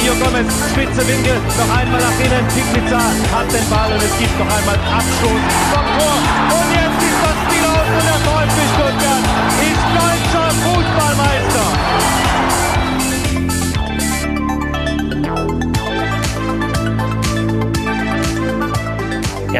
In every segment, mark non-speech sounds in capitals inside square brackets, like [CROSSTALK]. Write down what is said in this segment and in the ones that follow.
Mario Gomez, spitze Winkel, noch einmal nach innen. Pizza hat den Ball und es gibt noch einmal Abstoß vom Tor. Und jetzt ist das Spiel aus und der VfB Stuttgart ist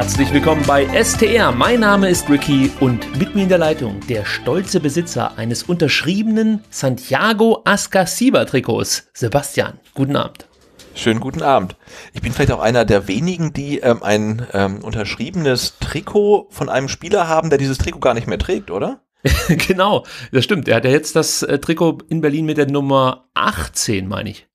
Herzlich willkommen bei STR. Mein Name ist Ricky und mit mir in der Leitung der stolze Besitzer eines unterschriebenen Santiago Ascasiba Trikots, Sebastian. Guten Abend. Schönen guten Abend. Ich bin vielleicht auch einer der wenigen, die ähm, ein ähm, unterschriebenes Trikot von einem Spieler haben, der dieses Trikot gar nicht mehr trägt, oder? [LAUGHS] genau, das stimmt. Er hat ja jetzt das äh, Trikot in Berlin mit der Nummer 18, meine ich.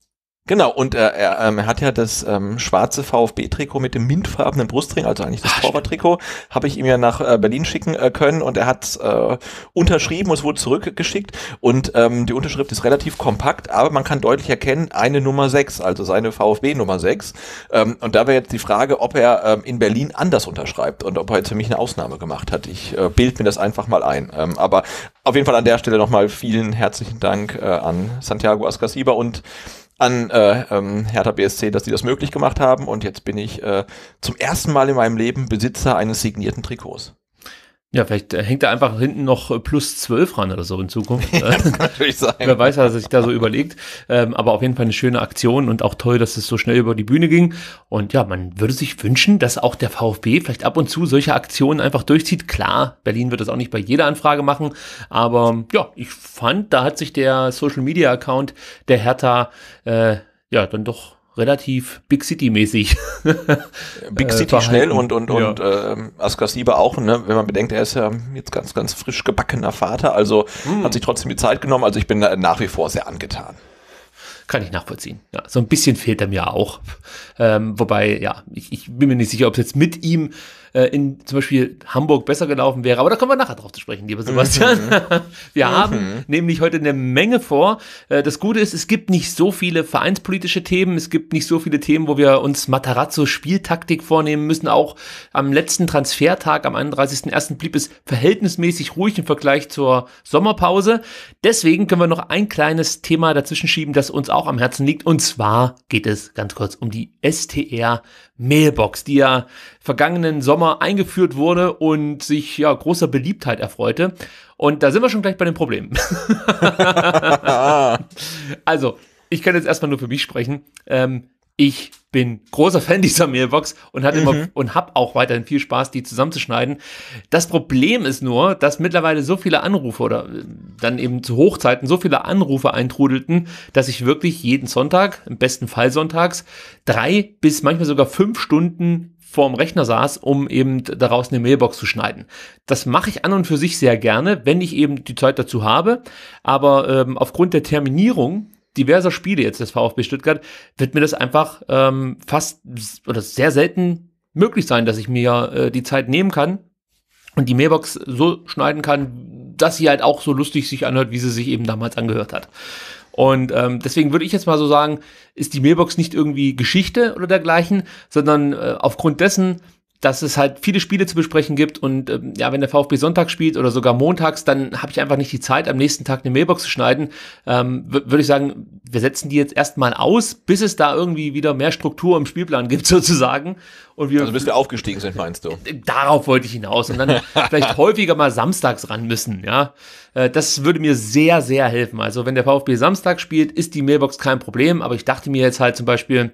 Genau, und äh, er, ähm, er hat ja das ähm, schwarze VfB-Trikot mit dem mintfarbenen Brustring, also eigentlich das ah, Torwart-Trikot, habe ich ihm ja nach äh, Berlin schicken äh, können und er hat äh, unterschrieben und es wurde zurückgeschickt und ähm, die Unterschrift ist relativ kompakt, aber man kann deutlich erkennen, eine Nummer 6, also seine VfB-Nummer 6 ähm, und da wäre jetzt die Frage, ob er ähm, in Berlin anders unterschreibt und ob er jetzt für mich eine Ausnahme gemacht hat. Ich äh, bild mir das einfach mal ein, ähm, aber auf jeden Fall an der Stelle nochmal vielen herzlichen Dank äh, an Santiago Ascasiba und an äh, ähm, Hertha BSC, dass die das möglich gemacht haben. Und jetzt bin ich äh, zum ersten Mal in meinem Leben Besitzer eines signierten Trikots. Ja, vielleicht äh, hängt da einfach hinten noch äh, plus 12 ran oder so in Zukunft. das [LAUGHS] äh. kann natürlich sein. Wer weiß, was sich da so überlegt. Ähm, aber auf jeden Fall eine schöne Aktion und auch toll, dass es so schnell über die Bühne ging. Und ja, man würde sich wünschen, dass auch der VfB vielleicht ab und zu solche Aktionen einfach durchzieht. Klar, Berlin wird das auch nicht bei jeder Anfrage machen. Aber ja, ich fand, da hat sich der Social Media Account der Hertha, äh, ja, dann doch relativ Big City-mäßig. Äh, Big City verhalten. schnell und, und, ja. und äh, Askar Sieber auch, ne? wenn man bedenkt, er ist ja jetzt ganz, ganz frisch gebackener Vater, also hm. hat sich trotzdem die Zeit genommen. Also ich bin nach wie vor sehr angetan. Kann ich nachvollziehen. Ja, so ein bisschen fehlt er mir auch. Ähm, wobei, ja, ich, ich bin mir nicht sicher, ob es jetzt mit ihm äh, in zum Beispiel Hamburg besser gelaufen wäre. Aber da kommen wir nachher drauf zu sprechen, lieber Sebastian. Mhm. [LAUGHS] wir haben mhm. nämlich heute eine Menge vor. Äh, das Gute ist, es gibt nicht so viele vereinspolitische Themen. Es gibt nicht so viele Themen, wo wir uns Matarazzo Spieltaktik vornehmen müssen. Auch am letzten Transfertag, am 31.01. blieb es verhältnismäßig ruhig im Vergleich zur Sommerpause. Deswegen können wir noch ein kleines Thema dazwischen schieben, das uns auch am Herzen liegt. Und zwar geht es ganz kurz um die STR Mailbox, die ja vergangenen Sommer eingeführt wurde und sich ja großer Beliebtheit erfreute. Und da sind wir schon gleich bei den Problemen. [LAUGHS] also, ich kann jetzt erstmal nur für mich sprechen. Ähm, ich bin großer Fan dieser Mailbox und hat mhm. immer und habe auch weiterhin viel Spaß, die zusammenzuschneiden. Das Problem ist nur, dass mittlerweile so viele Anrufe oder äh, dann eben zu Hochzeiten so viele Anrufe eintrudelten, dass ich wirklich jeden Sonntag, im besten Fall sonntags, drei bis manchmal sogar fünf Stunden vorm Rechner saß, um eben daraus eine Mailbox zu schneiden. Das mache ich an und für sich sehr gerne, wenn ich eben die Zeit dazu habe. Aber ähm, aufgrund der Terminierung diverser Spiele jetzt des VfB Stuttgart, wird mir das einfach ähm, fast oder sehr selten möglich sein, dass ich mir äh, die Zeit nehmen kann und die Mailbox so schneiden kann, dass sie halt auch so lustig sich anhört, wie sie sich eben damals angehört hat. Und ähm, deswegen würde ich jetzt mal so sagen, ist die Mailbox nicht irgendwie Geschichte oder dergleichen, sondern äh, aufgrund dessen, dass es halt viele Spiele zu besprechen gibt und ähm, ja, wenn der VfB Sonntag spielt oder sogar montags, dann habe ich einfach nicht die Zeit, am nächsten Tag eine Mailbox zu schneiden. Ähm, Würde ich sagen, wir setzen die jetzt erstmal aus, bis es da irgendwie wieder mehr Struktur im Spielplan gibt [LAUGHS] sozusagen. Und wir, also bis wir aufgestiegen sind, meinst du? Äh, darauf wollte ich hinaus und dann [LAUGHS] vielleicht häufiger mal samstags ran müssen, ja. Äh, das würde mir sehr, sehr helfen. Also wenn der VfB Samstag spielt, ist die Mailbox kein Problem, aber ich dachte mir jetzt halt zum Beispiel,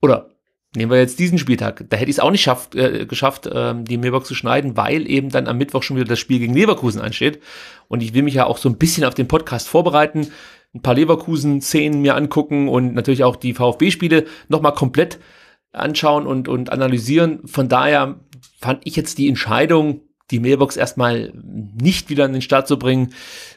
oder Nehmen wir jetzt diesen Spieltag. Da hätte ich es auch nicht schafft, äh, geschafft, äh, die Mailbox zu schneiden, weil eben dann am Mittwoch schon wieder das Spiel gegen Leverkusen ansteht. Und ich will mich ja auch so ein bisschen auf den Podcast vorbereiten, ein paar Leverkusen-Szenen mir angucken und natürlich auch die VfB-Spiele nochmal komplett anschauen und, und analysieren. Von daher fand ich jetzt die Entscheidung, die Mailbox erstmal nicht wieder an den Start zu bringen,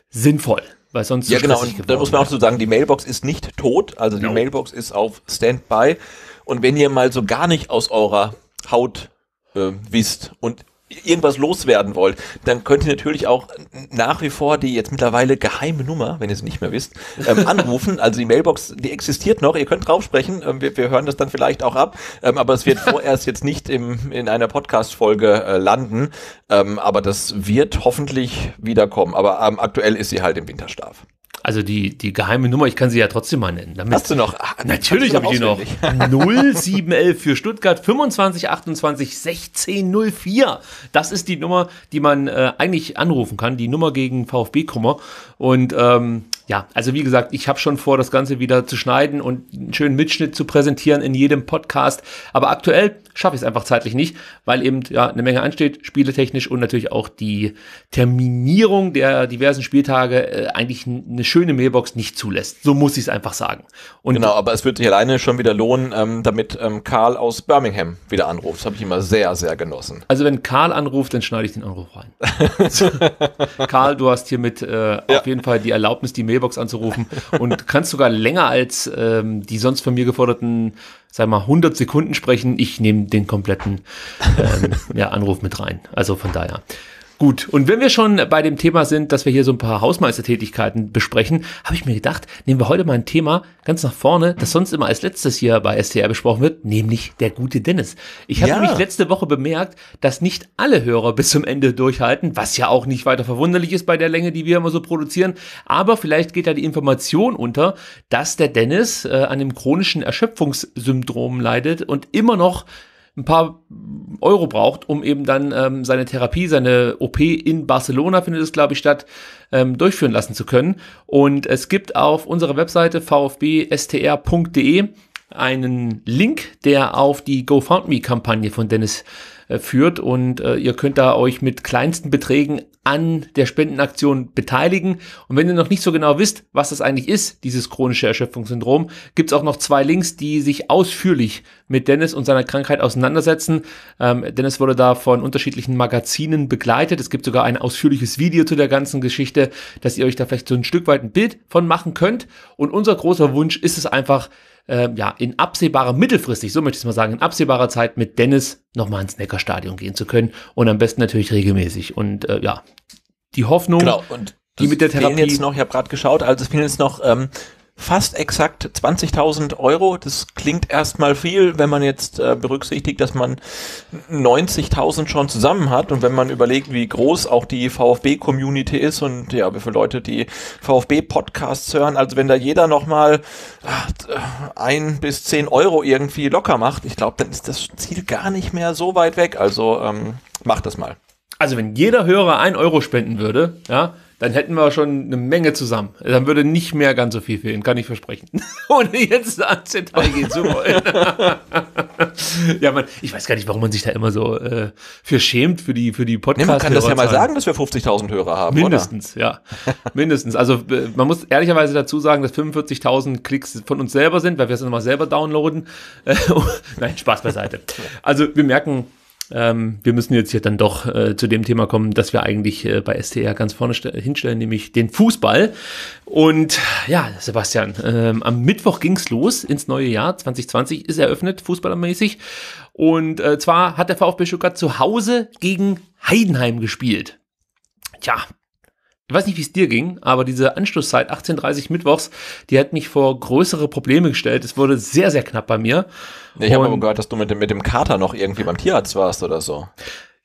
sinnvoll weil sonst ja genau und da muss man auch so sagen die Mailbox ist nicht tot also die no. Mailbox ist auf Standby und wenn ihr mal so gar nicht aus eurer Haut äh, wisst und irgendwas loswerden wollt, dann könnt ihr natürlich auch nach wie vor die jetzt mittlerweile geheime Nummer, wenn ihr es nicht mehr wisst, ähm, [LAUGHS] anrufen. Also die Mailbox, die existiert noch, ihr könnt drauf sprechen, ähm, wir, wir, hören das dann vielleicht auch ab, ähm, aber es wird [LAUGHS] vorerst jetzt nicht im, in einer Podcast-Folge äh, landen, ähm, aber das wird hoffentlich wiederkommen. Aber ähm, aktuell ist sie halt im Winterschlaf. Also die, die geheime Nummer, ich kann sie ja trotzdem mal nennen. Damit, hast du noch? Ah, Natürlich habe ich die noch. 0711 [LAUGHS] für Stuttgart 25 28 16 04. Das ist die Nummer, die man äh, eigentlich anrufen kann, die Nummer gegen VfB-Krummer. Und ähm, ja, also wie gesagt, ich habe schon vor, das Ganze wieder zu schneiden und einen schönen Mitschnitt zu präsentieren in jedem Podcast. Aber aktuell schaffe ich es einfach zeitlich nicht, weil eben ja eine Menge ansteht, spieletechnisch und natürlich auch die Terminierung der diversen Spieltage äh, eigentlich eine schöne Mailbox nicht zulässt. So muss ich es einfach sagen. Und genau, aber es wird sich alleine schon wieder lohnen, ähm, damit ähm, Karl aus Birmingham wieder anruft. Das habe ich immer sehr, sehr genossen. Also wenn Karl anruft, dann schneide ich den Anruf rein. [LAUGHS] Karl, du hast hiermit äh, ja. auf jeden Fall die Erlaubnis, die Mail Mailbox anzurufen [LAUGHS] und kannst sogar länger als ähm, die sonst von mir geforderten, sag mal, 100 Sekunden sprechen. Ich nehme den kompletten ähm, [LAUGHS] ja, Anruf mit rein. Also von daher. Gut, und wenn wir schon bei dem Thema sind, dass wir hier so ein paar Hausmeistertätigkeiten besprechen, habe ich mir gedacht, nehmen wir heute mal ein Thema ganz nach vorne, das sonst immer als letztes hier bei STR besprochen wird, nämlich der gute Dennis. Ich habe ja. nämlich letzte Woche bemerkt, dass nicht alle Hörer bis zum Ende durchhalten, was ja auch nicht weiter verwunderlich ist bei der Länge, die wir immer so produzieren, aber vielleicht geht da die Information unter, dass der Dennis äh, an dem chronischen Erschöpfungssyndrom leidet und immer noch ein paar Euro braucht, um eben dann ähm, seine Therapie, seine OP in Barcelona findet es, glaube ich, statt, ähm, durchführen lassen zu können. Und es gibt auf unserer Webseite vfbstr.de einen Link, der auf die GoFundMe-Kampagne von Dennis äh, führt. Und äh, ihr könnt da euch mit kleinsten Beträgen an der Spendenaktion beteiligen. Und wenn ihr noch nicht so genau wisst, was das eigentlich ist, dieses chronische Erschöpfungssyndrom, gibt's auch noch zwei Links, die sich ausführlich mit Dennis und seiner Krankheit auseinandersetzen. Ähm, Dennis wurde da von unterschiedlichen Magazinen begleitet. Es gibt sogar ein ausführliches Video zu der ganzen Geschichte, dass ihr euch da vielleicht so ein Stück weit ein Bild von machen könnt. Und unser großer Wunsch ist es einfach, äh, ja, in absehbarer, mittelfristig, so möchte ich es mal sagen, in absehbarer Zeit mit Dennis nochmal ins Neckarstadion gehen zu können und am besten natürlich regelmäßig. Und äh, ja, die Hoffnung, genau. und die mit der Therapie. jetzt noch, ich habe gerade geschaut, also es fehlen jetzt noch ähm, fast exakt 20.000 Euro. Das klingt erstmal viel, wenn man jetzt äh, berücksichtigt, dass man 90.000 schon zusammen hat und wenn man überlegt, wie groß auch die VfB-Community ist und ja, wie viele Leute die VfB-Podcasts hören. Also wenn da jeder nochmal äh, ein bis zehn Euro irgendwie locker macht, ich glaube, dann ist das Ziel gar nicht mehr so weit weg. Also ähm, macht das mal. Also wenn jeder Hörer ein Euro spenden würde, ja, dann hätten wir schon eine Menge zusammen. Dann würde nicht mehr ganz so viel fehlen, kann ich versprechen. [LAUGHS] Ohne jetzt ans Detail gehen zu wollen. [LAUGHS] ja, man, ich weiß gar nicht, warum man sich da immer so äh, für schämt, für die, für die Podcasts. Nee, man kann das ja mal sagen, dass wir 50.000 Hörer haben, Mindestens, oder? ja. Mindestens. Also äh, man muss ehrlicherweise dazu sagen, dass 45.000 Klicks von uns selber sind, weil wir es nochmal selber downloaden. [LAUGHS] Nein, Spaß beiseite. Also wir merken, ähm, wir müssen jetzt hier dann doch äh, zu dem Thema kommen, dass wir eigentlich äh, bei STR ganz vorne hinstellen, nämlich den Fußball. Und ja, Sebastian, ähm, am Mittwoch ging's los ins neue Jahr 2020, ist eröffnet, fußballermäßig. Und äh, zwar hat der VfB Stuttgart zu Hause gegen Heidenheim gespielt. Tja, ich weiß nicht, wie es dir ging, aber diese Anschlusszeit 18.30 mittwochs, die hat mich vor größere Probleme gestellt. Es wurde sehr, sehr knapp bei mir. Ich habe aber gehört, dass du mit dem, mit dem Kater noch irgendwie beim Tierarzt warst oder so.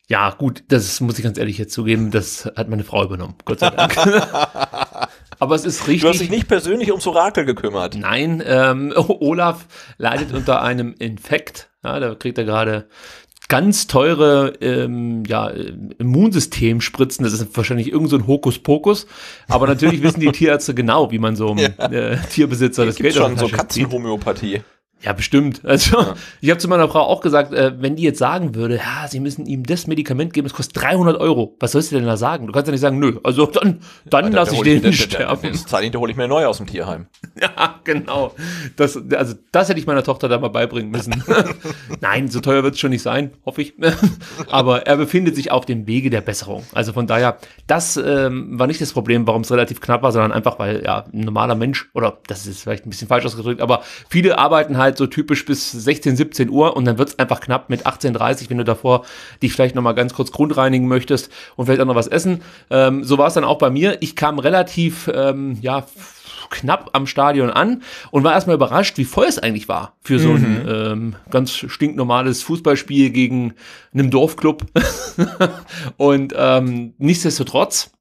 Ja, gut, das muss ich ganz ehrlich jetzt zugeben, das hat meine Frau übernommen, Gott sei Dank. [LAUGHS] aber es ist richtig. Du hast dich nicht persönlich ums Orakel gekümmert. Nein, ähm, [LAUGHS] Olaf leidet unter einem Infekt. Ja, da kriegt er gerade ganz teure ähm, ja, Immunsystem spritzen. Das ist wahrscheinlich irgend so ein Hokuspokus. Aber natürlich wissen die [LAUGHS] Tierärzte genau, wie man so einem ähm, ja. äh, Tierbesitzer das Geld schon so Katzenhomöopathie. Ja, bestimmt. Also, ja. [LAUGHS] ich habe zu meiner Frau auch gesagt, äh, wenn die jetzt sagen würde, ja, sie müssen ihm das Medikament geben, es kostet 300 Euro. Was sollst du denn da sagen? Du kannst ja nicht sagen, nö. Also, dann, dann ja, lasse ich den ich, sterben. Dann, dann, hole ich mir neu aus dem Tierheim. [LAUGHS] Ja, genau. Das, also, das hätte ich meiner Tochter da mal beibringen müssen. [LAUGHS] Nein, so teuer wird es schon nicht sein, hoffe ich. Aber er befindet sich auf dem Wege der Besserung. Also, von daher, das ähm, war nicht das Problem, warum es relativ knapp war, sondern einfach, weil, ja, ein normaler Mensch, oder das ist vielleicht ein bisschen falsch ausgedrückt, aber viele arbeiten halt halt so typisch bis 16, 17 Uhr und dann wird's einfach knapp mit 18.30 wenn du davor dich vielleicht nochmal ganz kurz grundreinigen möchtest und vielleicht auch noch was essen. Ähm, so war es dann auch bei mir. Ich kam relativ, ähm, ja, knapp am Stadion an und war erstmal überrascht, wie voll es eigentlich war für so ein mhm. ähm, ganz stinknormales Fußballspiel gegen einem Dorfclub. [LAUGHS] und ähm, nichtsdestotrotz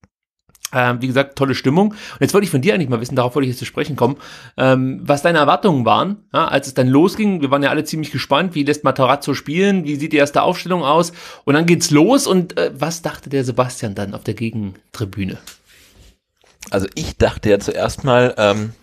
ähm, wie gesagt, tolle Stimmung. Und jetzt wollte ich von dir eigentlich mal wissen, darauf wollte ich jetzt zu sprechen kommen, ähm, was deine Erwartungen waren, ja, als es dann losging. Wir waren ja alle ziemlich gespannt, wie lässt Matarazzo spielen, wie sieht die erste Aufstellung aus. Und dann geht's los. Und äh, was dachte der Sebastian dann auf der Gegentribüne? Also ich dachte ja zuerst mal, ähm,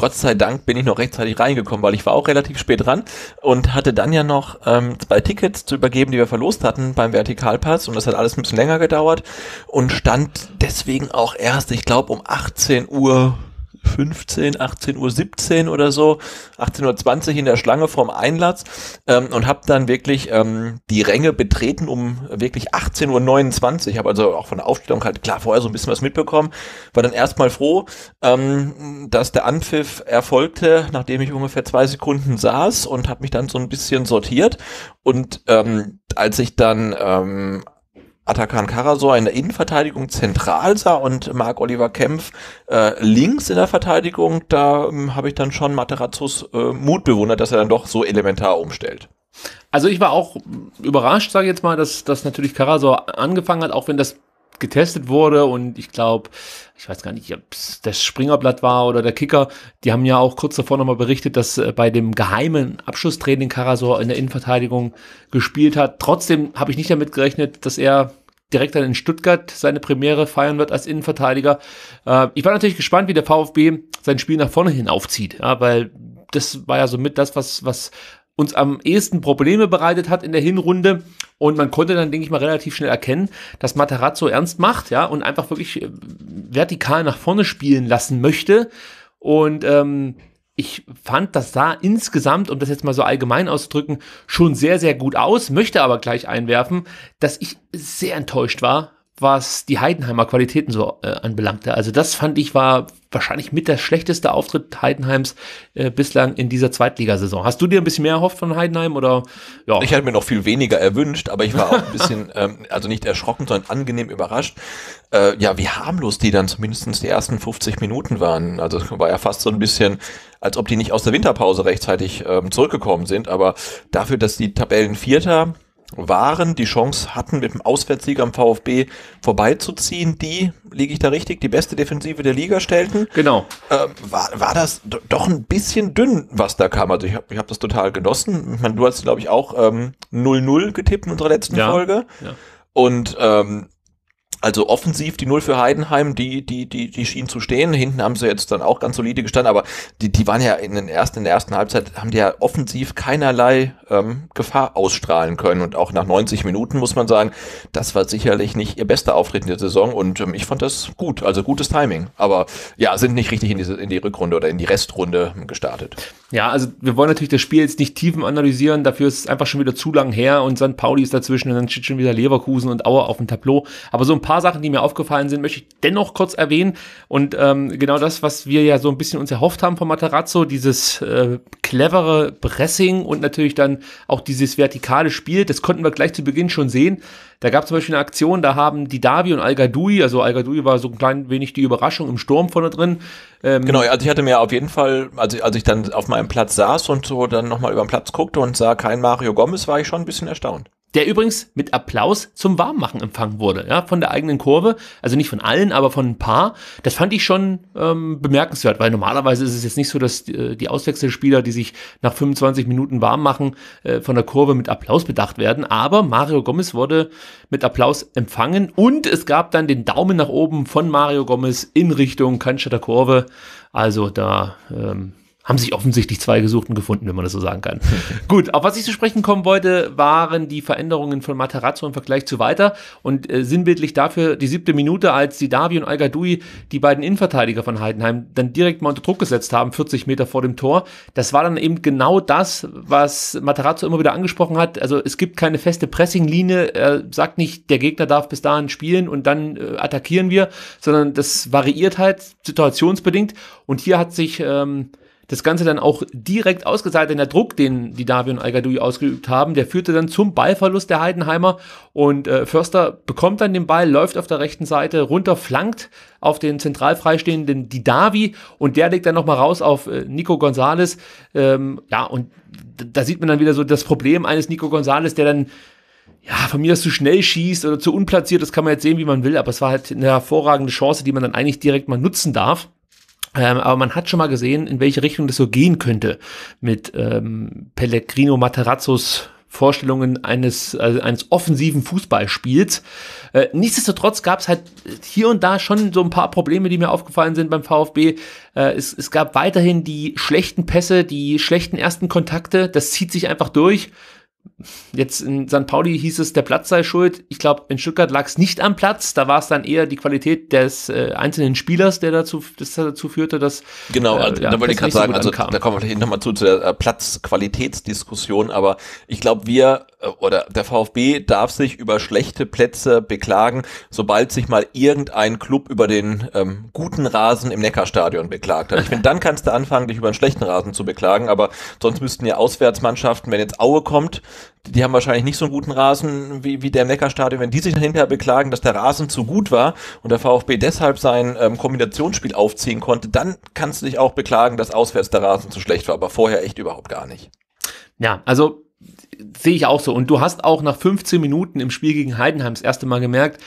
Gott sei Dank bin ich noch rechtzeitig reingekommen, weil ich war auch relativ spät dran und hatte dann ja noch ähm, zwei Tickets zu übergeben, die wir verlost hatten beim Vertikalpass und das hat alles ein bisschen länger gedauert und stand deswegen auch erst, ich glaube, um 18 Uhr 15, 18 Uhr 17 oder so, 18.20 Uhr in der Schlange vorm Einlatz ähm, und habe dann wirklich ähm, die Ränge betreten um wirklich 18.29 Uhr. Ich habe also auch von der Aufstellung halt klar vorher so ein bisschen was mitbekommen. War dann erstmal froh, ähm, dass der Anpfiff erfolgte, nachdem ich ungefähr zwei Sekunden saß und habe mich dann so ein bisschen sortiert. Und ähm, als ich dann ähm, Atakan Karasor in der Innenverteidigung zentral sah und Marc-Oliver Kempf äh, links in der Verteidigung, da ähm, habe ich dann schon Materazzos äh, Mut bewundert, dass er dann doch so elementar umstellt. Also ich war auch überrascht, sage ich jetzt mal, dass, dass natürlich Karasor angefangen hat, auch wenn das getestet wurde und ich glaube, ich weiß gar nicht, ob es das Springerblatt war oder der Kicker, die haben ja auch kurz davor nochmal berichtet, dass äh, bei dem geheimen Abschlusstraining Karasor in der Innenverteidigung gespielt hat. Trotzdem habe ich nicht damit gerechnet, dass er direkt dann in Stuttgart seine Premiere feiern wird als Innenverteidiger. Äh, ich war natürlich gespannt, wie der VfB sein Spiel nach vorne hin aufzieht, ja, weil das war ja somit das, was, was uns am ehesten Probleme bereitet hat in der Hinrunde. Und man konnte dann, denke ich mal, relativ schnell erkennen, dass Materazzo ernst macht, ja, und einfach wirklich äh, vertikal nach vorne spielen lassen möchte. Und ähm, ich fand, das sah insgesamt, um das jetzt mal so allgemein auszudrücken, schon sehr, sehr gut aus, möchte aber gleich einwerfen, dass ich sehr enttäuscht war was die Heidenheimer Qualitäten so äh, anbelangte. Also das fand ich war wahrscheinlich mit der schlechteste Auftritt Heidenheims äh, bislang in dieser Zweitligasaison. Hast du dir ein bisschen mehr erhofft von Heidenheim oder? Ja. Ich hätte mir noch viel weniger erwünscht, aber ich war auch ein bisschen, [LAUGHS] ähm, also nicht erschrocken, sondern angenehm überrascht. Äh, ja, wie harmlos die dann zumindest die ersten 50 Minuten waren. Also es war ja fast so ein bisschen, als ob die nicht aus der Winterpause rechtzeitig ähm, zurückgekommen sind, aber dafür, dass die Tabellenvierter waren, die Chance hatten, mit dem Auswärtssieger am VfB vorbeizuziehen, die, liege ich da richtig, die beste Defensive der Liga stellten. Genau. Äh, war, war das doch ein bisschen dünn, was da kam. Also ich habe ich hab das total genossen. Ich mein, du hast, glaube ich, auch 0-0 ähm, getippt in unserer letzten ja. Folge. Ja. Und ähm, also offensiv die Null für Heidenheim, die, die, die, die schien zu stehen. Hinten haben sie jetzt dann auch ganz solide gestanden, aber die, die waren ja in, den ersten, in der ersten Halbzeit, haben die ja offensiv keinerlei ähm, Gefahr ausstrahlen können. Und auch nach 90 Minuten muss man sagen, das war sicherlich nicht ihr bester Auftritt in der Saison und ähm, ich fand das gut, also gutes Timing. Aber ja, sind nicht richtig in, diese, in die Rückrunde oder in die Restrunde gestartet. Ja, also wir wollen natürlich das Spiel jetzt nicht tiefen analysieren, dafür ist es einfach schon wieder zu lang her und St. Pauli ist dazwischen und dann steht schon wieder Leverkusen und Auer auf dem Tableau. Aber so ein paar paar Sachen, die mir aufgefallen sind, möchte ich dennoch kurz erwähnen. Und ähm, genau das, was wir ja so ein bisschen uns erhofft haben von Materazzo, dieses äh, clevere Pressing und natürlich dann auch dieses vertikale Spiel, das konnten wir gleich zu Beginn schon sehen. Da gab es zum Beispiel eine Aktion, da haben die Davi und Al-Gadoui, also Al-Gadoui war so ein klein wenig die Überraschung im Sturm vorne drin. Ähm genau, also ich hatte mir auf jeden Fall, also als ich dann auf meinem Platz saß und so dann nochmal über den Platz guckte und sah kein Mario Gomez, war ich schon ein bisschen erstaunt der übrigens mit Applaus zum Warmmachen empfangen wurde, ja, von der eigenen Kurve, also nicht von allen, aber von ein paar. Das fand ich schon ähm, bemerkenswert, weil normalerweise ist es jetzt nicht so, dass äh, die Auswechselspieler, die sich nach 25 Minuten warm machen, äh, von der Kurve mit Applaus bedacht werden. Aber Mario Gomez wurde mit Applaus empfangen und es gab dann den Daumen nach oben von Mario Gomez in Richtung Cannstatter Kurve. Also da ähm, haben sich offensichtlich zwei Gesuchten gefunden, wenn man das so sagen kann. [LAUGHS] Gut, auf was ich zu sprechen kommen wollte, waren die Veränderungen von Materazzo im Vergleich zu weiter und äh, sinnbildlich dafür die siebte Minute, als die Davi und al die beiden Innenverteidiger von Heidenheim dann direkt mal unter Druck gesetzt haben, 40 Meter vor dem Tor. Das war dann eben genau das, was Materazzo immer wieder angesprochen hat. Also es gibt keine feste Pressinglinie, er sagt nicht, der Gegner darf bis dahin spielen und dann äh, attackieren wir, sondern das variiert halt situationsbedingt und hier hat sich ähm, das Ganze dann auch direkt ausgezahlt, denn der Druck, den die Davi und al ausgeübt haben, der führte dann zum Ballverlust der Heidenheimer und äh, Förster bekommt dann den Ball, läuft auf der rechten Seite runter, flankt auf den zentral freistehenden Didavi und der legt dann nochmal raus auf äh, Nico Gonzales. Ähm, ja, und da sieht man dann wieder so das Problem eines Nico Gonzales, der dann ja, von mir, aus zu schnell schießt oder zu unplatziert, das kann man jetzt sehen, wie man will, aber es war halt eine hervorragende Chance, die man dann eigentlich direkt mal nutzen darf. Ähm, aber man hat schon mal gesehen, in welche Richtung das so gehen könnte mit ähm, Pellegrino Materazzos Vorstellungen eines, also eines offensiven Fußballspiels. Äh, nichtsdestotrotz gab es halt hier und da schon so ein paar Probleme, die mir aufgefallen sind beim VfB. Äh, es, es gab weiterhin die schlechten Pässe, die schlechten ersten Kontakte. Das zieht sich einfach durch. Jetzt in St. Pauli hieß es, der Platz sei schuld. Ich glaube, in Stuttgart lag es nicht am Platz. Da war es dann eher die Qualität des äh, einzelnen Spielers, der dazu, das dazu führte, dass. Genau, äh, also ja, da wollte ich gerade sagen, so also da kommen wir vielleicht nochmal zu, zu der äh, Platzqualitätsdiskussion. Aber ich glaube, wir äh, oder der VfB darf sich über schlechte Plätze beklagen, sobald sich mal irgendein Club über den ähm, guten Rasen im Neckarstadion beklagt hat. Ich finde, dann kannst du anfangen, dich über einen schlechten Rasen zu beklagen. Aber sonst müssten ja Auswärtsmannschaften, wenn jetzt Aue kommt, die haben wahrscheinlich nicht so einen guten Rasen wie, wie der Neckarstadion. Wenn die sich hinterher beklagen, dass der Rasen zu gut war und der VfB deshalb sein ähm, Kombinationsspiel aufziehen konnte, dann kannst du dich auch beklagen, dass auswärts der Rasen zu schlecht war, aber vorher echt überhaupt gar nicht. Ja, also sehe ich auch so. Und du hast auch nach 15 Minuten im Spiel gegen Heidenheim das erste Mal gemerkt,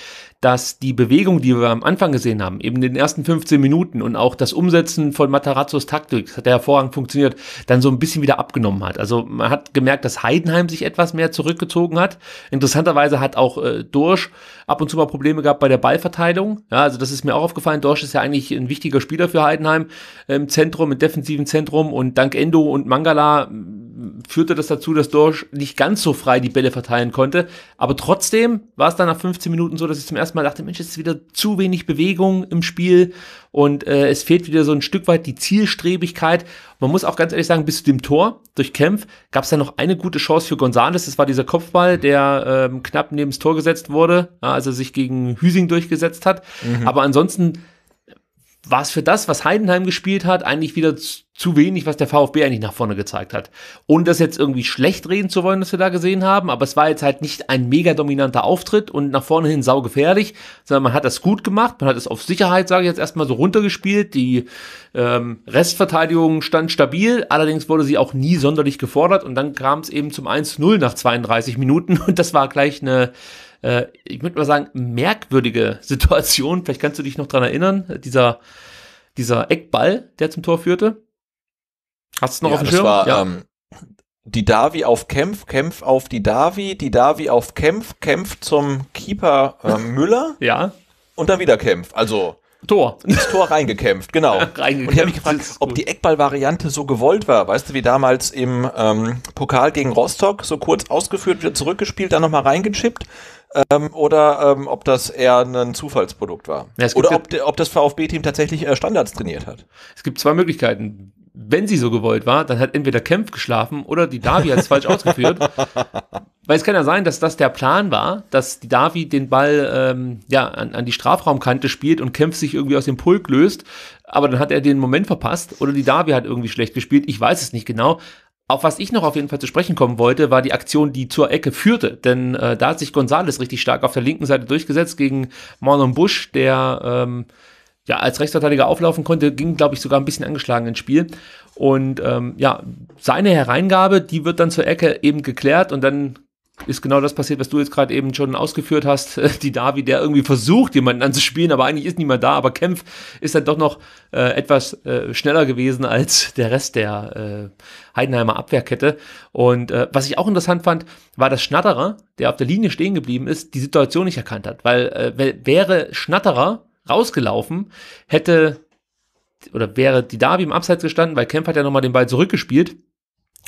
dass die Bewegung, die wir am Anfang gesehen haben, eben in den ersten 15 Minuten und auch das Umsetzen von Matarazzos Taktik, das hat ja hervorragend funktioniert, dann so ein bisschen wieder abgenommen hat. Also man hat gemerkt, dass Heidenheim sich etwas mehr zurückgezogen hat. Interessanterweise hat auch äh, Dorsch ab und zu mal Probleme gehabt bei der Ballverteilung. Ja, also das ist mir auch aufgefallen. Dorsch ist ja eigentlich ein wichtiger Spieler für Heidenheim im ähm, Zentrum, im defensiven Zentrum und dank Endo und Mangala führte das dazu, dass Dorsch nicht ganz so frei die Bälle verteilen konnte. Aber trotzdem war es dann nach 15 Minuten so, dass ich zum ersten Mal dachte, Mensch, es ist wieder zu wenig Bewegung im Spiel und äh, es fehlt wieder so ein Stück weit die Zielstrebigkeit. Man muss auch ganz ehrlich sagen, bis zu dem Tor durch Kempf gab es dann noch eine gute Chance für Gonzales. Das war dieser Kopfball, der ähm, knapp neben das Tor gesetzt wurde, ja, als er sich gegen Hüsing durchgesetzt hat. Mhm. Aber ansonsten war es für das, was Heidenheim gespielt hat, eigentlich wieder zu wenig, was der VfB eigentlich nach vorne gezeigt hat. Ohne das jetzt irgendwie schlecht reden zu wollen, was wir da gesehen haben, aber es war jetzt halt nicht ein mega dominanter Auftritt und nach vorne hin saugefährlich, sondern man hat das gut gemacht, man hat es auf Sicherheit, sage ich jetzt erstmal so runtergespielt, die ähm, Restverteidigung stand stabil, allerdings wurde sie auch nie sonderlich gefordert und dann kam es eben zum 1-0 nach 32 Minuten [LAUGHS] und das war gleich eine äh, ich würde mal sagen, merkwürdige [LAUGHS] Situation. Vielleicht kannst du dich noch dran erinnern, dieser, dieser Eckball, der zum Tor führte. Hast du es noch ja, auf dem Schirm? War, ja. ähm, die Davi auf Kämpf, Kämpf auf die Davi, die Davi auf Kämpf, Kämpf zum Keeper äh, [LAUGHS] Müller. ja. Und dann wieder Kämpf. Also. Tor. [LAUGHS] Ins Tor reingekämpft, genau. reingekämpft, und ich habe mich gefragt, ob die Eckball-Variante so gewollt war. Weißt du, wie damals im ähm, Pokal gegen Rostock, so kurz ausgeführt, wieder zurückgespielt, dann nochmal reingechippt ähm, oder ähm, ob das eher ein Zufallsprodukt war. Ja, oder ob, ob das VfB-Team tatsächlich äh, Standards trainiert hat. Es gibt zwei Möglichkeiten. Wenn sie so gewollt war, dann hat entweder Kempf geschlafen oder die Davi hat es falsch [LAUGHS] ausgeführt. Weil es kann ja sein, dass das der Plan war, dass die Davi den Ball ähm, ja, an, an die Strafraumkante spielt und Kempf sich irgendwie aus dem Pulk löst, aber dann hat er den Moment verpasst oder die Davi hat irgendwie schlecht gespielt. Ich weiß es nicht genau. Auf was ich noch auf jeden Fall zu sprechen kommen wollte, war die Aktion, die zur Ecke führte. Denn äh, da hat sich Gonzales richtig stark auf der linken Seite durchgesetzt gegen Marlon Busch, der ähm, ja als Rechtsverteidiger auflaufen konnte, ging, glaube ich, sogar ein bisschen angeschlagen ins Spiel. Und ähm, ja, seine Hereingabe, die wird dann zur Ecke eben geklärt und dann ist genau das passiert, was du jetzt gerade eben schon ausgeführt hast. [LAUGHS] Die Davi, der irgendwie versucht, jemanden anzuspielen, aber eigentlich ist niemand da. Aber Kempf ist dann doch noch äh, etwas äh, schneller gewesen als der Rest der äh, Heidenheimer Abwehrkette. Und äh, was ich auch interessant fand, war, dass Schnatterer, der auf der Linie stehen geblieben ist, die Situation nicht erkannt hat. Weil äh, wäre Schnatterer rausgelaufen, hätte oder wäre die Davi im Abseits gestanden, weil Kempf hat ja nochmal den Ball zurückgespielt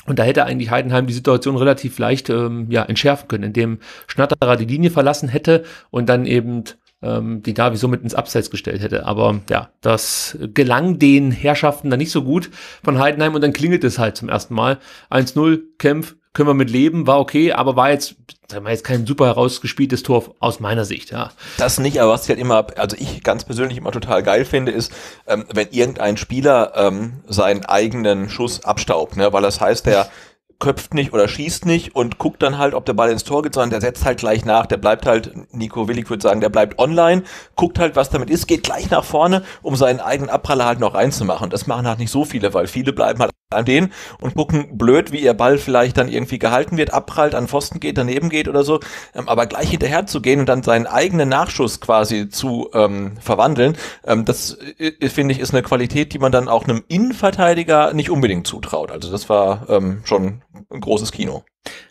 und da hätte eigentlich Heidenheim die Situation relativ leicht ähm, ja, entschärfen können, indem Schnatterer die Linie verlassen hätte und dann eben ähm, die Davi somit ins Abseits gestellt hätte. Aber ja, das gelang den Herrschaften dann nicht so gut von Heidenheim und dann klingelt es halt zum ersten Mal. 1-0, Kämpf, können wir mit leben, war okay, aber war jetzt, sagen wir jetzt kein super herausgespieltes Tor aus meiner Sicht, ja. Das nicht, aber was ich halt immer, also ich ganz persönlich immer total geil finde, ist, ähm, wenn irgendein Spieler ähm, seinen eigenen Schuss abstaubt, ne, weil das heißt, der köpft nicht oder schießt nicht und guckt dann halt, ob der Ball ins Tor geht, sondern der setzt halt gleich nach, der bleibt halt, Nico Willig würde sagen, der bleibt online, guckt halt, was damit ist, geht gleich nach vorne, um seinen eigenen Abpraller halt noch reinzumachen. Das machen halt nicht so viele, weil viele bleiben halt an denen und gucken blöd, wie ihr Ball vielleicht dann irgendwie gehalten wird, abprallt, an Pfosten geht, daneben geht oder so, ähm, aber gleich hinterher zu gehen und dann seinen eigenen Nachschuss quasi zu ähm, verwandeln, ähm, das äh, äh, finde ich ist eine Qualität, die man dann auch einem Innenverteidiger nicht unbedingt zutraut. Also das war ähm, schon ein großes Kino.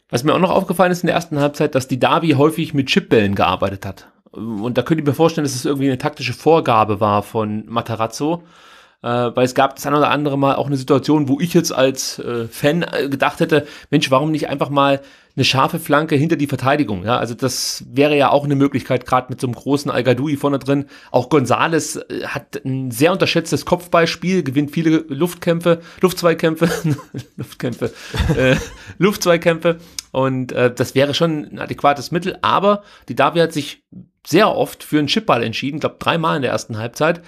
Was mir auch noch aufgefallen ist in der ersten Halbzeit, dass die Davi häufig mit Chipbällen gearbeitet hat. Und da könnte ich mir vorstellen, dass es das irgendwie eine taktische Vorgabe war von Matarazzo, äh, weil es gab das ein oder andere Mal auch eine Situation, wo ich jetzt als äh, Fan äh, gedacht hätte, Mensch, warum nicht einfach mal eine scharfe Flanke hinter die Verteidigung? Ja, also das wäre ja auch eine Möglichkeit, gerade mit so einem großen al vorne drin. Auch Gonzales äh, hat ein sehr unterschätztes Kopfballspiel, gewinnt viele Luftkämpfe, Luftzweikämpfe, [LAUGHS] Luftkämpfe, äh, [LAUGHS] Luftzweikämpfe. Und äh, das wäre schon ein adäquates Mittel, aber die Davi hat sich sehr oft für einen Chipball entschieden, glaube dreimal in der ersten Halbzeit.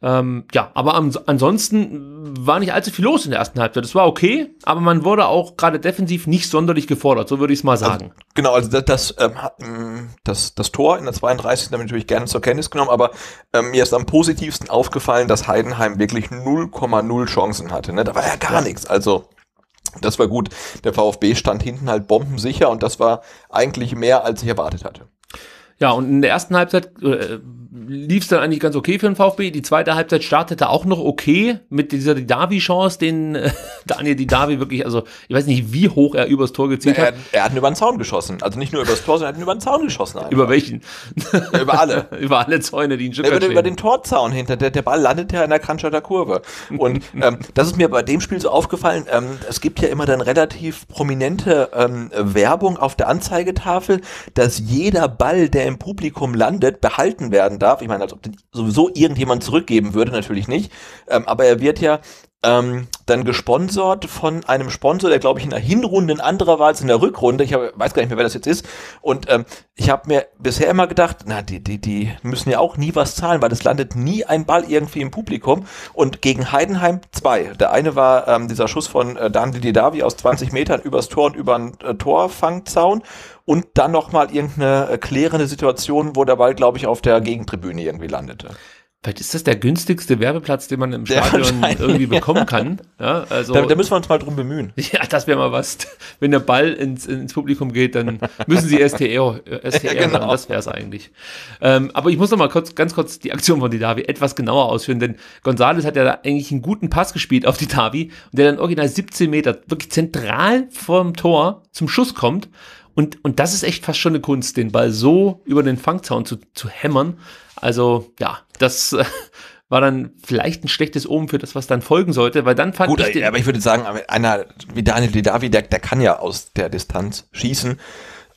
Ähm, ja, aber ansonsten war nicht allzu viel los in der ersten Halbzeit. Das war okay, aber man wurde auch gerade defensiv nicht sonderlich gefordert, so würde ich es mal also, sagen. Also, genau, also das, das, ähm, mm, das, das, Tor in der 32. habe ich natürlich gerne zur Kenntnis genommen, aber ähm, mir ist am positivsten aufgefallen, dass Heidenheim wirklich 0,0 Chancen hatte. Ne? Da war ja gar ja. nichts. Also das war gut. Der VfB stand hinten halt bombensicher und das war eigentlich mehr, als ich erwartet hatte. Ja, und in der ersten Halbzeit äh, lief es dann eigentlich ganz okay für den VfB. Die zweite Halbzeit startete auch noch okay mit dieser Didavi-Chance, den äh, [LAUGHS] Daniel Didavi wirklich, also ich weiß nicht, wie hoch er übers Tor gezielt hat. Er, er hat ihn über den Zaun geschossen. Also nicht nur übers Tor, sondern er hat ihn über den Zaun geschossen. Einfach. Über welchen? Ja, über alle. [LAUGHS] über alle Zäune, die in Stuttgart über, den, über den Torzaun hinter. Der, der Ball landet ja in der Kranstatter Kurve. Und [LAUGHS] ähm, das ist mir bei dem Spiel so aufgefallen. Ähm, es gibt ja immer dann relativ prominente ähm, Werbung auf der Anzeigetafel, dass jeder Ball, der im Publikum landet, behalten werden darf darf. Ich meine, als ob sowieso irgendjemand zurückgeben würde, natürlich nicht. Ähm, aber er wird ja ähm, dann gesponsert von einem Sponsor, der glaube ich in der Hinrunde ein anderer war als in der Rückrunde. Ich hab, weiß gar nicht mehr, wer das jetzt ist. Und ähm, ich habe mir bisher immer gedacht, na, die, die, die müssen ja auch nie was zahlen, weil es landet nie ein Ball irgendwie im Publikum. Und gegen Heidenheim zwei. Der eine war ähm, dieser Schuss von äh, Daniel Didavi aus 20 Metern übers Tor und über einen äh, Torfangzaun und dann nochmal irgendeine äh, klärende Situation, wo der Ball, glaube ich, auf der Gegentribüne irgendwie landete. Vielleicht ist das der günstigste Werbeplatz, den man im der Stadion irgendwie [LAUGHS] bekommen kann. Ja, also, da, da, müssen wir uns mal drum bemühen. [LAUGHS] Ja, das wäre mal was. Wenn der Ball ins, ins Publikum geht, dann müssen sie STR, STR [LAUGHS] äh, ja, genau. das wäre es eigentlich. Ähm, aber ich muss noch mal kurz, ganz kurz die Aktion von Didavi etwas genauer ausführen, denn Gonzales hat ja da eigentlich einen guten Pass gespielt auf Didavi und der dann original 17 Meter wirklich zentral vom Tor zum Schuss kommt. Und, und das ist echt fast schon eine Kunst, den Ball so über den Fangzaun zu, zu hämmern also ja, das äh, war dann vielleicht ein schlechtes Omen für das, was dann folgen sollte, weil dann fand Gut, ich. Gut, aber ich würde sagen, einer wie Daniel Didavi, der, der kann ja aus der Distanz schießen.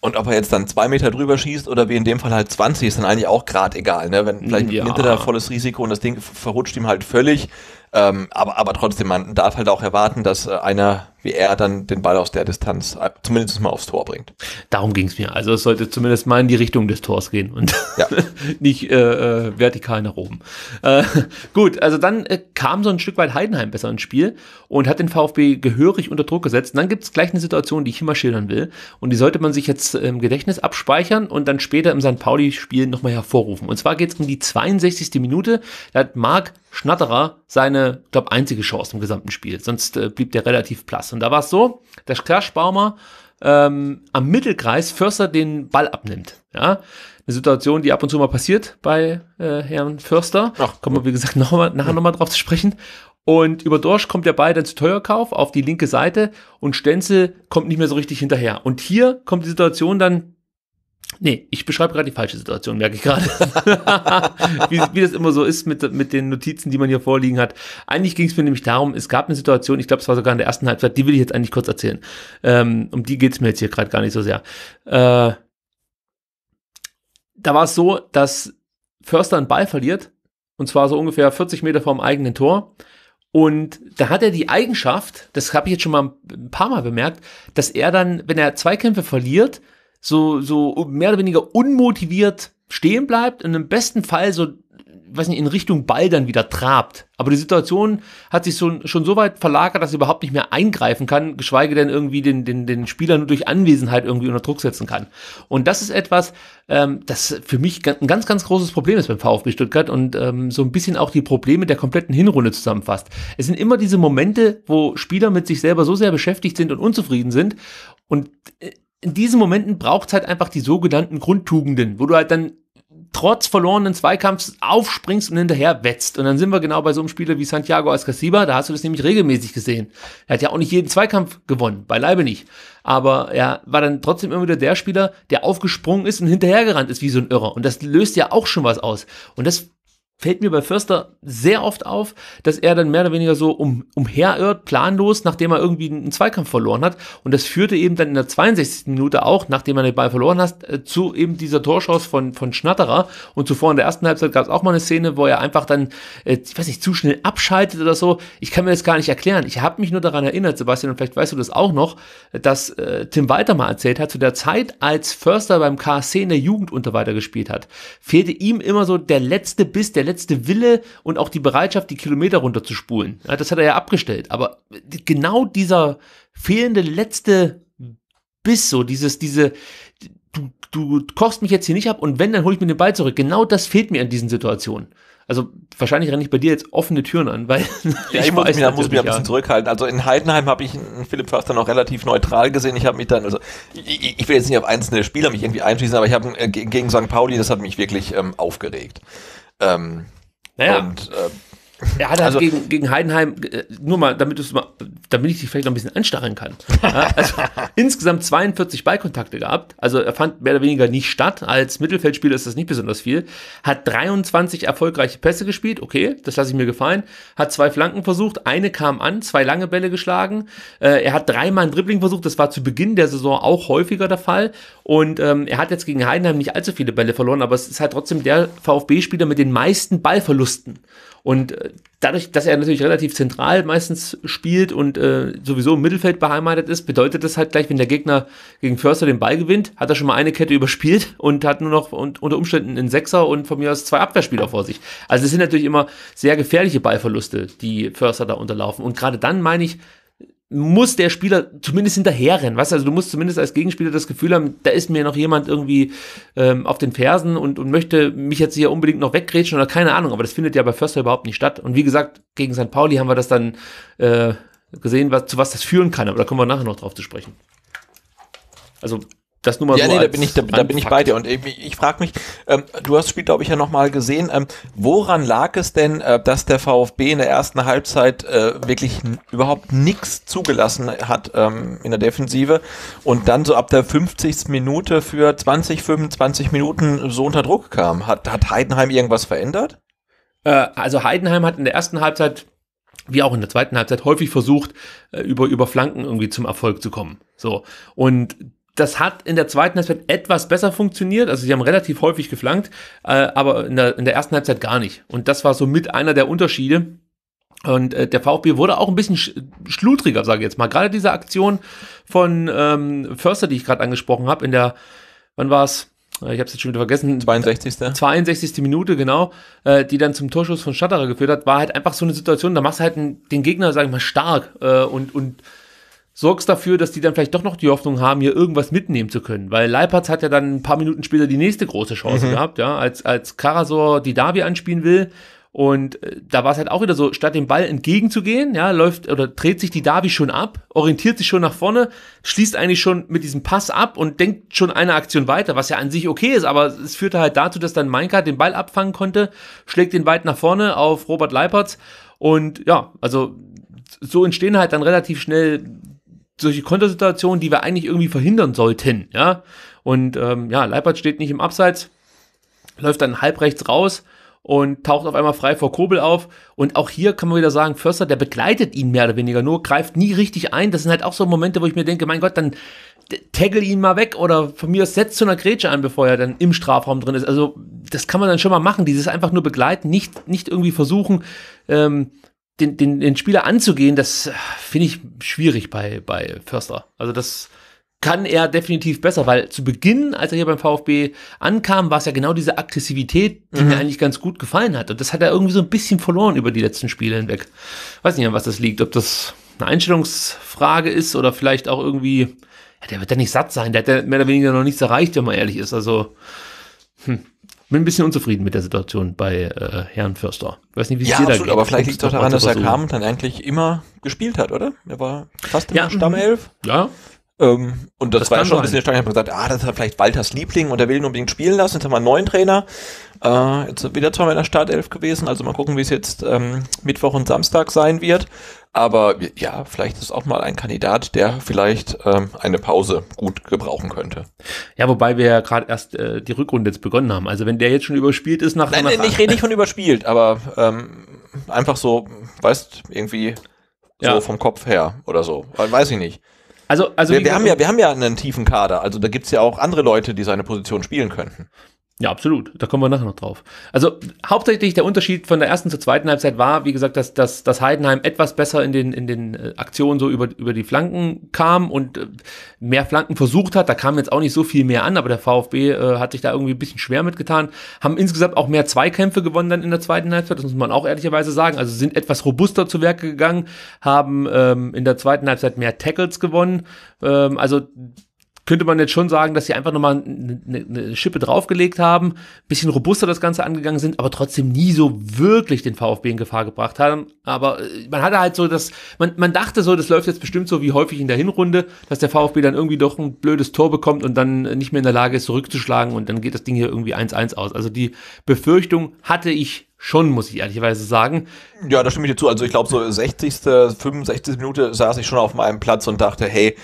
Und ob er jetzt dann zwei Meter drüber schießt oder wie in dem Fall halt 20, ist dann eigentlich auch grad egal. Ne? Wenn, vielleicht ja. nimmt er da volles Risiko und das Ding verrutscht ihm halt völlig. Ähm, aber, aber trotzdem, man darf halt auch erwarten, dass äh, einer wie er dann den Ball aus der Distanz äh, zumindest mal aufs Tor bringt. Darum ging es mir. Also es sollte zumindest mal in die Richtung des Tors gehen und ja. [LAUGHS] nicht äh, äh, vertikal nach oben. Äh, [LAUGHS] gut, also dann äh, kam so ein Stück weit Heidenheim besser ins Spiel und hat den VfB gehörig unter Druck gesetzt. Und dann gibt es gleich eine Situation, die ich immer schildern will. Und die sollte man sich jetzt im ähm, Gedächtnis abspeichern und dann später im St. Pauli-Spiel nochmal hervorrufen. Und zwar geht es um die 62. Minute. Da hat Marc Schnatterer seine, glaube einzige Chance im gesamten Spiel. Sonst äh, blieb der relativ platt. Und da war es so, dass Kerschbaumer ähm, am Mittelkreis Förster den Ball abnimmt. Ja, eine Situation, die ab und zu mal passiert bei äh, Herrn Förster. Ach, kommen wir, wie gesagt, noch mal, nachher nochmal drauf zu sprechen. Und über Dorsch kommt der Ball dann zu Teuerkauf auf die linke Seite und Stenzel kommt nicht mehr so richtig hinterher. Und hier kommt die Situation dann Nee, ich beschreibe gerade die falsche Situation, merke ich gerade. [LAUGHS] wie, wie, das immer so ist mit, mit den Notizen, die man hier vorliegen hat. Eigentlich ging es mir nämlich darum, es gab eine Situation, ich glaube, es war sogar in der ersten Halbzeit, die will ich jetzt eigentlich kurz erzählen. Ähm, um die geht's mir jetzt hier gerade gar nicht so sehr. Äh, da war es so, dass Förster einen Ball verliert, und zwar so ungefähr 40 Meter vom eigenen Tor. Und da hat er die Eigenschaft, das habe ich jetzt schon mal ein paar Mal bemerkt, dass er dann, wenn er Zweikämpfe verliert, so, so mehr oder weniger unmotiviert stehen bleibt und im besten Fall so, weiß nicht, in Richtung Ball dann wieder trabt. Aber die Situation hat sich so, schon so weit verlagert, dass sie überhaupt nicht mehr eingreifen kann, geschweige denn irgendwie den, den, den Spieler nur durch Anwesenheit irgendwie unter Druck setzen kann. Und das ist etwas, ähm, das für mich ein ganz, ganz großes Problem ist beim VfB Stuttgart und ähm, so ein bisschen auch die Probleme der kompletten Hinrunde zusammenfasst. Es sind immer diese Momente, wo Spieler mit sich selber so sehr beschäftigt sind und unzufrieden sind und äh, in diesen Momenten braucht halt einfach die sogenannten Grundtugenden, wo du halt dann trotz verlorenen Zweikampfs aufspringst und hinterher wetzt. Und dann sind wir genau bei so einem Spieler wie Santiago Ascasiba, da hast du das nämlich regelmäßig gesehen. Er hat ja auch nicht jeden Zweikampf gewonnen, beileibe nicht. Aber er war dann trotzdem immer wieder der Spieler, der aufgesprungen ist und hinterhergerannt ist wie so ein Irrer. Und das löst ja auch schon was aus. Und das fällt mir bei Förster sehr oft auf, dass er dann mehr oder weniger so um, umherirrt, planlos, nachdem er irgendwie einen Zweikampf verloren hat. Und das führte eben dann in der 62. Minute auch, nachdem er den Ball verloren hat, äh, zu eben dieser Torschance von, von Schnatterer. Und zuvor in der ersten Halbzeit gab es auch mal eine Szene, wo er einfach dann, äh, ich weiß nicht, zu schnell abschaltet oder so. Ich kann mir das gar nicht erklären. Ich habe mich nur daran erinnert, Sebastian, und vielleicht weißt du das auch noch, dass äh, Tim Walter mal erzählt hat, zu der Zeit, als Förster beim KSC in der Jugend unter weiter gespielt hat, fehlte ihm immer so der letzte Biss, der letzte letzte Wille und auch die Bereitschaft, die Kilometer runterzuspulen. Ja, das hat er ja abgestellt. Aber genau dieser fehlende letzte Biss, so dieses, diese, du, du kochst mich jetzt hier nicht ab und wenn, dann hole ich mir den Ball zurück. Genau das fehlt mir in diesen Situationen. Also wahrscheinlich renne ich bei dir jetzt offene Türen an, weil ja, [LAUGHS] ich, muss mich, muss mich ein bisschen zurückhalten. Also in Heidenheim habe ich Philipp Förster noch relativ neutral gesehen. Ich habe mich dann, also ich, ich, will jetzt nicht auf einzelne Spieler mich irgendwie einschließen, aber ich habe äh, gegen St. Pauli, das hat mich wirklich ähm, aufgeregt. Ähm, um, naja. Und äh, Er hat halt also, gegen, gegen Heidenheim, äh, nur mal, damit, du mal, damit ich dich vielleicht noch ein bisschen anstacheln kann. also, [LAUGHS] insgesamt 42 Ballkontakte gehabt. Also er fand mehr oder weniger nicht statt. Als Mittelfeldspieler ist das nicht besonders viel. Hat 23 erfolgreiche Pässe gespielt. Okay, das lasse ich mir gefallen. Hat zwei Flanken versucht. Eine kam an, zwei lange Bälle geschlagen. Äh, er hat dreimal ein Dribbling versucht. Das war zu Beginn der Saison auch häufiger der Fall. Und ähm, er hat jetzt gegen Heidenheim nicht allzu viele Bälle verloren, aber es ist halt trotzdem der VfB-Spieler mit den meisten Ballverlusten. Und äh, dadurch, dass er natürlich relativ zentral meistens spielt und äh, sowieso im Mittelfeld beheimatet ist, bedeutet das halt gleich, wenn der Gegner gegen Förster den Ball gewinnt, hat er schon mal eine Kette [LAUGHS] überspielt und hat nur noch und, unter Umständen einen Sechser und von mir aus zwei Abwehrspieler vor sich. Also es sind natürlich immer sehr gefährliche Ballverluste, die Förster da unterlaufen. Und gerade dann meine ich, muss der Spieler zumindest hinterherrennen, weißt du, also du musst zumindest als Gegenspieler das Gefühl haben, da ist mir noch jemand irgendwie ähm, auf den Fersen und, und möchte mich jetzt hier unbedingt noch weggrätschen oder keine Ahnung, aber das findet ja bei Förster überhaupt nicht statt und wie gesagt, gegen St. Pauli haben wir das dann äh, gesehen, was, zu was das führen kann, aber da kommen wir nachher noch drauf zu sprechen. Also das nur mal ja, so. Ja, nee, da bin ich, da, da bin ich bei dir. Und ich, ich frage mich, ähm, du hast das Spiel, glaube ich, ja nochmal gesehen. Ähm, woran lag es denn, äh, dass der VfB in der ersten Halbzeit äh, wirklich überhaupt nichts zugelassen hat ähm, in der Defensive und dann so ab der 50. Minute für 20, 25 Minuten so unter Druck kam? Hat, hat Heidenheim irgendwas verändert? Äh, also Heidenheim hat in der ersten Halbzeit wie auch in der zweiten Halbzeit häufig versucht, äh, über, über Flanken irgendwie zum Erfolg zu kommen. So. Und das hat in der zweiten Halbzeit etwas besser funktioniert. Also sie haben relativ häufig geflankt, äh, aber in der, in der ersten Halbzeit gar nicht. Und das war so mit einer der Unterschiede. Und äh, der VfB wurde auch ein bisschen sch schludriger, sage ich jetzt mal. Gerade diese Aktion von ähm, Förster, die ich gerade angesprochen habe, in der, wann war es? Äh, ich habe es jetzt schon wieder vergessen. 62. 62. Äh, Minute, genau, äh, die dann zum Torschuss von Schatterer geführt hat, war halt einfach so eine Situation, da machst du halt den Gegner, sage ich mal, stark äh, und, und sorgst dafür, dass die dann vielleicht doch noch die Hoffnung haben, hier irgendwas mitnehmen zu können. Weil Leipertz hat ja dann ein paar Minuten später die nächste große Chance mhm. gehabt, ja, als, als Karasor die Davi anspielen will. Und äh, da war es halt auch wieder so, statt dem Ball entgegenzugehen, ja, läuft oder dreht sich die Davi schon ab, orientiert sich schon nach vorne, schließt eigentlich schon mit diesem Pass ab und denkt schon eine Aktion weiter, was ja an sich okay ist, aber es führte halt dazu, dass dann Meinka den Ball abfangen konnte, schlägt den weit nach vorne auf Robert Leipertz und ja, also so entstehen halt dann relativ schnell solche Kontersituationen, die wir eigentlich irgendwie verhindern sollten, ja. Und ähm, ja, Leipert steht nicht im Abseits, läuft dann halbrechts raus und taucht auf einmal frei vor Kobel auf. Und auch hier kann man wieder sagen, Förster, der begleitet ihn mehr oder weniger nur, greift nie richtig ein. Das sind halt auch so Momente, wo ich mir denke, mein Gott, dann taggle ihn mal weg oder von mir aus setzt zu einer Grätsche an, bevor er dann im Strafraum drin ist. Also das kann man dann schon mal machen, dieses einfach nur begleiten, nicht, nicht irgendwie versuchen, ähm, den, den, den Spieler anzugehen, das finde ich schwierig bei, bei Förster. Also das kann er definitiv besser, weil zu Beginn, als er hier beim VfB ankam, war es ja genau diese Aggressivität, die mhm. mir eigentlich ganz gut gefallen hat. Und das hat er irgendwie so ein bisschen verloren über die letzten Spiele hinweg. Weiß nicht, an was das liegt, ob das eine Einstellungsfrage ist oder vielleicht auch irgendwie, ja, der wird ja nicht satt sein, der hat ja mehr oder weniger noch nichts erreicht, wenn man ehrlich ist. Also bin ein bisschen unzufrieden mit der Situation bei äh, Herrn Förster. Ich weiß nicht, wie es ja, dir absolut, da geht. aber vielleicht liegt es doch daran, dass er kam und dann eigentlich immer gespielt hat, oder? Er war fast immer ja, mhm. Stammelf. Ja. Ähm, und das, das war ja schon ein bisschen stark. Ich habe gesagt, ah, das ist vielleicht Walters Liebling und er will ihn unbedingt spielen lassen. Jetzt haben wir einen neuen Trainer. Äh, jetzt wieder zwar in der Startelf gewesen, also mal gucken, wie es jetzt ähm, Mittwoch und Samstag sein wird. Aber ja, vielleicht ist auch mal ein Kandidat, der vielleicht ähm, eine Pause gut gebrauchen könnte. Ja, wobei wir ja gerade erst äh, die Rückrunde jetzt begonnen haben. Also wenn der jetzt schon überspielt ist nach Nein, nein, ich rede nicht von überspielt, aber ähm, einfach so, weißt, irgendwie so ja. vom Kopf her oder so. Weiß ich nicht. Also, also wir, wir haben ja, wir haben ja einen tiefen Kader. Also da gibt's ja auch andere Leute, die seine Position spielen könnten. Ja, absolut. Da kommen wir nachher noch drauf. Also hauptsächlich der Unterschied von der ersten zur zweiten Halbzeit war, wie gesagt, dass, dass, dass Heidenheim etwas besser in den, in den äh, Aktionen so über, über die Flanken kam und äh, mehr Flanken versucht hat. Da kam jetzt auch nicht so viel mehr an, aber der VfB äh, hat sich da irgendwie ein bisschen schwer mitgetan. Haben insgesamt auch mehr Zweikämpfe gewonnen dann in der zweiten Halbzeit, das muss man auch ehrlicherweise sagen. Also sind etwas robuster zu Werke gegangen, haben ähm, in der zweiten Halbzeit mehr Tackles gewonnen. Ähm, also könnte man jetzt schon sagen, dass sie einfach nochmal eine, eine Schippe draufgelegt haben, bisschen robuster das Ganze angegangen sind, aber trotzdem nie so wirklich den VfB in Gefahr gebracht haben. Aber äh, man hatte halt so das, man, man dachte so, das läuft jetzt bestimmt so wie häufig in der Hinrunde, dass der VfB dann irgendwie doch ein blödes Tor bekommt und dann äh, nicht mehr in der Lage ist, zurückzuschlagen und dann geht das Ding hier irgendwie 1-1 aus. Also die Befürchtung hatte ich schon, muss ich ehrlicherweise sagen. Ja, da stimme ich dir zu. Also ich glaube, so 60., 65. Minute saß ich schon auf meinem Platz und dachte, hey,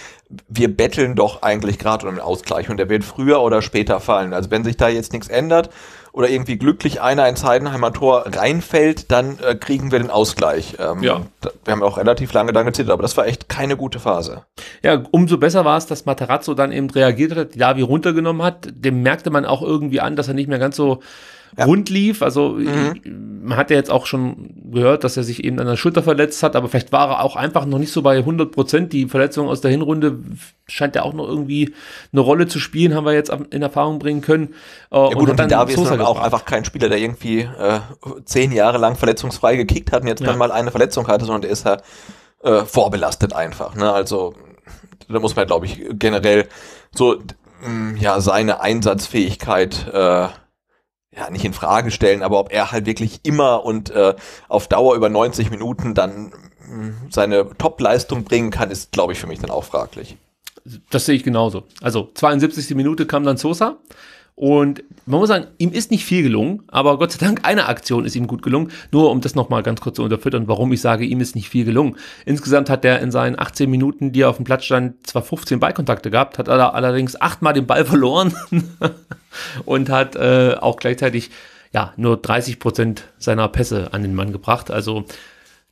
wir betteln doch eigentlich gerade um den Ausgleich und der wird früher oder später fallen. Also wenn sich da jetzt nichts ändert oder irgendwie glücklich einer ins Heidenheimer Tor reinfällt, dann äh, kriegen wir den Ausgleich. Ähm, ja. Da, wir haben auch relativ lange dann gezittert, aber das war echt keine gute Phase. Ja, umso besser war es, dass Materazzo dann eben reagiert hat, die Davi runtergenommen hat. Dem merkte man auch irgendwie an, dass er nicht mehr ganz so rund lief. Also mhm. man hat ja jetzt auch schon gehört, dass er sich eben an der Schulter verletzt hat, aber vielleicht war er auch einfach noch nicht so bei 100 Prozent. Die Verletzung aus der Hinrunde scheint ja auch noch irgendwie eine Rolle zu spielen, haben wir jetzt in Erfahrung bringen können. Äh, ja gut, und, und dann ist dann auch einfach kein Spieler, der irgendwie äh, zehn Jahre lang verletzungsfrei gekickt hat und jetzt ja. dann mal eine Verletzung hatte, sondern der ist ja äh, vorbelastet einfach. Ne? Also da muss man, glaube ich, generell so mm, ja seine Einsatzfähigkeit äh, ja, nicht in Frage stellen, aber ob er halt wirklich immer und äh, auf Dauer über 90 Minuten dann mh, hm, seine Top-Leistung bringen kann, ist, glaube ich, für mich dann auch fraglich. Das sehe ich genauso. Also 72. Minute kam dann Sosa. Und man muss sagen, ihm ist nicht viel gelungen, aber Gott sei Dank eine Aktion ist ihm gut gelungen. Nur um das nochmal ganz kurz zu unterfüttern, warum ich sage, ihm ist nicht viel gelungen. Insgesamt hat er in seinen 18 Minuten, die er auf dem Platz stand, zwar 15 Ballkontakte gehabt, hat er allerdings achtmal den Ball [LAUGHS] verloren [LAUGHS] und hat äh, auch gleichzeitig ja nur 30 Prozent seiner Pässe an den Mann gebracht. Also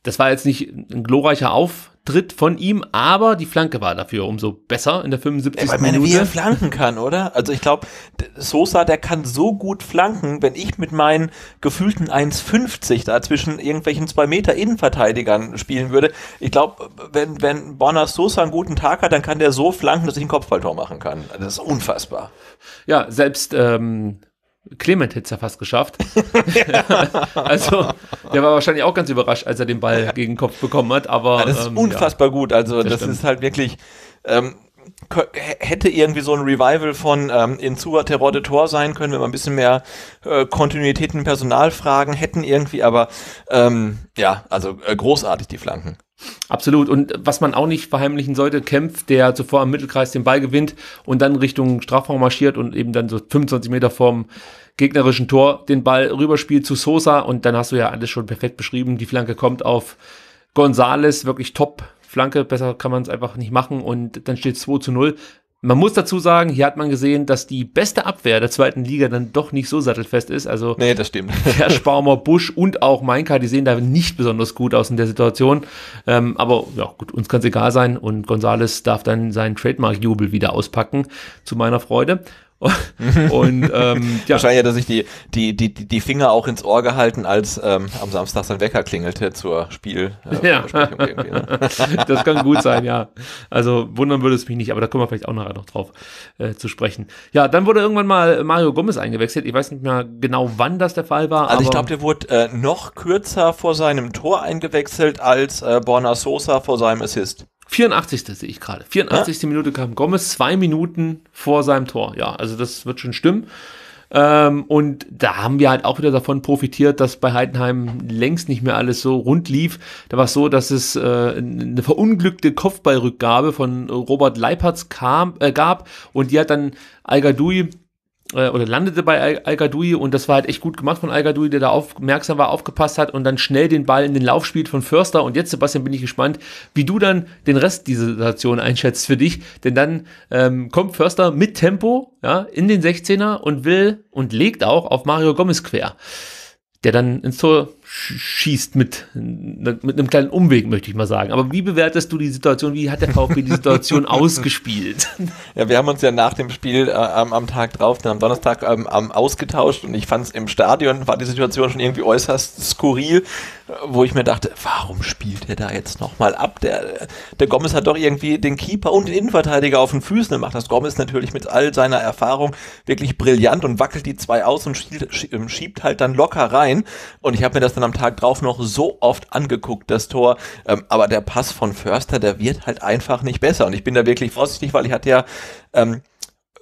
das war jetzt nicht ein glorreicher Auftritt von ihm, aber die Flanke war dafür umso besser in der 75. Ja, weil man Wie er flanken kann, oder? Also ich glaube, Sosa, der kann so gut flanken, wenn ich mit meinen gefühlten 1,50 da zwischen irgendwelchen 2 Meter Innenverteidigern spielen würde. Ich glaube, wenn, wenn Bonner Sosa einen guten Tag hat, dann kann der so flanken, dass ich ein Kopfballtor machen kann. Das ist unfassbar. Ja, selbst ähm, Clement hätte es ja fast geschafft. [LAUGHS] also, der war wahrscheinlich auch ganz überrascht, als er den Ball gegen den Kopf bekommen hat. Aber ja, das ist ähm, unfassbar ja. gut. Also, das, das ist halt wirklich. Ähm, hätte irgendwie so ein Revival von ähm, Insua Terror de Tor sein können, wenn man ein bisschen mehr äh, Kontinuität in Personalfragen hätten irgendwie, aber ähm, ja, also äh, großartig die Flanken. Absolut. Und was man auch nicht verheimlichen sollte, Kempf, der zuvor am Mittelkreis den Ball gewinnt und dann Richtung Strafraum marschiert und eben dann so 25 Meter vorm gegnerischen Tor den Ball rüberspielt zu Sosa und dann hast du ja alles schon perfekt beschrieben. Die Flanke kommt auf Gonzales, wirklich top. Flanke, besser kann man es einfach nicht machen und dann steht 2 zu 0. Man muss dazu sagen, hier hat man gesehen, dass die beste Abwehr der zweiten Liga dann doch nicht so sattelfest ist. Also nee, das stimmt. [LAUGHS] Herr Spaumer, Busch und auch Meinka, die sehen da nicht besonders gut aus in der Situation. Ähm, aber ja, gut, uns kann es egal sein und Gonzales darf dann seinen Trademark-Jubel wieder auspacken, zu meiner Freude. [LAUGHS] und ähm, ja. wahrscheinlich hat er sich die, die, die, die Finger auch ins Ohr gehalten, als ähm, am Samstag sein Wecker klingelte zur Spiel. Äh, ja. Ne? [LAUGHS] das kann gut sein, ja. Also wundern würde es mich nicht, aber da kommen wir vielleicht auch nachher noch drauf äh, zu sprechen. Ja, dann wurde irgendwann mal Mario Gomez eingewechselt. Ich weiß nicht mehr genau, wann das der Fall war. Also ich glaube, der wurde äh, noch kürzer vor seinem Tor eingewechselt als äh, Borna Sosa vor seinem Assist. 84. sehe ich gerade. 84. Ja? Minute kam Gomez, zwei Minuten vor seinem Tor. Ja, also das wird schon stimmen. Ähm, und da haben wir halt auch wieder davon profitiert, dass bei Heidenheim längst nicht mehr alles so rund lief. Da war es so, dass es äh, eine verunglückte Kopfballrückgabe von Robert Leipertz kam, äh, gab und die hat dann Al-Gadoui äh, oder landete bei Al-Gadoui und das war halt echt gut gemacht von Al-Gadoui, der da aufmerksam war, aufgepasst hat und dann schnell den Ball in den Lauf spielt von Förster. Und jetzt, Sebastian, bin ich gespannt, wie du dann den Rest dieser Situation einschätzt für dich. Denn dann ähm, kommt Förster mit Tempo ja, in den 16er und will und legt auch auf Mario Gomez quer, der dann ins Tor schießt mit, ne, mit einem kleinen Umweg, möchte ich mal sagen. Aber wie bewertest du die Situation? Wie hat der VfB die Situation [LAUGHS] ausgespielt? Ja, wir haben uns ja nach dem Spiel äh, am, am, Tag drauf, dann am Donnerstag ähm, am, ausgetauscht und ich fand es im Stadion, war die Situation schon irgendwie äußerst skurril, wo ich mir dachte, warum spielt er da jetzt nochmal ab? Der, der Gomez hat doch irgendwie den Keeper und den Innenverteidiger auf den Füßen gemacht. Das Gomez natürlich mit all seiner Erfahrung wirklich brillant und wackelt die zwei aus und schiebt, ähm, schiebt halt dann locker rein. Und ich habe mir das dann am Tag drauf noch so oft angeguckt, das Tor. Ähm, aber der Pass von Förster, der wird halt einfach nicht besser. Und ich bin da wirklich vorsichtig, weil ich hatte ja, ähm,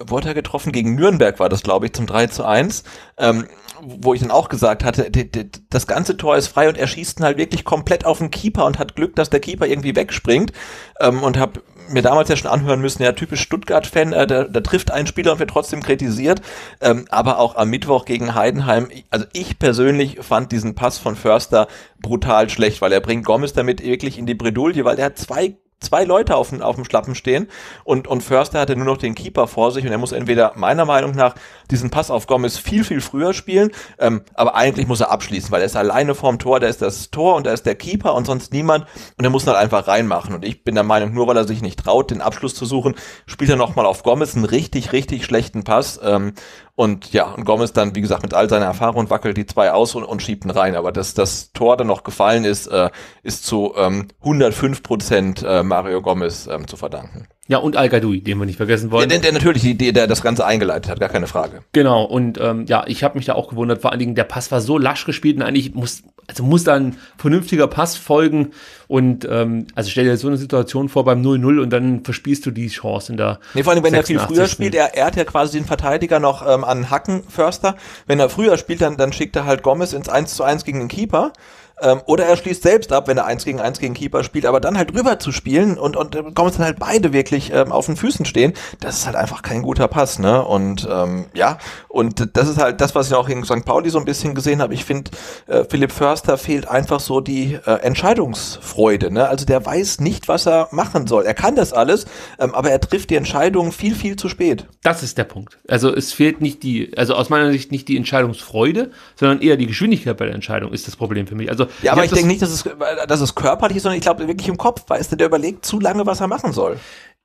wurde er getroffen gegen Nürnberg, war das, glaube ich, zum 3 zu 1. Ähm, wo ich dann auch gesagt hatte, die, die, das ganze Tor ist frei und er schießt ihn halt wirklich komplett auf den Keeper und hat Glück, dass der Keeper irgendwie wegspringt ähm, und habe mir damals ja schon anhören müssen, ja, typisch Stuttgart-Fan, äh, da, da trifft ein Spieler und wird trotzdem kritisiert. Ähm, aber auch am Mittwoch gegen Heidenheim, also ich persönlich fand diesen Pass von Förster brutal schlecht, weil er bringt Gomez damit wirklich in die Bredouille, weil er hat zwei zwei Leute auf, dem, auf dem Schlappen stehen und, und Förster hatte nur noch den Keeper vor sich und er muss entweder meiner Meinung nach diesen Pass auf Gomez viel, viel früher spielen. Ähm, aber eigentlich muss er abschließen, weil er ist alleine vorm Tor, da ist das Tor und da ist der Keeper und sonst niemand. Und er muss dann halt einfach reinmachen. Und ich bin der Meinung, nur weil er sich nicht traut, den Abschluss zu suchen, spielt er nochmal auf Gomez einen richtig, richtig schlechten Pass. Ähm, und ja, und Gomez dann, wie gesagt, mit all seiner Erfahrung wackelt die zwei aus und, und schiebt ihn rein. Aber dass das Tor dann noch gefallen ist, äh, ist zu ähm, 105 Prozent äh, Mario Gomez ähm, zu verdanken. Ja, und Al-Gadoui, den wir nicht vergessen wollen. Ja, der, der natürlich, die, der das Ganze eingeleitet hat, gar keine Frage. Genau, und ähm, ja, ich habe mich da auch gewundert, vor allen Dingen, der Pass war so lasch gespielt und eigentlich muss, also muss da ein vernünftiger Pass folgen. Und ähm, also stell dir so eine Situation vor beim 0-0 und dann verspielst du die Chance in der. Nee, vor allem, wenn er viel früher spielt, er, er hat ja quasi den Verteidiger noch ähm, an Hacken, Förster. Wenn er früher spielt, dann, dann schickt er halt Gomez ins 1 zu 1 gegen den Keeper. Ähm, oder er schließt selbst ab, wenn er eins gegen eins gegen Keeper spielt, aber dann halt rüber zu spielen und, und äh, kommen es dann halt beide wirklich ähm, auf den Füßen stehen, das ist halt einfach kein guter Pass, ne? Und ähm, ja, und das ist halt das, was ich auch in St. Pauli so ein bisschen gesehen habe. Ich finde, äh, Philipp Förster fehlt einfach so die äh, Entscheidungsfreude, ne? Also der weiß nicht, was er machen soll. Er kann das alles, ähm, aber er trifft die Entscheidung viel, viel zu spät. Das ist der Punkt. Also es fehlt nicht die, also aus meiner Sicht nicht die Entscheidungsfreude, sondern eher die Geschwindigkeit bei der Entscheidung ist das Problem für mich. Also also, ja, aber ich denke nicht, dass es, dass es körperlich ist, sondern ich glaube wirklich im Kopf, weißt du, der überlegt zu lange, was er machen soll.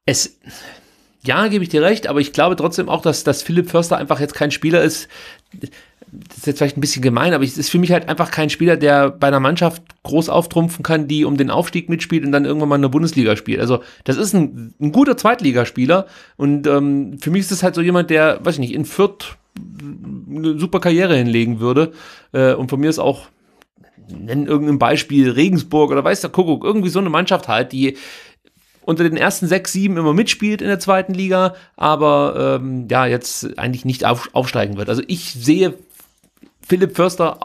Es, ja, gebe ich dir recht, aber ich glaube trotzdem auch, dass, dass Philipp Förster einfach jetzt kein Spieler ist. Das ist jetzt vielleicht ein bisschen gemein, aber es ist für mich halt einfach kein Spieler, der bei einer Mannschaft groß auftrumpfen kann, die um den Aufstieg mitspielt und dann irgendwann mal in der Bundesliga spielt. Also das ist ein, ein guter Zweitligaspieler und ähm, für mich ist das halt so jemand, der, weiß ich nicht, in Fürth eine super Karriere hinlegen würde. Äh, und von mir ist auch nennen irgendein Beispiel, Regensburg oder weiß der Kuckuck, irgendwie so eine Mannschaft halt, die unter den ersten sechs, sieben immer mitspielt in der zweiten Liga, aber ähm, ja, jetzt eigentlich nicht auf, aufsteigen wird. Also ich sehe Philipp Förster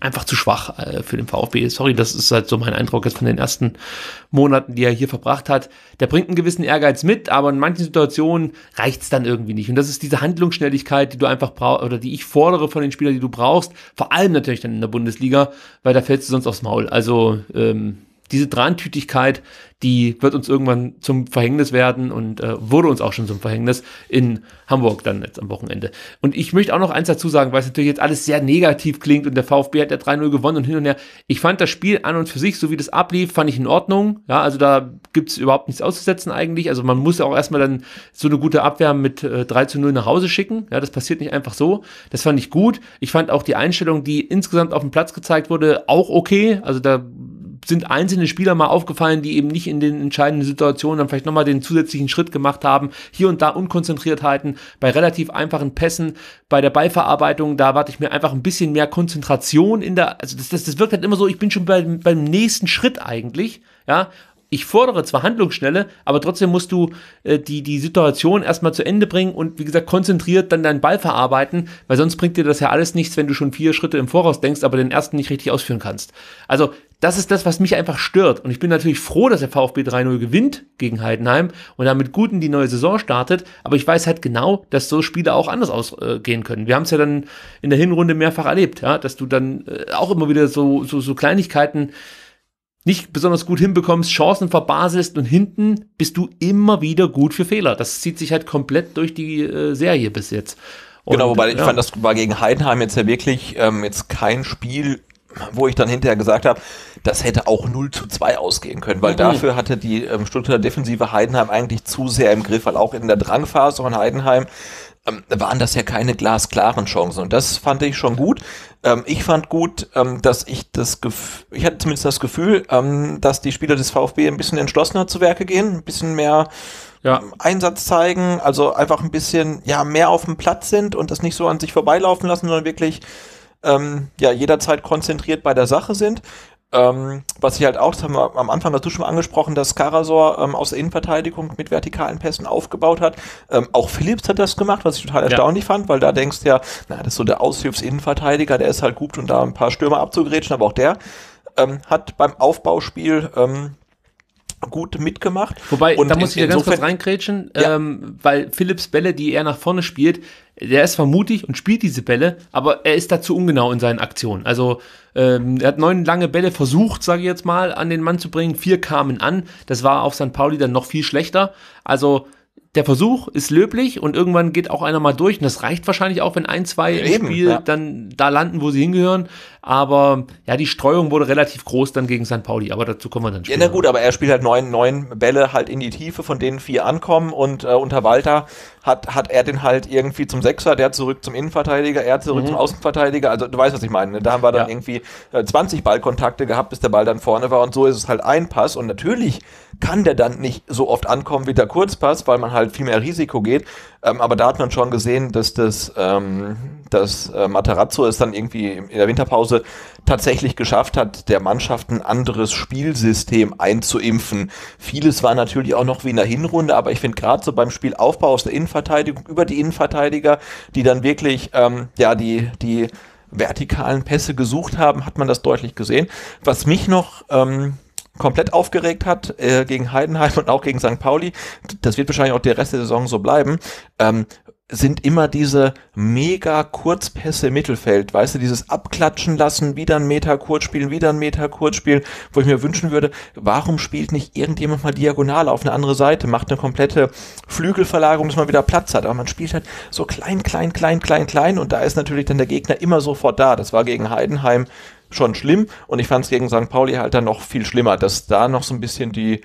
einfach zu schwach äh, für den VfB. Sorry, das ist halt so mein Eindruck jetzt von den ersten Monaten, die er hier verbracht hat. Der bringt einen gewissen Ehrgeiz mit, aber in manchen Situationen reicht es dann irgendwie nicht. Und das ist diese Handlungsschnelligkeit, die du einfach brauchst, oder die ich fordere von den Spielern, die du brauchst, vor allem natürlich dann in der Bundesliga, weil da fällst du sonst aufs Maul. Also ähm, diese Drantütigkeit, die wird uns irgendwann zum Verhängnis werden und äh, wurde uns auch schon zum Verhängnis in Hamburg dann jetzt am Wochenende. Und ich möchte auch noch eins dazu sagen, weil es natürlich jetzt alles sehr negativ klingt und der VfB hat ja 3-0 gewonnen und hin und her. Ich fand das Spiel an und für sich, so wie das ablief, fand ich in Ordnung. Ja, also da gibt's überhaupt nichts auszusetzen eigentlich. Also man muss ja auch erstmal dann so eine gute Abwehr mit äh, 3 0 nach Hause schicken. Ja, das passiert nicht einfach so. Das fand ich gut. Ich fand auch die Einstellung, die insgesamt auf dem Platz gezeigt wurde, auch okay. Also da sind einzelne Spieler mal aufgefallen, die eben nicht in den entscheidenden Situationen dann vielleicht nochmal den zusätzlichen Schritt gemacht haben. Hier und da Unkonzentriertheiten bei relativ einfachen Pässen, bei der Ballverarbeitung, da warte ich mir einfach ein bisschen mehr Konzentration in der, also das, das, das wirkt halt immer so, ich bin schon bei, beim nächsten Schritt eigentlich, ja, ich fordere zwar Handlungsschnelle, aber trotzdem musst du äh, die, die Situation erstmal zu Ende bringen und wie gesagt konzentriert dann deinen Ball verarbeiten, weil sonst bringt dir das ja alles nichts, wenn du schon vier Schritte im Voraus denkst, aber den ersten nicht richtig ausführen kannst. Also das ist das, was mich einfach stört. Und ich bin natürlich froh, dass der VfB 3-0 gewinnt gegen Heidenheim und damit gut in die neue Saison startet. Aber ich weiß halt genau, dass so Spiele auch anders ausgehen können. Wir haben es ja dann in der Hinrunde mehrfach erlebt, ja, dass du dann äh, auch immer wieder so, so, so Kleinigkeiten nicht besonders gut hinbekommst, Chancen verbaselst und hinten bist du immer wieder gut für Fehler. Das zieht sich halt komplett durch die äh, Serie bis jetzt. Genau, und, genau, wobei ja. ich fand, das war gegen Heidenheim jetzt ja wirklich ähm, jetzt kein Spiel, wo ich dann hinterher gesagt habe, das hätte auch 0 zu 2 ausgehen können, weil mhm. dafür hatte die ähm, Stuttgarter Defensive Heidenheim eigentlich zu sehr im Griff, weil auch in der Drangphase von Heidenheim ähm, waren das ja keine glasklaren Chancen. Und das fand ich schon gut. Ähm, ich fand gut, ähm, dass ich das Gefühl, ich hatte zumindest das Gefühl, ähm, dass die Spieler des VfB ein bisschen entschlossener zu Werke gehen, ein bisschen mehr ja. Ähm, Einsatz zeigen, also einfach ein bisschen ja mehr auf dem Platz sind und das nicht so an sich vorbeilaufen lassen, sondern wirklich ähm, ja jederzeit konzentriert bei der Sache sind. Ähm, was ich halt auch, das haben wir am Anfang dazu schon mal angesprochen, dass Karasor ähm, aus der Innenverteidigung mit vertikalen Pässen aufgebaut hat. Ähm, auch Philips hat das gemacht, was ich total erstaunlich ja. fand, weil da denkst du ja, na, das ist so der Aushilfs-Innenverteidiger, der ist halt gut und da ein paar Stürmer abzugrätschen, aber auch der ähm, hat beim Aufbauspiel ähm, gut mitgemacht. Wobei, und da muss ich ja ganz kurz reingrätschen, ja. ähm, weil Philips Bälle, die er nach vorne spielt, der ist vermutlich und spielt diese Bälle, aber er ist dazu ungenau in seinen Aktionen. Also ähm, er hat neun lange Bälle versucht, sage ich jetzt mal, an den Mann zu bringen. Vier kamen an. Das war auf St. Pauli dann noch viel schlechter. Also der Versuch ist löblich und irgendwann geht auch einer mal durch. Und das reicht wahrscheinlich auch, wenn ein, zwei im Spiel ja. dann da landen, wo sie hingehören. Aber ja, die Streuung wurde relativ groß dann gegen St. Pauli, aber dazu kommen wir dann später. Ja, na gut, aber er spielt halt neun, neun Bälle halt in die Tiefe, von denen vier ankommen und äh, unter Walter hat, hat er den halt irgendwie zum Sechser, der zurück zum Innenverteidiger, er zurück mhm. zum Außenverteidiger. Also du weißt, was ich meine. Ne? Da haben wir dann ja. irgendwie äh, 20 Ballkontakte gehabt, bis der Ball dann vorne war und so ist es halt ein Pass und natürlich kann der dann nicht so oft ankommen wie der Kurzpass, weil man halt viel mehr Risiko geht. Ähm, aber da hat man schon gesehen, dass das ähm, dass äh, Matarazzo es dann irgendwie in der Winterpause tatsächlich geschafft hat, der Mannschaft ein anderes Spielsystem einzuimpfen. Vieles war natürlich auch noch wie in der Hinrunde, aber ich finde gerade so beim Spielaufbau aus der Innenverteidigung über die Innenverteidiger, die dann wirklich ähm, ja die die vertikalen Pässe gesucht haben, hat man das deutlich gesehen. Was mich noch ähm, komplett aufgeregt hat äh, gegen Heidenheim und auch gegen St. Pauli. Das wird wahrscheinlich auch der Rest der Saison so bleiben. Ähm, sind immer diese mega Kurzpässe im Mittelfeld, weißt du, dieses Abklatschen lassen, wieder ein Meter kurz spielen, wieder ein Meter kurz spielen, wo ich mir wünschen würde, warum spielt nicht irgendjemand mal diagonal auf eine andere Seite, macht eine komplette Flügelverlagerung, dass man wieder Platz hat, aber man spielt halt so klein, klein, klein, klein, klein und da ist natürlich dann der Gegner immer sofort da. Das war gegen Heidenheim schon schlimm und ich fand es gegen St. Pauli halt dann noch viel schlimmer, dass da noch so ein bisschen die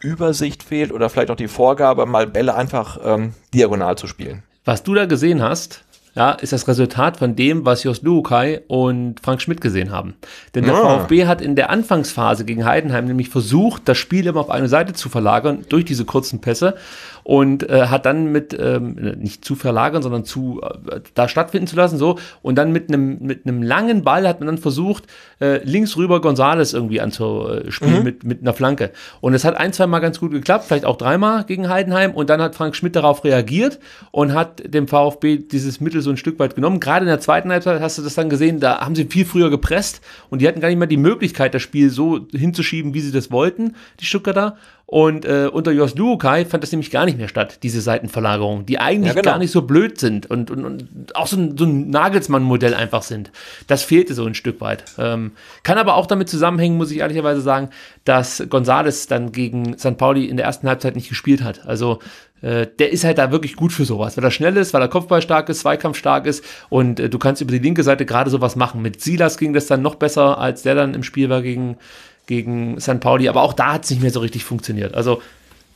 Übersicht fehlt oder vielleicht auch die Vorgabe, mal Bälle einfach ähm, diagonal zu spielen. Was du da gesehen hast, ja, ist das Resultat von dem, was Jos Luukai und Frank Schmidt gesehen haben. Denn der ah. VfB hat in der Anfangsphase gegen Heidenheim nämlich versucht, das Spiel immer auf eine Seite zu verlagern durch diese kurzen Pässe und äh, hat dann mit, ähm, nicht zu verlagern, sondern zu äh, da stattfinden zu lassen, so. Und dann mit einem mit einem langen Ball hat man dann versucht, äh, links rüber Gonzales irgendwie anzuspielen mhm. mit, mit einer Flanke. Und es hat ein, zwei Mal ganz gut geklappt, vielleicht auch dreimal gegen Heidenheim. Und dann hat Frank Schmidt darauf reagiert und hat dem VfB dieses Mittel so ein Stück weit genommen. Gerade in der zweiten Halbzeit hast du das dann gesehen, da haben sie viel früher gepresst und die hatten gar nicht mehr die Möglichkeit, das Spiel so hinzuschieben, wie sie das wollten, die da. Und äh, unter Jos Luukai fand das nämlich gar nicht mehr statt, diese Seitenverlagerung, die eigentlich ja, genau. gar nicht so blöd sind und, und, und auch so ein, so ein Nagelsmann-Modell einfach sind. Das fehlte so ein Stück weit. Ähm, kann aber auch damit zusammenhängen, muss ich ehrlicherweise sagen, dass Gonzales dann gegen St. Pauli in der ersten Halbzeit nicht gespielt hat. Also äh, der ist halt da wirklich gut für sowas, weil er schnell ist, weil er kopfballstark ist, zweikampfstark ist und äh, du kannst über die linke Seite gerade sowas machen. Mit Silas ging das dann noch besser, als der dann im Spiel war gegen, gegen San Pauli, aber auch da hat es nicht mehr so richtig funktioniert. Also,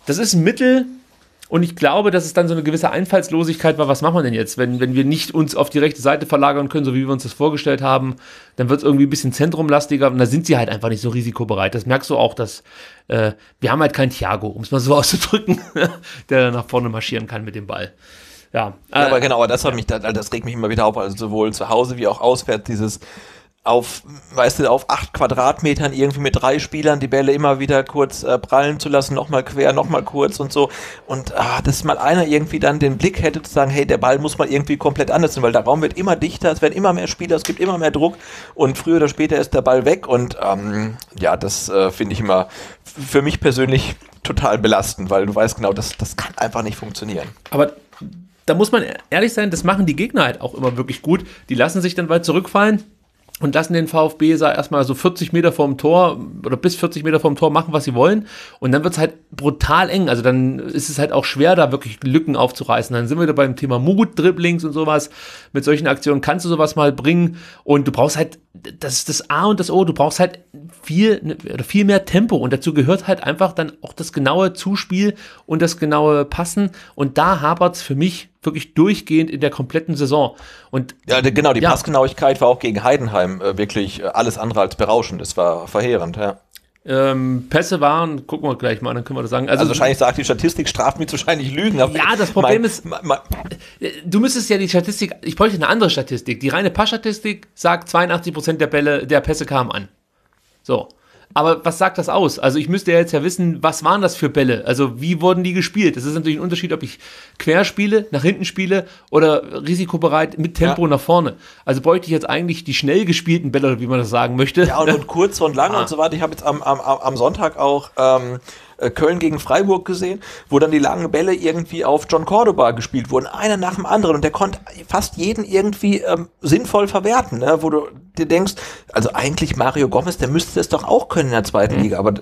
das ist ein Mittel und ich glaube, dass es dann so eine gewisse Einfallslosigkeit war, was machen wir denn jetzt, wenn, wenn wir nicht uns auf die rechte Seite verlagern können, so wie wir uns das vorgestellt haben, dann wird es irgendwie ein bisschen zentrumlastiger und da sind sie halt einfach nicht so risikobereit. Das merkst du auch, dass äh, wir haben halt keinen Thiago, um es mal so [LAUGHS] auszudrücken, der nach vorne marschieren kann mit dem Ball. Ja, äh, ja aber äh, genau, das, hat mich, das, das regt mich immer wieder auf, also sowohl zu Hause wie auch auswärts, dieses auf, weißt du, auf acht Quadratmetern irgendwie mit drei Spielern die Bälle immer wieder kurz äh, prallen zu lassen, nochmal quer, nochmal kurz und so. Und ah, dass mal einer irgendwie dann den Blick hätte zu sagen, hey, der Ball muss mal irgendwie komplett anders sein, weil der Raum wird immer dichter, es werden immer mehr Spieler, es gibt immer mehr Druck und früher oder später ist der Ball weg. Und ähm, ja, das äh, finde ich immer für mich persönlich total belastend, weil du weißt genau, das, das kann einfach nicht funktionieren. Aber da muss man ehrlich sein, das machen die Gegner halt auch immer wirklich gut. Die lassen sich dann weit zurückfallen, und lassen den VfB erstmal so 40 Meter vom Tor oder bis 40 Meter vom Tor machen, was sie wollen. Und dann wird es halt brutal eng. Also dann ist es halt auch schwer, da wirklich Lücken aufzureißen. Dann sind wir da beim Thema Mut, Dribblings und sowas. Mit solchen Aktionen kannst du sowas mal bringen. Und du brauchst halt, das ist das A und das O, du brauchst halt viel, ne, viel mehr Tempo. Und dazu gehört halt einfach dann auch das genaue Zuspiel und das genaue Passen. Und da hapert es für mich wirklich durchgehend in der kompletten Saison. Und ja, genau, die ja. Passgenauigkeit war auch gegen Heidenheim äh, wirklich äh, alles andere als berauschend. Es war verheerend, ja. Ähm, Pässe waren, gucken wir gleich mal, dann können wir das sagen. Also, also wahrscheinlich sagt die Statistik, straft mich wahrscheinlich Lügen. ja, das Problem mein, ist, mein, mein, du müsstest ja die Statistik, ich bräuchte eine andere Statistik. Die reine Passstatistik sagt, 82% der Bälle, der Pässe kamen an. So. Aber was sagt das aus? Also ich müsste ja jetzt ja wissen, was waren das für Bälle? Also wie wurden die gespielt? Das ist natürlich ein Unterschied, ob ich quer spiele, nach hinten spiele oder risikobereit mit Tempo ja. nach vorne. Also bräuchte ich jetzt eigentlich die schnell gespielten Bälle, wie man das sagen möchte. Ja, und, und kurz und lang ah. und so weiter. Ich habe jetzt am, am, am Sonntag auch ähm, äh, Köln gegen Freiburg gesehen, wo dann die langen Bälle irgendwie auf John Cordoba gespielt wurden, einer nach dem anderen und der konnte fast jeden irgendwie ähm, sinnvoll verwerten, ne? wo du dir denkst, also eigentlich Mario Gomez, der müsste es doch auch können in der zweiten mhm. Liga, aber äh,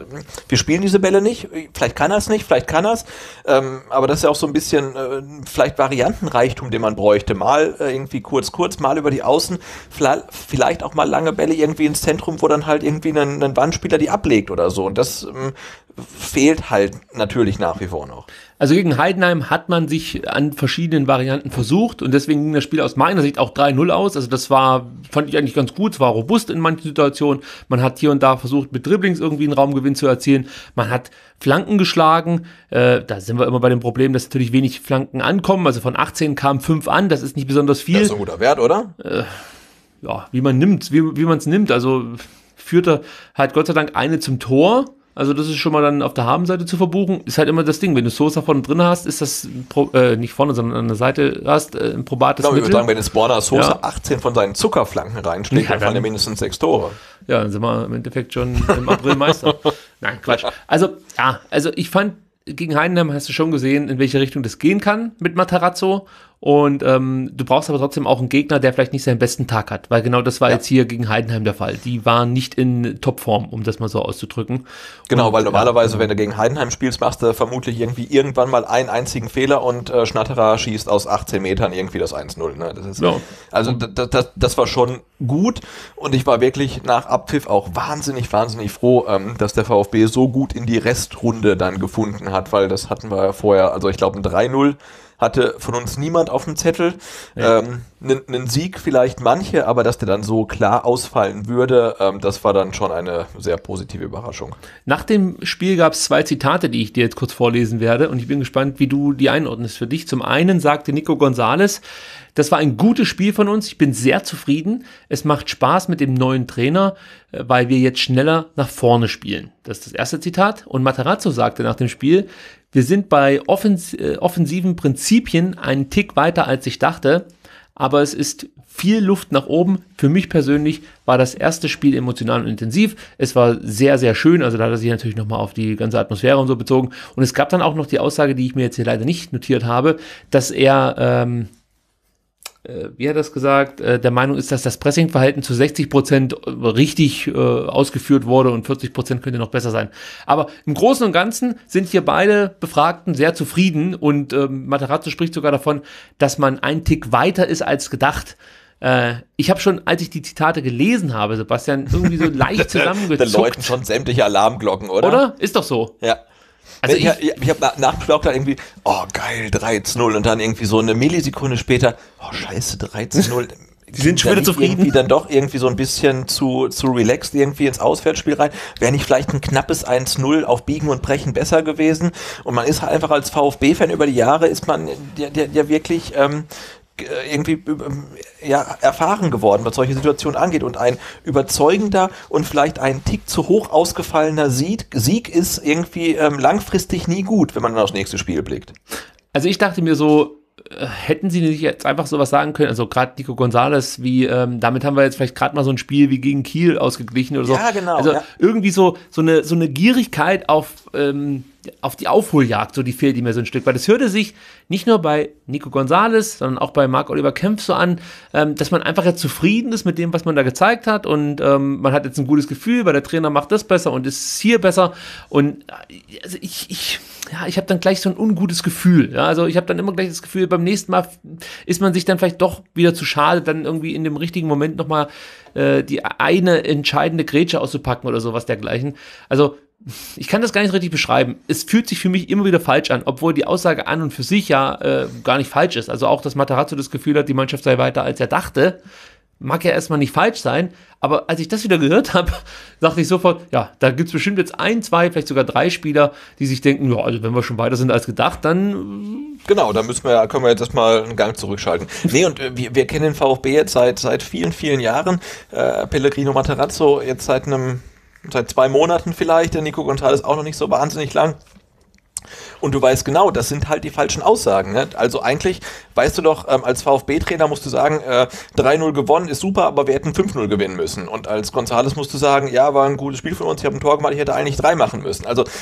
wir spielen diese Bälle nicht, vielleicht kann er es nicht, vielleicht kann er es, ähm, aber das ist ja auch so ein bisschen äh, vielleicht Variantenreichtum, den man bräuchte, mal äh, irgendwie kurz, kurz, mal über die Außen, vielleicht auch mal lange Bälle irgendwie ins Zentrum, wo dann halt irgendwie ein, ein Wandspieler die ablegt oder so und das ähm, fehlt halt natürlich nach wie vor noch. Also gegen Heidenheim hat man sich an verschiedenen Varianten versucht und deswegen ging das Spiel aus meiner Sicht auch 3-0 aus. Also das war, fand ich eigentlich ganz gut, es war robust in manchen Situationen. Man hat hier und da versucht, mit Dribblings irgendwie einen Raumgewinn zu erzielen. Man hat Flanken geschlagen. Äh, da sind wir immer bei dem Problem, dass natürlich wenig Flanken ankommen. Also von 18 kamen 5 an, das ist nicht besonders viel. Das ist ein guter Wert, oder? Äh, ja, wie man nimmt, wie, wie man es nimmt. Also führte halt Gott sei Dank eine zum Tor also das ist schon mal dann auf der Habenseite zu verbuchen. Ist halt immer das Ding, wenn du Sosa vorne drin hast, ist das, äh, nicht vorne, sondern an der Seite hast, äh, ein probates ich glaub, Mittel. Ich würde sagen, wenn jetzt Borna Sosa ja. 18 von seinen Zuckerflanken reinschlägt, ja, dann fallen ja mindestens sechs Tore. Ja, dann sind wir im Endeffekt schon im April Meister. [LAUGHS] Nein, Quatsch. Also, ja, also ich fand, gegen Heidenheim hast du schon gesehen, in welche Richtung das gehen kann mit Matarazzo. Und ähm, du brauchst aber trotzdem auch einen Gegner, der vielleicht nicht seinen besten Tag hat, weil genau das war ja. jetzt hier gegen Heidenheim der Fall. Die waren nicht in Topform, um das mal so auszudrücken. Genau, und, weil normalerweise, ja, wenn du gegen Heidenheim spielst, machst du vermutlich irgendwie irgendwann mal einen einzigen Fehler und äh, Schnatterer schießt aus 18 Metern irgendwie das 1-0. Ne? ja. Also das, das war schon gut und ich war wirklich nach Abpfiff auch wahnsinnig, wahnsinnig froh, ähm, dass der VfB so gut in die Restrunde dann gefunden hat, weil das hatten wir ja vorher, also ich glaube ein 3-0 hatte von uns niemand auf dem Zettel. Ja. Ähm, Sieg vielleicht manche, aber dass der dann so klar ausfallen würde, ähm, das war dann schon eine sehr positive Überraschung. Nach dem Spiel gab es zwei Zitate, die ich dir jetzt kurz vorlesen werde und ich bin gespannt, wie du die einordnest für dich. Zum einen sagte Nico Gonzalez, das war ein gutes Spiel von uns, ich bin sehr zufrieden. Es macht Spaß mit dem neuen Trainer, äh, weil wir jetzt schneller nach vorne spielen. Das ist das erste Zitat. Und Materazzo sagte nach dem Spiel, wir sind bei offens äh, offensiven Prinzipien einen Tick weiter, als ich dachte, aber es ist viel Luft nach oben. Für mich persönlich war das erste Spiel emotional und intensiv. Es war sehr, sehr schön. Also da hat er sich natürlich nochmal auf die ganze Atmosphäre und so bezogen. Und es gab dann auch noch die Aussage, die ich mir jetzt hier leider nicht notiert habe, dass er ähm, äh, wie hat das gesagt, äh, der Meinung ist, dass das Pressingverhalten zu 60 Prozent richtig äh, ausgeführt wurde und 40 Prozent könnte noch besser sein. Aber im Großen und Ganzen sind hier beide Befragten sehr zufrieden und ähm, Materazzo spricht sogar davon, dass man einen Tick weiter ist als gedacht. Äh, ich habe schon, als ich die Zitate gelesen habe, Sebastian, irgendwie so leicht [LAUGHS] zusammengezuckt. da läuten schon sämtliche Alarmglocken, oder? Oder? Ist doch so. Ja. Also ich, ich, ich habe nachgeschlaucht irgendwie, oh geil, 13-0 und dann irgendwie so eine Millisekunde später, oh scheiße, 13-0. [LAUGHS] die sind schon wieder zufrieden. Die dann doch irgendwie so ein bisschen zu, zu relaxed irgendwie ins Auswärtsspiel rein. Wäre nicht vielleicht ein knappes 1-0 auf Biegen und Brechen besser gewesen. Und man ist halt einfach als VfB-Fan über die Jahre ist man ja, ja, ja wirklich ähm, äh, irgendwie äh, ja, erfahren geworden, was solche Situationen angeht. Und ein überzeugender und vielleicht ein Tick zu hoch ausgefallener Sieg, Sieg ist irgendwie ähm, langfristig nie gut, wenn man dann aufs nächste Spiel blickt. Also ich dachte mir so, hätten sie nicht jetzt einfach sowas sagen können, also gerade Nico Gonzalez, wie ähm, damit haben wir jetzt vielleicht gerade mal so ein Spiel wie gegen Kiel ausgeglichen oder so. Ja, genau. Also ja. irgendwie so, so, eine, so eine Gierigkeit auf, ähm, auf die Aufholjagd, so die fehlt ihm ja so ein Stück, weil das hörte sich nicht nur bei Nico Gonzalez, sondern auch bei Marc-Oliver Kempf so an, ähm, dass man einfach jetzt zufrieden ist mit dem, was man da gezeigt hat und ähm, man hat jetzt ein gutes Gefühl, weil der Trainer macht das besser und ist hier besser und äh, also ich, ich ja, ich habe dann gleich so ein ungutes Gefühl. Ja, also ich habe dann immer gleich das Gefühl, beim nächsten Mal ist man sich dann vielleicht doch wieder zu schade, dann irgendwie in dem richtigen Moment nochmal äh, die eine entscheidende Grätsche auszupacken oder sowas dergleichen. Also ich kann das gar nicht richtig beschreiben. Es fühlt sich für mich immer wieder falsch an, obwohl die Aussage an und für sich ja äh, gar nicht falsch ist. Also auch, dass Matarazzo das Gefühl hat, die Mannschaft sei weiter als er dachte mag ja erstmal nicht falsch sein, aber als ich das wieder gehört habe, [LAUGHS] dachte ich sofort, ja, da gibt es bestimmt jetzt ein, zwei, vielleicht sogar drei Spieler, die sich denken, ja, also wenn wir schon weiter sind als gedacht, dann. Äh, genau, da müssen wir, ja, können wir jetzt erstmal einen Gang zurückschalten. nee, und äh, wir, wir, kennen den VfB jetzt seit, seit vielen, vielen Jahren. Äh, Pellegrino Materazzo jetzt seit einem, seit zwei Monaten vielleicht, der Nico Gonzalez auch noch nicht so wahnsinnig lang. Und du weißt genau, das sind halt die falschen Aussagen. Ne? Also eigentlich weißt du doch, ähm, als VfB-Trainer musst du sagen, äh, 3-0 gewonnen ist super, aber wir hätten 5-0 gewinnen müssen. Und als Gonzales musst du sagen, ja, war ein gutes Spiel von uns, ich habe ein Tor gemacht, ich hätte eigentlich 3 machen müssen. Also das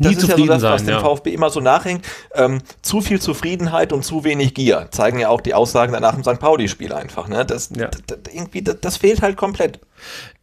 Nie ist ja so das, was sein, dem VfB immer so nachhängt. Ähm, zu viel Zufriedenheit und zu wenig Gier zeigen ja auch die Aussagen danach im St. Pauli-Spiel einfach. Ne? Das, ja. das, das, irgendwie, das, das fehlt halt komplett.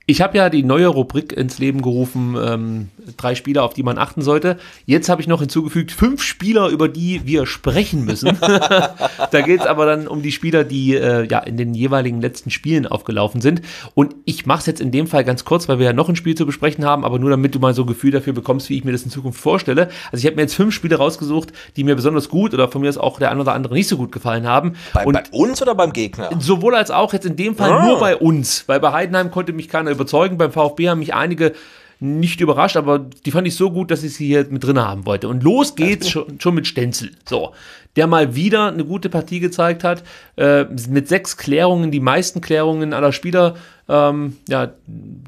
Ich habe ja die neue Rubrik ins Leben gerufen, ähm, drei Spieler, auf die man achten sollte. Jetzt habe ich noch hinzugefügt, fünf Spieler, über die wir sprechen müssen. [LAUGHS] da geht es aber dann um die Spieler, die äh, ja in den jeweiligen letzten Spielen aufgelaufen sind. Und ich mache es jetzt in dem Fall ganz kurz, weil wir ja noch ein Spiel zu besprechen haben, aber nur damit du mal so ein Gefühl dafür bekommst, wie ich mir das in Zukunft vorstelle. Also ich habe mir jetzt fünf Spiele rausgesucht, die mir besonders gut oder von mir aus auch der ein oder andere nicht so gut gefallen haben. Bei, bei uns oder beim Gegner? Sowohl als auch jetzt in dem Fall oh. nur bei uns, weil bei Heidenheim konnte mich keiner überzeugen. Beim VfB haben mich einige nicht überrascht, aber die fand ich so gut, dass ich sie hier mit drin haben wollte. Und los geht's schon, schon mit Stenzel. So, der mal wieder eine gute Partie gezeigt hat, äh, mit sechs Klärungen, die meisten Klärungen aller Spieler ähm, ja,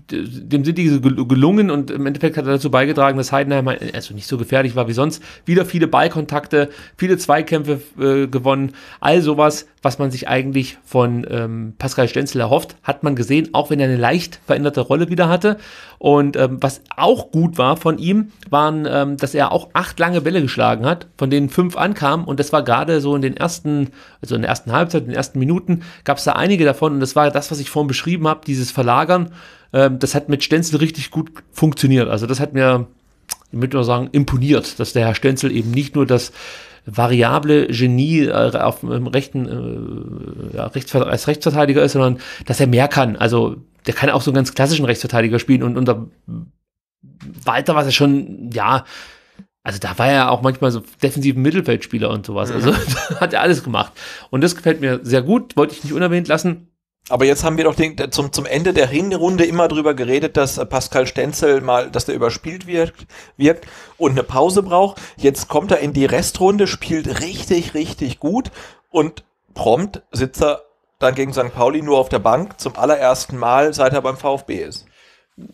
dem sind diese gelungen und im Endeffekt hat er dazu beigetragen, dass Heidenheim also nicht so gefährlich war wie sonst. Wieder viele Ballkontakte, viele Zweikämpfe äh, gewonnen. All sowas, was man sich eigentlich von ähm, Pascal Stenzel erhofft, hat man gesehen, auch wenn er eine leicht veränderte Rolle wieder hatte. Und ähm, was auch gut war von ihm, waren, ähm, dass er auch acht lange Bälle geschlagen hat, von denen fünf ankamen. Und das war gerade so in den ersten, also in der ersten Halbzeit, in den ersten Minuten, gab es da einige davon. Und das war das, was ich vorhin beschrieben habe dieses Verlagern. Ähm, das hat mit Stenzel richtig gut funktioniert. Also das hat mir, ich würde mal sagen, imponiert, dass der Herr Stenzel eben nicht nur das variable Genie äh, auf dem rechten, äh, ja, als Rechtsverteidiger ist, sondern dass er mehr kann. Also der kann auch so einen ganz klassischen Rechtsverteidiger spielen und unter Walter war es ja schon, ja, also da war er auch manchmal so defensiven Mittelfeldspieler und sowas. Also mhm. [LAUGHS] hat er alles gemacht. Und das gefällt mir sehr gut, wollte ich nicht unerwähnt lassen aber jetzt haben wir doch den, zum, zum Ende der Hinrunde immer drüber geredet, dass äh, Pascal Stenzel mal, dass der überspielt wirkt, wirkt und eine Pause braucht. Jetzt kommt er in die Restrunde, spielt richtig, richtig gut und prompt sitzt er dann gegen St. Pauli nur auf der Bank zum allerersten Mal, seit er beim VfB ist.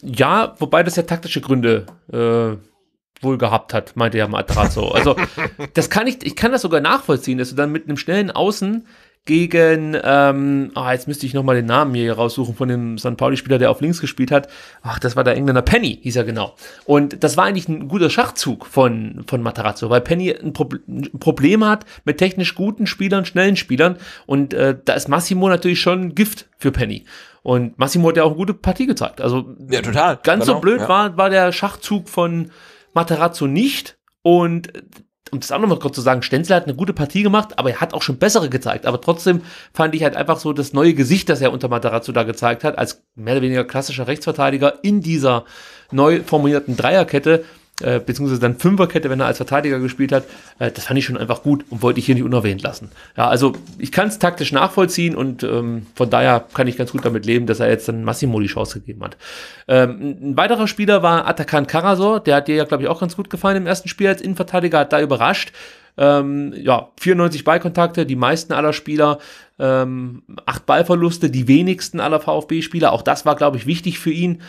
Ja, wobei das ja taktische Gründe äh, wohl gehabt hat, meinte ja Matrazzo. Also [LAUGHS] das kann ich, ich kann das sogar nachvollziehen, dass du dann mit einem schnellen Außen gegen, ähm, oh, jetzt müsste ich nochmal den Namen hier raussuchen von dem St. Pauli-Spieler, der auf links gespielt hat. Ach, das war der Engländer Penny, hieß er genau. Und das war eigentlich ein guter Schachzug von, von Matarazzo, weil Penny ein, Pro ein Problem hat mit technisch guten Spielern, schnellen Spielern. Und äh, da ist Massimo natürlich schon Gift für Penny. Und Massimo hat ja auch eine gute Partie gezeigt. Also ja, total. Ganz genau, so blöd ja. war, war der Schachzug von Matarazzo nicht. Und um das auch nochmal kurz zu sagen, Stenzel hat eine gute Partie gemacht, aber er hat auch schon bessere gezeigt. Aber trotzdem fand ich halt einfach so das neue Gesicht, das er unter Matarazzo da gezeigt hat, als mehr oder weniger klassischer Rechtsverteidiger in dieser neu formulierten Dreierkette, äh, beziehungsweise dann Fünferkette, wenn er als Verteidiger gespielt hat, äh, das fand ich schon einfach gut und wollte ich hier nicht unerwähnt lassen. Ja, also ich kann es taktisch nachvollziehen und ähm, von daher kann ich ganz gut damit leben, dass er jetzt dann Massimo die Chance gegeben hat. Ähm, ein weiterer Spieler war Atakan Karasor, der hat dir ja, glaube ich, auch ganz gut gefallen im ersten Spiel als Innenverteidiger, hat da überrascht. Ähm, ja, 94 Ballkontakte, die meisten aller Spieler, ähm, acht Ballverluste, die wenigsten aller VfB-Spieler. Auch das war, glaube ich, wichtig für ihn,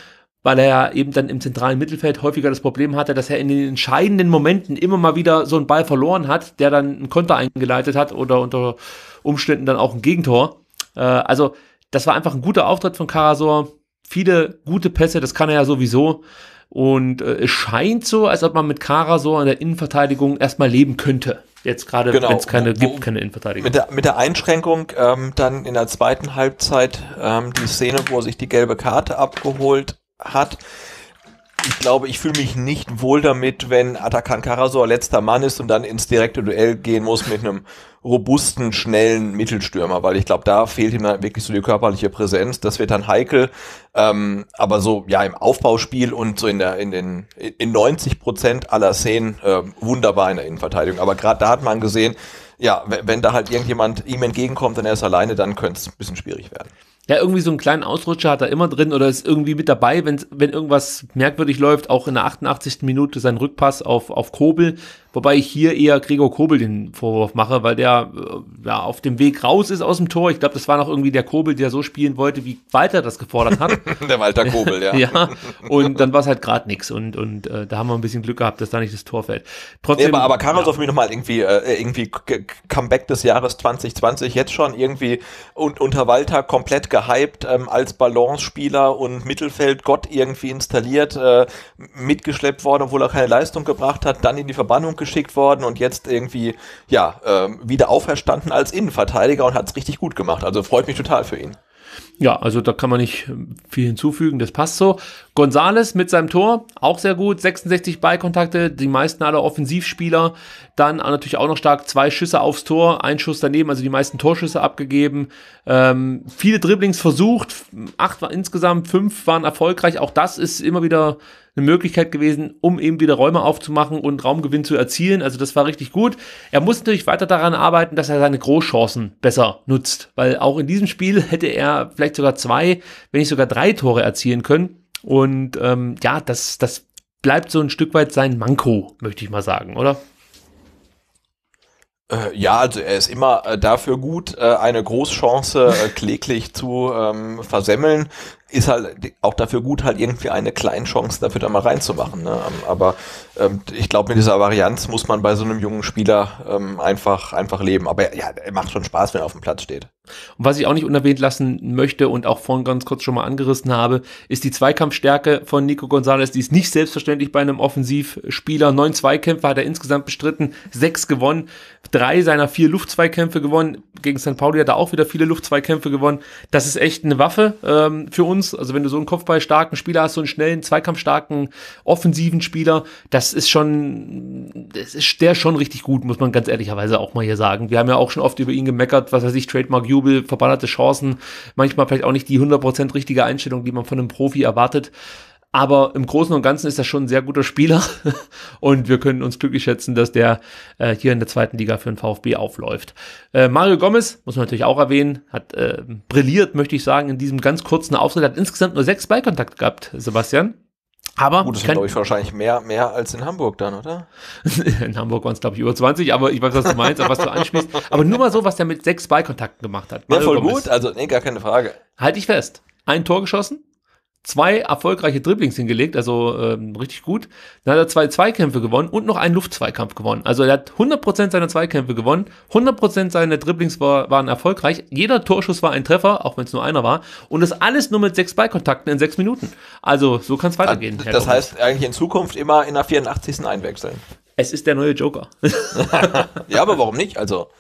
weil er ja eben dann im zentralen Mittelfeld häufiger das Problem hatte, dass er in den entscheidenden Momenten immer mal wieder so einen Ball verloren hat, der dann einen Konter eingeleitet hat oder unter Umständen dann auch ein Gegentor. Äh, also das war einfach ein guter Auftritt von Karasor. Viele gute Pässe, das kann er ja sowieso. Und äh, es scheint so, als ob man mit Karasor in der Innenverteidigung erstmal leben könnte. Jetzt gerade, genau. wenn es keine gibt, keine Innenverteidigung. Mit der, mit der Einschränkung ähm, dann in der zweiten Halbzeit ähm, die Szene, wo er sich die gelbe Karte abgeholt hat. Ich glaube, ich fühle mich nicht wohl damit, wenn Atakan Karasor letzter Mann ist und dann ins direkte Duell gehen muss mit einem robusten, schnellen Mittelstürmer, weil ich glaube, da fehlt ihm dann wirklich so die körperliche Präsenz. Das wird dann heikel. Ähm, aber so, ja, im Aufbauspiel und so in der, in den, in 90 Prozent aller Szenen äh, wunderbar in der Innenverteidigung. Aber gerade da hat man gesehen, ja, wenn da halt irgendjemand ihm entgegenkommt und er ist alleine, dann könnte es ein bisschen schwierig werden ja, irgendwie so einen kleinen Ausrutscher hat er immer drin oder ist irgendwie mit dabei, wenn, wenn irgendwas merkwürdig läuft, auch in der 88. Minute sein Rückpass auf, auf Kobel, Wobei ich hier eher Gregor Kobel den Vorwurf mache, weil der äh, ja, auf dem Weg raus ist aus dem Tor. Ich glaube, das war noch irgendwie der Kobel, der so spielen wollte, wie Walter das gefordert hat. [LAUGHS] der Walter Kobel, ja. [LAUGHS] ja. Und dann war es halt gerade nichts. Und, und äh, da haben wir ein bisschen Glück gehabt, dass da nicht das Tor fällt. Trotzdem, nee, aber, aber Karos ja. auf mich nochmal irgendwie, äh, äh irgendwie Comeback des Jahres 2020, jetzt schon irgendwie und, unter Walter komplett gehypt, ähm, als Balance-Spieler und Mittelfeldgott irgendwie installiert, äh, mitgeschleppt worden, obwohl er keine Leistung gebracht hat, dann in die Verbannung abgeschickt worden und jetzt irgendwie ja ähm, wieder auferstanden als Innenverteidiger und hat es richtig gut gemacht. Also freut mich total für ihn. Ja, also da kann man nicht äh, viel hinzufügen, das passt so. Gonzales mit seinem Tor, auch sehr gut, 66 Ballkontakte, die meisten aller Offensivspieler. Dann natürlich auch noch stark zwei Schüsse aufs Tor, ein Schuss daneben, also die meisten Torschüsse abgegeben. Ähm, viele Dribblings versucht, acht war insgesamt, fünf waren erfolgreich. Auch das ist immer wieder eine Möglichkeit gewesen, um eben wieder Räume aufzumachen und Raumgewinn zu erzielen. Also das war richtig gut. Er muss natürlich weiter daran arbeiten, dass er seine Großchancen besser nutzt, weil auch in diesem Spiel [LAUGHS] hätte er vielleicht sogar zwei, wenn nicht sogar drei Tore erzielen können. Und ähm, ja, das, das bleibt so ein Stück weit sein Manko, möchte ich mal sagen, oder? Äh, ja, also er ist immer äh, dafür gut, äh, eine Großchance kläglich zu ähm, versemmeln ist halt auch dafür gut, halt irgendwie eine kleine Chance dafür da mal reinzumachen. Ne? Ähm, aber ähm, ich glaube, mit dieser Varianz muss man bei so einem jungen Spieler ähm, einfach, einfach leben. Aber ja, er macht schon Spaß, wenn er auf dem Platz steht. Und was ich auch nicht unerwähnt lassen möchte und auch vorhin ganz kurz schon mal angerissen habe, ist die Zweikampfstärke von Nico Gonzalez. Die ist nicht selbstverständlich bei einem Offensivspieler. Neun Zweikämpfe hat er insgesamt bestritten, sechs gewonnen, drei seiner vier Luftzweikämpfe gewonnen. Gegen St. Pauli hat er auch wieder viele Luftzweikämpfe gewonnen. Das ist echt eine Waffe ähm, für uns. Also wenn du so einen Kopfballstarken Spieler hast, so einen schnellen, zweikampfstarken, offensiven Spieler, das das ist schon, das ist der schon richtig gut, muss man ganz ehrlicherweise auch mal hier sagen. Wir haben ja auch schon oft über ihn gemeckert, was weiß ich, Trademark Jubel, verballerte Chancen, manchmal vielleicht auch nicht die 100% richtige Einstellung, die man von einem Profi erwartet. Aber im Großen und Ganzen ist das schon ein sehr guter Spieler [LAUGHS] und wir können uns glücklich schätzen, dass der äh, hier in der zweiten Liga für den VfB aufläuft. Äh, Mario Gomez, muss man natürlich auch erwähnen, hat äh, brilliert, möchte ich sagen, in diesem ganz kurzen Auftritt, hat insgesamt nur sechs Ballkontakte gehabt, Sebastian. Aber Gut, das sind, glaube ich, wahrscheinlich mehr, mehr als in Hamburg dann, oder? [LAUGHS] in Hamburg waren es, glaube ich, über 20, aber ich weiß, was du meinst, auf was du anspielst. Aber nur mal so, was der mit sechs Ballkontakten gemacht hat. Ja, voll Gomez. gut, also nee, gar keine Frage. Halte ich fest. Ein Tor geschossen, zwei erfolgreiche Dribblings hingelegt, also ähm, richtig gut. Dann hat er zwei Zweikämpfe gewonnen und noch einen Luftzweikampf gewonnen. Also er hat 100% seiner Zweikämpfe gewonnen, 100% seiner Dribblings war, waren erfolgreich. Jeder Torschuss war ein Treffer, auch wenn es nur einer war. Und das alles nur mit sechs Ballkontakten in sechs Minuten. Also so kann es weitergehen. Das, das heißt eigentlich in Zukunft immer in der 84. einwechseln. Es ist der neue Joker. [LAUGHS] ja, aber warum nicht? Also.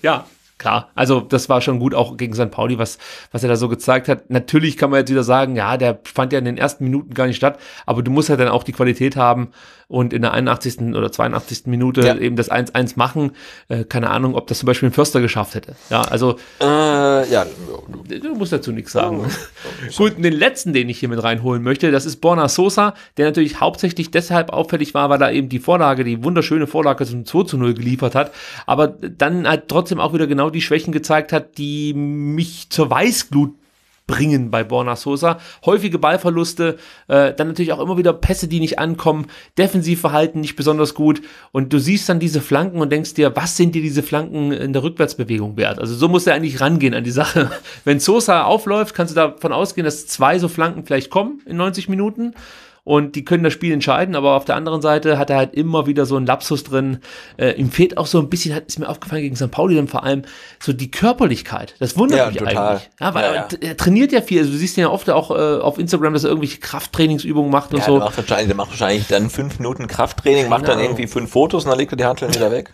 Ja, klar. Also das war schon gut auch gegen St. Pauli, was, was er da so gezeigt hat. Natürlich kann man jetzt wieder sagen, ja, der fand ja in den ersten Minuten gar nicht statt, aber du musst halt dann auch die Qualität haben und in der 81. oder 82. Minute ja. eben das 1-1 machen. Äh, keine Ahnung, ob das zum Beispiel ein Förster geschafft hätte. Ja, also äh, ja. du musst dazu nichts sagen. Oh, [LAUGHS] gut, den letzten, den ich hier mit reinholen möchte, das ist Borna Sosa, der natürlich hauptsächlich deshalb auffällig war, weil er eben die Vorlage, die wunderschöne Vorlage zum 2 0 geliefert hat, aber dann halt trotzdem auch wieder genau die Schwächen gezeigt hat, die mich zur Weißglut bringen bei Borna Sosa. Häufige Ballverluste, äh, dann natürlich auch immer wieder Pässe, die nicht ankommen, Defensivverhalten nicht besonders gut und du siehst dann diese Flanken und denkst dir, was sind dir diese Flanken in der Rückwärtsbewegung wert? Also so muss er eigentlich rangehen an die Sache. [LAUGHS] Wenn Sosa aufläuft, kannst du davon ausgehen, dass zwei so Flanken vielleicht kommen in 90 Minuten und die können das Spiel entscheiden, aber auf der anderen Seite hat er halt immer wieder so einen Lapsus drin. Äh, ihm fehlt auch so ein bisschen, hat, ist mir aufgefallen gegen St. Pauli dann vor allem, so die Körperlichkeit. Das wundert ja, mich total. eigentlich. Ja, weil ja, er trainiert ja viel. Also, du siehst ja oft auch äh, auf Instagram, dass er irgendwelche Krafttrainingsübungen macht und so. Der macht, wahrscheinlich, der macht wahrscheinlich dann fünf Minuten Krafttraining, macht dann irgendwie fünf Fotos und dann legt er die Handeln wieder weg.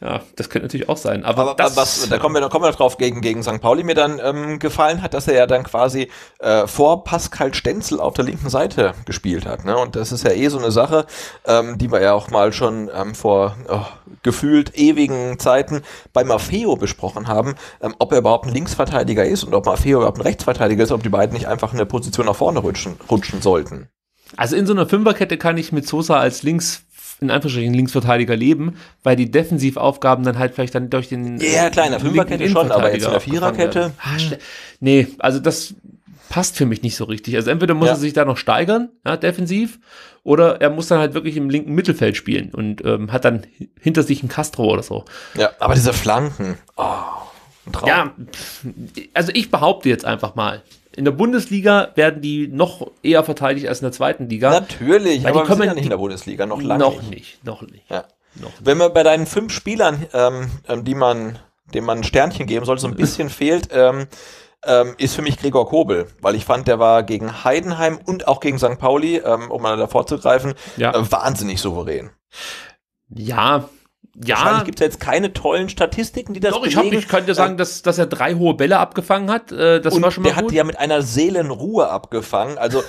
Ja, das könnte natürlich auch sein. Aber, aber das, was, da kommen wir, da kommen wir drauf, gegen, gegen St. Pauli mir dann ähm, gefallen hat, dass er ja dann quasi äh, vor Pascal Stenzel auf der linken Seite gespielt hat. Ne? Und das ist ja eh so eine Sache, ähm, die wir ja auch mal schon ähm, vor oh, gefühlt ewigen Zeiten bei Maffeo besprochen haben, ähm, ob er überhaupt ein Linksverteidiger ist und ob Maffeo überhaupt ein Rechtsverteidiger ist, ob die beiden nicht einfach in der Position nach vorne rutschen, rutschen sollten. Also in so einer Fünferkette kann ich mit Sosa als Links in Anführungsstrichen Linksverteidiger leben, weil die Defensivaufgaben dann halt vielleicht dann durch den. Ja, yeah, kleiner Fünferkette schon, aber jetzt in der Viererkette. Ah, hm. nee, also das passt für mich nicht so richtig. Also entweder muss ja. er sich da noch steigern, ja, defensiv, oder er muss dann halt wirklich im linken Mittelfeld spielen und ähm, hat dann hinter sich einen Castro oder so. Ja, aber diese Flanken. Oh, ein Traum. Ja, also ich behaupte jetzt einfach mal, in der Bundesliga werden die noch eher verteidigt als in der zweiten Liga. Natürlich, aber die kommen ja nicht in der Bundesliga, noch lange noch nicht. nicht. Noch nicht, ja. noch nicht. Wenn man bei deinen fünf Spielern, ähm, ähm die man, dem man ein Sternchen geben soll, so ein [LAUGHS] bisschen fehlt, ähm, ähm, ist für mich Gregor Kobel, weil ich fand, der war gegen Heidenheim und auch gegen St. Pauli, ähm, um mal davor zu greifen, ja. äh, wahnsinnig souverän. Ja, ja. Wahrscheinlich gibt es jetzt keine tollen Statistiken, die das Doch, ich, hab, ich kann dir sagen, äh, dass, dass er drei hohe Bälle abgefangen hat. Äh, das und war schon mal der gut. hat die ja mit einer Seelenruhe abgefangen. Also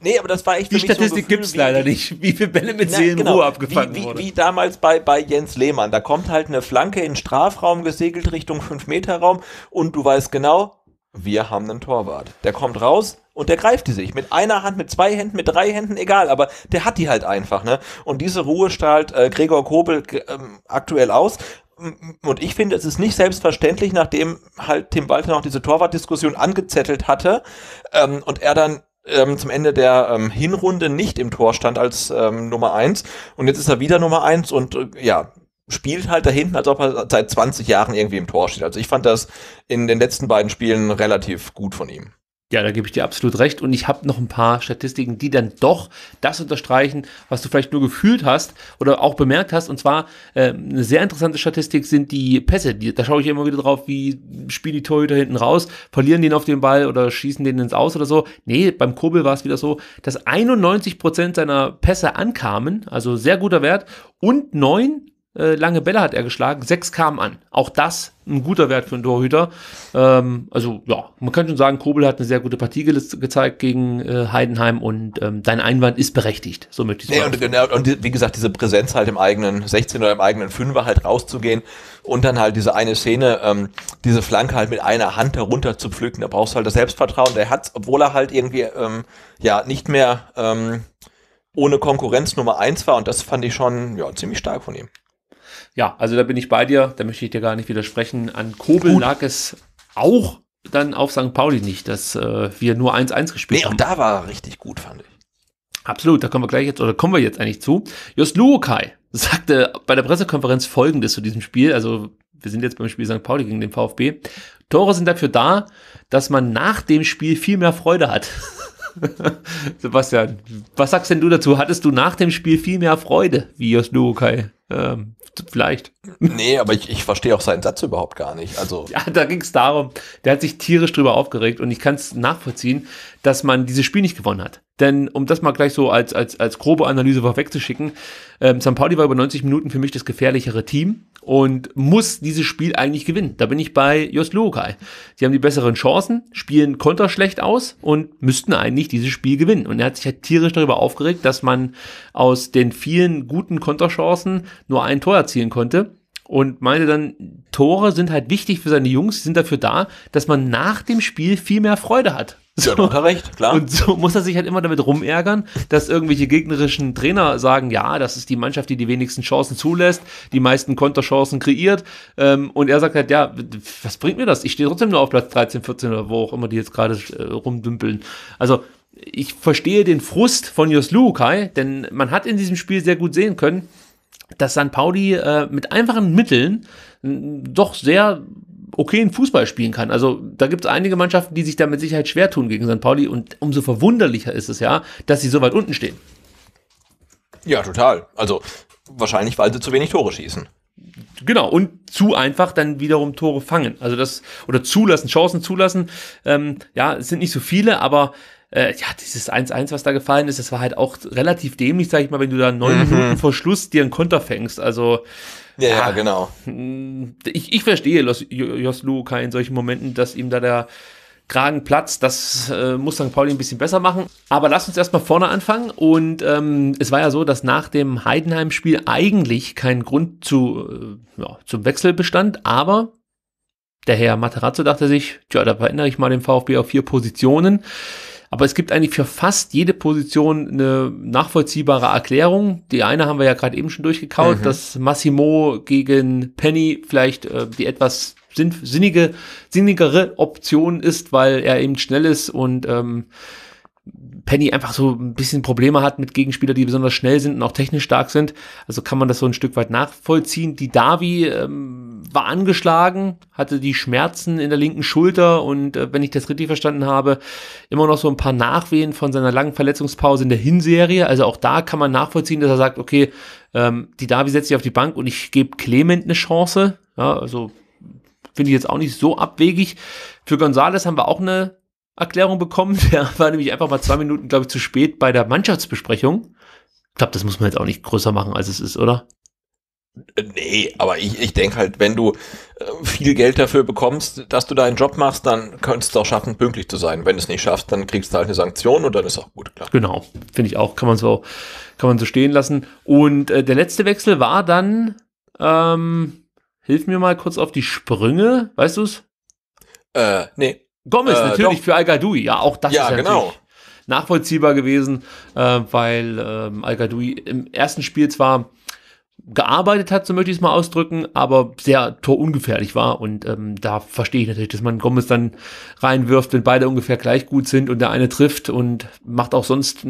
Nee, aber das war echt Die Statistik so gibt es leider nicht, wie viele Bälle mit na, Seelenruhe genau, abgefangen wie, wie, Wie damals bei, bei Jens Lehmann. Da kommt halt eine Flanke in den Strafraum gesegelt Richtung 5-Meter-Raum und du weißt genau, wir haben einen Torwart. Der kommt raus und der greift die sich. Mit einer Hand, mit zwei Händen, mit drei Händen, egal. Aber der hat die halt einfach. Ne? Und diese Ruhe strahlt äh, Gregor Kobel ähm, aktuell aus. Und ich finde, es ist nicht selbstverständlich, nachdem halt Tim Walter noch diese Torwartdiskussion angezettelt hatte ähm, und er dann ähm, zum Ende der ähm, Hinrunde nicht im Tor stand als ähm, Nummer eins und jetzt ist er wieder Nummer eins und äh, ja, spielt halt da hinten, als ob er seit 20 Jahren irgendwie im Tor steht. Also ich fand das in den letzten beiden Spielen relativ gut von ihm. Ja, da gebe ich dir absolut recht. Und ich habe noch ein paar Statistiken, die dann doch das unterstreichen, was du vielleicht nur gefühlt hast oder auch bemerkt hast. Und zwar äh, eine sehr interessante Statistik sind die Pässe. Die, da schaue ich immer wieder drauf, wie spielen die Torhüter hinten raus, verlieren den auf den Ball oder schießen den ins Aus oder so. Nee, beim Kobel war es wieder so, dass 91% Prozent seiner Pässe ankamen, also sehr guter Wert. Und neun äh, lange Bälle hat er geschlagen, sechs kamen an. Auch das ein guter Wert für einen Torhüter. Ähm, also ja, man könnte schon sagen, Kobel hat eine sehr gute Partie ge gezeigt gegen äh, Heidenheim und ähm, dein Einwand ist berechtigt. So möchte ich nee, und, genau, und wie gesagt, diese Präsenz halt im eigenen 16 oder im eigenen Fünfer halt rauszugehen und dann halt diese eine Szene, ähm, diese Flanke halt mit einer Hand herunter zu pflücken, da brauchst du halt das Selbstvertrauen. Der hat's, obwohl er halt irgendwie ähm, ja nicht mehr ähm, ohne Konkurrenz Nummer eins war und das fand ich schon ja ziemlich stark von ihm. Ja, also da bin ich bei dir, da möchte ich dir gar nicht widersprechen. An Kobel Gut. lag es auch dann auf St. Pauli nicht, dass äh, wir nur 1-1 gespielt nee, haben. Nee, und da war er richtig gut, fand ich. Absolut, da kommen wir gleich jetzt, oder kommen wir jetzt eigentlich zu. Just Luokai sagte bei der Pressekonferenz Folgendes zu diesem Spiel, also wir sind jetzt beim Spiel St. Pauli gegen den VfB. Tore sind dafür da, dass man nach dem Spiel viel mehr Freude hat. [LAUGHS] Sebastian, was sagst denn du dazu? Hattest du nach dem Spiel viel mehr Freude, wie Jos Luokai ähm, vielleicht. Nee, aber ich, ich verstehe auch seinen Satz überhaupt gar nicht. Also ja, da ging es darum, der hat sich tierisch drüber aufgeregt und ich kann es nachvollziehen, dass man dieses Spiel nicht gewonnen hat. Denn um das mal gleich so als, als, als grobe Analyse vorwegzuschicken, ähm, St. Pauli war über 90 Minuten für mich das gefährlichere Team und muss dieses Spiel eigentlich gewinnen. Da bin ich bei Just Luokai. Sie haben die besseren Chancen, spielen Konter schlecht aus und müssten eigentlich dieses Spiel gewinnen. Und er hat sich halt tierisch darüber aufgeregt, dass man aus den vielen guten Konterchancen nur ein Tor erzielen konnte und meinte dann, Tore sind halt wichtig für seine Jungs, sind dafür da, dass man nach dem Spiel viel mehr Freude hat. So. Ja, hat er recht, klar. Und so muss er sich halt immer damit rumärgern, dass irgendwelche gegnerischen Trainer sagen, ja, das ist die Mannschaft, die die wenigsten Chancen zulässt, die meisten Konterchancen kreiert. Ähm, und er sagt halt, ja, was bringt mir das? Ich stehe trotzdem nur auf Platz 13, 14 oder wo auch immer die jetzt gerade äh, rumdümpeln. Also ich verstehe den Frust von Jos Luukai, denn man hat in diesem Spiel sehr gut sehen können, dass San Pauli äh, mit einfachen Mitteln doch sehr okayen Fußball spielen kann. Also da gibt es einige Mannschaften, die sich da mit Sicherheit schwer tun gegen St. Pauli und umso verwunderlicher ist es ja, dass sie so weit unten stehen. Ja, total. Also wahrscheinlich, weil sie zu wenig Tore schießen. Genau, und zu einfach dann wiederum Tore fangen. Also das, oder zulassen, Chancen zulassen. Ähm, ja, es sind nicht so viele, aber äh, ja, dieses 1-1, was da gefallen ist, das war halt auch relativ dämlich, sag ich mal, wenn du da neun mhm. Minuten vor Schluss dir einen Konter fängst. Also ja, ja, ah. genau. Hm, ich, ich verstehe Jos Luca in solchen Momenten, dass ihm da der Kragen platzt. Das äh, muss St. Pauli ein bisschen besser machen. Aber lass uns erstmal vorne anfangen. Und ähm, es war ja so, dass nach dem Heidenheim-Spiel eigentlich kein Grund zu, äh, ja, zum Wechsel bestand. Aber der Herr Materazzo dachte sich, tja, da verändere ich mal den VfB auf vier Positionen. Aber es gibt eigentlich für fast jede Position eine nachvollziehbare Erklärung. Die eine haben wir ja gerade eben schon durchgekaut, mhm. dass Massimo gegen Penny vielleicht äh, die etwas sinnige, sinnigere Option ist, weil er eben schnell ist und ähm, Penny einfach so ein bisschen Probleme hat mit Gegenspielern, die besonders schnell sind und auch technisch stark sind. Also kann man das so ein Stück weit nachvollziehen. Die Davi ähm, war angeschlagen, hatte die Schmerzen in der linken Schulter und äh, wenn ich das richtig verstanden habe, immer noch so ein paar Nachwehen von seiner langen Verletzungspause in der Hinserie. Also auch da kann man nachvollziehen, dass er sagt, okay, ähm, die Davi setzt sich auf die Bank und ich gebe Clement eine Chance. Ja, also finde ich jetzt auch nicht so abwegig. Für Gonzales haben wir auch eine Erklärung bekommen. [LAUGHS] Der war nämlich einfach mal zwei Minuten, glaube ich, zu spät bei der Mannschaftsbesprechung. Ich glaube, das muss man jetzt auch nicht größer machen, als es ist, oder? Äh, nee, aber ich, ich denke halt, wenn du äh, viel Geld dafür bekommst, dass du deinen Job machst, dann könntest du auch schaffen, pünktlich zu sein. Wenn du es nicht schaffst, dann kriegst du halt eine Sanktion und dann ist auch gut, klar. Genau, finde ich auch. Kann man so, kann man so stehen lassen. Und äh, der letzte Wechsel war dann, ähm, hilf mir mal kurz auf die Sprünge, weißt du es? Äh, nee. Gomez, äh, natürlich, doch. für Al-Gadoui, ja, auch das ja, ist genau. nachvollziehbar gewesen, äh, weil ähm, Al-Gadoui im ersten Spiel zwar gearbeitet hat, so möchte ich es mal ausdrücken, aber sehr torungefährlich war und ähm, da verstehe ich natürlich, dass man Gomez dann reinwirft, wenn beide ungefähr gleich gut sind und der eine trifft und macht auch sonst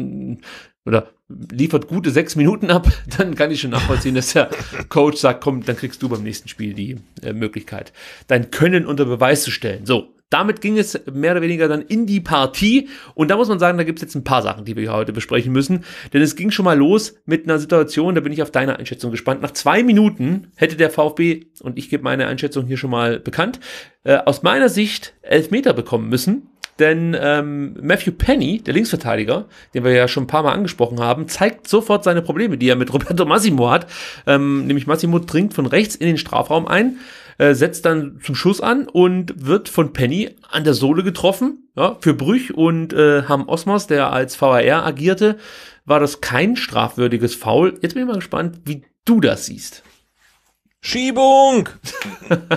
oder liefert gute sechs Minuten ab, [LAUGHS] dann kann ich schon nachvollziehen, dass der Coach sagt, komm, dann kriegst du beim nächsten Spiel die äh, Möglichkeit, dein Können unter Beweis zu stellen. So, damit ging es mehr oder weniger dann in die Partie. Und da muss man sagen, da gibt es jetzt ein paar Sachen, die wir heute besprechen müssen. Denn es ging schon mal los mit einer Situation, da bin ich auf deine Einschätzung gespannt. Nach zwei Minuten hätte der VfB, und ich gebe meine Einschätzung hier schon mal bekannt, äh, aus meiner Sicht elf Meter bekommen müssen. Denn ähm, Matthew Penny, der Linksverteidiger, den wir ja schon ein paar Mal angesprochen haben, zeigt sofort seine Probleme, die er mit Roberto Massimo hat. Ähm, nämlich Massimo dringt von rechts in den Strafraum ein äh, setzt dann zum Schuss an und wird von Penny an der Sohle getroffen. Ja, für Brüch und äh, Ham Osmos, der als VAR agierte, war das kein strafwürdiges Foul. Jetzt bin ich mal gespannt, wie du das siehst. Schiebung! [LAUGHS]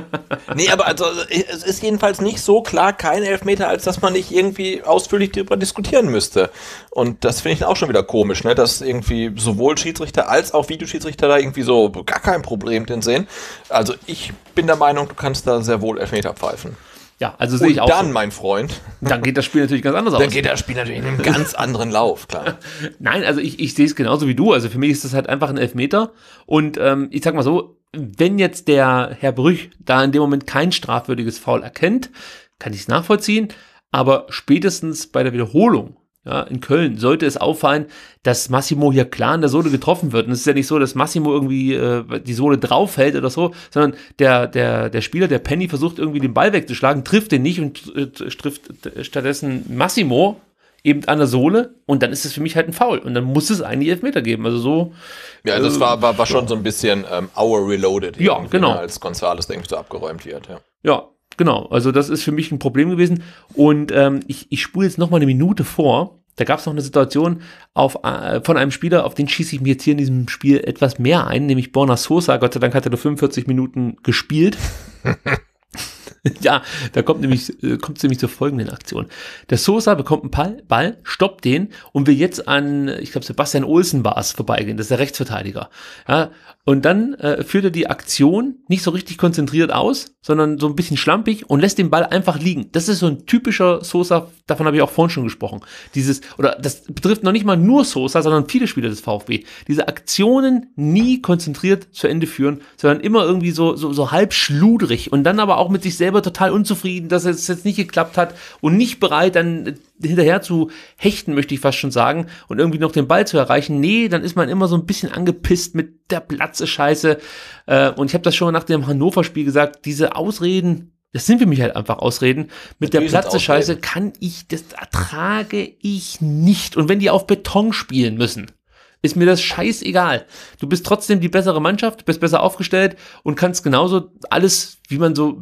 nee, aber also, es ist jedenfalls nicht so klar kein Elfmeter, als dass man nicht irgendwie ausführlich darüber diskutieren müsste. Und das finde ich auch schon wieder komisch, ne? dass irgendwie sowohl Schiedsrichter als auch Videoschiedsrichter da irgendwie so gar kein Problem drin sehen. Also ich bin der Meinung, du kannst da sehr wohl Elfmeter pfeifen. Ja, also sehe ich auch. Und Dann, so. mein Freund. Dann geht das Spiel natürlich ganz anders dann aus. Dann geht das Spiel natürlich in einem ganz anderen Lauf, klar. [LAUGHS] Nein, also ich, ich sehe es genauso wie du. Also für mich ist das halt einfach ein Elfmeter. Und ähm, ich sag mal so, wenn jetzt der Herr Brüch da in dem Moment kein strafwürdiges Foul erkennt, kann ich es nachvollziehen. Aber spätestens bei der Wiederholung ja, in Köln sollte es auffallen, dass Massimo hier klar an der Sohle getroffen wird. Und es ist ja nicht so, dass Massimo irgendwie äh, die Sohle draufhält oder so, sondern der, der, der Spieler, der Penny, versucht irgendwie den Ball wegzuschlagen, trifft den nicht und äh, trifft stattdessen Massimo, eben an der Sohle und dann ist es für mich halt ein Foul und dann muss es eigentlich Elfmeter geben. Also so. Ja, also äh, das war, war, war schon so ein bisschen ähm, Hour Reloaded. Ja, genau. Ne, als Gonzales, denke ich, so abgeräumt wird. Ja. ja, genau. Also das ist für mich ein Problem gewesen und ähm, ich, ich spule jetzt nochmal eine Minute vor. Da gab es noch eine Situation auf, äh, von einem Spieler, auf den schieße ich mir jetzt hier in diesem Spiel etwas mehr ein, nämlich Borna Sosa. Gott sei Dank hat er nur 45 Minuten gespielt. [LAUGHS] [LAUGHS] ja, da kommt nämlich, äh, kommt nämlich zur folgenden Aktion. Der Sosa bekommt einen Ball, Ball stoppt den und will jetzt an, ich glaube, Sebastian Olsen war es, vorbeigehen, das ist der Rechtsverteidiger. Ja, und dann äh, führt er die Aktion nicht so richtig konzentriert aus, sondern so ein bisschen schlampig und lässt den Ball einfach liegen. Das ist so ein typischer Sosa, davon habe ich auch vorhin schon gesprochen. Dieses, oder das betrifft noch nicht mal nur Sosa, sondern viele Spieler des VfB. Diese Aktionen nie konzentriert zu Ende führen, sondern immer irgendwie so, so, so halb schludrig und dann aber auch mit sich selber total unzufrieden, dass es jetzt nicht geklappt hat und nicht bereit, dann hinterher zu hechten, möchte ich fast schon sagen, und irgendwie noch den Ball zu erreichen. Nee, dann ist man immer so ein bisschen angepisst mit der Platz scheiße. Äh, und ich habe das schon nach dem Hannover-Spiel gesagt, diese Ausreden, das sind für mich halt einfach Ausreden. Mit Natürlich der Platze Scheiße kann ich, das ertrage ich nicht. Und wenn die auf Beton spielen müssen, ist mir das scheißegal. Du bist trotzdem die bessere Mannschaft, bist besser aufgestellt und kannst genauso alles, wie man so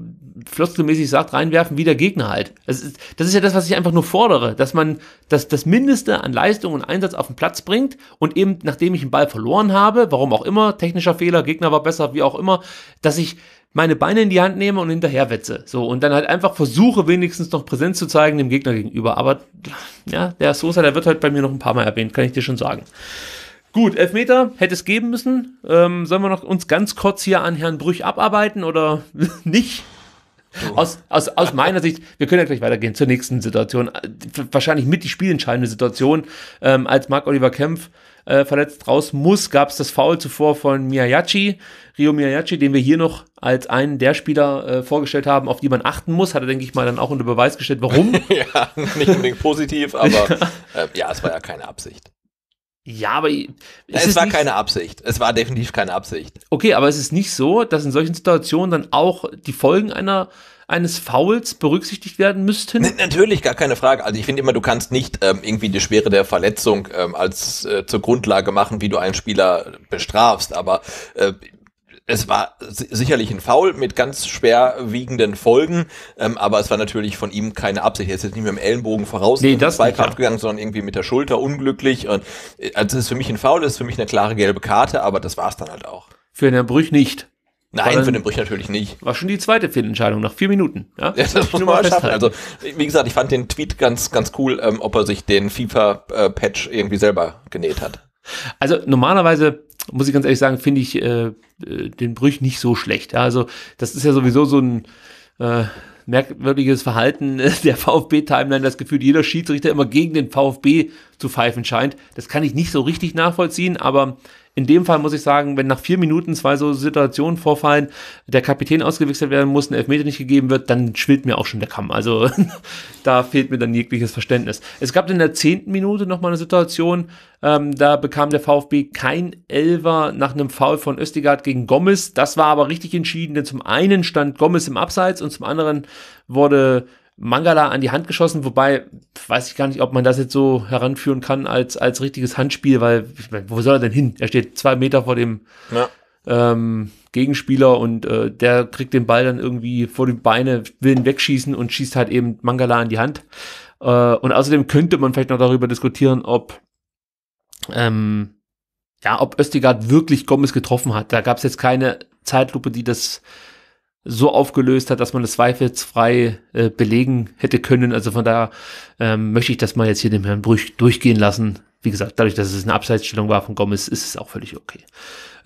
floskelmäßig sagt, reinwerfen, wie der Gegner halt. Das ist, das ist ja das, was ich einfach nur fordere, dass man das, das Mindeste an Leistung und Einsatz auf den Platz bringt und eben, nachdem ich einen Ball verloren habe, warum auch immer, technischer Fehler, Gegner war besser, wie auch immer, dass ich meine Beine in die Hand nehme und hinterherwetze. So, und dann halt einfach versuche, wenigstens noch Präsenz zu zeigen dem Gegner gegenüber. Aber ja, der Sosa, der wird halt bei mir noch ein paar Mal erwähnt, kann ich dir schon sagen. Gut, Elfmeter hätte es geben müssen. Ähm, sollen wir noch uns ganz kurz hier an Herrn Brüch abarbeiten oder [LAUGHS] nicht? Aus, aus, aus meiner Sicht, wir können ja gleich weitergehen zur nächsten Situation. Wahrscheinlich mit die spielentscheidende Situation, ähm, als Marc-Oliver Kempf äh, verletzt raus muss, gab es das Foul zuvor von Miyachi, Rio Miyachi, den wir hier noch als einen der Spieler äh, vorgestellt haben, auf die man achten muss. Hat er, denke ich mal, dann auch unter Beweis gestellt, warum. [LAUGHS] ja, nicht unbedingt positiv, aber [LAUGHS] äh, ja, es war ja keine Absicht. Ja, aber. Es, es war nicht, keine Absicht. Es war definitiv keine Absicht. Okay, aber es ist nicht so, dass in solchen Situationen dann auch die Folgen einer eines Fouls berücksichtigt werden müssten? Nee, natürlich, gar keine Frage. Also ich finde immer, du kannst nicht ähm, irgendwie die Schwere der Verletzung ähm, als äh, zur Grundlage machen, wie du einen Spieler bestrafst. Aber äh, es war sicherlich ein Foul mit ganz schwerwiegenden Folgen, ähm, aber es war natürlich von ihm keine Absicht. Er ist jetzt nicht mit dem Ellenbogen voraus nee, das Zweikampf ja. gegangen, sondern irgendwie mit der Schulter unglücklich. Und, äh, also es ist für mich ein Foul, es ist für mich eine klare gelbe Karte, aber das war es dann halt auch. Für den Brüch nicht. Nein, für den Brüch natürlich nicht. War schon die zweite Fehlentscheidung nach vier Minuten. Ja, das, ja, das muss man schaffen. Also, wie gesagt, ich fand den Tweet ganz, ganz cool, ähm, ob er sich den FIFA-Patch äh, irgendwie selber genäht hat. Also normalerweise muss ich ganz ehrlich sagen, finde ich äh, äh den Brüch nicht so schlecht. also das ist ja sowieso so ein äh, merkwürdiges Verhalten äh, der VfB-Timeline, das Gefühl, jeder Schiedsrichter immer gegen den VfB zu pfeifen scheint. Das kann ich nicht so richtig nachvollziehen, aber in dem Fall muss ich sagen, wenn nach vier Minuten zwei so Situationen vorfallen, der Kapitän ausgewechselt werden muss, ein Elfmeter nicht gegeben wird, dann schwillt mir auch schon der Kamm. Also [LAUGHS] da fehlt mir dann jegliches Verständnis. Es gab in der zehnten Minute nochmal eine Situation, ähm, da bekam der VfB kein Elver nach einem Foul von Östigard gegen Gomez. Das war aber richtig entschieden, denn zum einen stand Gomez im Abseits und zum anderen wurde Mangala an die Hand geschossen, wobei weiß ich gar nicht, ob man das jetzt so heranführen kann als, als richtiges Handspiel, weil ich mein, wo soll er denn hin? Er steht zwei Meter vor dem ja. ähm, Gegenspieler und äh, der kriegt den Ball dann irgendwie vor die Beine, will ihn wegschießen und schießt halt eben Mangala an die Hand. Äh, und außerdem könnte man vielleicht noch darüber diskutieren, ob ähm, ja, ob Östigard wirklich Gomez getroffen hat. Da gab es jetzt keine Zeitlupe, die das so aufgelöst hat, dass man das zweifelsfrei äh, belegen hätte können. Also von daher ähm, möchte ich das mal jetzt hier dem Herrn Brüch durchgehen lassen. Wie gesagt, dadurch, dass es eine Abseitsstellung war von Gomez, ist es auch völlig okay.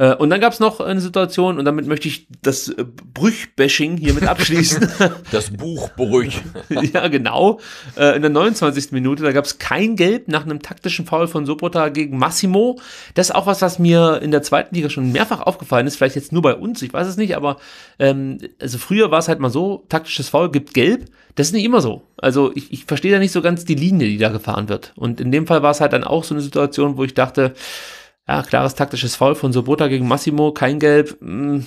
Äh, und dann gab es noch eine Situation, und damit möchte ich das äh, Brüch-Bashing hiermit abschließen. [LAUGHS] das Buchbrüch. [LAUGHS] ja, genau. Äh, in der 29. Minute, da gab es kein Gelb nach einem taktischen Foul von Sopota gegen Massimo. Das ist auch was, was mir in der zweiten Liga schon mehrfach aufgefallen ist. Vielleicht jetzt nur bei uns, ich weiß es nicht, aber ähm, also früher war es halt mal so, taktisches Foul gibt Gelb. Das ist nicht immer so. Also ich, ich verstehe da nicht so ganz die Linie, die da gefahren wird. Und in dem Fall war es halt dann auch so eine Situation, wo ich dachte, ja, klares taktisches Foul von Sobota gegen Massimo, kein Gelb. Mh, hm,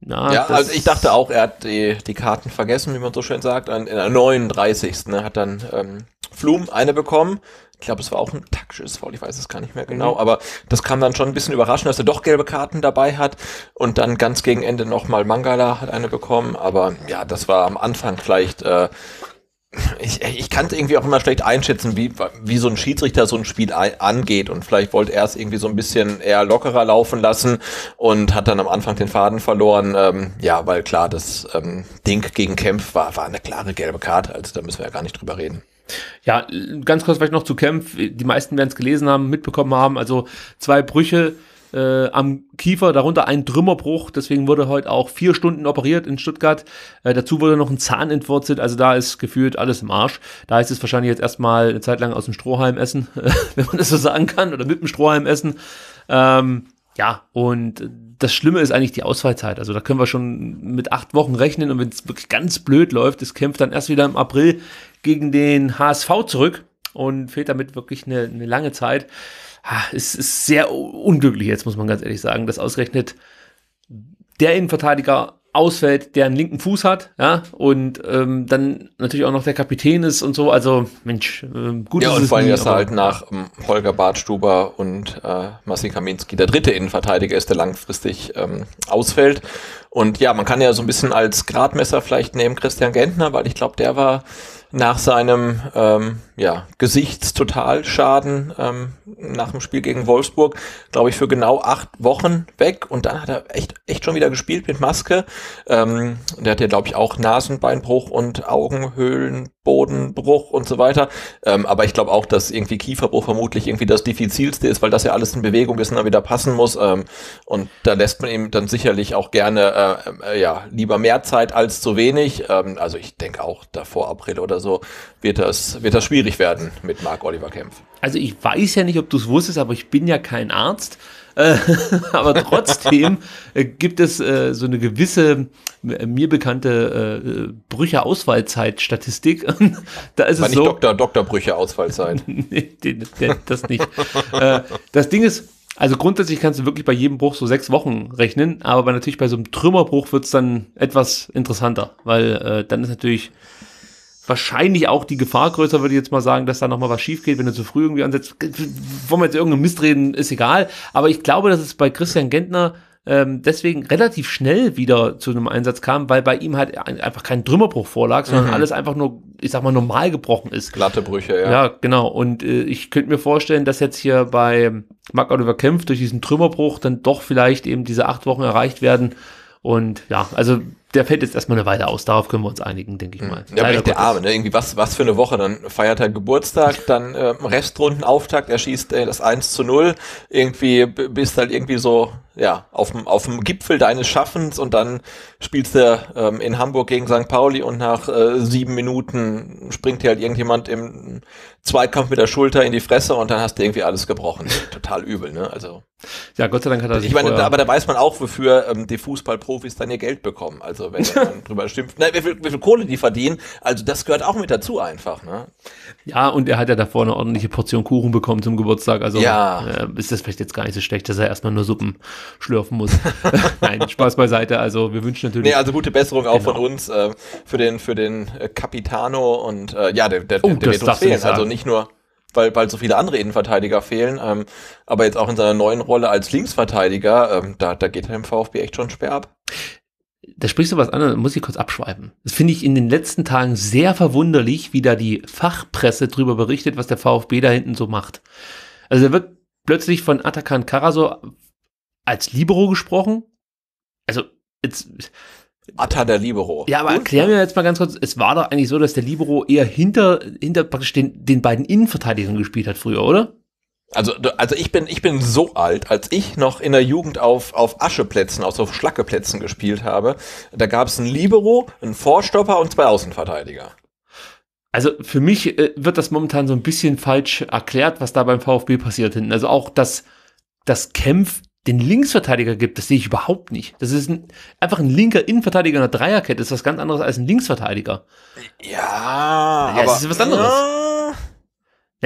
na, ja, also ich dachte auch, er hat die, die Karten vergessen, wie man so schön sagt. An, in der 39. Ne, hat dann ähm, Flum eine bekommen. Ich glaube, es war auch ein taktisches Foul, ich weiß es gar nicht mehr genau, mhm. aber das kam dann schon ein bisschen überraschend, dass er doch gelbe Karten dabei hat und dann ganz gegen Ende nochmal Mangala hat eine bekommen, aber ja, das war am Anfang vielleicht äh, ich, ich kann es irgendwie auch immer schlecht einschätzen, wie, wie so ein Schiedsrichter so ein Spiel angeht. Und vielleicht wollte er es irgendwie so ein bisschen eher lockerer laufen lassen und hat dann am Anfang den Faden verloren. Ähm, ja, weil klar, das ähm, Ding gegen Kempf war, war eine klare gelbe Karte. Also da müssen wir ja gar nicht drüber reden. Ja, ganz kurz vielleicht noch zu Kempf. Die meisten werden es gelesen haben, mitbekommen haben. Also zwei Brüche äh, am Kiefer, darunter ein Trümmerbruch. Deswegen wurde heute auch vier Stunden operiert in Stuttgart. Äh, dazu wurde noch ein Zahn entwurzelt. Also da ist gefühlt alles im Arsch. Da heißt es wahrscheinlich jetzt erstmal eine Zeit lang aus dem Strohhalm essen, [LAUGHS] wenn man das so sagen kann, oder mit dem Strohhalm essen. Ähm, ja, und das Schlimme ist eigentlich die Ausfallzeit. Also da können wir schon mit acht Wochen rechnen. Und wenn es wirklich ganz blöd läuft, es kämpft dann erst wieder im April gegen den HSV zurück und fehlt damit wirklich eine, eine lange Zeit ha, ah, es ist sehr unglücklich jetzt, muss man ganz ehrlich sagen, dass ausgerechnet der Innenverteidiger ausfällt, der einen linken Fuß hat, ja, und ähm, dann natürlich auch noch der Kapitän ist und so, also Mensch, äh, gut. Ja, und vor allem, dass er halt nach ähm, Holger Bartstuber und äh, Marcin Kaminski der dritte Innenverteidiger ist, der langfristig ähm, ausfällt. Und ja, man kann ja so ein bisschen als Gradmesser vielleicht nehmen Christian Gentner, weil ich glaube, der war nach seinem ähm, ja, Gesichtstotalschaden ähm, nach dem Spiel gegen Wolfsburg, glaube ich, für genau acht Wochen weg. Und dann hat er echt, echt schon wieder gespielt mit Maske. Ähm, der hat ja, glaube ich, auch Nasenbeinbruch und Augenhöhlenbodenbruch und so weiter. Ähm, aber ich glaube auch, dass irgendwie Kieferbruch vermutlich irgendwie das Diffizilste ist, weil das ja alles in Bewegung ist und dann wieder passen muss. Ähm, und da lässt man ihm dann sicherlich auch gerne äh, äh, ja, lieber mehr Zeit als zu wenig. Ähm, also ich denke auch davor April oder also wird das, wird das schwierig werden mit Mark oliver Kempf. Also ich weiß ja nicht, ob du es wusstest, aber ich bin ja kein Arzt. Äh, [LAUGHS] aber trotzdem äh, gibt es äh, so eine gewisse äh, mir bekannte äh, Brüche-Ausfallzeit-Statistik. [LAUGHS] da ist War es nicht so, Doktor, Doktor Brüche-Ausfallzeit. [LAUGHS] nee, das nicht. das Ding ist, also grundsätzlich kannst du wirklich bei jedem Bruch so sechs Wochen rechnen, aber natürlich bei so einem Trümmerbruch wird es dann etwas interessanter, weil äh, dann ist natürlich wahrscheinlich auch die Gefahr größer, würde ich jetzt mal sagen, dass da nochmal was schief geht, wenn du zu früh irgendwie ansetzt. Wollen wir jetzt irgendeinen Mist reden, ist egal. Aber ich glaube, dass es bei Christian Gentner ähm, deswegen relativ schnell wieder zu einem Einsatz kam, weil bei ihm halt einfach kein Trümmerbruch vorlag, sondern mhm. alles einfach nur, ich sag mal, normal gebrochen ist. Glatte Brüche, ja. Ja, genau. Und äh, ich könnte mir vorstellen, dass jetzt hier bei Mark Oliver Kempf durch diesen Trümmerbruch dann doch vielleicht eben diese acht Wochen erreicht werden. Und ja, also der fällt jetzt erstmal eine Weile aus. Darauf können wir uns einigen, denke ich hm. mal. Ja, aber der Arme, ne? Irgendwie was, was für eine Woche. Dann feiert er Geburtstag, dann äh, Restrundenauftakt, er schießt äh, das 1 zu 0. Irgendwie bist halt irgendwie so, ja, auf dem, auf dem Gipfel deines Schaffens und dann spielst du ähm, in Hamburg gegen St. Pauli und nach äh, sieben Minuten springt dir halt irgendjemand im Zweikampf mit der Schulter in die Fresse und dann hast du irgendwie alles gebrochen. [LAUGHS] Total übel, ne? Also. Ja, Gott sei Dank hat er sich. Ich meine, aber da weiß man auch, wofür ähm, die Fußballprofis dann ihr Geld bekommen. Also also wenn man [LAUGHS] drüber schimpft. Nein, wie viel, wie viel, Kohle die verdienen, also das gehört auch mit dazu einfach. Ne? Ja, und er hat ja davor eine ordentliche Portion Kuchen bekommen zum Geburtstag, also ja. äh, ist das vielleicht jetzt gar nicht so schlecht, dass er erstmal nur Suppen schlürfen muss. [LAUGHS] Nein, Spaß beiseite, also wir wünschen natürlich... Nee, also gute Besserung auch genau. von uns äh, für den, für den äh, Capitano und äh, ja, der, der, oh, der wird uns fehlen, also nicht nur weil, weil so viele andere Innenverteidiger fehlen. Ähm, aber jetzt auch in seiner neuen Rolle als Linksverteidiger, ähm, da, da geht er im VfB echt schon schwer ab da sprichst du was an, muss ich kurz abschweifen. Das finde ich in den letzten Tagen sehr verwunderlich, wie da die Fachpresse drüber berichtet, was der VfB da hinten so macht. Also da wird plötzlich von Atakan Karaso als Libero gesprochen. Also jetzt Atta der Libero. Ja, aber erklär mir jetzt mal ganz kurz, es war doch eigentlich so, dass der Libero eher hinter, hinter praktisch den, den beiden Innenverteidigern gespielt hat früher, oder? Also, also ich bin, ich bin so alt, als ich noch in der Jugend auf, auf Ascheplätzen, also auf Schlackeplätzen gespielt habe, da gab es einen Libero, einen Vorstopper und zwei Außenverteidiger. Also für mich äh, wird das momentan so ein bisschen falsch erklärt, was da beim VfB passiert hinten. Also auch, dass das Kämpf den Linksverteidiger gibt, das sehe ich überhaupt nicht. Das ist ein, einfach ein linker Innenverteidiger in einer Dreierkette, das ist was ganz anderes als ein Linksverteidiger. Ja, ja aber, das ist was anderes. Ja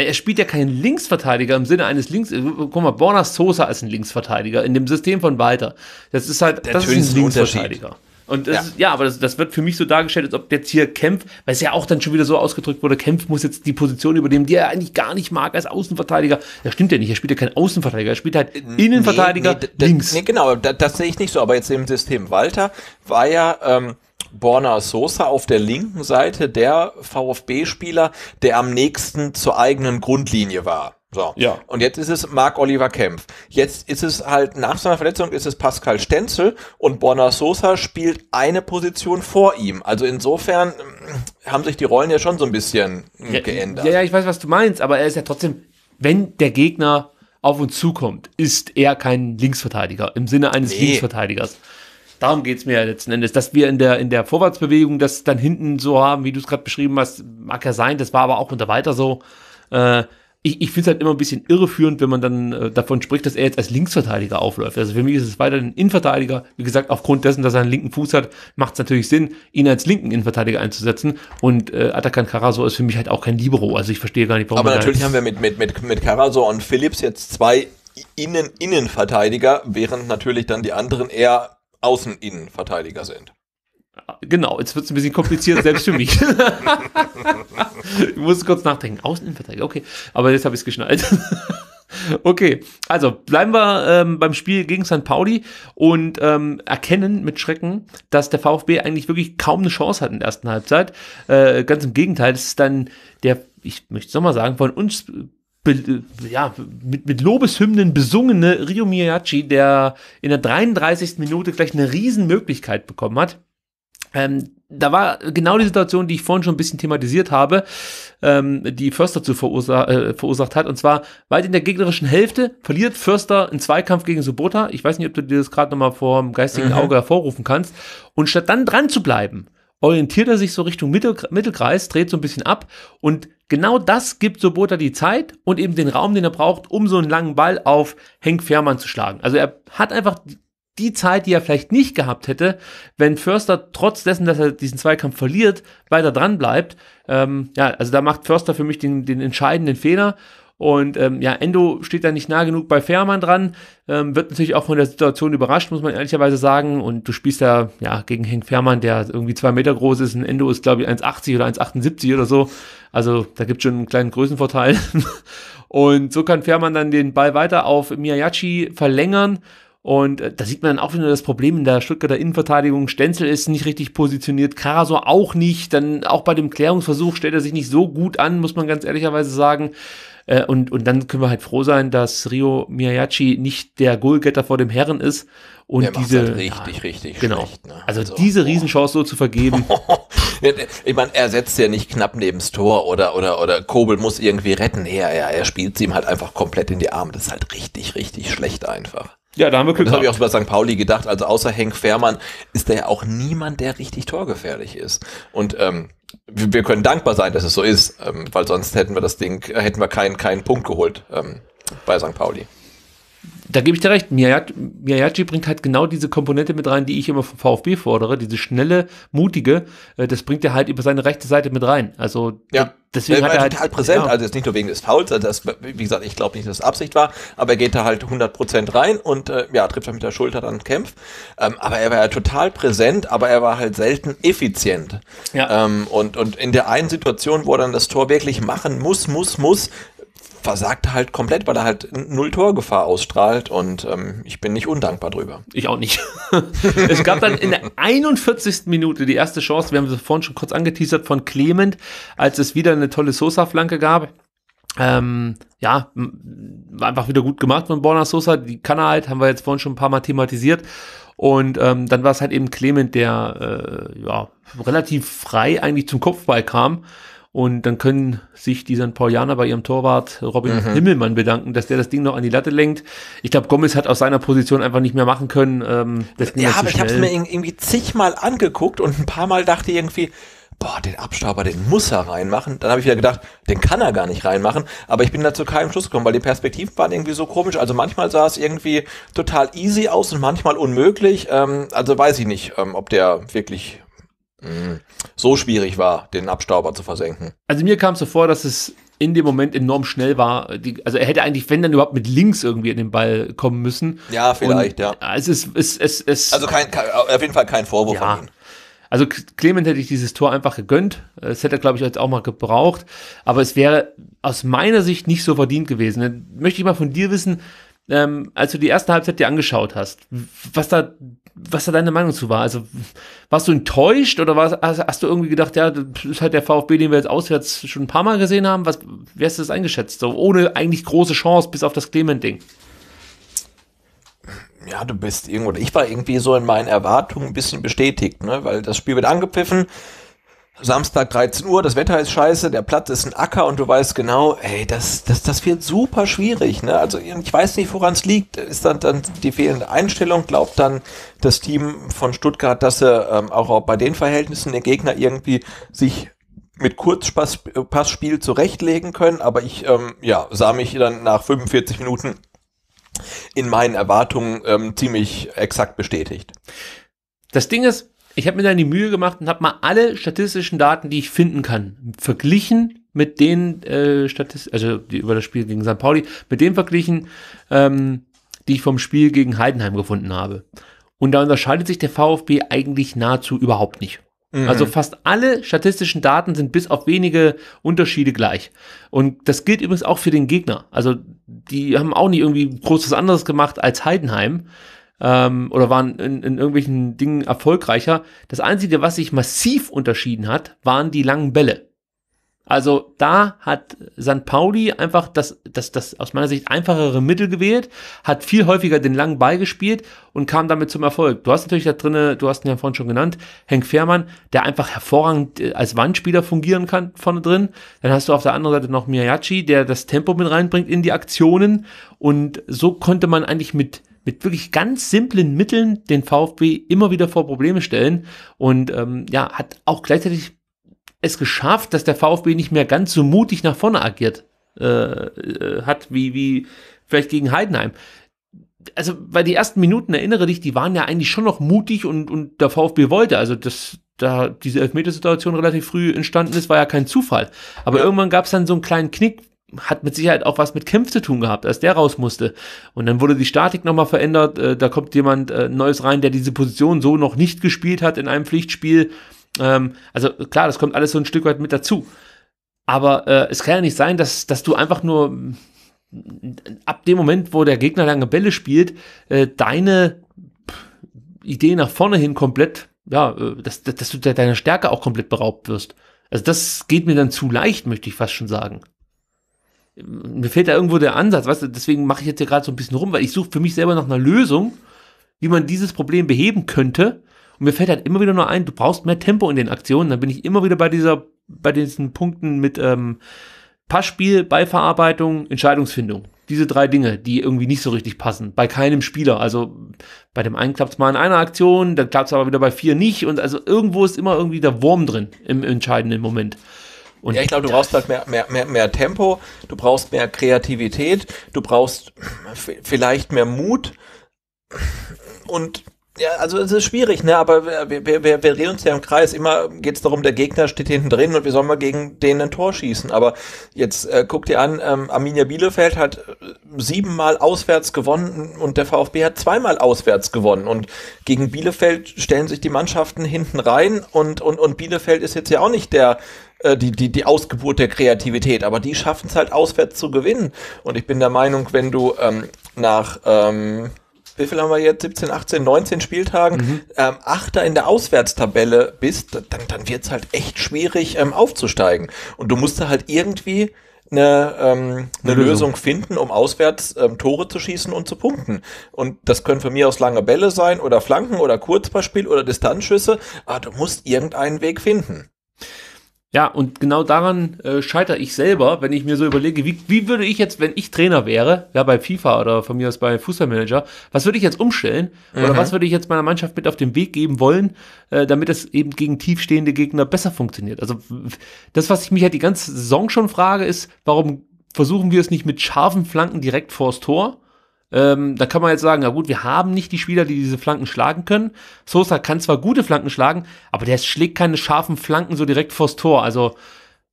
na, er spielt ja keinen Linksverteidiger im Sinne eines Links. Guck mal, Borna Sosa ist ein Linksverteidiger in dem System von Walter. Das ist halt das ist ein Linksverteidiger. Und das ja. Ist, ja, aber das, das wird für mich so dargestellt, als ob jetzt hier Kempf, weil es ja auch dann schon wieder so ausgedrückt wurde, Kempf muss jetzt die Position übernehmen, die er eigentlich gar nicht mag als Außenverteidiger. Das stimmt ja nicht, er spielt ja kein Außenverteidiger, er spielt halt äh, Innenverteidiger nee, nee, links. Nee, genau, das, das sehe ich nicht so, aber jetzt im System Walter war ja, ähm, Borna Sosa auf der linken Seite der VfB-Spieler, der am nächsten zur eigenen Grundlinie war. So. Ja. Und jetzt ist es Marc-Oliver Kempf. Jetzt ist es halt nach seiner Verletzung ist es Pascal Stenzel und Borna Sosa spielt eine Position vor ihm. Also insofern hm, haben sich die Rollen ja schon so ein bisschen hm, ja, geändert. Ja, ja, ich weiß, was du meinst, aber er ist ja trotzdem, wenn der Gegner auf uns zukommt, ist er kein Linksverteidiger im Sinne eines nee. Linksverteidigers darum geht es mir letzten Endes, dass wir in der, in der Vorwärtsbewegung das dann hinten so haben, wie du es gerade beschrieben hast, mag ja sein, das war aber auch unter weiter so. Äh, ich, ich finde es halt immer ein bisschen irreführend, wenn man dann äh, davon spricht, dass er jetzt als Linksverteidiger aufläuft. Also für mich ist es weiterhin ein Innenverteidiger. Wie gesagt, aufgrund dessen, dass er einen linken Fuß hat, macht es natürlich Sinn, ihn als linken Innenverteidiger einzusetzen. Und äh, Atakan Karaso ist für mich halt auch kein Libero. Also ich verstehe gar nicht, warum. Aber natürlich haben wir mit, mit, mit, mit Karaso und Phillips jetzt zwei Innen-Innenverteidiger, während natürlich dann die anderen eher Außen-Innen-Verteidiger sind. Genau, jetzt wird es ein bisschen kompliziert, selbst für mich. [LAUGHS] ich muss kurz nachdenken. Außen-Innen-Verteidiger, okay. Aber jetzt habe ich es geschnallt. [LAUGHS] okay, also bleiben wir ähm, beim Spiel gegen St. Pauli und ähm, erkennen mit Schrecken, dass der VfB eigentlich wirklich kaum eine Chance hat in der ersten Halbzeit. Äh, ganz im Gegenteil, es ist dann der, ich möchte es nochmal sagen, von uns Be, ja, mit, mit Lobeshymnen besungene Ryo Miyachi, der in der 33. Minute gleich eine Riesenmöglichkeit bekommen hat. Ähm, da war genau die Situation, die ich vorhin schon ein bisschen thematisiert habe, ähm, die Förster zu verursa äh, verursacht hat. Und zwar weit in der gegnerischen Hälfte verliert Förster einen Zweikampf gegen Subota. Ich weiß nicht, ob du dir das gerade nochmal vor dem geistigen mhm. Auge hervorrufen kannst. Und statt dann dran zu bleiben, orientiert er sich so Richtung Mittel Mittelkreis, dreht so ein bisschen ab und Genau das gibt Sobota die Zeit und eben den Raum, den er braucht, um so einen langen Ball auf Henk Fährmann zu schlagen. Also er hat einfach die Zeit, die er vielleicht nicht gehabt hätte, wenn Förster trotz dessen, dass er diesen Zweikampf verliert, weiter dran bleibt. Ähm, ja, also da macht Förster für mich den, den entscheidenden Fehler und ähm, ja, Endo steht da nicht nah genug bei Fährmann dran. Ähm, wird natürlich auch von der Situation überrascht, muss man ehrlicherweise sagen. Und du spielst da ja gegen Henk Fährmann, der irgendwie zwei Meter groß ist. Und Endo ist, glaube ich, 1,80 oder 1,78 oder so. Also da gibt es schon einen kleinen Größenvorteil. [LAUGHS] und so kann Fährmann dann den Ball weiter auf Miyachi verlängern. Und äh, da sieht man dann auch wieder das Problem in der Stuttgarter Innenverteidigung. Stenzel ist nicht richtig positioniert, Karaso auch nicht. Dann auch bei dem Klärungsversuch stellt er sich nicht so gut an, muss man ganz ehrlicherweise sagen. Äh, und, und dann können wir halt froh sein, dass Rio Miyachi nicht der Goalgetter vor dem Herren ist und der diese halt richtig, ja, richtig genau. Schlecht, ne? also, also, diese oh. Riesenchance so zu vergeben. [LAUGHS] ich meine, er setzt ja nicht knapp neben's Tor oder oder oder Kobel muss irgendwie retten. Er er, er spielt ihm halt einfach komplett in die Arme. Das ist halt richtig, richtig schlecht einfach. Ja, da haben wir Glück. das habe ich auch bei St. Pauli gedacht. Also außer Henk Fährmann ist da ja auch niemand, der richtig torgefährlich ist. Und ähm, wir können dankbar sein, dass es so ist, ähm, weil sonst hätten wir das Ding, äh, hätten wir keinen keinen Punkt geholt ähm, bei St. Pauli da gebe ich dir recht, Miyagi bringt halt genau diese Komponente mit rein, die ich immer vom VfB fordere, diese schnelle, mutige, äh, das bringt er halt über seine rechte Seite mit rein. Also ja. deswegen hat er halt total präsent, ja. Genau. also jetzt nicht nur wegen des Fouls, also das, wie gesagt, ich glaube nicht, dass es Absicht war, aber er geht da halt 100% rein und äh, ja, trifft halt mit der Schulter dann Kempf, ähm, aber er war ja total präsent, aber er war halt selten effizient. Ja. Ähm, und, und in der einen Situation, wo er dann das Tor wirklich machen muss, muss, muss, versagt halt komplett, weil er halt null Torgefahr ausstrahlt und ähm, ich bin nicht undankbar drüber. Ich auch nicht. [LAUGHS] es gab dann in der 41. Minute die erste Chance, wir haben sie vorhin schon kurz angeteasert, von Clement, als es wieder eine tolle Sosa-Flanke gab. Ähm, ja, war einfach wieder gut gemacht von Borna Sosa. Die kann er halt, haben wir jetzt vorhin schon ein paar Mal thematisiert. Und ähm, dann war es halt eben Clement, der äh, ja, relativ frei eigentlich zum Kopfball kam und dann können sich die St. Paulianer bei ihrem Torwart Robin mhm. Himmelmann bedanken, dass der das Ding noch an die Latte lenkt. Ich glaube, Gomez hat aus seiner Position einfach nicht mehr machen können. Ähm, das Ding ja, aber ich habe es mir irgendwie zigmal angeguckt und ein paar Mal dachte irgendwie, boah, den Abstauber, den muss er reinmachen. Dann habe ich wieder gedacht, den kann er gar nicht reinmachen. Aber ich bin da zu keinem Schluss gekommen, weil die Perspektiven waren irgendwie so komisch. Also manchmal sah es irgendwie total easy aus und manchmal unmöglich. Ähm, also weiß ich nicht, ähm, ob der wirklich so schwierig war, den Abstauber zu versenken. Also mir kam es so vor, dass es in dem Moment enorm schnell war. Die, also er hätte eigentlich, wenn dann überhaupt mit links irgendwie in den Ball kommen müssen. Ja, vielleicht, Und, ja. Es ist, es, es, es also kein, auf jeden Fall kein Vorwurf ja. von ihm. Also Clement hätte ich dieses Tor einfach gegönnt. Das hätte er, glaube ich, jetzt auch mal gebraucht. Aber es wäre aus meiner Sicht nicht so verdient gewesen. Dann möchte ich mal von dir wissen, ähm, als du die erste Halbzeit dir angeschaut hast, was da was da deine Meinung zu war. Also warst du enttäuscht oder warst, hast, hast, du irgendwie gedacht, ja, das ist halt der VfB, den wir jetzt auswärts schon ein paar Mal gesehen haben? Was, wie hast du das eingeschätzt? So ohne eigentlich große Chance bis auf das Clement-Ding. Ja, du bist irgendwo, ich war irgendwie so in meinen Erwartungen ein bisschen bestätigt, ne? weil das Spiel wird angepfiffen, Samstag 13 Uhr, das Wetter ist scheiße, der Platz ist ein Acker und du weißt genau, ey, das, das, das wird super schwierig. Ne? Also ich weiß nicht, woran es liegt. Ist dann, dann die fehlende Einstellung? Glaubt dann das Team von Stuttgart, dass sie ähm, auch auch bei den Verhältnissen der Gegner irgendwie sich mit Kurzpassspiel äh, zurechtlegen können? Aber ich ähm, ja, sah mich dann nach 45 Minuten in meinen Erwartungen ähm, ziemlich exakt bestätigt. Das Ding ist, ich habe mir dann die Mühe gemacht und habe mal alle statistischen Daten, die ich finden kann, verglichen mit den äh, Statist also die, über das Spiel gegen St. Pauli, mit dem verglichen, ähm, die ich vom Spiel gegen Heidenheim gefunden habe. Und da unterscheidet sich der VfB eigentlich nahezu überhaupt nicht. Mhm. Also fast alle statistischen Daten sind bis auf wenige Unterschiede gleich. Und das gilt übrigens auch für den Gegner. Also die haben auch nicht irgendwie großes anderes gemacht als Heidenheim ähm, oder waren in, in irgendwelchen Dingen erfolgreicher. Das Einzige, was sich massiv unterschieden hat, waren die langen Bälle. Also da hat St. Pauli einfach das, das, das aus meiner Sicht einfachere Mittel gewählt, hat viel häufiger den langen Ball gespielt und kam damit zum Erfolg. Du hast natürlich da drinnen, du hast ihn ja vorhin schon genannt, Henk Fehrmann, der einfach hervorragend äh, als Wandspieler fungieren kann vorne drin. Dann hast du auf der anderen Seite noch Miyachi, der das Tempo mit reinbringt in die Aktionen und so konnte man eigentlich mit mit wirklich ganz simplen Mitteln den VfB immer wieder vor Probleme stellen und ähm, ja, hat auch gleichzeitig es geschafft, dass der VfB nicht mehr ganz so mutig nach vorne agiert äh, äh hat, wie, wie vielleicht gegen Heidenheim. Also, weil die ersten Minuten, erinnere dich, die waren ja eigentlich schon noch mutig und, und der VfB wollte. Also, dass da diese Elfmetersituation relativ früh entstanden ist, war ja kein Zufall. Aber ja. irgendwann gab es dann so einen kleinen Knick, hat mit Sicherheit auch was mit Kempf zu tun gehabt, als der raus musste. Und dann wurde die Statik nochmal verändert. Äh, da kommt jemand äh, Neues rein, der diese Position so noch nicht gespielt hat in einem Pflichtspiel. Ähm, also klar, das kommt alles so ein Stück weit mit dazu. Aber äh, es kann ja nicht sein, dass, dass du einfach nur äh, ab dem Moment, wo der Gegner lange Bälle spielt, äh, deine Idee nach vorne hin komplett, ja, äh, dass, dass du deiner Stärke auch komplett beraubt wirst. Also das geht mir dann zu leicht, möchte ich fast schon sagen mir fehlt da irgendwo der Ansatz, weißt du, deswegen mache ich jetzt hier gerade so ein bisschen rum, weil ich suche für mich selber nach einer Lösung, wie man dieses Problem beheben könnte. Und mir fällt halt immer wieder nur ein, du brauchst mehr Tempo in den Aktionen. Dann bin ich immer wieder bei dieser, bei diesen Punkten mit ähm, Passspiel, Beiverarbeitung, Entscheidungsfindung. Diese drei Dinge, die irgendwie nicht so richtig passen. Bei keinem Spieler. Also bei dem einen klappt es mal in einer Aktion, dann klappt es aber wieder bei vier nicht. Und also irgendwo ist immer irgendwie der Wurm drin im entscheidenden Moment. Und ja, ich glaube, du brauchst halt mehr, mehr, mehr, mehr Tempo, du brauchst mehr Kreativität, du brauchst vielleicht mehr Mut. Und ja, also es ist schwierig, ne? Aber wir, wir, wir, wir reden uns ja im Kreis. Immer geht es darum, der Gegner steht hinten drin und wir sollen mal gegen den ein Tor schießen. Aber jetzt äh, guck dir an, ähm, Arminia Bielefeld hat äh, siebenmal auswärts gewonnen und der VfB hat zweimal auswärts gewonnen. Und gegen Bielefeld stellen sich die Mannschaften hinten rein und, und, und Bielefeld ist jetzt ja auch nicht der äh, die, die, die Ausgeburt der Kreativität, aber die schaffen es halt auswärts zu gewinnen. Und ich bin der Meinung, wenn du ähm, nach ähm, wie viel haben wir jetzt? 17, 18, 19 Spieltagen, mhm. ähm, Achter in der Auswärtstabelle bist, dann, dann wird es halt echt schwierig ähm, aufzusteigen. Und du musst da halt irgendwie eine, ähm, eine Lösung. finden, um auswärts ähm, Tore zu schießen und zu punkten. Und das können von mir aus lange Bälle sein oder Flanken oder Kurzballspiel oder Distanzschüsse, aber du musst irgendeinen Weg finden. Ja, und genau daran äh, scheitere ich selber, wenn ich mir so überlege, wie, wie würde ich jetzt, wenn ich Trainer wäre, ja, bei FIFA oder von mir aus bei Fußballmanager, was würde ich jetzt umstellen? Mhm. Oder was würde ich jetzt meiner Mannschaft mit auf den Weg geben wollen, äh, damit es eben gegen tiefstehende Gegner besser funktioniert? Also das, was ich mich halt die ganze Saison schon frage, ist, warum versuchen wir es nicht mit scharfen Flanken direkt vors Tor? Ähm, da kann man jetzt sagen, na gut, wir haben nicht die Spieler, die diese Flanken schlagen können. Sosa kann zwar gute Flanken schlagen, aber der schlägt keine scharfen Flanken so direkt vors Tor. Also,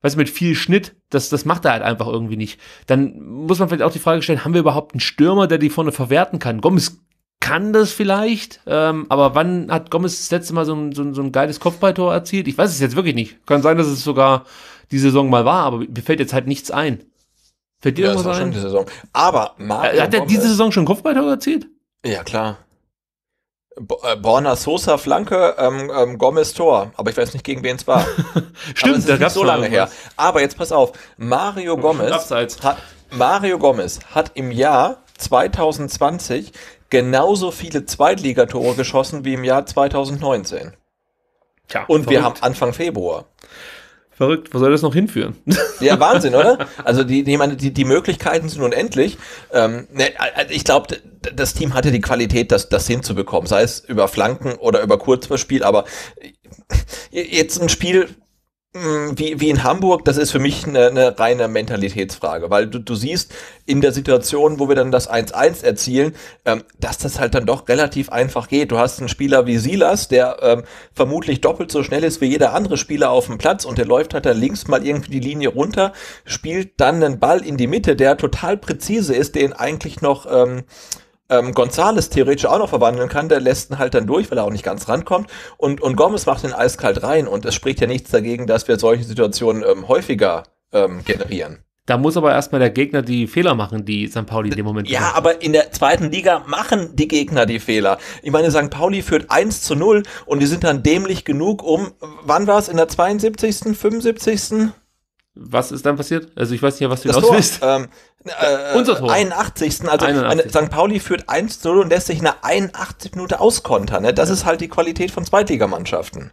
weißt du, mit viel Schnitt, das, das macht er halt einfach irgendwie nicht. Dann muss man vielleicht auch die Frage stellen, haben wir überhaupt einen Stürmer, der die vorne verwerten kann? Gomez kann das vielleicht, ähm, aber wann hat Gomez das letzte Mal so ein, so, ein, so ein geiles Kopfballtor erzielt? Ich weiß es jetzt wirklich nicht. Kann sein, dass es sogar die Saison mal war, aber mir fällt jetzt halt nichts ein. Fällt dir ja, das war schon die Saison. Aber Mario Hat er Gomez, diese Saison schon Kopfballtor erzielt? Ja, klar. Borna äh, Sosa Flanke, ähm, ähm, Gomez Tor. Aber ich weiß nicht, gegen wen [LAUGHS] es war. Stimmt, das ist so lange her. Aber jetzt pass auf. Mario Gomez, halt. hat, Mario Gomez hat im Jahr 2020 genauso viele Zweitligatore geschossen wie im Jahr 2019. Tja, Und verrückt. wir haben Anfang Februar. Verrückt, wo soll das noch hinführen? [LAUGHS] Ja, Wahnsinn, oder? Also die, die, die, die Möglichkeiten sind unendlich. Ähm, ne, also ich glaube, das Team hatte die Qualität, das, das hinzubekommen, sei es über Flanken oder über Kurzverspiel, aber äh, jetzt ein Spiel, Mm, wie, wie in Hamburg, das ist für mich eine, eine reine Mentalitätsfrage, weil du, du siehst in der Situation, wo wir dann das 1-1 erzielen, ähm, dass das halt dann doch relativ einfach geht. Du hast einen Spieler wie Silas, der ähm, vermutlich doppelt so schnell ist wie jeder andere Spieler auf dem Platz und der läuft halt dann links mal irgendwie die Linie runter, spielt dann einen Ball in die Mitte, der total präzise ist, den eigentlich noch... Ähm, ähm, Gonzales theoretisch auch noch verwandeln kann, der lässt ihn halt dann durch, weil er auch nicht ganz rankommt. Und, und Gomez macht den eiskalt rein und es spricht ja nichts dagegen, dass wir solche Situationen ähm, häufiger ähm, generieren. Da muss aber erstmal der Gegner die Fehler machen, die St. Pauli in dem Moment Ja, aber in der zweiten Liga machen die Gegner die Fehler. Ich meine, St. Pauli führt 1 zu 0 und die sind dann dämlich genug, um, wann war es, in der 72., 75.? Was ist dann passiert? Also ich weiß nicht, was du das hinaus Tor, ähm, äh, Unser Tor. 81. Also 81. St. Pauli führt 1-0 zu und lässt sich eine 81 Minute auskontern. Ne? Das ja. ist halt die Qualität von Zweitligamannschaften.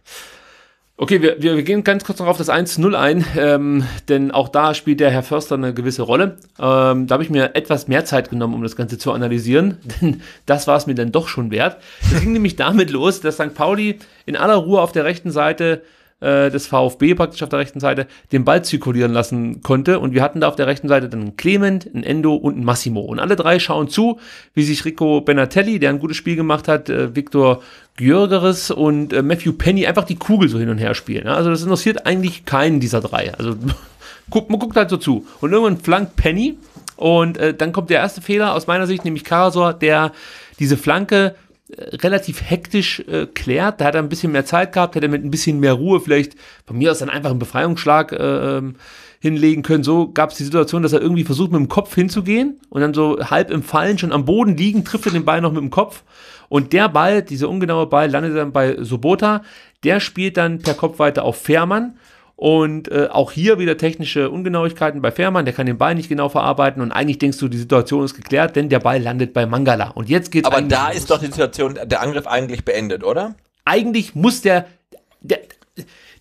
Okay, wir, wir, gehen ganz kurz noch auf das 1-0 zu ein, ähm, denn auch da spielt der Herr Förster eine gewisse Rolle. Ähm, da habe ich mir etwas mehr Zeit genommen, um das Ganze zu analysieren, [LAUGHS] denn das war es mir dann doch schon wert. Es ging [LAUGHS] nämlich damit los, dass St. Pauli in aller Ruhe auf der rechten Seite äh, des VfB praktisch auf der rechten Seite den Ball zirkulieren lassen konnte. Und wir hatten da auf der rechten Seite dann einen Clement, einen Endo und einen Massimo. Und alle drei schauen zu, wie sich Rico Benatelli, der ein gutes Spiel gemacht hat, äh, Viktor Gjörgeres und äh, Matthew Penny einfach die Kugel so hin und her spielen. Also das interessiert eigentlich keinen dieser drei. Also [LAUGHS] guck, man guckt halt so zu. Und irgendwann flankt Penny und äh, dann kommt der erste Fehler aus meiner Sicht, nämlich Karasor, der diese Flanke relativ hektisch äh, klärt. Da hat er ein bisschen mehr Zeit gehabt, hätte mit ein bisschen mehr Ruhe vielleicht von mir aus dann einfach einen Befreiungsschlag äh, hinlegen können. So gab es die Situation, dass er irgendwie versucht, mit dem Kopf hinzugehen und dann so halb im Fallen schon am Boden liegen, trifft er den Ball noch mit dem Kopf. Und der Ball, dieser ungenaue Ball, landet dann bei Sobota. Der spielt dann per Kopf weiter auf Fährmann. Und äh, auch hier wieder technische Ungenauigkeiten bei Fährmann, der kann den Ball nicht genau verarbeiten und eigentlich denkst du, die Situation ist geklärt, denn der Ball landet bei Mangala. Und jetzt geht's. Aber da los. ist doch die Situation, der Angriff eigentlich beendet, oder? Eigentlich muss der. der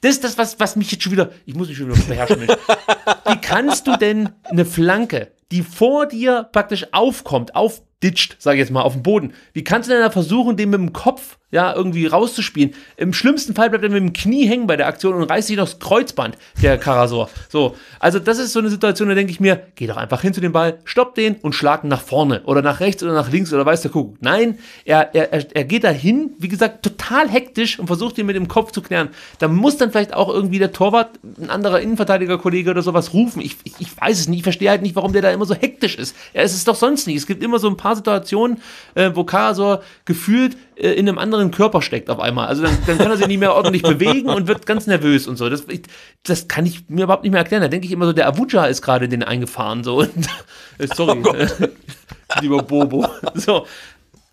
das ist das, was, was mich jetzt schon wieder. Ich muss mich schon wieder beherrschen. [LAUGHS] Wie kannst du denn eine Flanke, die vor dir praktisch aufkommt, auf geditscht, sage ich jetzt mal, auf dem Boden. Wie kannst du denn da versuchen, den mit dem Kopf ja irgendwie rauszuspielen? Im schlimmsten Fall bleibt er mit dem Knie hängen bei der Aktion und reißt sich noch das Kreuzband, der Karasor. So, also das ist so eine Situation, da denke ich mir, geh doch einfach hin zu dem Ball, stopp den und schlag ihn nach vorne oder nach rechts oder nach links oder weiß der Kuckuck. Nein, er, er, er geht dahin, wie gesagt, total hektisch und versucht ihn mit dem Kopf zu klären. Da muss dann vielleicht auch irgendwie der Torwart, ein anderer Innenverteidigerkollege oder sowas rufen. Ich, ich, ich weiß es nicht, ich verstehe halt nicht, warum der da immer so hektisch ist. Ja, es ist doch sonst nicht. Es gibt immer so ein paar paar Situationen, äh, wo Karasor gefühlt äh, in einem anderen Körper steckt auf einmal. Also dann, dann kann er sich nicht mehr ordentlich [LAUGHS] bewegen und wird ganz nervös und so. Das, ich, das kann ich mir überhaupt nicht mehr erklären. Da denke ich immer so, der Avuja ist gerade den eingefahren. So. Und, äh, sorry, [LAUGHS] oh [LAUGHS] lieber Bobo. So,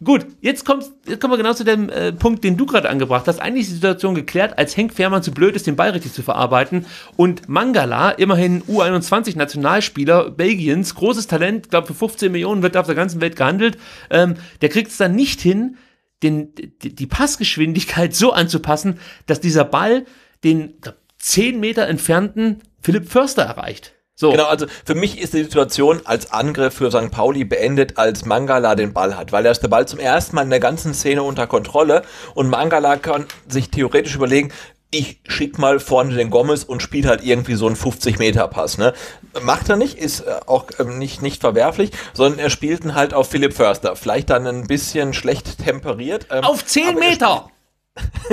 Gut, jetzt, kommst, jetzt kommen wir genau zu dem äh, Punkt, den du gerade angebracht hast. Eigentlich ist die Situation geklärt, als Henk Fährmann zu blöd ist, den Ball richtig zu verarbeiten. Und Mangala, immerhin U21-Nationalspieler Belgiens, großes Talent, glaube für 15 Millionen wird auf der ganzen Welt gehandelt, ähm, der kriegt es dann nicht hin, den, die Passgeschwindigkeit so anzupassen, dass dieser Ball den glaub, 10 Meter entfernten Philipp Förster erreicht. So. Genau, also für mich ist die Situation als Angriff für St. Pauli beendet, als Mangala den Ball hat, weil er ist der Ball zum ersten Mal in der ganzen Szene unter Kontrolle und Mangala kann sich theoretisch überlegen, ich schick mal vorne den Gomez und spielt halt irgendwie so einen 50-Meter-Pass. Ne? Macht er nicht, ist äh, auch ähm, nicht, nicht verwerflich, sondern er spielt ihn halt auf Philipp Förster. Vielleicht dann ein bisschen schlecht temperiert. Ähm, auf 10 Meter!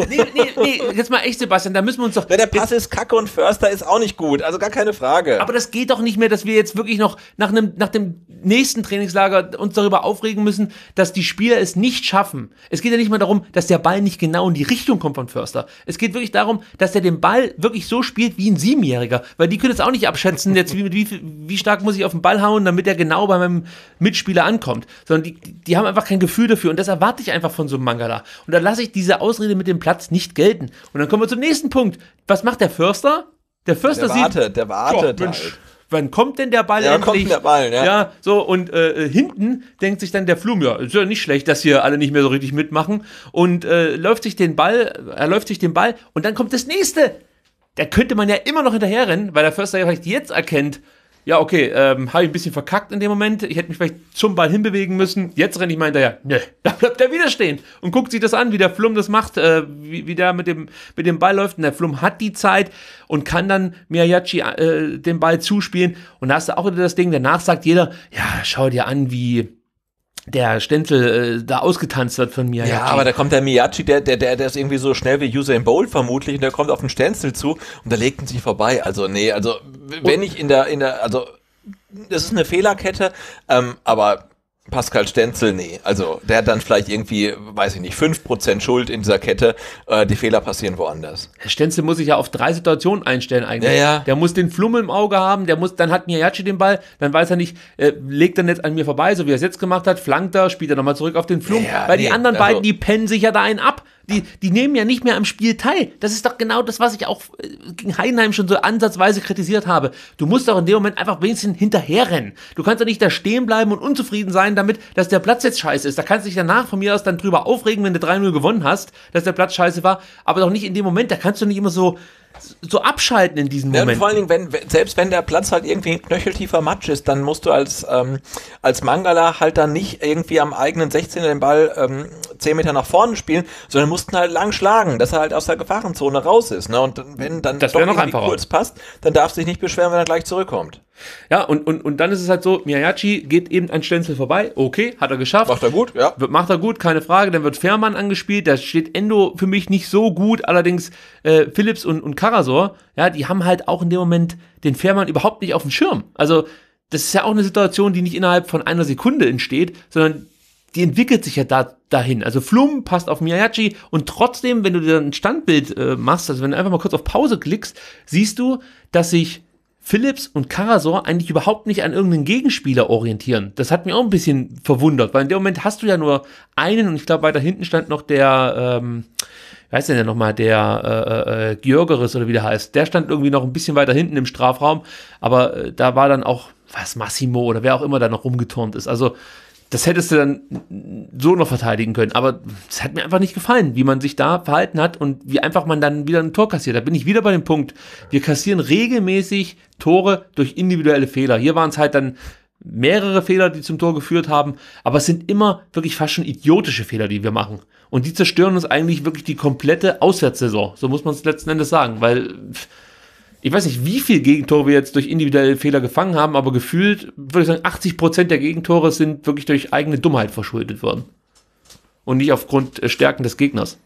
nee, nee, nee, jetzt mal echt, Sebastian, da müssen wir uns doch. Ja, der Pass ist kacke und Förster ist auch nicht gut, also gar keine Frage. Aber das geht doch nicht mehr, dass wir jetzt wirklich noch nach, einem, nach dem nächsten Trainingslager uns darüber aufregen müssen, dass die Spieler es nicht schaffen. Es geht ja nicht mehr darum, dass der Ball nicht genau in die Richtung kommt von Förster. Es geht wirklich darum, dass er den Ball wirklich so spielt wie ein Siebenjähriger, weil die können es auch nicht abschätzen, jetzt wie, wie, wie stark muss ich auf den Ball hauen, damit er genau bei meinem Mitspieler ankommt. Sondern die, die haben einfach kein Gefühl dafür und das erwarte ich einfach von so einem Mangala. Und da lasse ich diese Ausrede Ausrede mit dem Platz nicht gelten. Und dann kommen wir zum nächsten Punkt. Was macht der Förster? Der Förster sieht. Der wartet, der wartet. Halt. Wann kommt denn der Ball ja, endlich? Kommt der Ball, ja. ja, so und äh, äh, hinten denkt sich dann der Flum, ja, ist ja nicht schlecht, dass hier alle nicht mehr so richtig mitmachen und äh, läuft sich den Ball, äh, er läuft sich den Ball und dann kommt das nächste. Da könnte man ja immer noch hinterherrennen, weil der Förster ja vielleicht jetzt erkennt, ja, okay, ähm, habe ich ein bisschen verkackt in dem Moment. Ich hätte mich vielleicht zum Ball hinbewegen müssen. Jetzt renne ich mal hinterher. Nö, [LAUGHS] da bleibt er wieder stehen und guckt sich das an, wie der Flum das macht, äh, wie, wie der mit dem, mit dem Ball läuft. Und der Flum hat die Zeit und kann dann Miyachi äh, den Ball zuspielen. Und da hast du auch wieder das Ding, danach sagt jeder, ja, schau dir an, wie der Stenzel äh, da ausgetanzt wird von Miyagi. Ja, aber da kommt der Miyagi, der, der, der, der ist irgendwie so schnell wie Usain Bolt vermutlich und der kommt auf den Stenzel zu und da legt ihn sich vorbei. Also, nee, also, wenn ich in der, in der, also, das ist eine Fehlerkette, ähm, aber Pascal Stenzel, nee. Also der hat dann vielleicht irgendwie, weiß ich nicht, fünf Prozent Schuld in dieser Kette. Äh, die Fehler passieren woanders. Herr Stenzel muss sich ja auf drei Situationen einstellen eigentlich. Ja, ja. Der muss den Flummel im Auge haben, der muss, dann hat Miyachi den Ball, dann weiß er nicht, äh, legt er jetzt an mir vorbei, so wie er es jetzt gemacht hat, flankt er, spielt er nochmal zurück auf den Flum. Ja, Weil nee, die anderen also, beiden, die pennen sich ja da einen ab die, die nehmen ja nicht mehr am Spiel teil. Das ist doch genau das, was ich auch äh, gegen Heidenheim schon so ansatzweise kritisiert habe. Du musst doch in dem Moment einfach wenigstens hinterherrennen. Du kannst doch nicht da stehen bleiben und unzufrieden sein damit, dass der Platz jetzt scheiße ist. Da kannst du dich danach von mir aus dann drüber aufregen, wenn du 3-0 gewonnen hast, dass der Platz scheiße war. Aber doch nicht in dem Moment, da kannst du nicht immer so, so abschalten in diesem Moment. Ja, vor allen Dingen, wenn, selbst wenn der Platz halt irgendwie knöcheltiefer Matsch ist, dann musst du als, ähm, als Mangala halt dann nicht irgendwie am eigenen 16er den Ball ähm, 10 Meter nach vorne spielen, sondern mussten halt lang schlagen, dass er halt aus der Gefahrenzone raus ist. Ne? Und wenn dann das doch noch irgendwie einfacher. kurz passt, dann darfst du dich nicht beschweren, wenn er gleich zurückkommt. Ja, und, und, und dann ist es halt so, Miyachi geht eben an Stenzel vorbei, okay, hat er geschafft. Macht er gut, ja. Wird, macht er gut, keine Frage. Dann wird Fährmann angespielt, da steht Endo für mich nicht so gut, allerdings äh, Philips und, und Karasor, ja, die haben halt auch in dem Moment den Fährmann überhaupt nicht auf dem Schirm. Also, das ist ja auch eine Situation, die nicht innerhalb von einer Sekunde entsteht, sondern die entwickelt sich ja da, dahin. Also Flum passt auf Miyachi und trotzdem, wenn du dir ein Standbild äh, machst, also wenn du einfach mal kurz auf Pause klickst, siehst du, dass sich Philips und Karasor eigentlich überhaupt nicht an irgendeinen Gegenspieler orientieren. Das hat mich auch ein bisschen verwundert, weil in dem Moment hast du ja nur einen und ich glaube, weiter hinten stand noch der, ähm, wie heißt denn der nochmal, der äh, äh, äh Georgeris oder wie der heißt. Der stand irgendwie noch ein bisschen weiter hinten im Strafraum, aber äh, da war dann auch, was, Massimo oder wer auch immer da noch rumgeturnt ist. Also das hättest du dann so noch verteidigen können. Aber es hat mir einfach nicht gefallen, wie man sich da verhalten hat und wie einfach man dann wieder ein Tor kassiert. Da bin ich wieder bei dem Punkt. Wir kassieren regelmäßig Tore durch individuelle Fehler. Hier waren es halt dann mehrere Fehler, die zum Tor geführt haben, aber es sind immer wirklich fast schon idiotische Fehler, die wir machen. Und die zerstören uns eigentlich wirklich die komplette Auswärtssaison. So muss man es letzten Endes sagen, weil. Pff, ich weiß nicht, wie viel Gegentore wir jetzt durch individuelle Fehler gefangen haben, aber gefühlt würde ich sagen, 80 Prozent der Gegentore sind wirklich durch eigene Dummheit verschuldet worden. Und nicht aufgrund äh, Stärken des Gegners.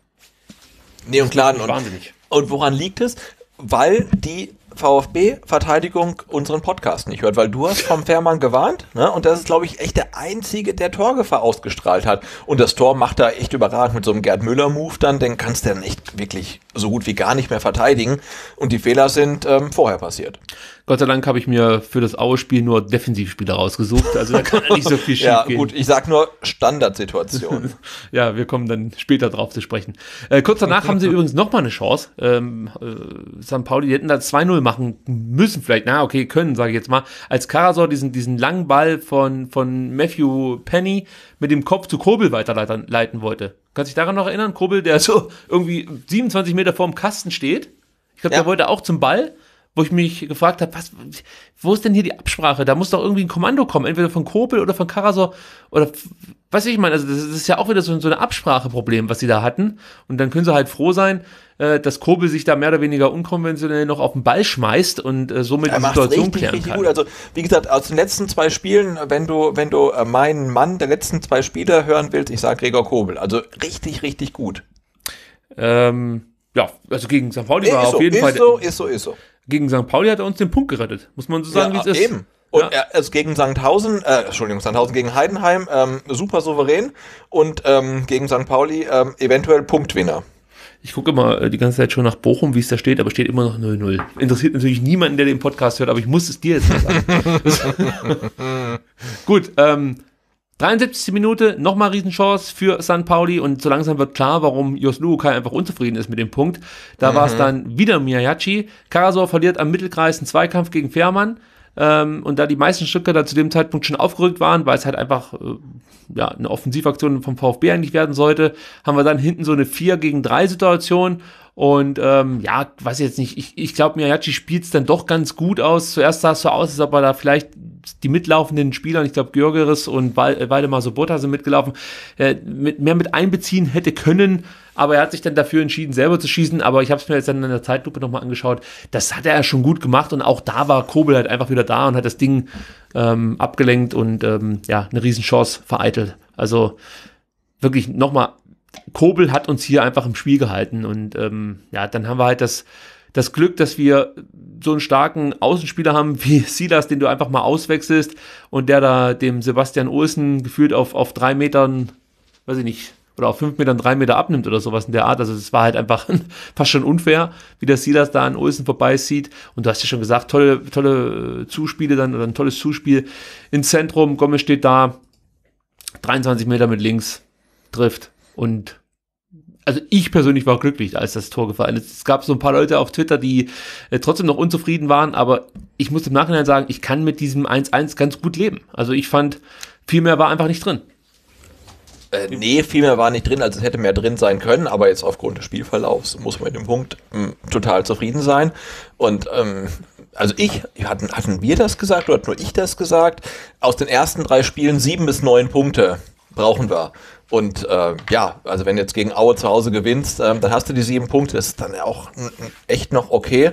Nee, und klar. Und, Wahnsinnig. Und woran liegt es? Weil die VfB Verteidigung unseren Podcast nicht hört, weil du hast vom Fährmann gewarnt, ne? Und das ist, glaube ich, echt der einzige, der Torgefahr ausgestrahlt hat. Und das Tor macht da echt überragend mit so einem Gerd Müller-Move dann, den kannst du dann echt wirklich so gut wie gar nicht mehr verteidigen. Und die Fehler sind ähm, vorher passiert. Gott sei Dank habe ich mir für das Aue-Spiel nur Defensivspieler rausgesucht. Also da kann nicht so viel [LAUGHS] schief Ja, gut, ich sag nur Standardsituation. [LAUGHS] ja, wir kommen dann später drauf zu sprechen. Äh, kurz danach haben sie übrigens nochmal eine Chance. Ähm, äh, St. Pauli, die hätten da 2-0 machen müssen vielleicht. Na, okay, können, sage ich jetzt mal. Als Karasor diesen, diesen langen Ball von, von Matthew Penny mit dem Kopf zu Kobel weiterleiten wollte. Kannst du dich daran noch erinnern? Kobel, der so irgendwie 27 Meter vorm Kasten steht. Ich glaube, ja. der wollte auch zum Ball wo ich mich gefragt habe, was, wo ist denn hier die Absprache? Da muss doch irgendwie ein Kommando kommen, entweder von Kobel oder von Karasor oder was ich meine. Also das ist ja auch wieder so, so ein Abspracheproblem, was sie da hatten. Und dann können sie halt froh sein, äh, dass Kobel sich da mehr oder weniger unkonventionell noch auf den Ball schmeißt und äh, somit er die Situation richtig, klären richtig kann. Gut. Also wie gesagt, aus den letzten zwei Spielen, wenn du, wenn du äh, meinen Mann der letzten zwei Spiele hören willst, ich sage Gregor Kobel. Also richtig, richtig gut. Ähm, ja, also gegen St. Pauli war auf jeden ist Fall. Ist so, ist so, ist so gegen St. Pauli hat er uns den Punkt gerettet. Muss man so sagen, ja, wie es ist. Eben. Und ja. er ist gegen Sandhausen, äh, Entschuldigung, Sandhausen gegen Heidenheim ähm, super souverän und ähm, gegen St. Pauli ähm, eventuell Punktwinner. Ich gucke immer äh, die ganze Zeit schon nach Bochum, wie es da steht, aber steht immer noch 0-0. Interessiert natürlich niemanden, der den Podcast hört, aber ich muss es dir jetzt mal sagen. [LAUGHS] [LAUGHS] Gut, ähm, 73. Minute, nochmal Riesenchance für San Pauli und so langsam wird klar, warum Jos Luukai einfach unzufrieden ist mit dem Punkt. Da mhm. war es mhm. dann wieder Miyachi. Karasor verliert am Mittelkreis einen Zweikampf gegen Fährmann. Ähm, und da die meisten Stücker da zu dem Zeitpunkt schon aufgerückt waren, weil es halt einfach äh, ja, eine Offensivaktion vom VfB eigentlich werden sollte, haben wir dann hinten so eine 4 gegen 3 Situation. Und ähm, ja, weiß ich jetzt nicht, ich, ich glaube, Miyachi spielt es dann doch ganz gut aus. Zuerst sah es so aus, als ob er da vielleicht die mitlaufenden Spieler, ich glaube, Görgeris und äh, Waldemar Sobota sind mitgelaufen, äh, mehr mit einbeziehen hätte können. Aber er hat sich dann dafür entschieden, selber zu schießen. Aber ich habe es mir jetzt dann in der Zeitlupe nochmal angeschaut. Das hat er schon gut gemacht. Und auch da war Kobel halt einfach wieder da und hat das Ding ähm, abgelenkt und ähm, ja, eine Riesenchance vereitelt. Also wirklich nochmal Kobel hat uns hier einfach im Spiel gehalten und ähm, ja, dann haben wir halt das das Glück, dass wir so einen starken Außenspieler haben wie [LAUGHS] Silas, den du einfach mal auswechselst und der da dem Sebastian Olsen gefühlt auf, auf drei Metern, weiß ich nicht, oder auf fünf Metern drei Meter abnimmt oder sowas in der Art. Also es war halt einfach [LAUGHS] fast schon unfair, wie der Silas da an Olsen vorbeizieht. Und du hast ja schon gesagt, tolle, tolle Zuspiele dann oder ein tolles Zuspiel ins Zentrum. Gomez steht da, 23 Meter mit links, trifft. Und also ich persönlich war glücklich, als das Tor gefallen ist. Es gab so ein paar Leute auf Twitter, die äh, trotzdem noch unzufrieden waren, aber ich muss im Nachhinein sagen, ich kann mit diesem 1-1 ganz gut leben. Also ich fand, viel mehr war einfach nicht drin. Äh, nee, viel mehr war nicht drin, als es hätte mehr drin sein können, aber jetzt aufgrund des Spielverlaufs muss man mit dem Punkt mh, hm, total zufrieden sein. Und ähm, also ich, hatten, hatten wir das gesagt oder hat nur ich das gesagt? Aus den ersten drei Spielen sieben bis neun Punkte brauchen wir. Und äh, ja, also wenn du jetzt gegen Aue zu Hause gewinnst, ähm, dann hast du die sieben Punkte, das ist dann auch echt noch okay.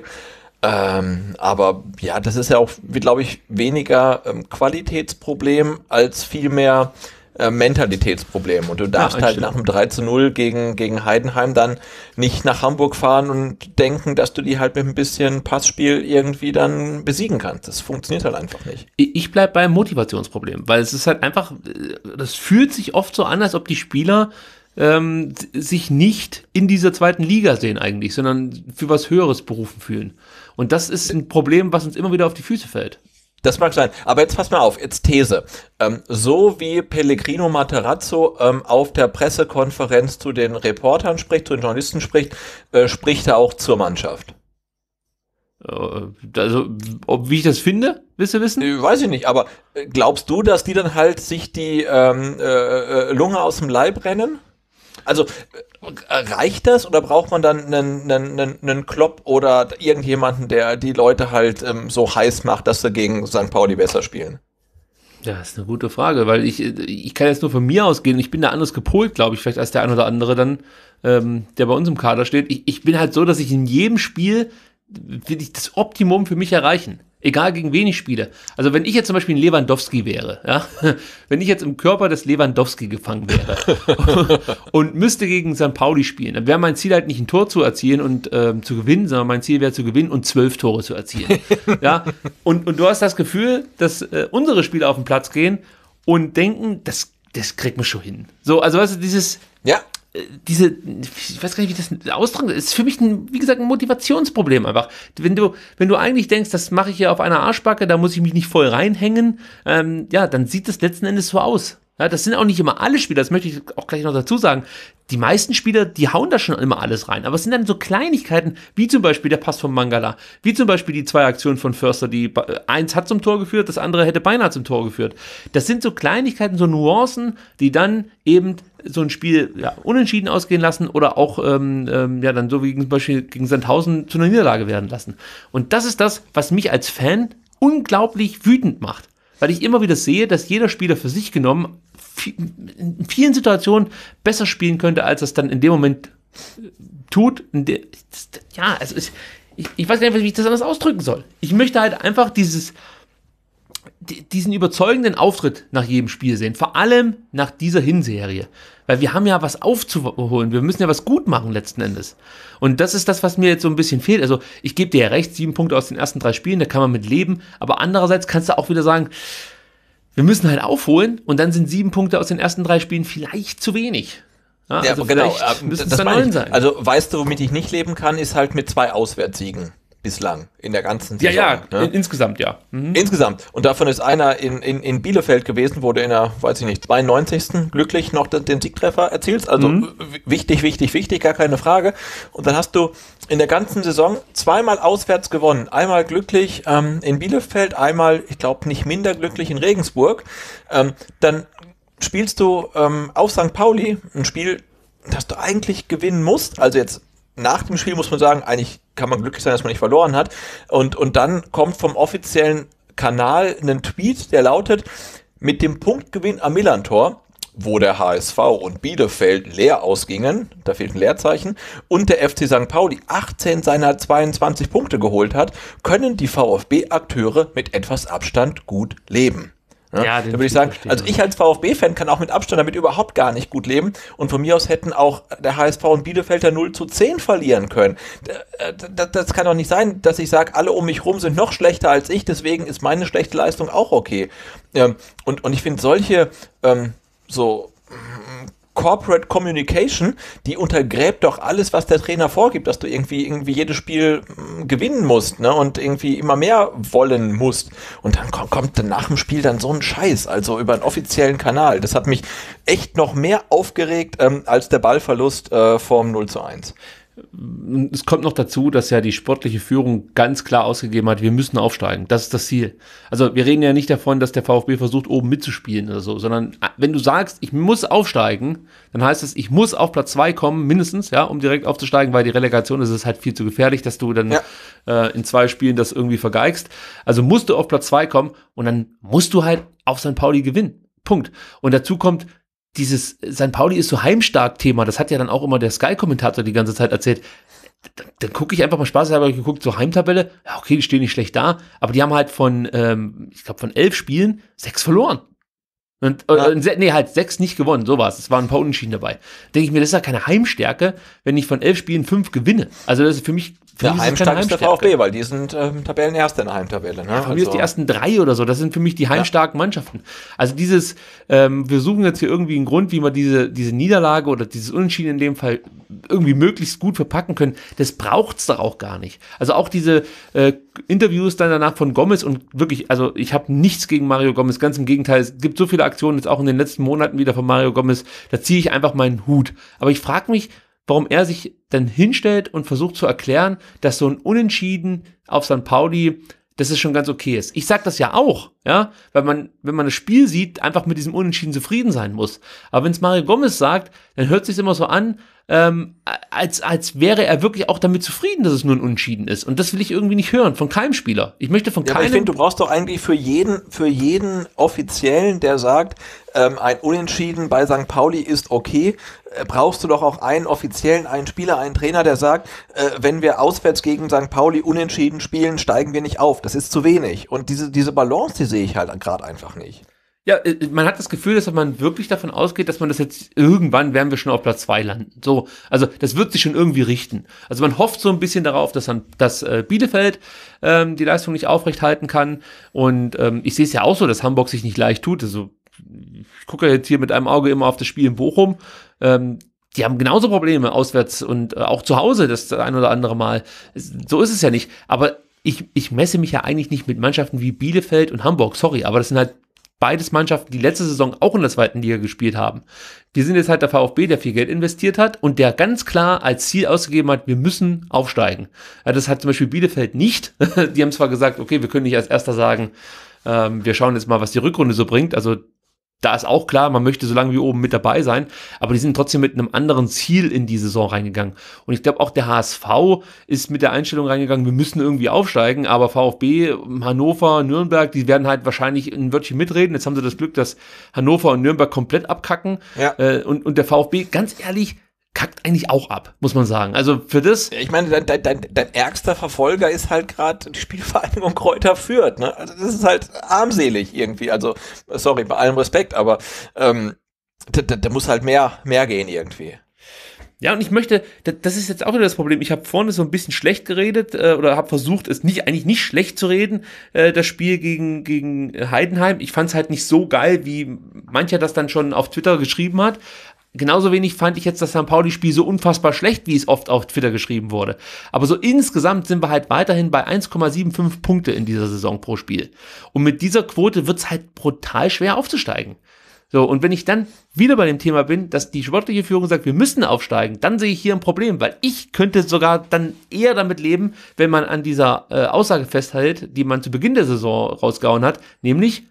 Ähm, aber ja, das ist ja auch, glaube ich, weniger ähm, Qualitätsproblem als vielmehr äh, Mentalitätsproblem. Und du darfst ja, halt nach dem 3 zu 0 gegen, gegen Heidenheim dann nicht nach Hamburg fahren und denken, dass du die halt mit ein bisschen Passspiel irgendwie dann besiegen kannst. Das funktioniert halt einfach nicht. Ich bleibe beim Motivationsproblem, weil es ist halt einfach, äh, das fühlt sich oft so an, als ob die Spieler ähm, sich nicht in dieser zweiten Liga sehen eigentlich, sondern für was Höheres berufen fühlen. Und das ist ein Problem, was uns immer wieder auf die Füße fällt. Das mag sein. Aber jetzt pass mal auf, jetzt These. Ähm, so wie Pellegrino Materazzo ähm, auf der Pressekonferenz zu den Reportern spricht, zu den Journalisten spricht, äh, spricht er auch zur Mannschaft. Äh, also, ob, wie ich das finde, willst du wissen? Äh, weiß ich nicht, aber äh, glaubst du, dass die dann halt sich die ähm, äh, Lunge aus dem Leib rennen? Also Reicht das oder braucht man dann einen, einen, einen Klopp oder irgendjemanden, der die Leute halt ähm, so heiß macht, dass sie gegen St. Pauli besser spielen? Ja, das ist eine gute Frage, weil ich, äh, ich kann jetzt nur von mir ausgehen. Ich bin da anders gepolt, glaube ich, vielleicht als der ein oder andere dann, ähm, der bei uns im Kader steht. Ich, ich bin halt so, dass ich in jedem Spiel äh, will ich das Optimum für mich erreichen. Egal gegen wen ich spiele. Also wenn ich jetzt zum Beispiel ein Lewandowski wäre, ja, [LAUGHS] wenn ich jetzt im Körper des Lewandowski gefangen wäre [LAUGHS] und müsste gegen St. Pauli spielen, dann wäre mein Ziel halt nicht ein Tor zu erzielen und ähm, zu gewinnen, sondern mein Ziel wäre zu gewinnen und zwölf Tore zu erzielen. [LAUGHS] ja, und, und du hast das Gefühl, dass äh, unsere Spieler auf den Platz gehen und denken, das, das kriegt man schon hin. So, also weißt du, dieses, ja. Äh, diese, ich weiß gar nicht, wie das ausdrückt, ist für mich, ein, wie gesagt, ein Motivationsproblem einfach. Wenn du, wenn du eigentlich denkst, das mache ich ja auf einer Arschbacke, da muss ich mich nicht voll reinhängen, ähm, ja, dann sieht das letzten Endes so aus. Ja, das sind auch nicht immer alle Spieler, das möchte ich auch gleich noch dazu sagen. Die meisten Spieler, die hauen da schon immer alles rein. Aber es sind dann so Kleinigkeiten, wie zum Beispiel der Pass von Mangala, wie zum Beispiel die zwei Aktionen von Förster, die eins hat zum Tor geführt, das andere hätte beinahe zum Tor geführt. Das sind so Kleinigkeiten, so Nuancen, die dann eben so ein Spiel ja, unentschieden ausgehen lassen oder auch ähm, ähm, ja dann so wie zum Beispiel gegen Sandhausen zu einer Niederlage werden lassen. Und das ist das, was mich als Fan unglaublich wütend macht weil ich immer wieder sehe, dass jeder Spieler für sich genommen in vielen Situationen besser spielen könnte, als es dann in dem Moment äh, tut. Ja, also ich, ich weiß gar nicht, wie ich das anders ausdrücken soll. Ich möchte halt einfach dieses, diesen überzeugenden Auftritt nach jedem Spiel sehen. Vor allem nach dieser Hinserie. Weil wir haben ja was aufzuholen. Wir müssen ja was gut machen letzten Endes. Und das ist das, was mir jetzt so ein bisschen fehlt. Also ich gebe dir ja recht, sieben Punkte aus den ersten drei Spielen, da kann man mit leben. Aber andererseits kannst du auch wieder sagen, wir müssen halt aufholen und dann sind sieben Punkte aus den ersten drei Spielen vielleicht zu wenig. Ja, also genau. ja genau. Müssen es dann sein. Also weißt du, womit ich nicht leben kann, ist halt mit zwei Auswärtssiegen bislang in der ganzen Saison. Ja, ja, ne? in, insgesamt, ja. Mhm. Insgesamt. Und davon ist einer in, in, in Bielefeld gewesen, wo du in der, weiß ich nicht, 92. glücklich noch den, den Siegtreffer erzielst. Also mhm. wichtig, wichtig, wichtig, gar keine Frage. Und dann hast du in der ganzen Saison zweimal auswärts gewonnen. Einmal glücklich ähm, in Bielefeld, einmal, ich glaube, nicht minder glücklich in Regensburg. Ähm, dann spielst du ähm, auf St. Pauli ein Spiel, das du eigentlich gewinnen musst. Also jetzt nach dem Spiel muss man sagen, eigentlich kann man glücklich sein, dass man nicht verloren hat. Und, und dann kommt vom offiziellen Kanal ein Tweet, der lautet, mit dem Punktgewinn am Millantor, wo der HSV und Bielefeld leer ausgingen, da fehlt ein Leerzeichen, und der FC St. Pauli 18 seiner 22 Punkte geholt hat, können die VfB-Akteure mit etwas Abstand gut leben. Ja, ja da würde ich sagen, also ich als VfB-Fan kann auch mit Abstand damit überhaupt gar nicht gut leben. Und von mir aus hätten auch der HSV und Bielefelder 0 zu 10 verlieren können. Äh, das kann doch nicht sein, dass ich sage, alle um mich rum sind noch schlechter als ich, deswegen ist meine schlechte Leistung auch okay. Ähm, und, und ich finde solche ähm, so Corporate Communication, die untergräbt doch alles, was der Trainer vorgibt, dass du irgendwie, irgendwie jedes Spiel mm, gewinnen musst, ne? Und irgendwie immer mehr wollen musst. Und dann kommt, kommt nach dem Spiel dann so ein Scheiß, also über einen offiziellen Kanal. Das hat mich echt noch mehr aufgeregt ähm, als der Ballverlust äh, vorm 0 zu 1 es kommt noch dazu, dass ja die sportliche Führung ganz klar ausgegeben hat, wir müssen aufsteigen. Das ist das Ziel. Also wir reden ja nicht davon, dass der VfB versucht, oben mitzuspielen oder so, sondern äh, wenn du sagst, ich muss aufsteigen, dann heißt es, ich muss auf Platz 2 kommen, mindestens, ja, um direkt aufzusteigen, weil die Relegation ist halt viel zu gefährlich, dass du dann ja. äh, in zwei Spielen das irgendwie vergeigst. Also musst du auf Platz 2 kommen und dann musst du halt auf St. Pauli gewinnen. Punkt. Und dazu kommt, dieses St. Pauli ist so heimstark-Thema, das hat ja dann auch immer der Sky-Kommentator die ganze Zeit erzählt. Dann, dann gucke ich einfach mal Spaß, spaßhalber geguckt, so Heimtabelle. Ja, okay, die stehen nicht schlecht da, aber die haben halt von, ähm, ich glaube, von elf Spielen sechs verloren. Und, äh, ja. äh, nee, halt sechs nicht gewonnen, sowas. Es waren ein paar Unentschieden dabei. Denke ich mir, das ist ja keine Heimstärke, wenn ich von elf Spielen fünf gewinne. Also das ist für mich ja, Heimstart ist der VfB, weil die sind ähm, Tabellenerster in der Heimtabelle. Ne? Ja, von mir also. ist die ersten drei oder so. Das sind für mich die heimstarken ja. Mannschaften. Also dieses, ähm, wir suchen jetzt hier irgendwie einen Grund, wie wir diese, diese Niederlage oder dieses Unentschieden in dem Fall irgendwie möglichst gut verpacken können, das braucht's doch auch gar nicht. Also auch diese äh, Interviews dann danach von Gomez und wirklich, also ich habe nichts gegen Mario Gomez, ganz im Gegenteil, es gibt so viele Aktionen jetzt auch in den letzten Monaten wieder von Mario Gomez, da ziehe ich einfach meinen Hut. Aber ich frage mich, warum er sich dann hinstellt und versucht zu erklären, dass so ein Unentschieden auf St. Pauli, dass es schon ganz okay ist. Ich sag das ja auch, ja, weil man, wenn man das Spiel sieht, einfach mit diesem Unentschieden zufrieden sein muss. Aber wenn es Mario Gomez sagt, dann hört sich immer so an, ähm, als, als wäre er wirklich auch damit zufrieden, dass es nur ein Unentschieden ist. Und das will ich irgendwie nicht hören, von keinem Spieler. Ich möchte von ja, keinem. ich finde, du brauchst doch eigentlich für jeden, für jeden Offiziellen, der sagt, ähm, ein Unentschieden bei St. Pauli ist okay, äh, brauchst du doch auch einen offiziellen, einen Spieler, einen Trainer, der sagt, äh, wenn wir auswärts gegen St. Pauli unentschieden spielen, steigen wir nicht auf. Das ist zu wenig. Und diese, diese Balance, die sehe ich halt gerade einfach nicht. Ja, äh, man hat das Gefühl, dass man wirklich davon ausgeht, dass man das jetzt irgendwann werden wir schon auf Platz zwei landen. So, also das wird sich schon irgendwie richten. Also man hofft so ein bisschen darauf, dass dann dass äh, Bielefeld ähm, die Leistung nicht aufrecht halten kann. Und ähm, ich sehe es ja auch so, dass Hamburg sich nicht leicht tut. Also ich gucke jetzt hier mit einem Auge immer auf das Spiel in Bochum ähm, die haben genauso Probleme auswärts und äh, auch zu Hause das ein oder andere Mal. So ist es ja nicht. Aber ich, ich messe mich ja eigentlich nicht mit Mannschaften wie Bielefeld und Hamburg, sorry, aber das sind halt beides Mannschaften, die letzte Saison auch in der zweiten Liga gespielt haben. Die sind jetzt halt der VfB, der viel Geld investiert hat und der ganz klar als Ziel ausgegeben hat, wir müssen aufsteigen. Ja, das hat zum Beispiel Bielefeld nicht. [LAUGHS] Die haben zwar gesagt, okay, wir können nicht als erster sagen, ähm, wir schauen jetzt mal, was die Rückrunde so bringt. Also da ist auch klar, man möchte so lange wie oben mit dabei sein, aber die sind trotzdem mit einem anderen Ziel in die Saison reingegangen. Und ich glaube, auch der HSV ist mit der Einstellung reingegangen, wir müssen irgendwie aufsteigen, aber VfB, Hannover, Nürnberg, die werden halt wahrscheinlich ein Wörtchen mitreden. Jetzt haben sie das Glück, dass Hannover und Nürnberg komplett abkacken. Ja. Äh, und, und der VfB, ganz ehrlich, kackt eigentlich auch ab, muss man sagen. Also für das. Ich meine, dein, dein, dein, dein ärgster Verfolger ist halt gerade die Spielvereinigung Kräuter führt. Ne? Also das ist halt armselig irgendwie. Also, sorry, bei allem Respekt, aber ähm, da, da, da muss halt mehr, mehr gehen irgendwie. Ja, und ich möchte, das ist jetzt auch wieder das Problem. Ich habe vorne so ein bisschen schlecht geredet äh, oder habe versucht, es nicht eigentlich nicht schlecht zu reden, äh, das Spiel gegen gegen Heidenheim. Ich fand es halt nicht so geil, wie mancher das dann schon auf Twitter geschrieben hat. Genauso wenig fand ich jetzt das St. Pauli-Spiel so unfassbar schlecht, wie es oft auf Twitter geschrieben wurde. Aber so insgesamt sind wir halt weiterhin bei 1,75 Punkte in dieser Saison pro Spiel. Und mit dieser Quote wird es halt brutal schwer aufzusteigen. So, und wenn ich dann wieder bei dem Thema bin, dass die sportliche Führung sagt, wir müssen aufsteigen, dann sehe ich hier ein Problem, weil ich könnte sogar dann eher damit leben, wenn man an dieser äh, Aussage festhält, die man zu Beginn der Saison rausgehauen hat, nämlich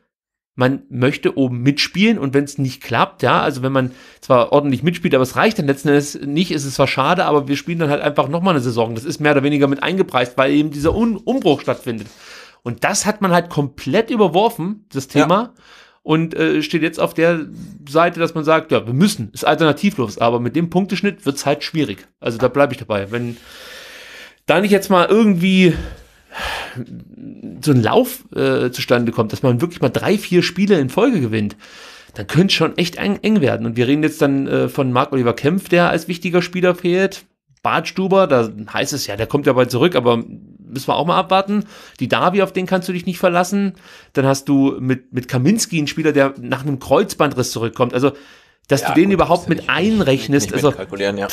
man möchte oben mitspielen und wenn es nicht klappt, ja, also wenn man zwar ordentlich mitspielt, aber es reicht dann letzten Endes nicht, ist es zwar schade, aber wir spielen dann halt einfach nochmal eine Saison. Das ist mehr oder weniger mit eingepreist, weil eben dieser Un Umbruch stattfindet. Und das hat man halt komplett überworfen, das Thema. Ja und äh, steht jetzt auf der Seite, dass man sagt, ja, wir müssen, ist alternativlos, aber mit dem Punkteschnitt wird's halt schwierig. Also da bleibe ich dabei. Wenn da nicht jetzt mal irgendwie so ein Lauf äh, zustande kommt, dass man wirklich mal drei, vier Spiele in Folge gewinnt, dann könnte es schon echt eng, eng, werden. Und wir reden jetzt dann äh, von Marc-Oliver Kempf, der als wichtiger Spieler fehlt. Bartstuber, da heißt es ja, der kommt ja bald zurück, aber müssen wir auch mal abwarten. Die Davi, auf den kannst du dich nicht verlassen. Dann hast du mit, mit Kaminski einen Spieler, der nach einem Kreuzbandriss zurückkommt. Also, dass ja, du den gut, überhaupt mit einrechnest. nicht, also, ja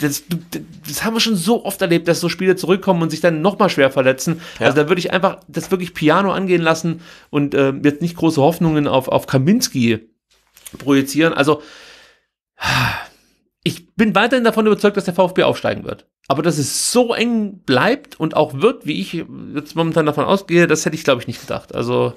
das, das haben wir schon so oft erlebt, dass so Spiele zurückkommen und sich dann nochmal schwer verletzen. Ja. Also da würde ich einfach das wirklich piano angehen lassen und äh, jetzt nicht große Hoffnungen auf, auf Kaminski projizieren. Also ich bin weiterhin davon überzeugt, dass der VfB aufsteigen wird. Aber dass es so eng bleibt und auch wird, wie ich jetzt momentan davon ausgehe, das hätte ich, glaube ich, nicht gedacht. Also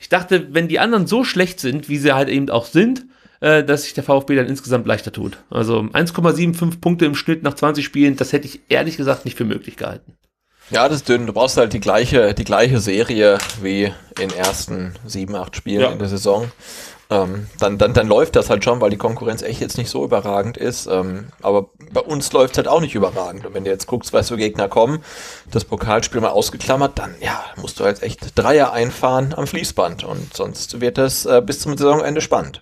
ich dachte, wenn die anderen so schlecht sind, wie sie halt eben auch sind, äh, dass sich der VfB dann insgesamt leichter tut. Also 1,75 Punkte im Schnitt nach 20 Spielen, das hätte ich ehrlich gesagt nicht für möglich gehalten. Ja, das ist dünn. Du brauchst halt die gleiche, die gleiche Serie wie in ersten sieben, acht Spielen ja. in der Saison. Ähm, dann, dann, dann läuft das halt schon, weil die Konkurrenz echt jetzt nicht so überragend ist. Ähm, aber bei uns läuft es halt auch nicht überragend. Und wenn du jetzt guckst, was für Gegner kommen, das Pokalspiel mal ausgeklammert, dann ja, musst du halt echt Dreier einfahren am Fließband. Und sonst wird das äh, bis zum Saisonende spannend.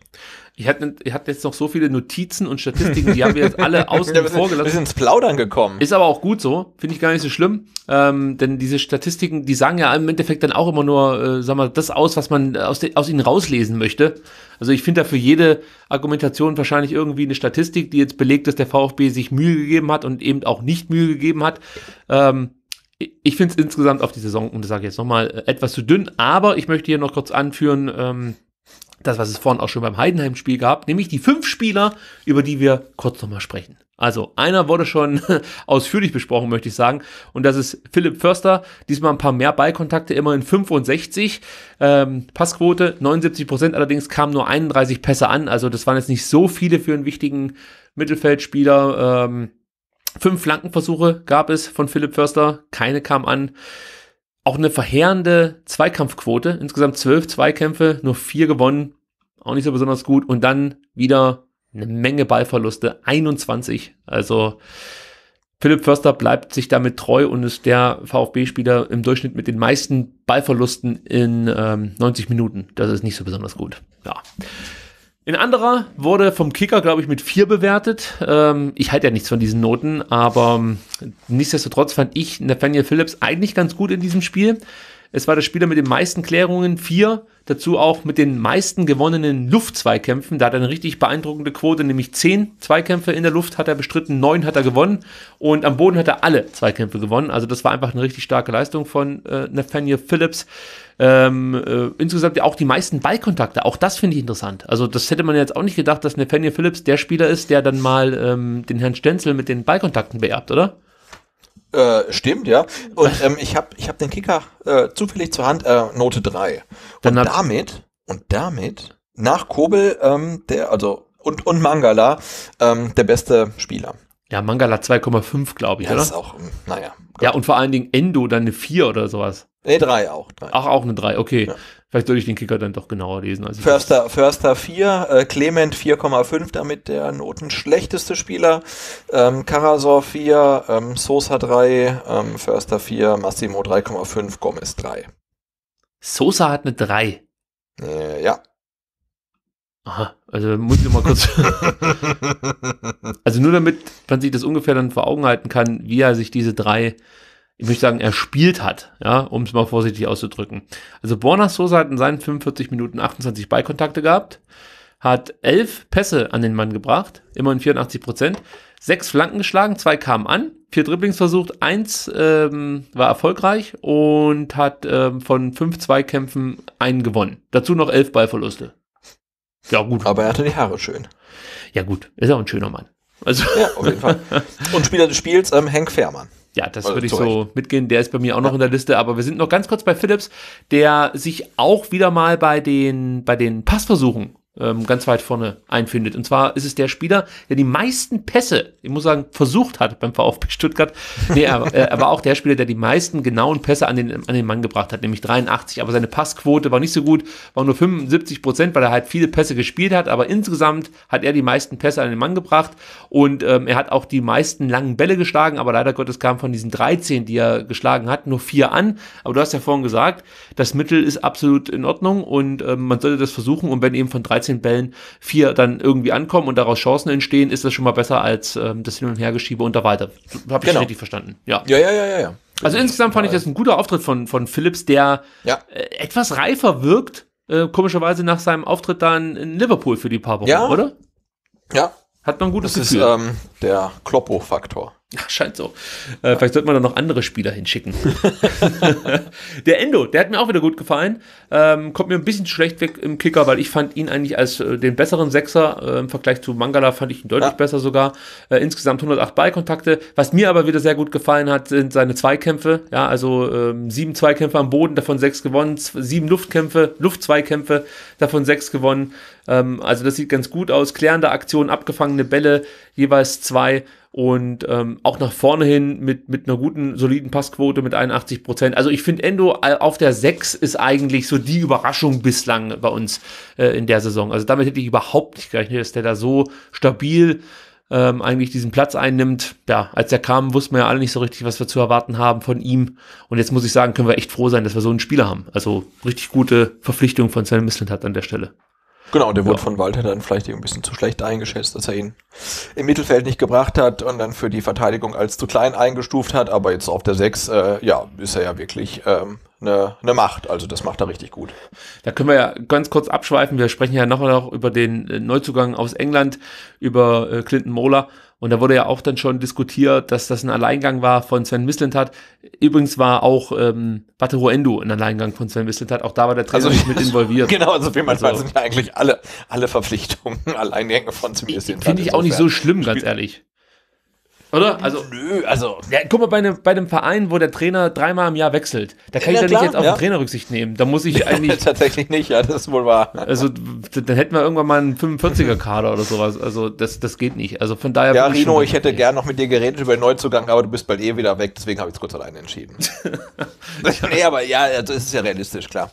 Ich hatte, ich hatte jetzt noch so viele Notizen und Statistiken, die haben wir jetzt alle [LAUGHS] außen ja, wir sind, vorgelassen. Wir sind ins Plaudern gekommen. Ist aber auch gut so, finde ich gar nicht so schlimm. Ähm, denn diese Statistiken, die sagen ja im Endeffekt dann auch immer nur, äh, sag mal, das aus, was man aus, den, aus ihnen rauslesen möchte. Also ich finde da für jede Argumentation wahrscheinlich irgendwie eine Statistik, die jetzt belegt, dass der VfB sich Mühe gegeben hat und eben auch nicht Mühe gegeben hat. Ähm, ich finde es insgesamt auf die Saison, und das sage ich jetzt nochmal, äh, etwas zu dünn, aber ich möchte hier noch kurz anführen, ähm, das, was es vorhin auch schon beim Heidenheim-Spiel gab, nämlich die fünf Spieler, über die wir kurz nochmal sprechen. Also, einer wurde schon [LAUGHS] ausführlich besprochen, möchte ich sagen. Und das ist Philipp Förster. Diesmal ein paar mehr Ballkontakte, immerhin 65. Ähm, Passquote 79 Prozent, allerdings kamen nur 31 Pässe an. Also, das waren jetzt nicht so viele für einen wichtigen Mittelfeldspieler. Ähm, fünf Flankenversuche gab es von Philipp Förster. Keine kam an. Auch eine verheerende Zweikampfquote. Insgesamt zwölf Zweikämpfe, nur vier gewonnen. Auch nicht so besonders gut. Und dann wieder eine Menge Ballverluste. 21. Also Philipp Förster bleibt sich damit treu und ist der VfB-Spieler im Durchschnitt mit den meisten Ballverlusten in ähm, 90 Minuten. Das ist nicht so besonders gut. Ja. Ein anderer wurde vom Kicker, glaube ich, mit vier bewertet. Ähm, ich halte ja nichts von diesen Noten, aber ähm, nichtsdestotrotz fand ich Nathaniel Phillips eigentlich ganz gut in diesem Spiel. Es war der Spieler mit den meisten Klärungen, vier. Dazu auch mit den meisten gewonnenen Luftzweikämpfen. Da hat er eine richtig beeindruckende Quote, nämlich zehn Zweikämpfe in der Luft hat er bestritten, neun hat er gewonnen und am Boden hat er alle Zweikämpfe gewonnen. Also das war einfach eine richtig starke Leistung von äh, Nathaniel Phillips. Ähm, äh, insgesamt ja auch die meisten Ballkontakte. Auch das finde ich interessant. Also das hätte man jetzt auch nicht gedacht, dass Nathaniel Phillips der Spieler ist, der dann mal ähm, den Herrn Stenzel mit den Ballkontakten beerbt, oder? Äh, stimmt, ja. Und ähm, ich habe ich hab den Kicker äh, zufällig zur Hand, äh, Note 3. Und damit, und damit, nach Kobel, ähm, der, also, und, und Mangala, ähm, der beste Spieler. Ja, Mangala 2,5, glaube ich, ja, oder? Das ist auch, hm, naja. Gott. Ja, genau. und vor allen Dingen Endo dann eine 4 oder sowas. Nee, 3 auch. Drei. Auch, auch eine 3, okay. Ja. Vielleicht sollte ich den Kicker dann doch genauer lesen. Als Förster, Förster 4, äh, Clement 4,5, damit der notenschlechteste Spieler. Ähm, Karasor 4, ähm, Sosa 3, ähm, Förster 4, Massimo 3,5, Gomez 3. Sosa hat eine 3. Äh, ja. Aha, also muss ich mal kurz. [LAUGHS] also nur damit man sich das ungefähr dann vor Augen halten kann, wie er sich diese drei ich möchte sagen, erspielt hat, ja, um es mal vorsichtig auszudrücken. Also Borna Sosa hat in seinen 45 Minuten 28 Ballkontakte gehabt, hat elf Pässe an den Mann gebracht, immerhin 84 Prozent, sechs Flanken geschlagen, zwei kamen an, vier Dribblings versucht, eins ähm, war erfolgreich und hat ähm, von fünf Zweikämpfen einen gewonnen. Dazu noch elf Ballverluste. Ja, gut. Aber er hatte die Haare schön. Ja, gut. Ist auch ein schöner Mann. Also. Ja, auf jeden Fall. [LAUGHS] Und Spieler des Spiels, ähm, Henk Fährmann. Ja, das also würde ich so mitgehen. Der ist bei mir auch noch in der Liste, aber wir sind noch ganz kurz bei Philips, der sich auch wieder mal bei den, bei den Passversuchen ähm, ganz weit vorne einfindet. Und zwar ist es der Spieler, der die meisten Pässe, ich muss sagen, versucht hat beim VfB Stuttgart. Nee, er, äh, er war auch der Spieler, der die meisten genauen Pässe an den, an den Mann gebracht hat, nämlich 83. Aber seine Passquote war nicht so gut, war nur 75 Prozent, weil er halt viele Pässe gespielt hat. Aber insgesamt hat er die meisten Pässe an den Mann gebracht und ähm, er hat auch die meisten langen Bälle geschlagen. Aber leider Gottes kam von diesen 13, die er geschlagen hat, nur vier an. Aber du hast ja vorhin gesagt, das Mittel ist absolut in Ordnung und ähm, man sollte das versuchen. Und wenn eben von 13 13 Bällen vier dann irgendwie ankommen und daraus Chancen entstehen, ist das schon mal besser als ähm, das Hin- und Hergeschiebe und da weiter. Habe ich genau. richtig verstanden. Ja, ja, ja, ja. ja. ja. Also genau. insgesamt fand ich das ein guter Auftritt von, von Phillips, der ja. Äh, etwas reifer wirkt, äh, komischerweise nach seinem Auftritt dann in Liverpool für die paar Wochen, ja. oder? Ja. Hat man ein gutes das Gefühl. Das ist ähm, der Kloppo-Faktor. [LAUGHS] Scheint so. Äh, vielleicht sollte man da noch andere Spieler hinschicken. [LAUGHS] [LAUGHS] der Endo, der hat mir auch wieder gut gefallen. Ähm, kommt mir ein bisschen schlecht weg im Kicker, weil ich fand ihn eigentlich als äh, den besseren Sechser äh, im Vergleich zu Mangala fand ich ihn deutlich ja. besser sogar. Äh, insgesamt 108 Ballkontakte. Was mir aber wieder sehr gut gefallen hat, sind seine Zweikämpfe. Ja, also ähm, sieben Zweikämpfe am Boden, davon sechs gewonnen, sieben Luftkämpfe, Luftzweikämpfe, davon sechs gewonnen ähm, also das sieht ganz gut aus. Klärende Aktionen, abgefangene Bälle jeweils zwei und ähm, auch nach vorne hin mit, mit einer guten, soliden Passquote mit 81 Prozent. Also ich finde, Endo äh, auf der 6 ist eigentlich so die Überraschung bislang bei uns äh, in der Saison. Also damit hätte ich überhaupt nicht gerechnet, dass der da so stabil ähm, eigentlich diesen Platz einnimmt. Ja, als er kam, wussten wir ja alle nicht so richtig, was wir zu erwarten haben von ihm. Und jetzt muss ich sagen, können wir echt froh sein, dass wir so einen Spieler haben. Also richtig gute Verpflichtung von Sven Mislint hat an der Stelle. Genau, der wurde von Walter dann vielleicht ein bisschen zu schlecht eingeschätzt, dass er ihn im Mittelfeld nicht gebracht hat und dann für die Verteidigung als zu klein eingestuft hat. Aber jetzt auf der 6, äh, ja, ist er ja wirklich ähm, eine, ne Macht. Also das macht er richtig gut. Da können wir ja ganz kurz abschweifen. Wir sprechen ja nachher noch über den äh, Neuzugang aus England, über äh, Clinton Mohler. Und da wurde ja auch dann schon diskutiert, dass das ein Alleingang war von Sven Mislintat. Übrigens war auch ähm, Bateru Endo ein Alleingang von Sven Mislintat. Auch da war der Trainer also, nicht mit [LAUGHS] involviert. Genau, also wie man also, sind eigentlich alle, alle Verpflichtungen [LAUGHS] Alleingänge von Sven Mislintat. Finde ich auch nicht so schlimm, ganz ehrlich. Oder? Also, Nö, also. Ja, guck mal, bei einem, bei einem Verein, wo der Trainer dreimal im Jahr wechselt, da kann ja, ich ja klar, nicht jetzt auf ja. den Trainer Rücksicht nehmen. Da muss ich eigentlich. [LAUGHS] Tatsächlich nicht, ja, das ist wohl wahr. Also, dann hätten wir irgendwann mal einen 45er-Kader oder sowas. Also, das, das geht nicht. Also, von daher. Ja, Rino, ich, ich hätte gern noch mit dir geredet über den Neuzugang, aber du bist bald eh wieder weg, deswegen habe ich es kurz alleine entschieden. [LAUGHS] nee, aber ja, also, es ist ja realistisch, klar.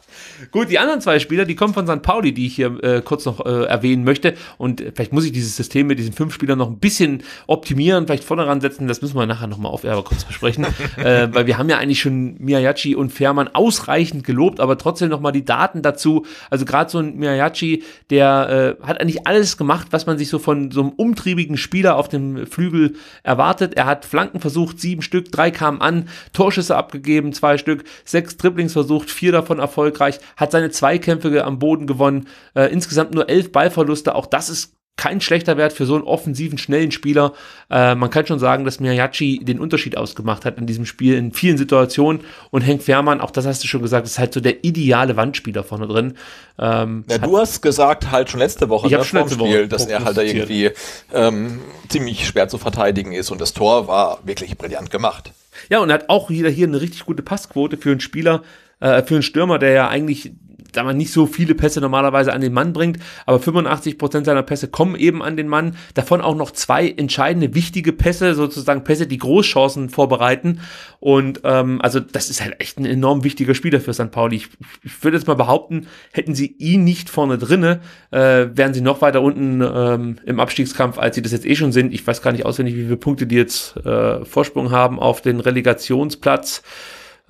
Gut, die anderen zwei Spieler, die kommen von St. Pauli, die ich hier äh, kurz noch äh, erwähnen möchte. Und vielleicht muss ich dieses System mit diesen fünf Spielern noch ein bisschen optimieren, vielleicht vorne daran setzen, das müssen wir nachher nochmal auf Erbe kurz besprechen, [LAUGHS] äh, weil wir haben ja eigentlich schon Miyachi und Fährmann ausreichend gelobt, aber trotzdem nochmal die Daten dazu. Also gerade so ein Miyachi, der äh, hat eigentlich alles gemacht, was man sich so von so einem umtriebigen Spieler auf dem Flügel erwartet. Er hat Flanken versucht, sieben Stück, drei kamen an, Torschüsse abgegeben, zwei Stück, sechs Dribblings versucht, vier davon erfolgreich, hat seine Zweikämpfe am Boden gewonnen, äh, insgesamt nur elf Ballverluste, auch das ist kein schlechter Wert für so einen offensiven, schnellen Spieler. Äh, man kann schon sagen, dass Miyachi den Unterschied ausgemacht hat in diesem Spiel in vielen Situationen. Und Henk Fährmann, auch das hast du schon gesagt, ist halt so der ideale Wandspieler vorne drin. Ähm, ja, du hast gesagt halt schon letzte Woche ich ne, schon Spiel, Woche dass er halt da irgendwie ähm, ziemlich schwer zu verteidigen ist. Und das Tor war wirklich brillant gemacht. Ja, und er hat auch wieder hier eine richtig gute Passquote für einen Spieler, äh, für einen Stürmer, der ja eigentlich da man nicht so viele Pässe normalerweise an den Mann bringt, aber 85% Prozent seiner Pässe kommen eben an den Mann. Davon auch noch zwei entscheidende, wichtige Pässe, sozusagen Pässe, die Großchancen vorbereiten. Und ähm, also das ist halt echt ein enorm wichtiger Spieler für St. Pauli. Ich, ich würde jetzt mal behaupten, hätten sie ihn nicht vorne drinne, äh, wären sie noch weiter unten ähm, im Abstiegskampf, als sie das jetzt eh schon sind. Ich weiß gar nicht auswendig, wie viele Punkte die jetzt äh, Vorsprung haben auf den Relegationsplatz.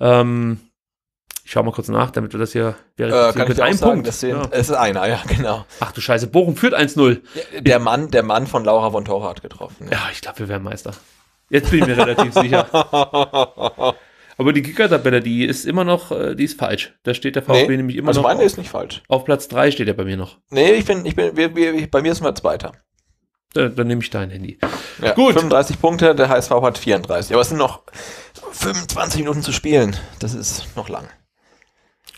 Ähm, ich schau mal kurz nach, damit wir das hier verifizieren. Äh, kann mit ich sagen, Punkt. Sind, ja. Es ist einer, ja, genau. Ach du Scheiße, Bochum führt 1-0. Der Mann, der Mann von Laura von Tora hat getroffen. Ja, ja ich glaube, wir wären Meister. Jetzt bin ich mir relativ sicher. [LAUGHS] Aber die Giga-Tabelle, die ist immer noch, äh, die ist falsch. Da steht der VfB nee, nämlich immer also noch. Also meine auf, ist nicht falsch. Auf Platz 3 steht er bei mir noch. Nee, ich bin, ich bin, wir, wir, bei mir ist mal Zweiter. Dann, dann, nehme ich dein Handy. Ja, Gut. 35 Punkte, der HSV hat 34. Aber es sind noch 25 Minuten zu spielen. Das ist noch lang.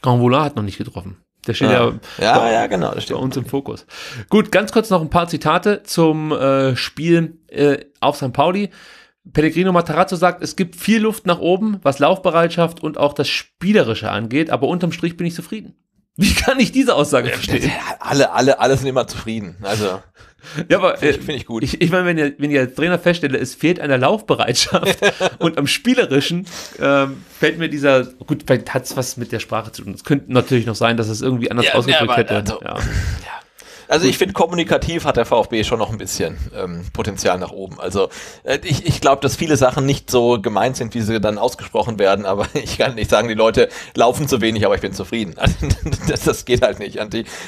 Grand Volat hat noch nicht getroffen. Der steht ah, ja, ja, bei, ja, genau, der steht bei uns im Fokus. Gut, ganz kurz noch ein paar Zitate zum äh, Spiel äh, auf St. Pauli. Pellegrino Matarazzo sagt, es gibt viel Luft nach oben, was Laufbereitschaft und auch das Spielerische angeht, aber unterm Strich bin ich zufrieden. [LAUGHS] Wie kann ich diese Aussage verstehen? [LAUGHS] Alle, alle, alle sind immer zufrieden. Also ja, aber äh, finde ich gut. Ich, ich meine, wenn ihr, wenn ihr als Trainer feststelle, es fehlt an der Laufbereitschaft [LAUGHS] und am Spielerischen ähm, fällt mir dieser, gut, vielleicht hat es was mit der Sprache zu tun. Es könnte natürlich noch sein, dass es irgendwie anders ja, ausgedrückt ja, hätte. Also, ja. [LAUGHS] ja. Also ich finde, kommunikativ hat der VfB schon noch ein bisschen ähm, Potenzial nach oben. Also äh, ich, ich glaube, dass viele Sachen nicht so gemeint sind, wie sie dann ausgesprochen werden, aber [LAUGHS] ich kann nicht sagen, die Leute laufen zu wenig, aber ich bin zufrieden. [LAUGHS] Also, das, das, geht halt nicht.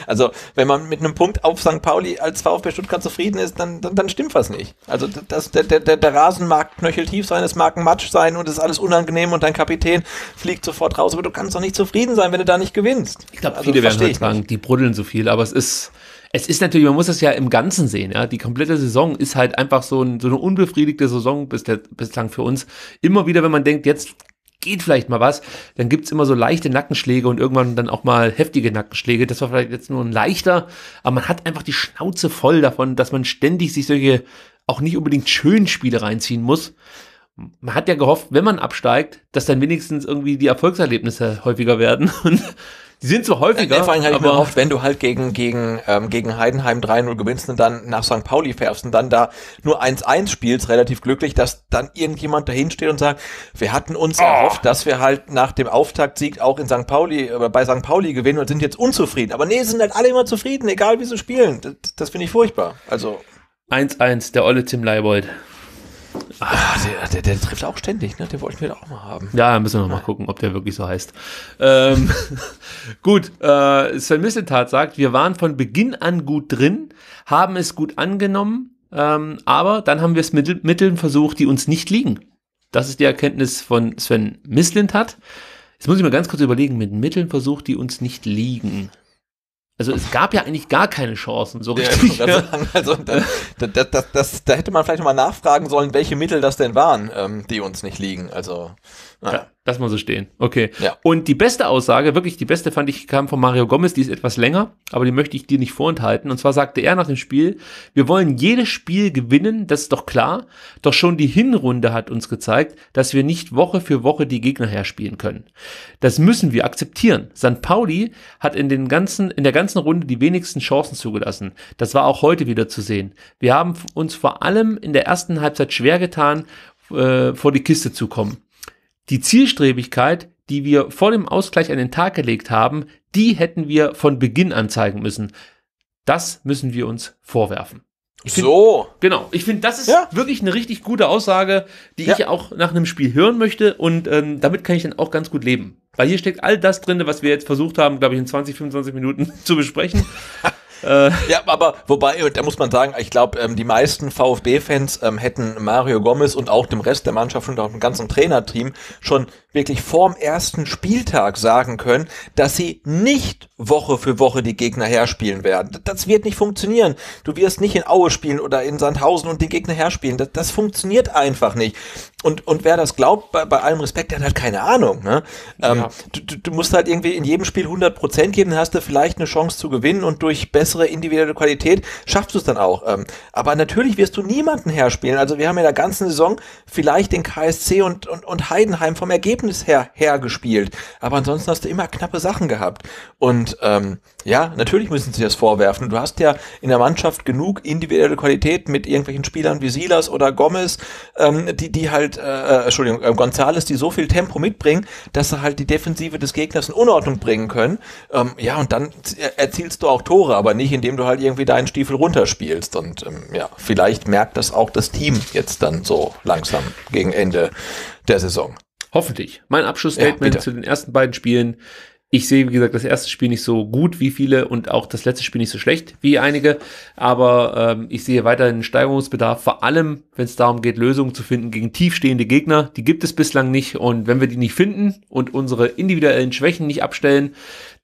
Also wenn man mit einem Punkt auf St. Pauli als VfB Stuttgart zufrieden ist, dann, dann, dann stimmt was nicht. Also das, der, der, der Rasen mag knöcheltief sein, es mag ein Matsch sein und es ist alles unangenehm und dein Kapitän fliegt sofort raus, aber du kannst doch nicht zufrieden sein, wenn du da nicht gewinnst. Ich glaube, also, viele werden halt sagen, die bruddeln so viel, aber es ist es ist natürlich, man muss das ja im Ganzen sehen. Ja? Die komplette Saison ist halt einfach so, ein, so eine unbefriedigte Saison bislang für uns. Immer wieder, wenn man denkt, jetzt geht vielleicht mal was, dann gibt's immer so leichte Nackenschläge und irgendwann dann auch mal heftige Nackenschläge. Das war vielleicht jetzt nur ein leichter, aber man hat einfach die Schnauze voll davon, dass man ständig sich solche auch nicht unbedingt schönen Spiele reinziehen muss. Man hat ja gehofft, wenn man absteigt, dass dann wenigstens irgendwie die Erfolgserlebnisse häufiger werden. [LAUGHS] Und die sind zwar häufiger. Ja, vor allem hatte ich mir wenn du halt gegen, gegen, ähm, gegen Heidenheim 3-0 gewinnst und dann nach St. Pauli fährst und dann da nur 1-1 spielst, relativ glücklich, dass dann irgendjemand dahin steht und sagt, wir hatten uns oh. erhofft, dass wir halt nach dem Auftaktsieg auch in St. Pauli, äh, bei St. Pauli gewinnen und sind jetzt unzufrieden. Aber nee, sind halt alle immer zufrieden, egal wie sie spielen. Das, das finde ich furchtbar. Also. 1-1, der olle Tim Leibold. Ah, der, der, der, trifft auch ständig, ne? Den wollten wir doch auch mal haben. Ja, müssen wir noch mal gucken, ob der wirklich so heißt. Ähm, [LAUGHS] gut, äh, Sven Misteltat sagt, wir waren von Beginn an gut drin, haben es gut angenommen, ähm, aber dann haben wir es mit Mitteln versucht, die uns nicht liegen. Das ist die Erkenntnis von Sven Misslintat. Jetzt muss ich mal ganz kurz überlegen, mit Mitteln versucht, die uns nicht liegen. Also es gab ja eigentlich gar keine Chancen, so richtig. Ja, also, also da, da, das, da hätte man vielleicht mal nachfragen sollen, welche Mittel das denn waren, ähm, die uns nicht liegen. Also naja. Ah. Lass mal so stehen. Okay. Ja. Und die beste Aussage, wirklich die beste fand ich, kam von Mario Gomez, die ist etwas länger, aber die möchte ich dir nicht vorenthalten. Und zwar sagte er nach dem Spiel, wir wollen jedes Spiel gewinnen, das ist doch klar. Doch schon die Hinrunde hat uns gezeigt, dass wir nicht Woche für Woche die Gegner herspielen können. Das müssen wir akzeptieren. St. Pauli hat in den ganzen, in der ganzen Runde die wenigsten Chancen zugelassen. Das war auch heute wieder zu sehen. Wir haben uns vor allem in der ersten Halbzeit schwer getan, äh, vor die Kiste zu kommen. Die Zielstrebigkeit, die wir vor dem Ausgleich an den Tag gelegt haben, die hätten wir von Beginn an zeigen müssen. Das müssen wir uns vorwerfen. Find, so. Genau. Ich finde, das ist ja. wirklich eine richtig gute Aussage, die ja. ich auch nach einem Spiel hören möchte und ähm, damit kann ich dann auch ganz gut leben. Weil hier steckt all das drin, was wir jetzt versucht haben, glaube ich, in 20, 25 Minuten [LAUGHS] zu besprechen. Äh ja, aber wobei, da muss man sagen, ich glaube, ähm, die meisten VfB-Fans ähm, hätten Mario Gomez und auch dem Rest der Mannschaft und auch dem ganzen Trainerteam schon wirklich vorm ersten Spieltag sagen können, dass sie nicht Woche für Woche die Gegner herspielen werden. Das wird nicht funktionieren. Du wirst nicht in Aue spielen oder in Sandhausen und den Gegner herspielen. Das, das funktioniert einfach nicht. Und, und wer das glaubt, bei, bei allem Respekt, der hat halt keine Ahnung. Ne? Ähm, ja. du, du musst halt irgendwie in jedem Spiel 100% geben, dann hast du vielleicht eine Chance zu gewinnen und durch bessere individuelle Qualität schaffst du es dann auch. Ähm, aber natürlich wirst du niemanden herspielen. Also wir haben in der ganzen Saison vielleicht den KSC und, und, und Heidenheim vom Ergebnis Ergebnis her hergespielt. Aber ansonsten hast du immer knappe Sachen gehabt. Und ähm, ja, natürlich müssen sie das vorwerfen. Du hast ja in der Mannschaft genug individuelle Qualität mit irgendwelchen Spielern wie Silas oder Gomez, ähm, die, die halt, äh, äh Entschuldigung, äh, Gonzales, die so viel Tempo mitbringen, dass sie halt die Defensive des Gegners in Unordnung bringen können. Ähm, ja, und dann äh, erzielst du auch Tore, aber nicht, indem du halt irgendwie deinen Stiefel runterspielst. Und ähm, ja, vielleicht merkt das auch das Team jetzt dann so langsam gegen Ende der Saison. Hoffentlich. Mein Abschlussstatement ja, zu den ersten beiden Spielen. Ich sehe, wie gesagt, das erste Spiel nicht so gut wie viele und auch das letzte Spiel nicht so schlecht wie einige. Aber ähm, ich sehe weiterhin Steigerungsbedarf, vor allem wenn es darum geht, Lösungen zu finden gegen tiefstehende Gegner. Die gibt es bislang nicht. Und wenn wir die nicht finden und unsere individuellen Schwächen nicht abstellen,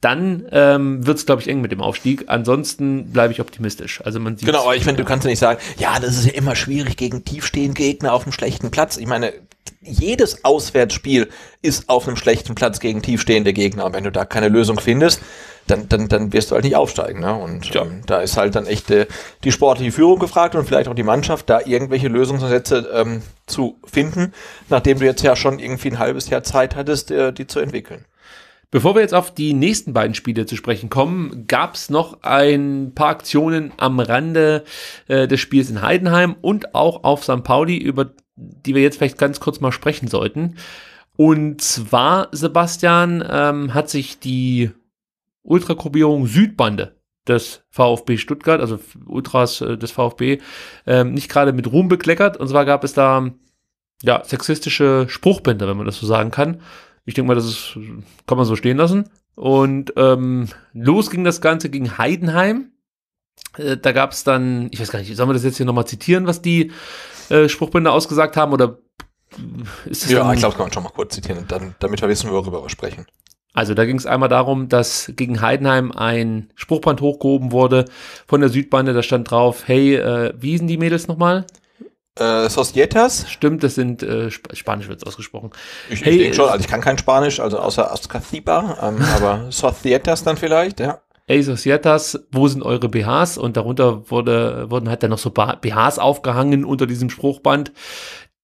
dann ähm, wird es, glaube ich, eng mit dem Aufstieg. Ansonsten bleibe ich optimistisch. Also man sieht. Genau, aber ich finde, du kannst ja nicht sagen, ja, das ist ja immer schwierig gegen tiefstehende Gegner auf einem schlechten Platz. Ich meine, jedes Auswärtsspiel ist auf einem schlechten Platz gegen tiefstehende Gegner. Und wenn du da keine Lösung findest, dann, dann, dann wirst du halt nicht aufsteigen. Ne? Und ja. ähm, da ist halt dann echt äh, die sportliche Führung gefragt und vielleicht auch die Mannschaft, da irgendwelche Lösungsansätze ähm, zu finden, nachdem du jetzt ja schon irgendwie ein halbes Jahr Zeit hattest, äh, die zu entwickeln. Bevor wir jetzt auf die nächsten beiden Spiele zu sprechen kommen, gab es noch ein paar Aktionen am Rande äh, des Spiels in Heidenheim und auch auf St. Pauli, über die wir jetzt vielleicht ganz kurz mal sprechen sollten. Und zwar, Sebastian, ähm, hat sich die Ultragruppierung Südbande des VfB Stuttgart, also Ultras äh, des VfB, ähm, nicht gerade mit Ruhm bekleckert. Und zwar gab es da ja, sexistische Spruchbänder, wenn man das so sagen kann. Ich denke mal, das ist, kann man so stehen lassen. Und ähm, los ging das Ganze gegen Heidenheim. Äh, da gab es dann, ich weiß gar nicht, sollen wir das jetzt hier nochmal zitieren, was die äh, Spruchbänder ausgesagt haben oder ist das Ja, ich glaube, das kann man schon mal kurz zitieren, dann, damit wir wissen, worüber wir sprechen. Also da ging es einmal darum, dass gegen Heidenheim ein Spruchband hochgehoben wurde von der Südbande. Da stand drauf, hey, äh, wie hießen die Mädels nochmal? Äh, Sosietas. Stimmt, das sind, äh, Sp Spanisch wird ausgesprochen. Ich, hey, ich denke schon, äh, also ich kann kein Spanisch, also außer Azcacipa, ähm, aber [LAUGHS] Sosietas dann vielleicht, ja hey wo sind eure BHs? Und darunter wurde, wurden halt dann noch so BHs aufgehangen unter diesem Spruchband.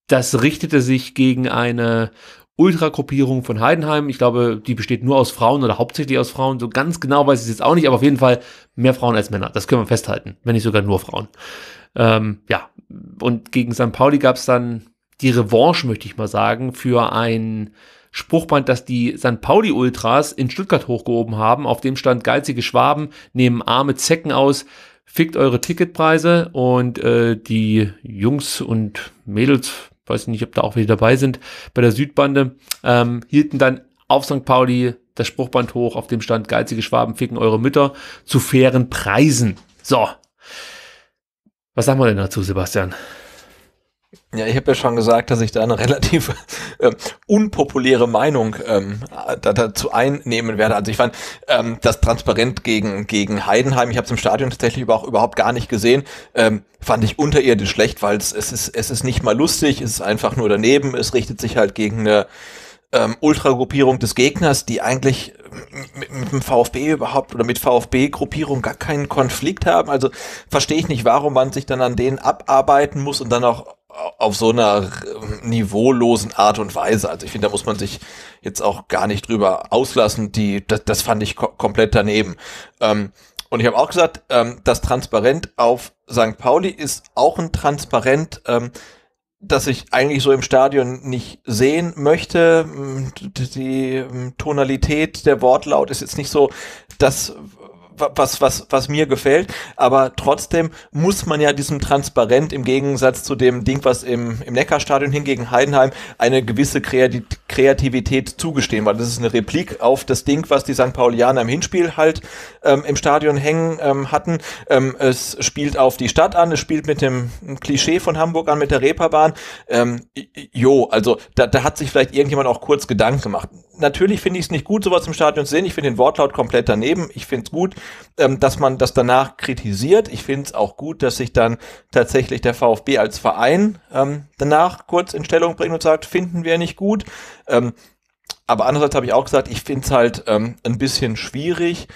Das richtete sich gegen eine Ultragruppierung von Heidenheim. Ich glaube, die besteht nur aus Frauen oder hauptsächlich aus Frauen. So ganz genau weiß ich es jetzt auch nicht, aber auf jeden Fall mehr Frauen als Männer. Das können wir festhalten, wenn nicht sogar nur Frauen. Ähm, ja, und gegen St. Pauli gab es dann die Revanche, möchte ich mal sagen, für ein Spruchband, das die St. Pauli Ultras in Stuttgart hochgehoben haben. Auf dem stand geizige Schwaben nehmen arme Zecken aus, fickt eure Ticketpreise und äh, die Jungs und Mädels, weiß nicht, ob da auch welche dabei sind, bei der Südbande, ähm, hielten dann auf St. Pauli das Spruchband hoch, auf dem stand geizige Schwaben ficken eure Mütter zu fairen Preisen. So. Was sagen wir denn dazu, Sebastian? Ja, ich habe ja schon gesagt, dass ich da eine [LAUGHS] relativ äh, unpopuläre Meinung ähm, dazu einnehmen werde. Also ich fand ähm, das transparent gegen gegen Heidenheim. Ich habe es im Stadion tatsächlich aber auch überhaupt gar nicht gesehen. Ähm, fand ich unterirdisch schlecht, weil es ist es ist nicht mal lustig. Es ist einfach nur daneben. Es richtet sich halt gegen eine ähm, Ultragruppierung des Gegners, die eigentlich ähm, mit, mit dem VfB überhaupt oder mit VfB-Gruppierung gar keinen Konflikt haben. Also verstehe ich nicht, warum man sich dann an denen abarbeiten muss und dann auch auf so einer niveaulosen Art und Weise. Also ich finde, da muss man sich jetzt auch gar nicht drüber auslassen. Die, das, das fand ich ko komplett daneben. Ähm, und ich habe auch gesagt, ähm, das Transparent auf St. Pauli ist auch ein Transparent, ähm, das ich eigentlich so im Stadion nicht sehen möchte. Die Tonalität, der Wortlaut ist jetzt nicht so das, was, was, was mir gefällt. Aber trotzdem muss man ja diesem Transparent im Gegensatz zu dem Ding, was im, im Neckarstadion hingegen Heidenheim eine gewisse Kreativität zugestehen, weil das ist eine Replik auf das Ding, was die St. Paulianer im Hinspiel halt ähm, im Stadion hängen ähm, hatten. Ähm, es spielt auf die Stadt an, es spielt mit dem Klischee von Hamburg an, mit der Reeperbahn. Ähm, jo, also da, da hat sich vielleicht irgendjemand auch kurz Gedanken gemacht natürlich finde ich es nicht gut, sowas im Stadion zu sehen. Ich finde den Wortlaut komplett daneben. Ich finde es gut, ähm, dass man das danach kritisiert. Ich finde es auch gut, dass sich dann tatsächlich der VfB als Verein ähm, danach kurz in Stellung bringt und sagt, finden wir nicht gut. Ähm, aber andererseits habe ich auch gesagt, ich finde es halt ähm, ein bisschen schwierig,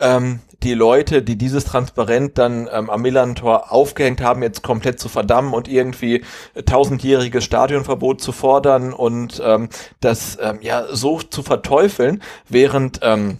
ähm, die Leute, die dieses Transparent dann ähm, am Millantor aufgehängt haben, jetzt komplett zu verdammen und irgendwie äh, tausendjähriges Stadionverbot zu fordern und ähm, das ähm, ja so zu verteufeln, während ähm,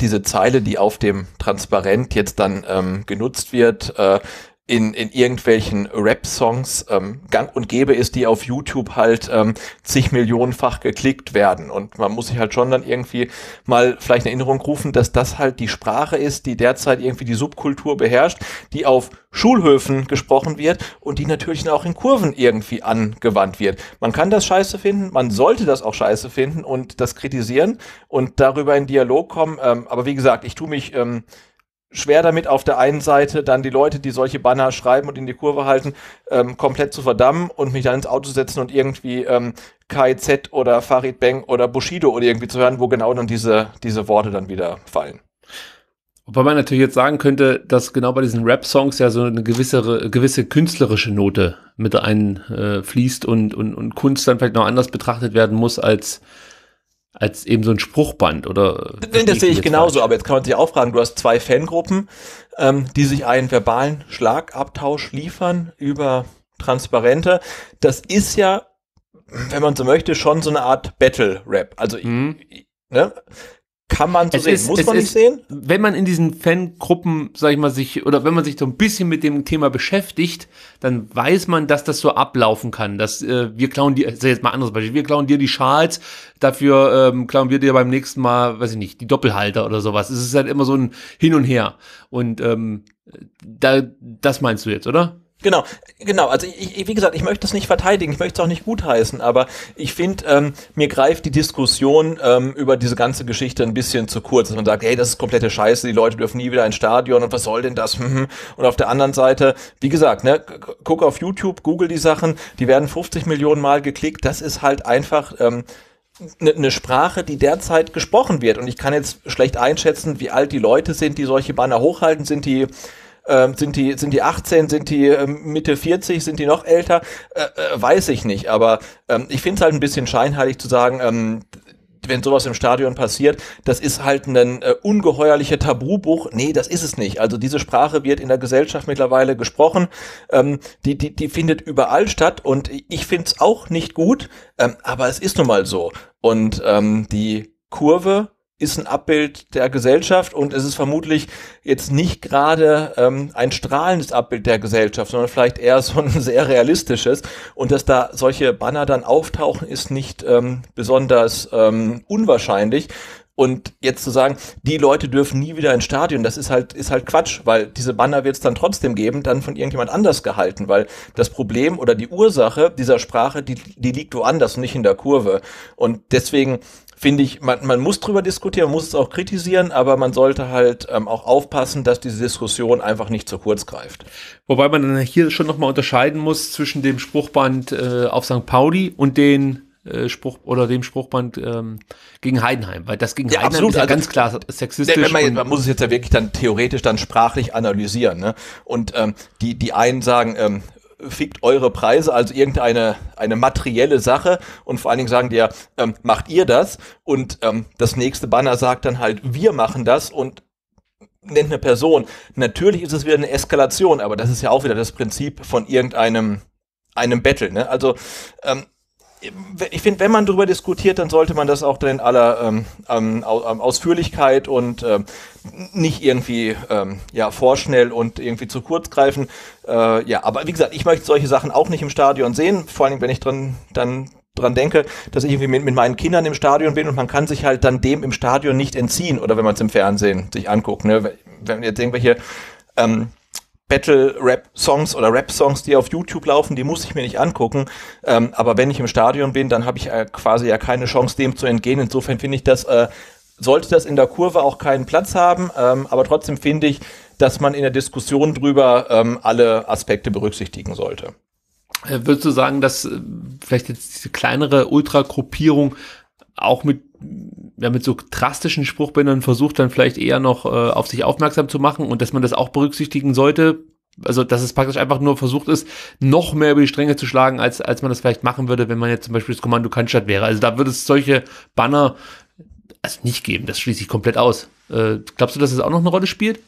diese Zeile, die auf dem Transparent jetzt dann ähm, genutzt wird, äh, in, in irgendwelchen Rap-Songs ähm, gang und gäbe ist, die auf YouTube halt ähm, zig Millionenfach geklickt werden. Und man muss sich halt schon dann irgendwie mal vielleicht in Erinnerung rufen, dass das halt die Sprache ist, die derzeit irgendwie die Subkultur beherrscht, die auf Schulhöfen gesprochen wird und die natürlich auch in Kurven irgendwie angewandt wird. Man kann das scheiße finden, man sollte das auch scheiße finden und das kritisieren und darüber in Dialog kommen. Ähm, aber wie gesagt, ich tue mich... Ähm, schwer damit, auf der einen Seite dann die Leute, die solche Banner schreiben und in die Kurve halten, ähm, komplett zu verdammen und mich dann ins Auto zu setzen und irgendwie ähm, KIZ oder Farid Bang oder Bushido oder irgendwie zu hören, wo genau dann diese, diese Worte dann wieder fallen. Wobei man natürlich jetzt sagen könnte, dass genau bei diesen Rap-Songs ja so eine gewisse, gewisse künstlerische Note mit einfließt äh, und, und, und Kunst dann vielleicht noch anders betrachtet werden muss als als eben so ein Spruchband oder. Das, das sehe ich genauso, falsch? aber jetzt kann man sich auch fragen, du hast zwei Fangruppen, ähm, die sich einen verbalen Schlagabtausch liefern über Transparente. Das ist ja, wenn man so möchte, schon so eine Art Battle-Rap. Also mhm. ne? Kann man so es sehen, ist, muss man nicht sehen? Wenn man in diesen Fangruppen, sag ich mal, sich, oder wenn man sich so ein bisschen mit dem Thema beschäftigt, dann weiß man, dass das so ablaufen kann. Dass äh, wir klauen dir, also jetzt mal ein anderes Beispiel, wir klauen dir die Schals, dafür ähm, klauen wir dir beim nächsten Mal, weiß ich nicht, die Doppelhalter oder sowas. Es ist halt immer so ein Hin und Her. Und ähm, da, das meinst du jetzt, oder? Genau, genau. Also ich, ich, wie gesagt, ich möchte das nicht verteidigen, ich möchte es auch nicht gutheißen, aber ich finde, ähm, mir greift die Diskussion ähm, über diese ganze Geschichte ein bisschen zu kurz, dass man sagt, hey, das ist komplette Scheiße, die Leute dürfen nie wieder ins Stadion und was soll denn das? [LAUGHS] Und auf der anderen Seite, wie gesagt, ne, guck auf YouTube, google die Sachen, die werden 50 Millionen Mal geklickt, das ist halt einfach. Ähm, ne, ne Sprache, die derzeit gesprochen wird. Und ich kann jetzt schlecht einschätzen, wie alt die Leute sind, die solche Banner hochhalten. Sind die ähm, sind, die, sind die 18, sind die ähm, Mitte 40, sind die noch älter? Äh, äh, weiß ich nicht, aber ähm, ich finde es halt ein bisschen scheinheilig zu sagen, ähm, wenn sowas im Stadion passiert, das ist halt ein äh, ungeheuerlicher Tabubuch. Nee, das ist es nicht. Also diese Sprache wird in der Gesellschaft mittlerweile gesprochen. Ähm, die, die, die findet überall statt und ich finde es auch nicht gut, ähm, aber es ist nun mal so. Und ähm, die Kurve ist ein Abbild der Gesellschaft und es ist vermutlich jetzt nicht gerade ähm, ein strahlendes Abbild der Gesellschaft, sondern vielleicht eher so ein [LAUGHS] sehr realistisches. Und dass da solche Banner dann auftauchen, ist nicht ähm, besonders ähm, unwahrscheinlich. Und jetzt zu sagen, die Leute dürfen nie wieder ins Stadion, das ist halt, ist halt Quatsch, weil diese Banner wird es dann trotzdem geben, dann von irgendjemand anders gehalten, weil das Problem oder die Ursache dieser Sprache, die, die liegt woanders und nicht in der Kurve. Und deswegen finde ich, man, man muss drüber diskutieren, man muss es auch kritisieren, aber man sollte halt ähm, auch aufpassen, dass diese Diskussion einfach nicht zu kurz greift. Wobei man dann hier schon nochmal unterscheiden muss zwischen dem Spruchband äh, auf St. Pauli und den äh, Spruch oder dem Spruchband ähm, gegen Heidenheim, weil das gegen ja, Heidenheim absolut, ist ja also, ganz klar sexistisch. Wenn man, jetzt, man, muss es jetzt ja wirklich dann theoretisch dann sprachlich analysieren. Ne? Und ähm, die die einen sagen, ähm, fickt eure Preise, also irgendeine eine materielle Sache und vor allen Dingen sagen die ja, ähm, macht ihr das? Und ähm, das nächste Banner sagt dann halt, wir machen das und nennt eine Person. Natürlich ist es wieder eine Eskalation, aber das ist ja auch wieder das Prinzip von irgendeinem einem Battle. Ne? Also ähm, ich finde, wenn man darüber diskutiert, dann sollte man das auch dann in aller ähm, ähm, ähm, Ausführlichkeit und ähm, nicht irgendwie ähm, ja vorschnell und irgendwie zu kurz greifen. Äh, ja, aber wie gesagt, ich möchte solche Sachen auch nicht im Stadion sehen, vor allem wenn ich drin dann dran denke, dass ich irgendwie mit, mit meinen Kindern im Stadion bin und man kann sich halt dann dem im Stadion nicht entziehen oder wenn man es im Fernsehen sich anguckt. Ne? Wenn jetzt irgendwelche ähm, Battle-Rap-Songs oder Rap-Songs, die auf YouTube laufen, die muss ich mir nicht angucken. Ähm, aber wenn ich im Stadion bin, dann habe ich äh, quasi ja keine Chance, dem zu entgehen. Insofern finde ich das, äh, sollte das in der Kurve auch keinen Platz haben. Ähm, aber trotzdem finde ich, dass man in der Diskussion drüber ähm, alle Aspekte berücksichtigen sollte. Äh, würdest du sagen, dass äh, vielleicht jetzt diese kleinere Ultra-Gruppierung auch mit, ja, mit so drastischen Spruchbändern versucht, dann vielleicht eher noch äh, auf sich aufmerksam zu machen und dass man das auch berücksichtigen sollte. Also, dass es praktisch einfach nur versucht ist, noch mehr über die Stränge zu schlagen, als, als man das vielleicht machen würde, wenn man jetzt zum Beispiel das Kommando Kannstadt wäre. Also, da würde es solche Banner also nicht geben. Das schließe ich komplett aus. Äh, glaubst du, dass es das auch noch eine Rolle spielt?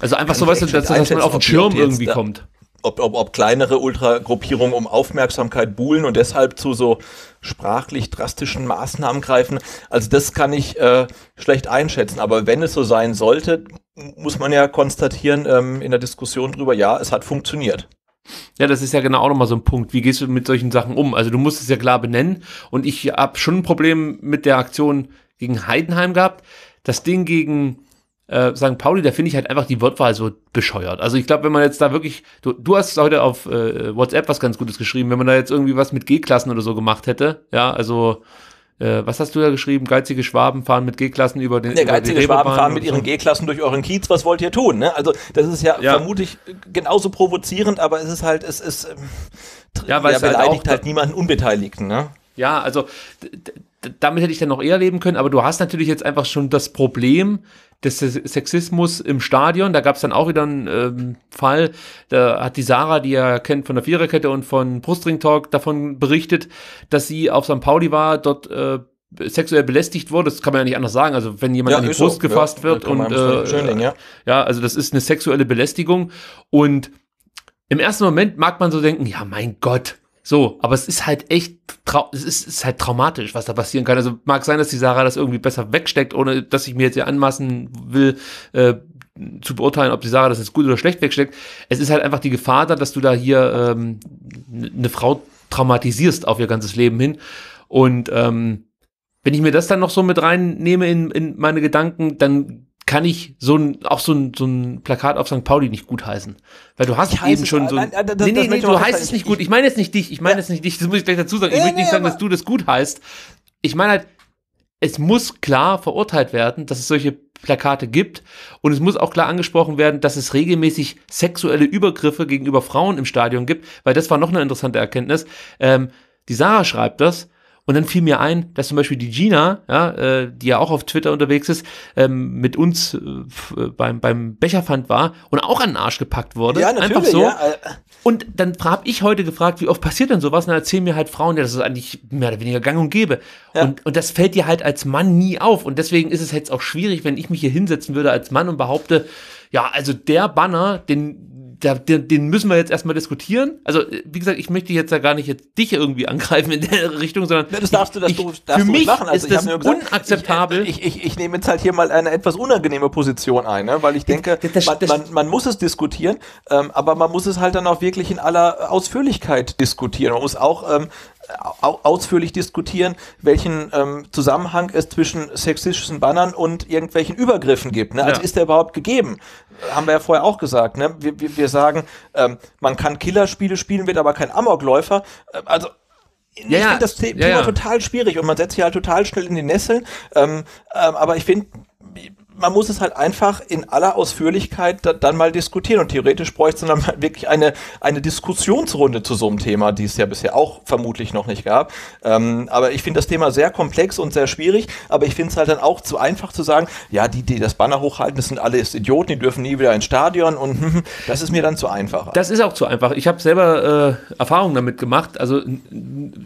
Also, einfach Kann so, weißt du, dass, dass man auf den Schirm irgendwie kommt ob, ob, ob kleinere Ultragruppierungen um Aufmerksamkeit buhlen und deshalb zu so sprachlich drastischen Maßnahmen greifen. Also das kann ich äh, schlecht einschätzen. Aber wenn es so sein sollte, muss man ja konstatieren ähm, in der Diskussion drüber, ja, es hat funktioniert. Ja, das ist ja genau auch nochmal so ein Punkt. Wie gehst du mit solchen Sachen um? Also du musst es ja klar benennen. Und ich habe schon ein Problem mit der Aktion gegen Heidenheim gehabt. Das Ding gegen äh, St. Pauli, da finde ich halt einfach die Wortwahl so bescheuert. Also ich glaube, wenn man jetzt da wirklich, du, du hast heute auf äh, WhatsApp was ganz Gutes geschrieben, wenn man da jetzt irgendwie was mit G-Klassen oder so gemacht hätte, ja, also äh, was hast du da geschrieben? Geizige Schwaben fahren mit G-Klassen über den. Ne, über geizige die Schwaben fahren mit ihren G-Klassen durch euren Kiez. Was wollt ihr tun? Ne? Also das ist ja, ja, vermutlich genauso provozierend, aber es ist halt, es ist ähm, ja, weil ja, es halt beleidigt halt, halt niemanden Unbeteiligten. Ne? Ja, also damit hätte ich dann noch eher leben können, aber du hast natürlich jetzt einfach schon das Problem, des Sexismus im Stadion. Da gab es dann auch wieder einen ähm, Fall. Da hat die Sarah, die ihr kennt von der Viererkette und von Brustring Talk, davon berichtet, dass sie auf St. Pauli war, dort äh, sexuell belästigt wurde, das kann man ja nicht anders sagen. Also wenn jemand ja, an die Brust so. gefasst ja, wird und äh, Schönling, ja. ja, also das ist eine sexuelle Belästigung und im ersten Moment mag man so denken, ja mein Gott, so, aber es ist halt echt, trau es ist, ist, halt traumatisch, was da passieren kann. Also mag sein, dass die Sarah das irgendwie besser wegsteckt, ohne dass ich mir jetzt hier anmaßen will, äh, zu beurteilen, ob die Sarah das jetzt gut oder schlecht wegsteckt. Es ist halt einfach die Gefahr da, dass du da hier ähm, eine Frau traumatisierst auf ihr ganzes Leben hin. Und ähm, wenn ich mir das dann noch so mit reinnehme in, in meine Gedanken, dann kann ich so ein, auch so ein, so ein Plakat auf St. Pauli nicht gutheißen. Weil du hast ich eben schon so ein, nein, das, nee, nee, nee, du heißt es nicht gut. Ich meine jetzt nicht dich, ich meine ja. jetzt nicht dich, das muss ich gleich dazu sagen. Ich nee, möchte nicht sagen, dass du das gut heißt. Ich meine halt, es muss klar verurteilt werden, dass es solche Plakate gibt und es muss auch klar angesprochen werden, dass es regelmäßig sexuelle Übergriffe gegenüber Frauen im Stadion gibt, weil das war noch eine interessante Erkenntnis. Ähm, die Sarah schreibt das, und dann fiel mir ein, dass zum Beispiel die Gina, ja, äh, die ja auch auf Twitter unterwegs ist, ähm, mit uns äh, äh beim, beim Becherpfand war und auch an den Arsch gepackt wurde. Ja, natürlich, Einfach so. Ja. Und dann habe ich heute gefragt, wie oft passiert denn sowas? Und dann erzählen mir halt Frauen, ja, das ist eigentlich mehr oder weniger gang und gäbe. Ja. Und, und das fällt dir halt als Mann nie auf. Und deswegen ist es jetzt auch schwierig, wenn ich mich hier hinsetzen würde als Mann und behaupte, ja, also der Banner, den da, den, den müssen wir jetzt erstmal diskutieren. Also, wie gesagt, ich möchte jetzt da gar nicht jetzt dich irgendwie angreifen in der [LAUGHS] Richtung, sondern. Ja, das darfst du, das ich, du, darfst für mich machen. Also, ist das gesagt, unakzeptabel. Ich, ich, ich, nehme jetzt halt hier mal eine etwas unangenehme Position ein, ne? weil ich denke, das, das, man, man, man, muss es diskutieren, ähm, aber man muss es halt dann auch wirklich in aller Ausführlichkeit diskutieren. Man muss auch ähm, ausführlich diskutieren, welchen ähm, Zusammenhang es zwischen sexistischen Bannern und irgendwelchen Übergriffen gibt. Ne? Also ja. ist der überhaupt gegeben? Haben wir ja vorher auch gesagt. Ne? Wir, wir, wir sagen, ähm, man kann Killerspiele spielen, wird aber kein Amokläufer. Ähm, also ich ja, finde das Thema ja, total schwierig und man setzt sich halt total schnell in die Nesseln. Ähm, ähm aber ich finde, man muss es halt einfach in aller Ausführlichkeit da, dann mal diskutieren. Und theoretisch bräuchte es dann [LAUGHS] wirklich eine, eine Diskussionsrunde zu so einem Thema, die es ja bisher auch vermutlich noch nicht gab. Ähm, aber ich finde das Thema sehr komplex und sehr schwierig, aber ich finde es halt dann auch zu einfach zu sagen, ja, die, die das Banner hochhalten, das sind alles Idioten, die dürfen nie wieder ins Stadion und hm, [LAUGHS] das ist mir dann zu einfach. Das ist auch zu einfach. Ich habe selber äh, Erfahrungen damit gemacht. Also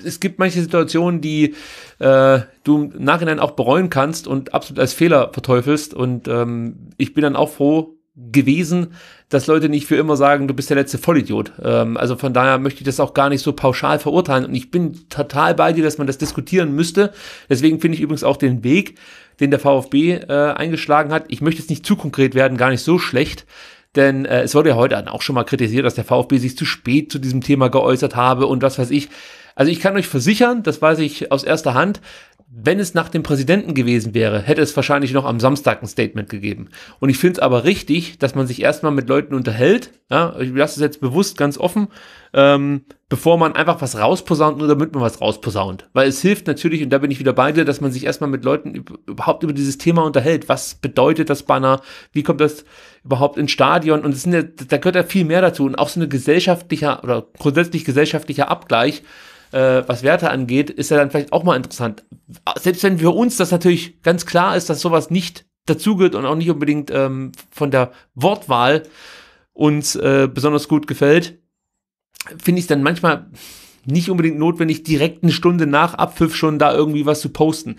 es gibt manche Situationen, die äh, du im Nachhinein auch bereuen kannst und absolut als Fehler verteufelst. Und ähm, ich bin dann auch froh gewesen, dass Leute nicht für immer sagen, du bist der letzte Vollidiot. Ähm, also von daher möchte ich das auch gar nicht so pauschal verurteilen. Und ich bin total bei dir, dass man das diskutieren müsste. Deswegen finde ich übrigens auch den Weg, den der VfB äh, eingeschlagen hat. Ich möchte jetzt nicht zu konkret werden, gar nicht so schlecht. Denn äh, es wurde ja heute auch schon mal kritisiert, dass der VfB sich zu spät zu diesem Thema geäußert habe und was weiß ich. Also ich kann euch versichern, das weiß ich aus erster Hand, wenn es nach dem Präsidenten gewesen wäre, hätte es wahrscheinlich noch am Samstag ein Statement gegeben. Und ich finde es aber richtig, dass man sich erstmal mit Leuten unterhält. Ja, ich lasse es jetzt bewusst ganz offen, ähm, bevor man einfach was rausposaunt, nur damit man was rausposaunt. Weil es hilft natürlich, und da bin ich wieder bei dir, dass man sich erstmal mit Leuten überhaupt über dieses Thema unterhält. Was bedeutet das Banner? Wie kommt das überhaupt ins Stadion? Und es sind ja, da gehört ja viel mehr dazu. Und auch so eine gesellschaftlicher oder grundsätzlich gesellschaftlicher Abgleich äh, was Werte angeht, ist ja dann vielleicht auch mal interessant. Selbst wenn für uns das natürlich ganz klar ist, dass sowas nicht dazugehört und auch nicht unbedingt ähm, von der Wortwahl uns äh, besonders gut gefällt, finde ich es dann manchmal nicht unbedingt notwendig, direkt eine Stunde nach Abpfiff schon da irgendwie was zu posten.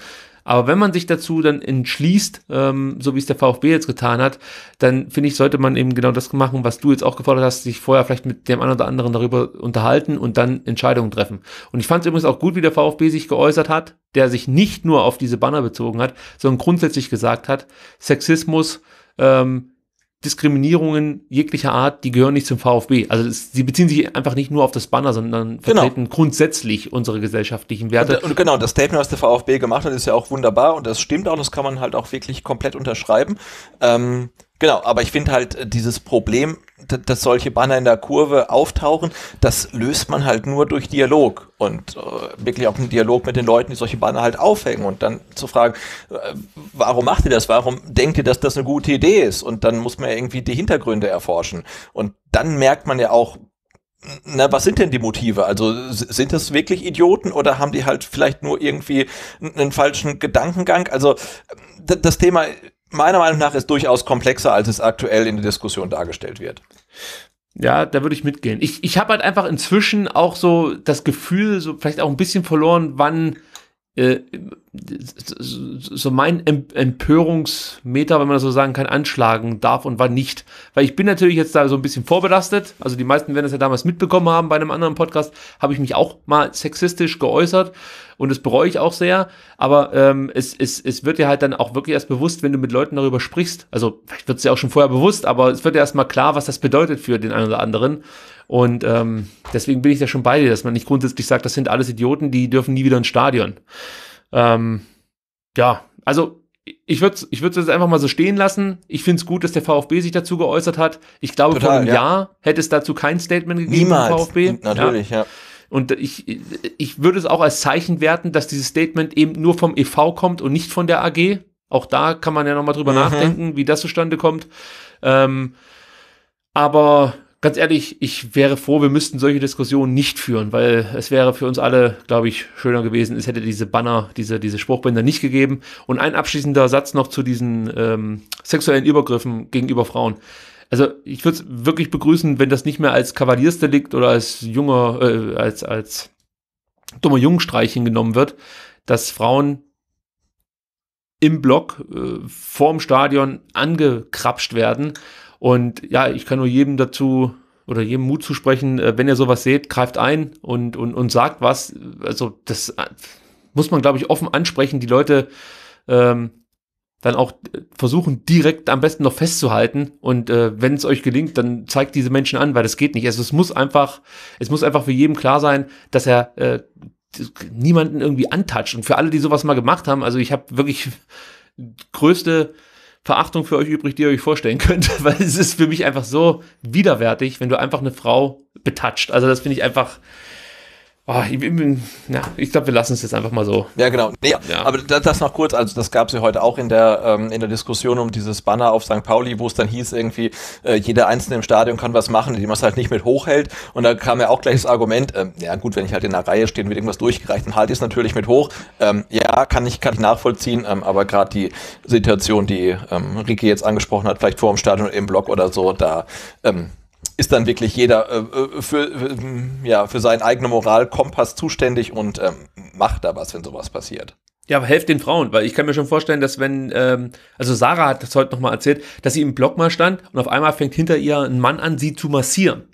Aber wenn man sich dazu dann entschließt, ähm, so wie es der VfB jetzt getan hat, dann finde ich, sollte man eben genau das machen, was du jetzt auch gefordert hast, sich vorher vielleicht mit dem einen oder anderen darüber unterhalten und dann Entscheidungen treffen. Und ich fand es übrigens auch gut, wie der VfB sich geäußert hat, der sich nicht nur auf diese Banner bezogen hat, sondern grundsätzlich gesagt hat, Sexismus, ähm, Diskriminierungen jeglicher Art, die gehören nicht zum VfB. Also es, sie beziehen sich einfach nicht nur auf das Banner, sondern genau. vertreten genau. grundsätzlich unsere gesellschaftlichen Werte. Und, und, genau, das Statement, was der VfB gemacht hat, ist ja auch wunderbar und das stimmt auch, das kann man halt auch wirklich komplett unterschreiben. Ähm, genau, aber ich finde halt äh, dieses Problem, dass solche Banner in der Kurve auftauchen, das löst man halt nur durch Dialog und äh, wirklich auch einen Dialog mit den Leuten, die solche Banner halt aufhängen und dann zu fragen, äh, warum macht ihr das? Warum denkt ihr, dass das eine gute Idee ist? Und dann muss man ja irgendwie die Hintergründe erforschen. Und dann merkt man ja auch, na, was sind denn die Motive? Also sind das wirklich Idioten oder haben die halt vielleicht nur irgendwie einen falschen Gedankengang? Also das Thema meiner Meinung nach ist durchaus komplexer, als es aktuell in der Diskussion dargestellt wird. Ja, da würde ich mitgehen. Ich, ich habe halt einfach inzwischen auch so das Gefühl, so vielleicht auch ein bisschen verloren, wann äh, so mein Empörungsmeter, wenn man das so sagen kann, anschlagen darf und wann nicht. Weil ich bin natürlich jetzt da so ein bisschen vorbelastet. Also die meisten werden das ja damals mitbekommen haben bei einem anderen Podcast, habe ich mich auch mal sexistisch geäußert und das bereue ich auch sehr. Aber ähm, es, es, es wird dir halt dann auch wirklich erst bewusst, wenn du mit Leuten darüber sprichst. Also vielleicht wird es ja auch schon vorher bewusst, aber es wird dir erst mal klar, was das bedeutet für den einen oder anderen. Und ähm, deswegen bin ich da schon bei dir, dass man nicht grundsätzlich sagt, das sind alles Idioten, die dürfen nie wieder ins Stadion. Ähm, ja, also ich würde ich würde jetzt einfach mal so stehen lassen. Ich finde es gut, dass der VfB sich dazu geäußert hat. Ich glaube, Total, vor einem ja. Jahr hätte es dazu kein Statement gegeben Niemals. vom VfB. Natürlich, ja. ja. Und ich, ich würde es auch als Zeichen werten, dass dieses Statement eben nur vom EV kommt und nicht von der AG. Auch da kann man ja nochmal drüber mhm. nachdenken, wie das zustande kommt. Ähm, aber ganz ehrlich, ich wäre froh, wir müssten solche Diskussionen nicht führen, weil es wäre für uns alle, glaube ich, schöner gewesen, es hätte diese Banner, diese, diese Spruchbänder nicht gegeben. Und ein abschließender Satz noch zu diesen ähm, sexuellen Übergriffen gegenüber Frauen. Also ich würde es wirklich begrüßen, wenn das nicht mehr als Kavaliersdelikt oder als junger, äh, als, als dummer Jungstreich hingenommen wird, dass Frauen im Block äh, vorm Stadion angekrapscht werden und ja, ich kann nur jedem dazu oder jedem Mut zusprechen, äh, wenn ihr sowas seht, greift ein und, und, und sagt was. Also das äh, muss man, glaube ich, offen ansprechen. Die Leute ähm, dann auch äh, versuchen, direkt am besten noch festzuhalten. Und äh, wenn es euch gelingt, dann zeigt diese Menschen an, weil das geht nicht. Also es muss einfach, es muss einfach für jedem klar sein, dass er äh, niemanden irgendwie antatscht. Und für alle, die sowas mal gemacht haben, also ich habe wirklich [LAUGHS] größte Verachtung für euch übrig, die ihr euch vorstellen könnt, [LAUGHS] weil es ist für mich einfach so widerwärtig, wenn du einfach eine Frau betatscht. Also das finde ich einfach, Oh, ich, ja, ich glaube, wir lassen es jetzt einfach mal so. Ja, genau. Nee, ja. Aber das, noch kurz, also das gab es ja heute auch in der, ähm, in der Diskussion um dieses Banner auf St. Pauli, wo es dann hieß, irgendwie, äh, jeder Einzelne im Stadion kann was machen, indem man es halt nicht mit hochhält. Und da kam ja auch gleich das Argument, ähm, ja gut, wenn ich halt in der Reihe stehe und wird irgendwas durchgereicht, dann halte ich es natürlich mit hoch. Ähm, ja, kann ich, kann ich nachvollziehen, ähm, aber gerade die Situation, die ähm, Ricky jetzt angesprochen hat, vielleicht vor dem Stadion im Block oder so, da ähm, ist dann wirklich jeder äh, äh für, für, äh, ja, für seinen eigenen Moralkompass zuständig und ähm, macht da was, wenn sowas passiert. Ja, aber helft den Frauen, weil ich kann mir schon vorstellen, dass wenn, ähm, also Sarah hat das heute nochmal erzählt, dass sie im Block mal stand und auf einmal fängt hinter ihr ein Mann an, sie zu massieren.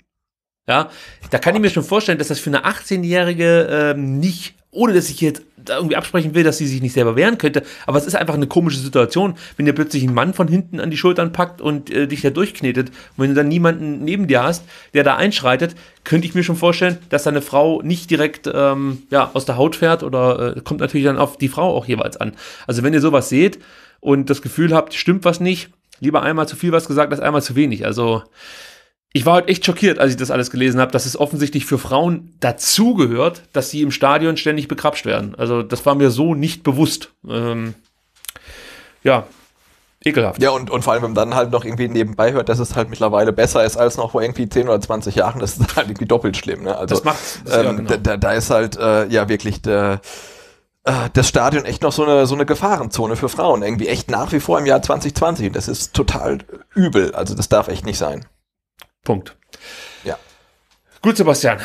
Ja, da kann ich mir schon vorstellen, dass das für eine 18-Jährige ähm, nicht, ohne dass ich jetzt irgendwie absprechen will, dass sie sich nicht selber wehren könnte. Aber es ist einfach eine komische Situation, wenn dir plötzlich ein Mann von hinten an die Schultern packt und äh, dich da durchknetet. Und wenn du dann niemanden neben dir hast, der da einschreitet, könnte ich mir schon vorstellen, dass deine Frau nicht direkt ähm, ja, aus der Haut fährt oder äh, kommt natürlich dann auf die Frau auch jeweils an. Also wenn ihr sowas seht und das Gefühl habt, stimmt was nicht, lieber einmal zu viel was gesagt als einmal zu wenig. Also ich war heute echt schockiert, als ich das alles gelesen habe, dass es offensichtlich für Frauen dazugehört, dass sie im Stadion ständig bekrapscht werden. Also das war mir so nicht bewusst. Ähm, ja, ekelhaft. Ja, und, und vor allem, wenn man dann halt noch irgendwie nebenbei hört, dass es halt mittlerweile besser ist als noch vor irgendwie 10 oder 20 Jahren, das ist halt irgendwie doppelt schlimm. Ne? Also, das macht ähm, ja, genau. da, da ist halt äh, ja wirklich der äh, äh, das Stadion echt noch so eine, so eine Gefahrenzone für Frauen. Irgendwie echt nach wie vor im Jahr 2020. Das ist total übel. Also das darf echt nicht sein. Punkt. Ja. Gut, Sebastian.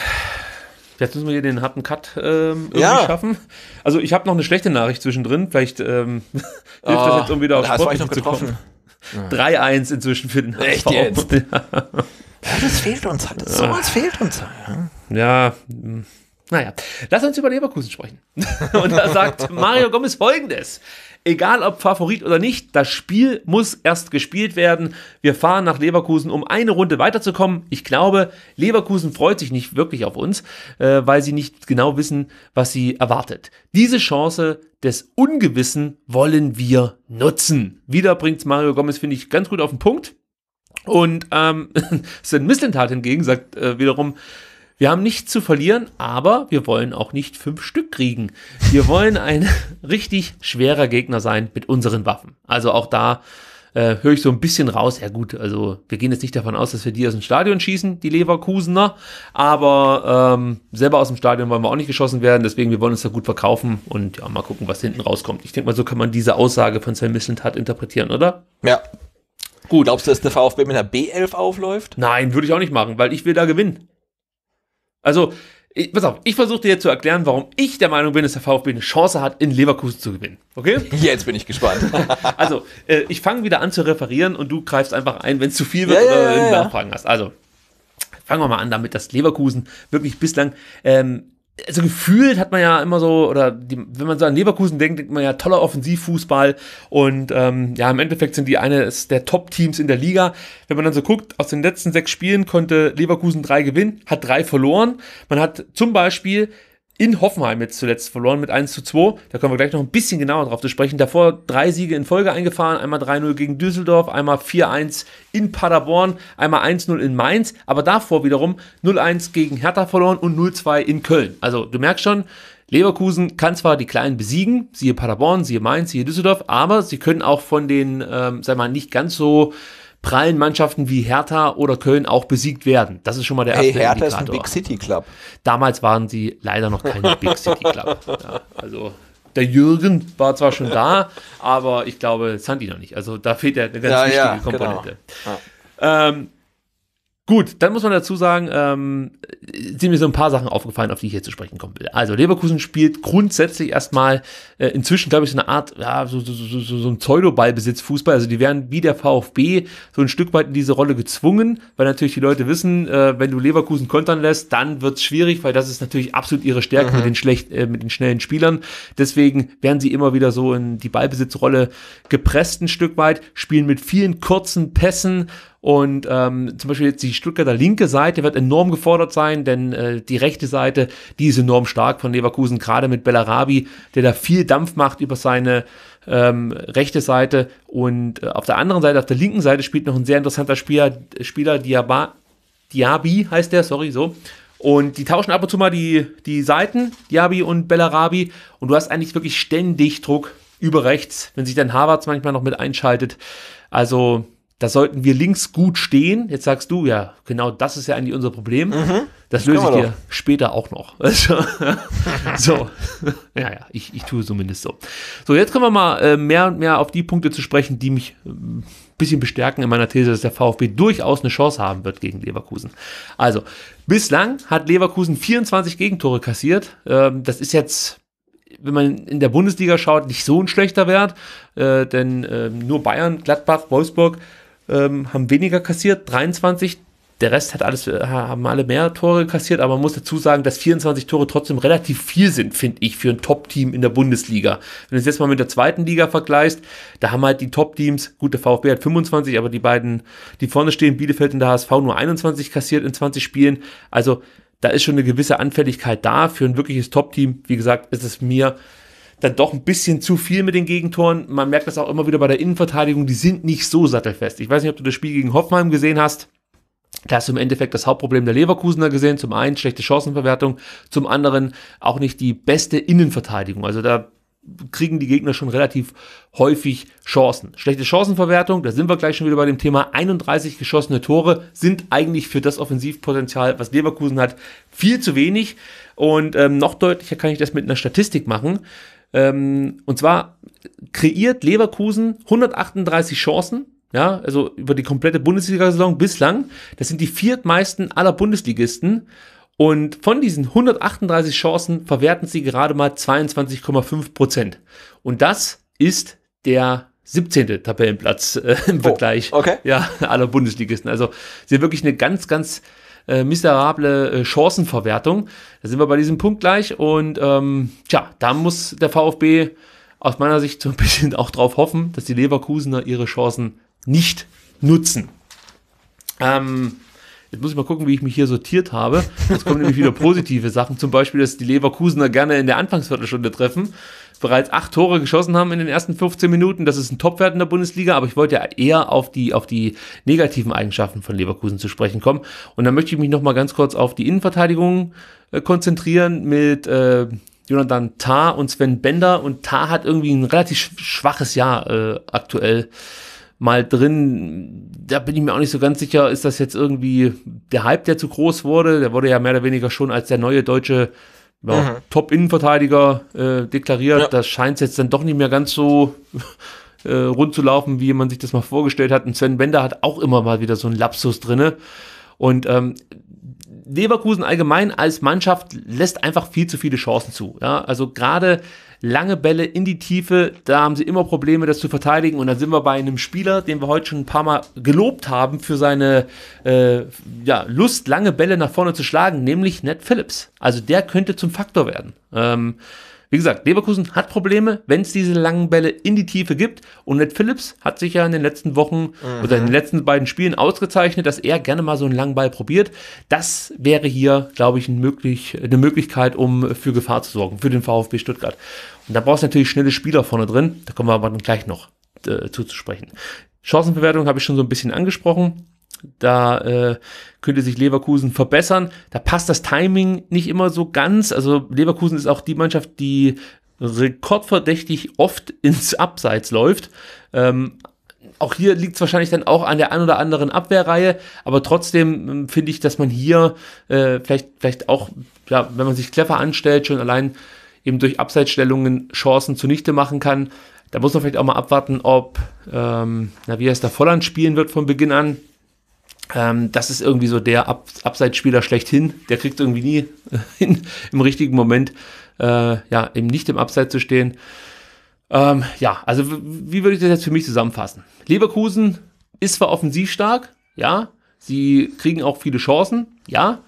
Jetzt müssen wir hier den harten Cut ähm, irgendwie ja. schaffen. Also ich habe noch eine schlechte Nachricht zwischendrin. Vielleicht ähm, [LAUGHS] hilft oh, das jetzt, um wieder auf Sport noch getroffen. zu kommen. 3-1 [LAUGHS] inzwischen für den HSV. Echt jetzt? [LAUGHS] ja, das fehlt uns halt. So was fehlt uns halt. Ja, ja naja, lass uns über Leverkusen sprechen. [LAUGHS] Und da sagt Mario Gomez folgendes. Egal ob Favorit oder nicht, das Spiel muss erst gespielt werden. Wir fahren nach Leverkusen, um eine Runde weiterzukommen. Ich glaube, Leverkusen freut sich nicht wirklich auf uns, äh, weil sie nicht genau wissen, was sie erwartet. Diese Chance des Ungewissen wollen wir nutzen. Wieder bringt Mario Gomez, finde ich, ganz gut auf den Punkt. Und ähm, [LAUGHS] Sven Mislintat hingegen sagt äh, wiederum, wir haben nichts zu verlieren, aber wir wollen auch nicht fünf Stück kriegen. Wir wollen ein [LAUGHS] richtig schwerer Gegner sein mit unseren Waffen. Also auch da äh, höre ich so ein bisschen raus. Ja gut, also wir gehen jetzt nicht davon aus, dass wir die aus dem Stadion schießen, die Leverkusener. Aber ähm, selber aus dem Stadion wollen wir auch nicht geschossen werden. Deswegen, wir wollen uns da gut verkaufen und ja, mal gucken, was hinten rauskommt. Ich denke mal, so kann man diese Aussage von Sven Mislintat interpretieren, oder? Ja, Gut. Glaubst du, dass der VfB mit einer B11 aufläuft? Nein, würde ich auch nicht machen, weil ich will da gewinnen. Also, ich, pass auf, ich versuche dir jetzt zu erklären, warum ich der Meinung bin, dass der VfB eine Chance hat, in Leverkusen zu gewinnen. Okay? [LAUGHS] Jetzt bin ich gespannt. [LAUGHS] also, äh, ich fange wieder an zu referieren und du greifst einfach ein, wenn es zu viel wird ja, oder ja, ja, Nachfragen hast. Also, fangen wir mal an damit, dass Leverkusen wirklich bislang ähm, also gefühlt hat man ja immer so, oder die, wenn man so an Leverkusen denkt, denkt man ja toller Offensivfußball und ähm, ja, im Endeffekt sind die eines der Top-Teams in der Liga. Wenn man dann so guckt, aus den letzten sechs Spielen konnte Leverkusen drei gewinnen, hat drei verloren. Man hat zum Beispiel in Hoffenheim jetzt zuletzt verloren mit 1 zu 2. Da können wir gleich noch ein bisschen genauer drauf zu sprechen. Davor drei Siege in Folge eingefahren. Einmal 3-0 gegen Düsseldorf, einmal 4-1 in Paderborn, einmal 1-0 in Mainz. Aber davor wiederum 0-1 gegen Hertha verloren und 0-2 in Köln. Also du merkst schon, Leverkusen kann zwar die Kleinen besiegen, siehe Paderborn, siehe Mainz, siehe Düsseldorf, aber sie können auch von den, ähm, sagen mal, nicht ganz so prallen Mannschaften wie Hertha oder Köln auch besiegt werden. Das ist schon mal der erste hey, Hertha Indikator. ist ein Big City Club. Damals waren sie leider noch kein Big City Club. [LAUGHS] Ja, also der Jürgen war zwar schon da, aber ich glaube, Sandy noch nicht. Also da fehlt ja eine ganz ja, wichtige ja, Komponente. Genau. Ah. Ähm, Gut, dann muss man dazu sagen, ähm, sind mir so ein paar Sachen aufgefallen, auf die ich hier zu sprechen kommen will. Also Leverkusen spielt grundsätzlich erstmal äh, inzwischen, glaube ich, so eine Art, ja, so, so, so, so so ein pseudo ballbesitz Fußball. Also die werden wie der VfB so ein Stück weit in diese Rolle gezwungen, weil natürlich die Leute wissen, äh, wenn du Leverkusen kontern lässt, dann wird's schwierig, weil das ist natürlich absolut ihre Stärke mhm. mit, den schlecht, äh, mit den schnellen Spielern. Deswegen werden sie immer wieder so in die Ballbesitzrolle gepresst ein Stück weit, spielen mit vielen kurzen Pässen, und ähm, zum Beispiel jetzt die Stuttgarter linke Seite wird enorm gefordert sein, denn äh, die rechte Seite, die ist enorm stark von Leverkusen, gerade mit Bellarabi, der da viel Dampf macht über seine ähm, rechte Seite. Und äh, auf der anderen Seite, auf der linken Seite, spielt noch ein sehr interessanter Spieler, Spieler Diaba, Diaby heißt der, sorry, so. Und die tauschen ab und zu mal die, die Seiten, Diaby und Bellarabi. Und du hast eigentlich wirklich ständig Druck über rechts, wenn sich dann Harvards manchmal noch mit einschaltet. Also da sollten wir links gut stehen. Jetzt sagst du, ja, genau das ist ja eigentlich unser Problem. Mhm, das löse ich dir doch. später auch noch. [LAUGHS] Also, so, ja, ja, ich, ich tue zumindest so. So, jetzt kommen wir mal äh, mehr und mehr auf die Punkte zu sprechen, die mich ein äh, bisschen bestärken in meiner These, dass der VfB durchaus eine Chance haben wird gegen Leverkusen. Also, bislang hat Leverkusen 24 Gegentore kassiert. Ähm, das ist jetzt wenn man in der Bundesliga schaut, nicht so ein schlechter Wert, äh, denn äh, nur Bayern, Gladbach, Wolfsburg ähm, haben weniger kassiert, 23. Der Rest hat alles, äh, haben alle mehr Tore kassiert, aber man muss dazu sagen, dass 24 Tore trotzdem relativ viel sind, finde ich, für ein Top-Team in der Bundesliga. Wenn du es jetzt mal mit der zweiten Liga vergleichst, da haben halt die Top-Teams, gut, der VfB hat 25, aber die beiden, die vorne stehen, Bielefeld und der HSV nur 21 kassiert in 20 Spielen. Also, da ist schon eine gewisse Anfälligkeit da für ein wirkliches Top-Team. Wie gesagt, ist es mir dann doch ein bisschen zu viel mit den Gegentoren. Man merkt das auch immer wieder bei der Innenverteidigung, die sind nicht so sattelfest. Ich weiß nicht, ob du das Spiel gegen Hoffenheim gesehen hast. Da hast du im Endeffekt das Hauptproblem der Leverkusener gesehen. Zum einen schlechte Chancenverwertung, zum anderen auch nicht die beste Innenverteidigung. Also da kriegen die Gegner schon relativ häufig Chancen. Schlechte Chancenverwertung, da sind wir gleich schon wieder bei dem Thema. 31 geschossene Tore sind eigentlich für das Offensivpotenzial, was Leverkusen hat, viel zu wenig. Und ähm, noch deutlicher kann ich das mit einer Statistik machen. Ähm, und zwar kreiert Leverkusen 138 Chancen, ja, also über die komplette Bundesliga-Saison bislang. Das sind die viertmeisten aller Bundesligisten. Und von diesen 138 Chancen verwerten sie gerade mal 22,5 Prozent. Und das ist der 17. Tabellenplatz äh, im oh, Vergleich okay. ja, aller Bundesligisten. Also sie haben wirklich eine ganz, ganz äh, miserable äh, Chancenverwertung. Da sind wir bei diesem Punkt gleich. Und ähm, tja, da muss der VfB aus meiner Sicht so ein bisschen [LAUGHS] auch drauf hoffen, dass die Leverkusener ihre Chancen nicht nutzen. Ähm, Jetzt muss ich mal gucken, wie ich mich hier sortiert habe. Jetzt kommen nämlich wieder positive Sachen. Zum Beispiel, dass die Leverkusener gerne in der Anfangsviertelstunde treffen bereits acht Tore geschossen haben in den ersten 15 Minuten. Das ist ein Topwert in der Bundesliga, aber ich wollte ja eher auf die, auf die negativen Eigenschaften von Leverkusen zu sprechen kommen. Und dann möchte ich mich nochmal ganz kurz auf die Innenverteidigung äh, konzentrieren mit äh, Jonathan Tah und Sven Bender. Und Tah hat irgendwie ein relativ schwaches Jahr äh, aktuell mal drin. Da bin ich mir auch nicht so ganz sicher, ist das jetzt irgendwie der Hype, der zu groß wurde? Der wurde ja mehr oder weniger schon als der neue deutsche ja, mhm. Top-Innenverteidiger äh, deklariert. Ja. Das scheint jetzt dann doch nicht mehr ganz so [LAUGHS] äh, rund zu laufen, wie man sich das mal vorgestellt hat. Und Sven Bender hat auch immer mal wieder so einen Lapsus drinne. Und ähm, Leverkusen allgemein als Mannschaft lässt einfach viel zu viele Chancen zu. Ja? Also gerade lange Bälle in die Tiefe, da haben sie immer Probleme, das zu verteidigen. Und dann sind wir bei einem Spieler, den wir heute schon ein paar Mal gelobt haben für seine äh, ja, Lust, lange Bälle nach vorne zu schlagen, nämlich Ned Phillips. Also der könnte zum Faktor werden. Ähm, wie gesagt, Leverkusen hat Probleme, wenn es diese langen Bälle in die Tiefe gibt. Und Ned Phillips hat sich ja in den letzten Wochen mhm. oder in den mhm. letzten beiden Spielen ausgezeichnet, dass er gerne mal so einen langen Ball probiert. Das wäre hier, glaube ich, ein möglich, eine Möglichkeit, um für Gefahr zu sorgen, für den VfB Stuttgart. Und da brauchst du natürlich schnelle Spieler vorne drin. Da kommen wir aber dann gleich noch äh, zuzusprechen. Chancenbewertung habe ich schon so ein bisschen angesprochen. Da äh, könnte sich Leverkusen verbessern. Da passt das Timing nicht immer so ganz. Also Leverkusen ist auch die Mannschaft, die rekordverdächtig oft [LAUGHS] ins Abseits läuft. Ähm, auch hier liegt es wahrscheinlich dann auch an der ein oder anderen Abwehrreihe, aber trotzdem äh, finde ich, dass man hier äh, vielleicht, vielleicht auch, ja, wenn man sich clever anstellt, schon allein eben durch Abseitsstellungen Chancen zunichte machen kann. Da muss man vielleicht auch mal abwarten, ob, ähm, na, wie heißt der Volland spielen wird von Beginn an. Ähm, das ist irgendwie so der Ab Abseitsspieler schlechthin. Der kriegt irgendwie nie [LAUGHS] hin, im richtigen Moment, äh, ja, eben nicht im Abseits zu stehen. Ähm, ja, also wie würde ich das jetzt für mich zusammenfassen? Leverkusen ist zwar offensiv stark, ja, sie kriegen auch viele Chancen, ja,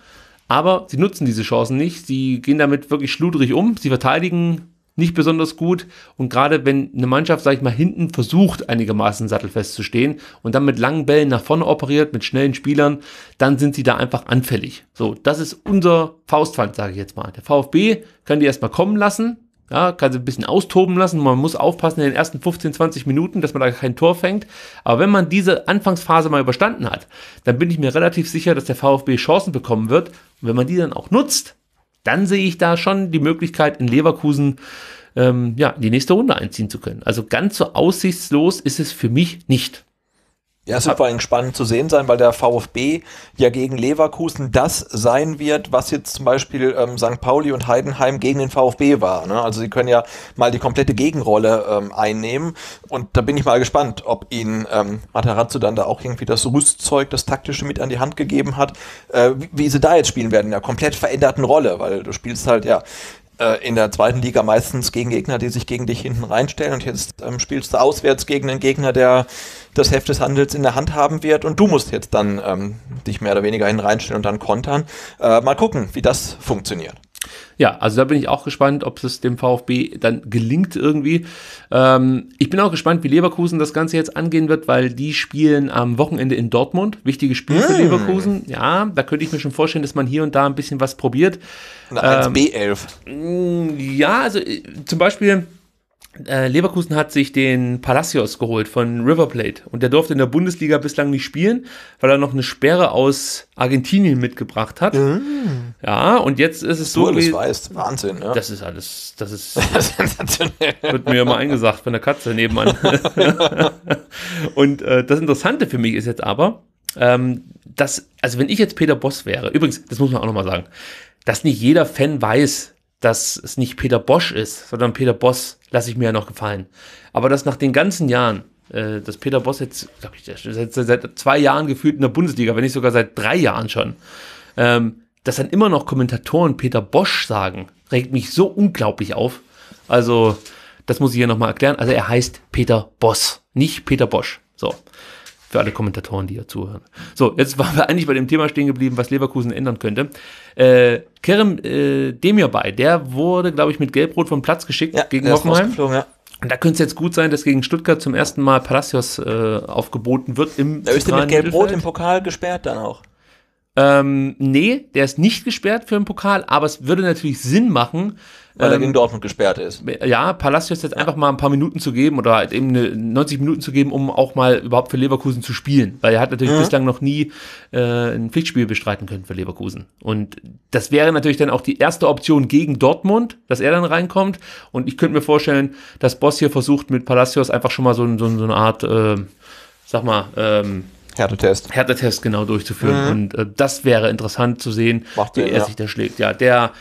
aber sie nutzen diese Chancen nicht. Sie gehen damit wirklich schludrig um. Sie verteidigen nicht besonders gut. Und gerade wenn eine Mannschaft, sage ich mal, hinten versucht, einigermaßen sattelfest zu stehen und dann mit langen Bällen nach vorne operiert, mit schnellen Spielern, dann sind sie da einfach anfällig. So, das ist unser Faustpfand, sage ich jetzt mal. Der VfB kann die erstmal kommen lassen. Ja, kann sie ein bisschen austoben lassen. Man muss aufpassen in den ersten 15, 20 Minuten, dass man da kein Tor fängt. Aber wenn man diese Anfangsphase mal überstanden hat, dann bin ich mir relativ sicher, dass der VfB Chancen bekommen wird. Und wenn man die dann auch nutzt, dann sehe ich da schon die Möglichkeit, in Leverkusen ähm, ja, die nächste Runde einziehen zu können. Also ganz so aussichtslos ist es für mich nicht. Ja, es wird vor allem spannend zu sehen sein, weil der VfB ja gegen Leverkusen das sein wird, was jetzt zum Beispiel ähm, St. Pauli und Heidenheim gegen den VfB war. Ne? Also sie können ja mal die komplette Gegenrolle ähm, einnehmen und da bin ich mal gespannt, ob ihnen ähm, Matarazzo dann da auch irgendwie das Rüstzeug, das taktische mit an die Hand gegeben hat, äh, wie, wie sie da jetzt spielen werden, in der komplett veränderten Rolle, weil du spielst halt ja äh, in der zweiten Liga meistens gegen Gegner, die sich gegen dich hinten reinstellen und jetzt ähm, spielst du auswärts gegen einen Gegner, der das Heft des Handels in der Hand haben wird und du musst jetzt dann ähm, dich mehr oder weniger hinten reinstellen und dann kontern. Äh, mal gucken, wie das funktioniert. Ja, also da bin ich auch gespannt, ob es dem VfB dann gelingt irgendwie. Ähm, ich bin auch gespannt, wie Leverkusen das Ganze jetzt angehen wird, weil die spielen am Wochenende in Dortmund. Wichtiges Spiel für hm. Leverkusen. Ja, da könnte ich mir schon vorstellen, dass man hier und da ein bisschen was probiert. Eine 1B11. Ähm, ja, also äh, zum Beispiel äh, Leverkusen hat sich den Palacios geholt von River Plate und der durfte in der Bundesliga bislang nicht spielen, weil er noch eine Sperre aus Argentinien mitgebracht hat. Mhm. Ja, und jetzt ist es du so. Du alles weißt, Wahnsinn, ja. Ne? Das ist alles, das ist. [LAUGHS] wird mir immer eingesagt von der Katze nebenan. [LAUGHS] und äh, das Interessante für mich ist jetzt aber, ähm, dass, also wenn ich jetzt Peter Boss wäre, übrigens, das muss man auch nochmal sagen, dass nicht jeder Fan weiß, dass es nicht Peter Bosch ist, sondern Peter Boss, lasse ich mir ja noch gefallen. Aber dass nach den ganzen Jahren, äh, dass Peter Boss jetzt, glaube ich, seit, seit, zwei Jahren gefühlt in der Bundesliga, wenn nicht sogar seit drei Jahren schon, ähm, dass dann immer noch Kommentatoren Peter Bosch sagen, regt mich so unglaublich auf. Also, das muss ich hier nochmal erklären. Also, er heißt Peter Boss, nicht Peter Bosch. So für alle Kommentatoren, die hier zuhören. So, jetzt waren wir eigentlich bei dem Thema stehen geblieben, was Leverkusen ändern könnte. Äh, Kerem äh, Demirbay, der wurde, glaube ich, mit Gelbrot vom Platz geschickt ja, gegen Hoffenheim. Ja. Und da könnte es jetzt gut sein, dass gegen Stuttgart zum ersten Mal Palacios äh, aufgeboten wird. Im da ist der mit Gelbrot im Pokal gesperrt dann auch. Ähm, nee, der ist nicht gesperrt für den Pokal, aber es würde natürlich Sinn machen, weil er ähm, gegen Dortmund gesperrt ist. Ja, Palacios jetzt ja. einfach mal ein paar Minuten zu geben oder halt eben 90 Minuten zu geben, um auch mal überhaupt für Leverkusen zu spielen. Weil er hat natürlich mhm. bislang noch nie äh, ein Pflichtspiel bestreiten können für Leverkusen. Und das wäre natürlich dann auch die erste Option gegen Dortmund, dass er dann reinkommt. Und ich könnte mir vorstellen, dass Boss hier versucht, mit Palacios einfach schon mal so, so, so eine Art, äh, sag mal, ähm, Härtetest. Härtetest genau durchzuführen. Mhm. Und äh, das wäre interessant zu sehen, Macht wie den, er ja. sich da schlägt. Ja, der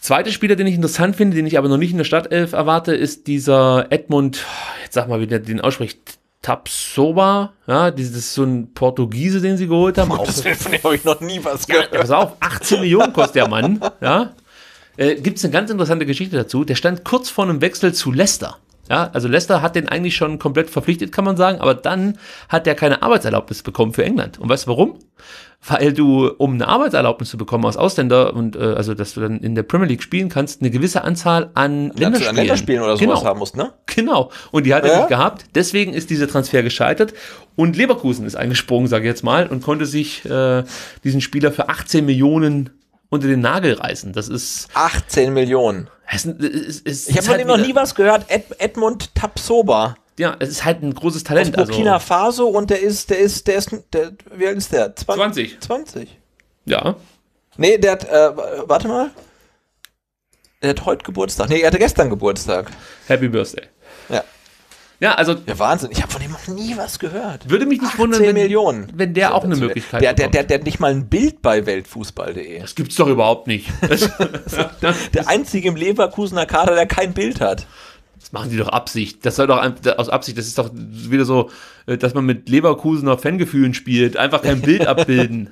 Zweiter Spieler, den ich interessant finde, den ich aber noch nicht in der Startelf erwarte, ist dieser Edmund, jetzt sag mal, wie der den ausspricht, Tapsoba, ja, das ist so ein Portugiese, den sie geholt haben. Oh, das [LAUGHS] von dem habe ich noch nie was gehört. Ja, pass auf, 18 Millionen kostet der Mann, ja. Äh, Gibt es eine ganz interessante Geschichte dazu. Der stand kurz vor einem Wechsel zu Leicester. Ja, also Leicester hat den eigentlich schon komplett verpflichtet, kann man sagen, aber dann hat er keine Arbeitserlaubnis bekommen für England. Und weißt du warum? Weil du, um eine Arbeitserlaubnis zu bekommen als Ausländer und äh, also dass du dann in der Premier League spielen kannst, eine gewisse Anzahl an Länderspielen, an Länderspielen oder sowas genau. haben musst, ne? Genau. Und die hat ja. er nicht gehabt. Deswegen ist dieser Transfer gescheitert. Und Leverkusen ist eingesprungen, sage ich jetzt mal, und konnte sich äh, diesen Spieler für 18 Millionen unter den Nagel reißen. Das ist 18 Millionen. Es, es, es, ich habe von halt dem noch nie was gehört. Ed, Edmund Tapsoba. Ja, es ist halt ein großes Talent. Aus also Burkina also. Faso und der ist, der ist, der ist, der, wie alt ist der? 20. 20. 20. Ja. Nee, der hat, äh, warte mal. Der hat heute Geburtstag. Nee, er hatte gestern Geburtstag. Happy Birthday. Ja, also. Ja, Wahnsinn. Ich habe von dem noch nie was gehört. Würde mich nicht wundern, wenn, Millionen wenn der auch eine dazu. Möglichkeit der, der, der, der hat nicht mal ein Bild bei Weltfußball.de. Das gibt's doch überhaupt nicht. [LAUGHS] der einzige im Leverkusener Kader, der kein Bild hat. Das machen die doch Absicht. Das soll doch aus Absicht, das ist doch wieder so äh, dass man mit Leverkusener Fangefühlen spielt, einfach kein Bild abbilden.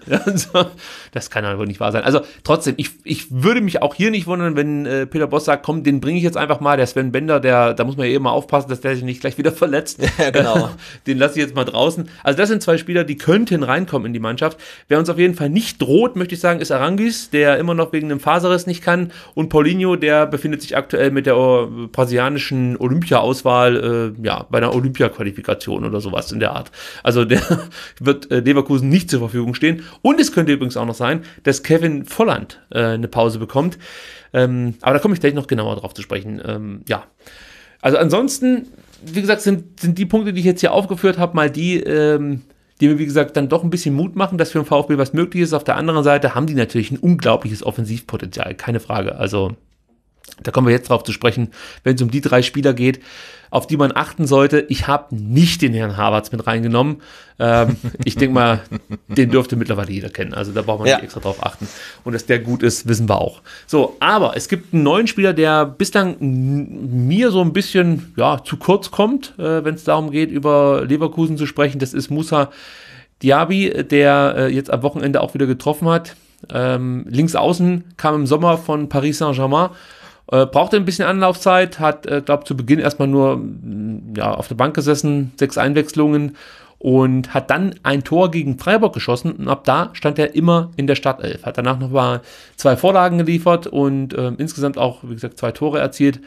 [LAUGHS] das kann aber nicht wahr sein. Also trotzdem, ich, ich würde mich auch hier nicht wundern, wenn äh, Peter Boss sagt, komm, den bringe ich jetzt einfach mal. Der Sven Bender, der, da muss man ja eben eh mal aufpassen, dass der sich nicht gleich wieder verletzt. [LAUGHS] Ja, genau. [LAUGHS] den lasse ich jetzt mal draußen. Also das sind zwei Spieler, die könnten reinkommen in die Mannschaft. Wer uns auf jeden Fall nicht droht, möchte ich sagen, ist Arangis, der immer noch wegen einem Faserriss nicht kann. Und Paulinho, der befindet sich aktuell mit der äh, brasilianischen Olympia-Auswahl äh, ja, bei einer Olympia-Qualifikation oder sowas was in der Art. Also der [LAUGHS] wird äh, Leverkusen nicht zur Verfügung stehen. Und es könnte übrigens auch noch sein, dass Kevin Volland äh, eine Pause bekommt. Ähm, aber da komme ich gleich noch genauer drauf zu sprechen. Ähm, ja. Also ansonsten, wie gesagt, sind, sind die Punkte, die ich jetzt hier aufgeführt habe, mal die, ähm, die mir, wie gesagt, dann doch ein bisschen Mut machen, dass für den VfB was möglich ist. Auf der anderen Seite haben die natürlich ein unglaubliches Offensivpotenzial, keine Frage. Also da kommen wir jetzt drauf zu sprechen, wenn es um die drei Spieler geht, auf die man achten sollte. Ich habe nicht den Herrn Havertz mit reingenommen. Ähm, ich denke mal, den dürfte mittlerweile jeder kennen. Also da braucht man ja. nicht extra drauf achten. Und dass der gut ist, wissen wir auch. So, aber es gibt einen neuen Spieler, der bislang mir so ein bisschen ja, zu kurz kommt, äh, wenn es darum geht, über Leverkusen zu sprechen. Das ist Musa Diaby, der äh, jetzt am Wochenende auch wieder getroffen hat. Ähm, links außen kam im Sommer von Paris Saint-Germain. Äh, brauchte ein bisschen Anlaufzeit, hat, äh, glaube zu Beginn erstmal nur mm, ja, auf der Bank gesessen, sechs Einwechslungen und hat dann ein Tor gegen Freiburg geschossen und ab da stand er immer in der Startelf. Hat danach noch mal zwei Vorlagen geliefert und äh, insgesamt auch, wie gesagt, zwei Tore erzielt.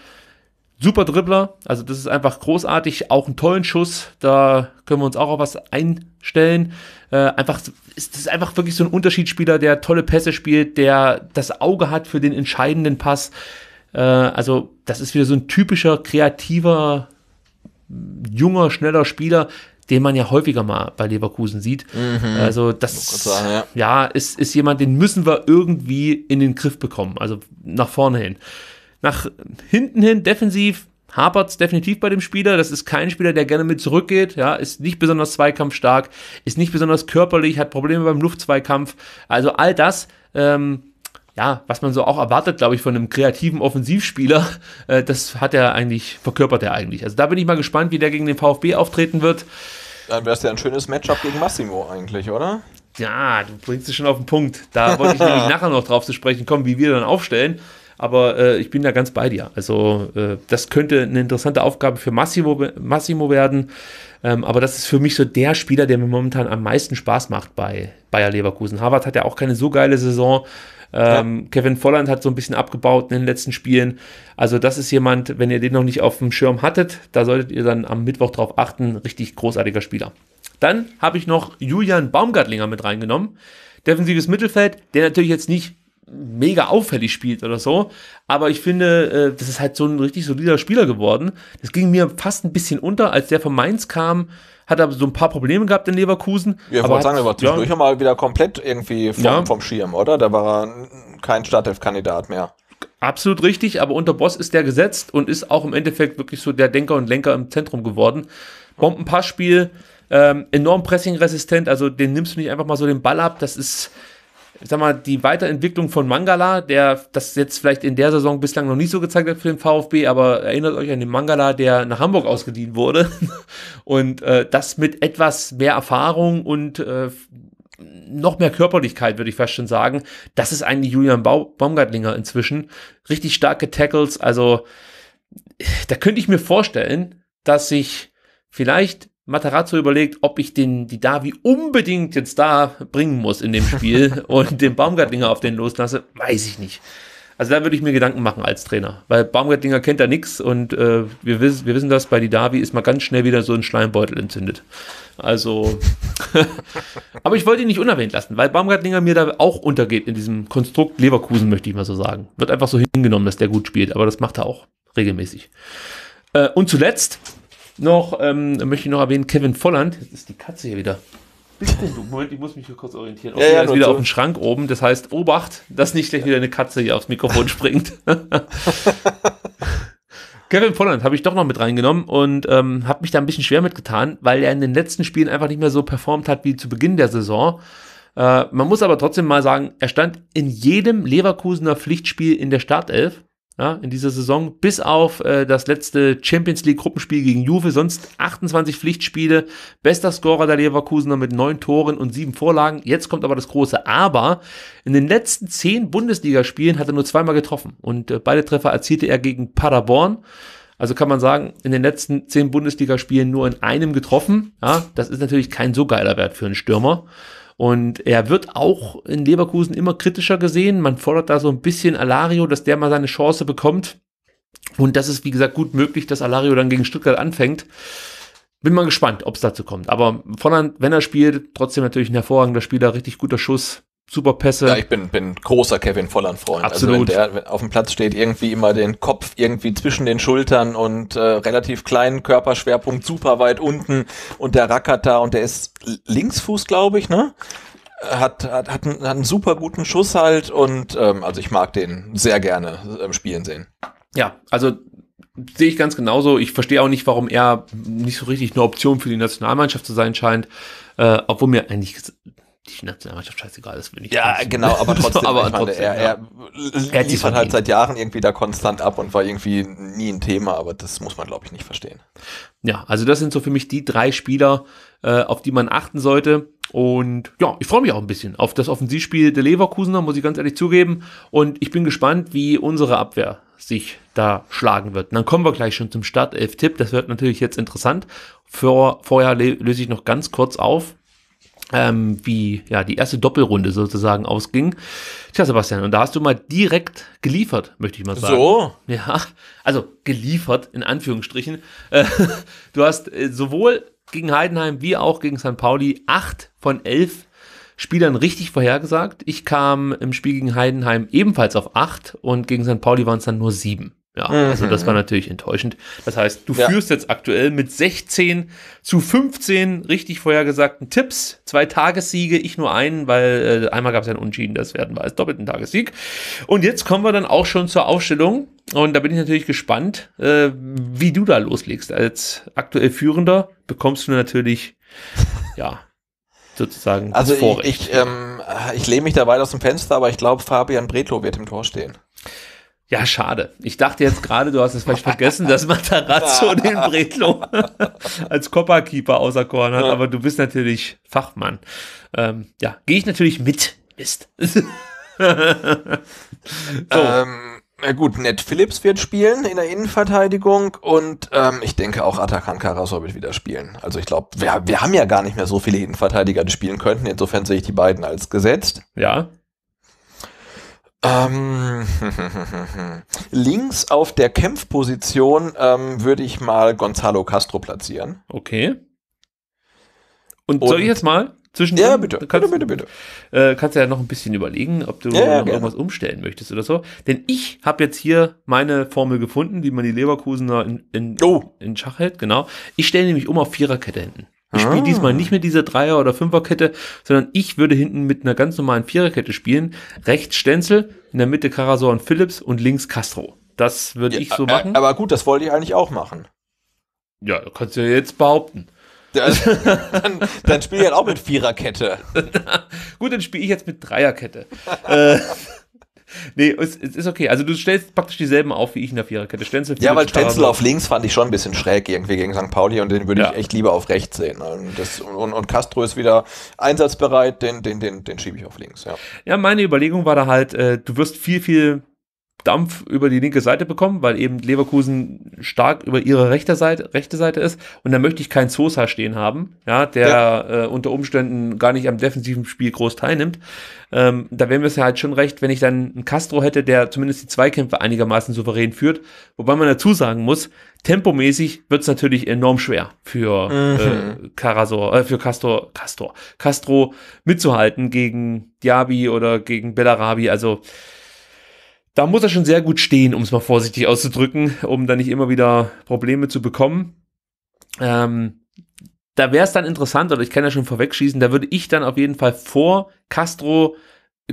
Super Dribbler, also das ist einfach großartig, auch einen tollen Schuss, da können wir uns auch auf was einstellen. Äh, einfach, ist, das ist einfach wirklich so ein Unterschiedsspieler, der tolle Pässe spielt, der das Auge hat für den entscheidenden Pass äh, also das ist wieder so ein typischer, kreativer, junger, schneller Spieler, den man ja häufiger mal bei Leverkusen sieht. Mhm. Also das sagen, ja. ja. ist, ist jemand, den müssen wir irgendwie in den Griff bekommen, also nach vorne hin. Nach hinten hin, defensiv, hapert es definitiv bei dem Spieler. Das ist kein Spieler, der gerne mit zurückgeht, ja, ist nicht besonders zweikampfstark, ist nicht besonders körperlich, hat Probleme beim Luftzweikampf. Also all das ähm, ja, was man so auch erwartet, glaube ich, von einem kreativen Offensivspieler, [LAUGHS] äh, das hat er eigentlich, verkörpert er eigentlich. Also da bin ich mal gespannt, wie der gegen den VfB auftreten wird. Dann wäre es ja ein schönes Matchup gegen Massimo eigentlich, oder? Ja, du bringst es schon auf den Punkt. Da wollte ich nämlich [LAUGHS] nachher noch drauf zu sprechen kommen, wie wir dann aufstellen. Aber äh, ich bin da ganz bei dir. Also äh, das könnte eine interessante Aufgabe für Massimo, Massimo werden. Ähm, aber das ist für mich so der Spieler, der mir momentan am meisten Spaß macht bei Bayer Leverkusen. Harvard hat ja auch keine so geile Saison. Ähm, ja. Kevin Volland hat so ein bisschen abgebaut in den letzten Spielen. Also das ist jemand, wenn ihr den noch nicht auf dem Schirm hattet, da solltet ihr dann am Mittwoch drauf achten. Richtig großartiger Spieler. Dann habe ich noch Julian Baumgartlinger mit reingenommen. Defensives Mittelfeld, der natürlich jetzt nicht mega auffällig spielt oder so. Aber ich finde, äh, das ist halt so ein richtig solider Spieler geworden. Das ging mir fast ein bisschen unter, als der von Mainz kam hat er so ein paar Probleme gehabt in Leverkusen. Ja, ich wollte sagen, er war zwischendurch ja, mal wieder komplett irgendwie vom, ja. vom Schirm, oder? Da war er kein Startelf-Kandidat mehr. Absolut richtig, aber unter Boss ist der gesetzt und ist auch im Endeffekt wirklich so der Denker und Lenker im Zentrum geworden. Bombenpassspiel, ähm, enorm pressingresistent, also den nimmst du nicht einfach mal so den Ball ab, das ist ich sag mal, die Weiterentwicklung von Mangala, der das jetzt vielleicht in der Saison bislang noch nicht so gezeigt hat für den VfB, aber erinnert euch an den Mangala, der nach Hamburg ausgedient wurde. [LAUGHS] Und äh, das mit etwas mehr Erfahrung und äh, noch mehr Körperlichkeit, würde ich fast schon sagen. Das ist eigentlich Julian Baumgartlinger inzwischen. Richtig starke Tackles, also da könnte ich mir vorstellen, dass sich vielleicht Matarazzo überlegt, ob ich den, die Davi unbedingt jetzt da bringen muss in dem Spiel [LAUGHS] und den Baumgartlinger auf den loslasse, weiß ich nicht. Also da würde ich mir Gedanken machen als Trainer, weil Baumgartlinger kennt da nichts und äh, wir, wiss, wir wissen das, bei die Davi ist mal ganz schnell wieder so ein Schleimbeutel entzündet. Also, [LAUGHS] aber ich wollte ihn nicht unerwähnt lassen, weil Baumgartlinger mir da auch untergeht in diesem Konstrukt Leverkusen, möchte ich mal so sagen. Wird einfach so hingenommen, dass der gut spielt, aber das macht er auch regelmäßig. Äh, und zuletzt, noch, ähm, möchte ich noch erwähnen, Kevin Volland. Jetzt ist die Katze hier wieder. Moment, ich muss mich hier kurz orientieren. Ja, ja, ist wieder also so. auf dem Schrank oben. Das heißt, Obacht, dass nicht gleich wieder eine Katze hier aufs Mikrofon [LAUGHS] springt. [LAUGHS] Kevin Volland habe ich doch noch mit reingenommen und ähm, habe mich da ein bisschen schwer mitgetan, weil er in den letzten Spielen einfach nicht mehr so performt hat wie zu Beginn der Saison. Äh, man muss aber trotzdem mal sagen, er stand in jedem Leverkusener Pflichtspiel in der Startelf ja, in dieser Saison, bis auf äh, das letzte Champions League Gruppenspiel gegen Juve, sonst 28 Pflichtspiele, bester Scorer der Leverkusener mit neun Toren und sieben Vorlagen. Jetzt kommt aber das große Aber. In den letzten zehn Bundesligaspielen hat er nur zweimal getroffen und äh, beide Treffer erzielte er gegen Paderborn. Also kann man sagen, in den letzten zehn Bundesligaspielen nur in einem getroffen. Ja, das ist natürlich kein so geiler Wert für einen Stürmer. Und er wird auch in Leverkusen immer kritischer gesehen. Man fordert da so ein bisschen Alario, dass der mal seine Chance bekommt. Und das ist, wie gesagt, gut möglich, dass Alario dann gegen Stuttgart anfängt. Bin mal gespannt, ob es dazu kommt. Aber von, wenn er spielt, trotzdem natürlich ein hervorragender Spieler, richtig guter Schuss super Pässe. Ja, ich bin, bin großer Kevin Volland-Freund. Absolut. Also wenn der auf dem Platz steht, irgendwie immer den Kopf irgendwie zwischen den Schultern und äh, relativ kleinen Körperschwerpunkt super weit unten und der rackert da und der ist Linksfuß, glaube ich, ne? Äh, hat, hat, hat, einen, hat einen super guten Schuss halt und ähm, also ich mag den sehr gerne ähm, spielen sehen. Ja, also sehe ich ganz genauso. Ich verstehe auch nicht, warum er nicht so richtig eine Option für die Nationalmannschaft zu sein scheint, äh, obwohl mir eigentlich die Nationalmannschaft scheißegal ist, wenn ich. Ja, anziehen. genau, aber [LAUGHS] trotzdem, aber meine, trotzdem er, er, ja. er liefert halt eh seit Jahren irgendwie da konstant ab und war irgendwie nie ein Thema, aber das muss man, glaube ich, nicht verstehen. Ja, also das sind so für mich die drei Spieler, äh, auf die man achten sollte. Und ja, ich freue mich auch ein bisschen auf das Offensivspiel der Leverkusener, muss ich ganz ehrlich zugeben. Und ich bin gespannt, wie unsere Abwehr sich da schlagen wird. Und dann kommen wir gleich schon zum Startelf-Tipp. Das wird natürlich jetzt interessant. Vor, vorher löse ich noch ganz kurz auf, ähm, wie ja die erste Doppelrunde sozusagen ausging. Tja, Sebastian, und da hast du mal direkt geliefert, möchte ich mal sagen. So. Ja, also geliefert in Anführungsstrichen. Äh, [LAUGHS] du hast äh, sowohl gegen Heidenheim wie auch gegen St. Pauli acht von elf Spielern richtig vorhergesagt. Ich kam im Spiel gegen Heidenheim ebenfalls auf acht und gegen St. Pauli waren es dann nur sieben. Ja, mhm. also das war natürlich enttäuschend. Das heißt, du ja. führst jetzt aktuell mit 16 zu 15 richtig vorhergesagten Tipps. Zwei Tagessiege, ich nur einen, weil äh, einmal gab es einen Unschieden, das werden wir als doppelten Tagessieg. Und jetzt kommen wir dann auch schon zur Aufstellung. Und da bin ich natürlich gespannt, äh, wie du da loslegst. Als aktuell Führender bekommst du natürlich, [LAUGHS] ja, sozusagen also Vorrecht. Ich, ich, ähm, ich lehne mich da weit aus dem Fenster, aber ich glaube, Fabian Bretlo wird im Tor stehen. Ja, schade. Ich dachte jetzt gerade, du hast es vielleicht vergessen, dass Matarazzo [LAUGHS] den Bretlo als Copperkeeper Korn hat, ja. aber du bist natürlich Fachmann. Ähm, ja, gehe ich natürlich mit. Mist. [LAUGHS] so. Ähm, na gut, Ned Phillips wird spielen in der Innenverteidigung und ähm, ich denke auch Atakan Karasor wird wieder spielen. Also ich glaube, wir, wir haben ja gar nicht mehr so viele Innenverteidiger, die spielen könnten. Insofern sehe ich die beiden als gesetzt. Ja. Ähm, [LAUGHS] links auf der Kämpfposition ähm, würde ich mal Gonzalo Castro platzieren. Okay. Und, Und soll ich jetzt mal zwischen Ja, bitte, kannst, bitte, bitte, bitte. Äh, kannst du ja noch ein bisschen überlegen, ob du ja, ja, noch irgendwas umstellen möchtest oder so. Denn ich habe jetzt hier meine Formel gefunden, wie man die Leverkusener in, in, oh. in Schach hält, genau. Ich stelle nämlich um auf Viererkette hinten. Ich spiele ah. diesmal nicht mit dieser Dreier- oder Fünferkette, sondern ich würde hinten mit einer ganz normalen Viererkette spielen. Rechts Stenzel, in der Mitte Karasor und Phillips und links Castro. Das würde ja, ich so äh, äh, machen. Aber gut, das wollte ich eigentlich auch machen. Ja, kannst du ja jetzt behaupten. Also, [LAUGHS] dann, dann spiele ich halt auch mit Viererkette. [LAUGHS] gut, dann spiele ich jetzt mit Dreierkette. äh, [LAUGHS] Nee, es, es, ist okay. Also du stellst praktisch dieselben auf wie ich in der Viererkette. Stenzel, ja, weil Stenzel auf links fand ich schon ein bisschen schräg irgendwie gegen St. Pauli und den würde ja. ich echt lieber auf rechts sehen. Und, das, und, und, Castro ist wieder einsatzbereit, den, den, den, den schiebe ich auf links. Ja. ja, meine Überlegung war da halt, äh, du wirst viel, viel Dampf über die linke Seite bekommen, weil eben Leverkusen stark über ihre rechte Seite, rechte Seite ist. Und da möchte ich keinen Sosa stehen haben, ja, der ja. Äh, unter Umständen gar nicht am defensiven Spiel groß teilnimmt. Ähm, da wäre mir es ja halt schon recht, wenn ich dann einen Castro hätte, der zumindest die Zweikämpfe einigermaßen souverän führt. Wobei man dazu sagen muss, tempomäßig wird es natürlich enorm schwer für äh, mhm. äh, Carasor, äh, für Castro, Castro, Castro mitzuhalten gegen Diaby oder gegen Bellarabi. Also da muss er schon sehr gut stehen, um es mal vorsichtig auszudrücken, um da nicht immer wieder Probleme zu bekommen. Ähm, da wäre es dann interessant, oder ich kann ja schon vorwegschießen, da würde ich dann auf jeden Fall vor Castro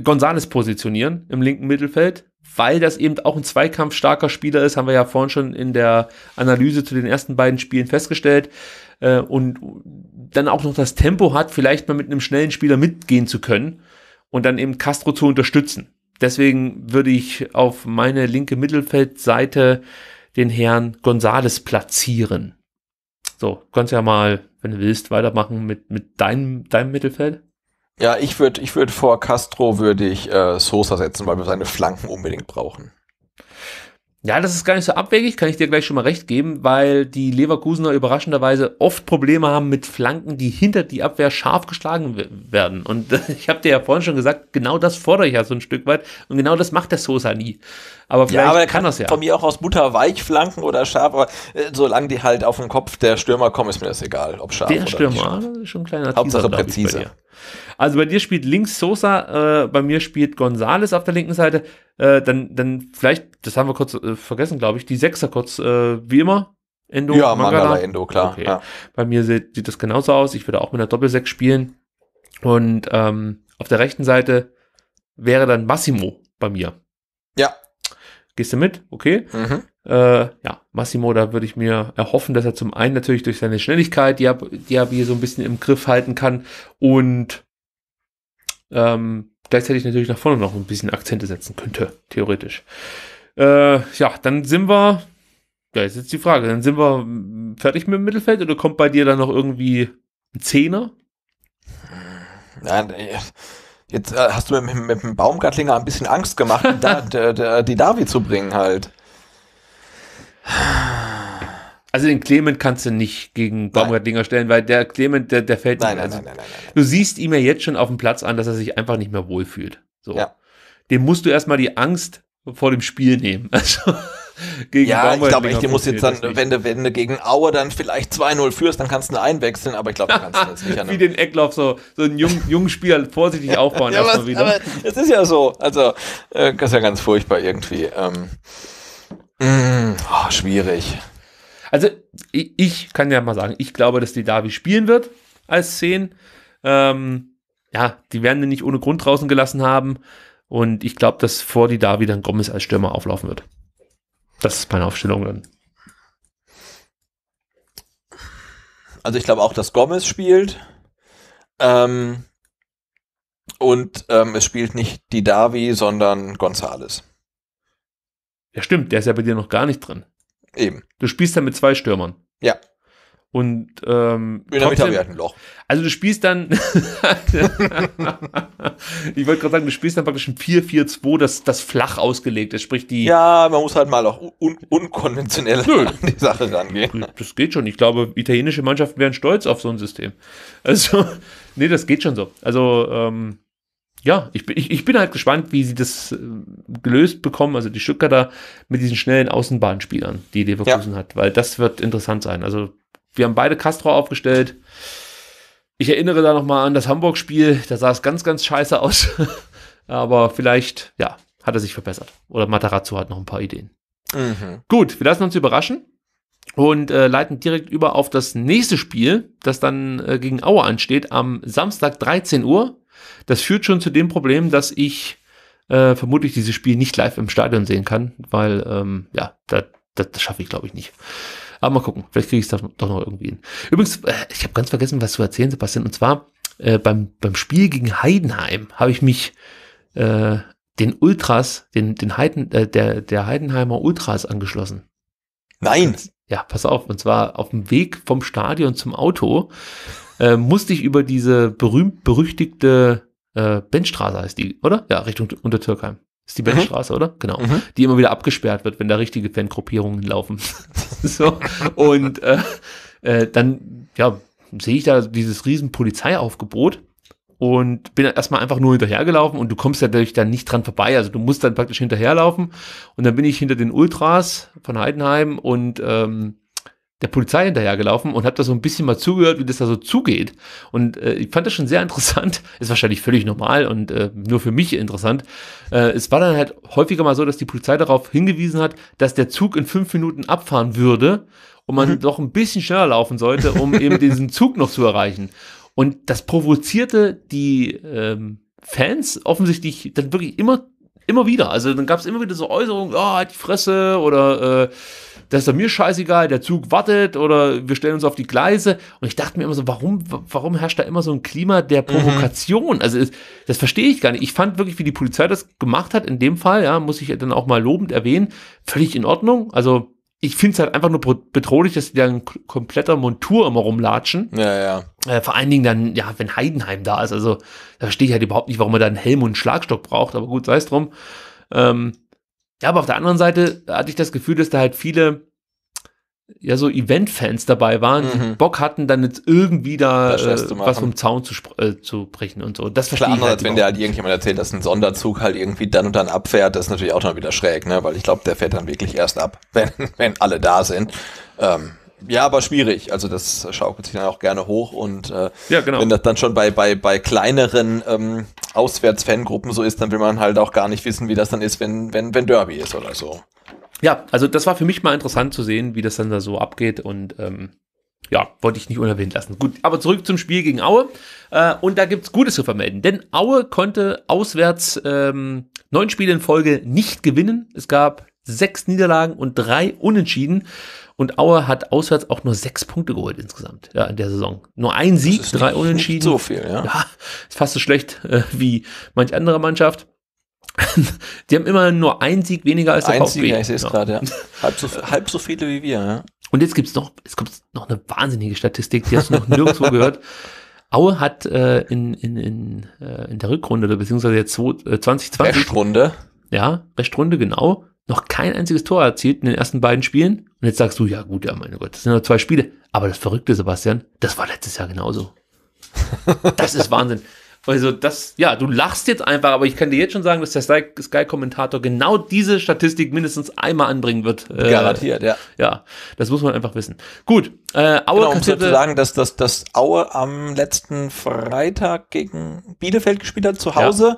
Gonzales positionieren im linken Mittelfeld, weil das eben auch ein zweikampfstarker Spieler ist, haben wir ja vorhin schon in der Analyse zu den ersten beiden Spielen festgestellt äh, und dann auch noch das Tempo hat, vielleicht mal mit einem schnellen Spieler mitgehen zu können und dann eben Castro zu unterstützen. Deswegen würde ich auf meine linke Mittelfeldseite den Herrn Gonzales platzieren. So, kannst ja mal, wenn du willst, weitermachen mit, mit deinem, deinem Mittelfeld. Ja, ich würde ich würd vor Castro würde ich äh, Sosa setzen, weil wir seine Flanken unbedingt brauchen. Ja, das ist gar nicht so abwegig, kann ich dir gleich schon mal recht geben, weil die Leverkusener überraschenderweise oft Probleme haben mit Flanken, die hinter die Abwehr scharf geschlagen werden. Und [LAUGHS] ich habe dir ja vorhin schon gesagt, genau das fordere ich ja so ein Stück weit und genau das macht der Sosa nie. Aber vielleicht ja, aber kann, das ja. Von mir auch aus Mutter weich flanken oder scharf, aber äh, solange die halt auf den Kopf der Stürmer kommen, ist mir das egal, ob scharf der oder Stürmer, nicht. Ah, der Stürmer, schon ein kleiner Teaser, Hauptsache präzise. Also bei dir spielt links Sosa, äh, bei mir spielt Gonzales auf der linken Seite. Äh, dann, dann vielleicht, das haben wir kurz äh, vergessen, glaube ich, die Sechser kurz, äh, wie immer. Endo, ja, Mangala, Mangala Endo, klar. Okay. Ja. Bei mir sieht, sieht das genauso aus. Ich würde auch mit einer Doppelsechs spielen. Und ähm, auf der rechten Seite wäre dann Massimo bei mir. Ja. Gehst du mit? Okay. Mhm. Äh, ja, Massimo, da würde ich mir erhoffen, dass er zum einen natürlich durch seine Schnelligkeit, die er, die er wie so ein bisschen im Griff halten kann und ähm, gleichzeitig natürlich nach vorne noch ein bisschen Akzente setzen könnte, theoretisch. Äh, ja, dann sind wir, ja, jetzt ist die Frage, dann sind wir fertig mit dem Mittelfeld oder kommt bei dir dann noch irgendwie ein Zehner? Nein, jetzt äh, hast du mit, mit dem Baumgartlinger ein bisschen Angst gemacht, [LAUGHS] da, die Davi zu bringen halt. Also den Clement kannst du nicht gegen Baumgartlinger stellen, weil der Clement, der, der fällt nein, nicht. Nein, also, nein, nein, nein, nein, Du siehst ihm ja jetzt schon auf dem Platz an, dass er sich einfach nicht mehr wohlfühlt. So. Ja. Dem musst du erstmal die Angst vor dem Spiel nehmen. [LAUGHS] Also gegen ja, ich glaube, ich muss jetzt dann, wenn du, wenn du gegen Aue dann vielleicht 2-0 führst, dann kannst du ihn einwechseln, aber ich glaube, du kannst das nicht Annehmen. [LAUGHS] Wie den Ecklauf, so, so einen jungen, jungen Spieler vorsichtig [LAUGHS] aufbauen. ja, aber, wieder. aber es ist ja so, also, äh, das ist ja ganz furchtbar irgendwie. Ähm, mh, mm, ah, oh, schwierig. Also ich, kann ja mal sagen, ich glaube, dass die Davi spielen wird als 10. Ähm, ja, die werden den nicht ohne Grund draußen gelassen haben. Und ich glaube, dass vor die Davi dann Gomez als Stürmer auflaufen wird. Das ist meine Aufstellung dann. Also ich glaube auch, dass Gomez spielt. Ähm, und ähm, es spielt nicht die Davi, sondern Gonzales. Ja, stimmt, der ist ja bei dir noch gar nicht drin. Eben. Du spielst dann mit zwei Stürmern. Ja. Und ähm, in der Mitte habe ein Loch. Also du spielst dann, [LAUGHS] ich wollte gerade sagen, du spielst dann praktisch ein 4-4-2, das, das flach ausgelegt ist, sprich die... Ja, man muss halt mal auch un unkonventionell Nö. an die Sache rangehen. Das geht schon. Ich glaube, italienische Mannschaften wären stolz auf so ein System. Also, [LAUGHS] nee, das geht schon so. Also, ähm, ja, ich bin, ich, ich bin halt gespannt, wie sie das äh, gelöst bekommen, also die Stuttgarter mit diesen schnellen Außenbahnspielern, die Leverkusen ja. hat, weil das wird interessant sein. Also wir haben beide Castro aufgestellt. Ich erinnere da nochmal an das Hamburg-Spiel, da sah es ganz, ganz scheiße aus. [LAUGHS] Aber vielleicht, ja, hat er sich verbessert. Oder Matarazzo hat noch ein paar Ideen. Mhm. Gut, wir lassen uns überraschen und äh, leiten direkt über auf das nächste Spiel, das dann äh, gegen Aue ansteht, am Samstag 13 Uhr. Das führt schon zu dem Problem, dass ich äh, vermutlich dieses Spiel nicht live im Stadion sehen kann, weil ähm, ja, das, das, das schaffe ich glaube ich nicht. Aber mal gucken, vielleicht kriege ich es doch noch irgendwie hin. Übrigens, äh, ich habe ganz vergessen, was zu erzählen, Sebastian. Und zwar äh, beim, beim Spiel gegen Heidenheim habe ich mich äh, den Ultras, den, den Heiden, äh, der, der Heidenheimer Ultras angeschlossen. Nein. Ja, pass auf. Und zwar auf dem Weg vom Stadion zum Auto äh, musste ich über diese berühmt-berüchtigte äh, Benzstraße heißt die, oder? Ja, Richtung Untertürkheim. Ist die Benzstraße, mhm. oder? Genau. Mhm. Die immer wieder abgesperrt wird, wenn da richtige Fangruppierungen laufen. [LAUGHS] so. Und äh, äh, dann, ja, sehe ich da dieses riesen Polizeiaufgebot und bin erstmal einfach nur hinterhergelaufen und du kommst ja natürlich dann nicht dran vorbei. Also du musst dann praktisch hinterherlaufen und dann bin ich hinter den Ultras von Heidenheim und ähm, der Polizei hinterhergelaufen und habe da so ein bisschen mal zugehört, wie das da so zugeht. Und äh, ich fand das schon sehr interessant. [LAUGHS] Ist wahrscheinlich völlig normal und äh, nur für mich interessant. Äh, es war dann halt häufiger mal so, dass die Polizei darauf hingewiesen hat, dass der Zug in fünf Minuten abfahren würde und man mhm. doch ein bisschen schneller laufen sollte, um eben [LAUGHS] diesen Zug noch zu erreichen. Und das provozierte die ähm, Fans offensichtlich dann wirklich immer, immer wieder. Also dann gab es immer wieder so Äußerungen, ah, oh, die Fresse oder äh, das ist doch mir scheißegal, der Zug wartet oder wir stellen uns auf die Gleise. Und ich dachte mir immer so, warum, warum herrscht da immer so ein Klima der mhm. Provokation? Mhm. Also das verstehe ich gar nicht. Ich fand wirklich, wie die Polizei das gemacht hat, in dem Fall, ja, muss ich dann auch mal lobend erwähnen, völlig in Ordnung. Also ich finde es halt einfach nur bedrohlich, dass die da in kompletter Montur immer rumlatschen. Ja, ja. Äh, vor allen Dingen dann, ja, wenn Heidenheim da ist. Also da verstehe ich halt überhaupt nicht, warum man da einen Helm und einen Schlagstock braucht, aber gut, sei es drum. Ähm, ja, aber auf der anderen Seite hatte ich das Gefühl, dass da halt viele ja so Event-Fans dabei waren, mhm. die Bock hatten, dann jetzt irgendwie da äh, was vom Zaun zu, äh, zu brechen und so. Das verstehe Klar, ich halt wenn der halt irgendjemand erzählt, dass ein Sonderzug halt irgendwie dann und dann abfährt, das ist natürlich auch schon wieder schräg, ne? Weil ich glaube, der fährt dann wirklich erst ab, [LAUGHS] wenn, wenn alle da sind. Ähm, ja, aber schwierig. Also das schaukelt sich dann auch gerne hoch und äh, ja, genau. wenn das dann schon bei, bei, bei kleineren ähm, auswärts so ist, dann will man halt auch gar nicht wissen, wie das dann ist, wenn, wenn, wenn Derby ist oder so. Ja, also das war für mich mal interessant zu sehen, wie das dann da so abgeht und ähm, ja, wollte ich nicht unerwähnt lassen. Gut, aber zurück zum Spiel gegen Aue. Äh, und da gibt es Gutes zu vermelden, denn Aue konnte auswärts ähm, neun Spiele in Folge nicht gewinnen. Es gab sechs Niederlagen und drei Unentschieden. Und Aue hat auswärts auch nur sechs Punkte geholt insgesamt ja, in der Saison. Nur ein Sieg, drei nicht, Unentschieden. Nicht so viel, ja. ja. Ist fast so schlecht äh, wie manch andere Mannschaft. [LAUGHS] die haben immer nur einen Sieg weniger als der ein VfB. Sieg, ja, ich sehe es ja. gerade, ja. [LAUGHS] Halb so, halb so viele wie wir, ja. Und jetzt gibt es noch, es gibt noch eine wahnsinnige Statistik, die hast du noch nirgendwo [LAUGHS] gehört. Aue hat äh, in, in, in, äh, in der Rückrunde, beziehungsweise jetzt 2020. Äh, Restrunde. Ja, Restrunde, genau noch kein einziges Tor erzielt in den ersten beiden Spielen. Und jetzt sagst du, ja gut, ja meine Gott, das sind nur zwei Spiele. Aber das Verrückte, Sebastian, das war letztes Jahr genauso. [LAUGHS] das ist Wahnsinn. Also das, ja, du lachst jetzt einfach, aber ich kann dir jetzt schon sagen, dass der Sky-Kommentator genau diese Statistik mindestens einmal anbringen wird. Äh, Garantiert, äh, ja. Ja, das muss man einfach wissen. Gut, äh, Aue genau, um zu sagen, dass, dass, dass Aue am letzten Freitag gegen Bielefeld gespielt hat, zu Hause. Ja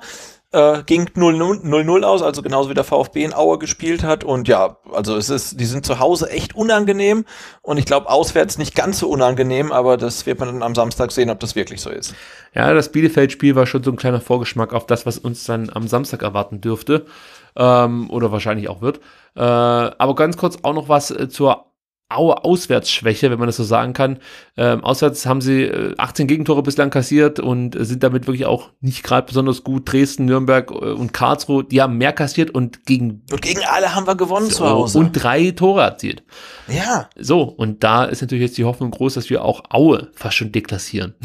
äh, ging 0-0 aus, also genauso wie der VfB in Aue gespielt hat. Und ja, also es ist, die sind zu Hause echt unangenehm und ich glaube auswärts nicht ganz so unangenehm, aber das wird man dann am Samstag sehen, ob das wirklich so ist. Ja, das Bielefeld-Spiel war schon so ein kleiner Vorgeschmack auf das, was uns dann am Samstag erwarten dürfte ähm, oder wahrscheinlich auch wird. Äh, aber ganz kurz auch noch was äh, zur Aue Auswärtsschwäche, wenn man das so sagen kann. Ähm, auswärts haben sie 18 äh, Gegentore bislang kassiert und äh, sind damit wirklich auch nicht gerade besonders gut. Dresden, Nürnberg äh, und Karlsruhe, die haben mehr kassiert und gegen und gegen alle haben wir gewonnen so, zu Hause und drei Tore erzielt. Ja. So und da ist natürlich jetzt die Hoffnung groß, dass wir auch Aue fast schon deklassieren. [LAUGHS]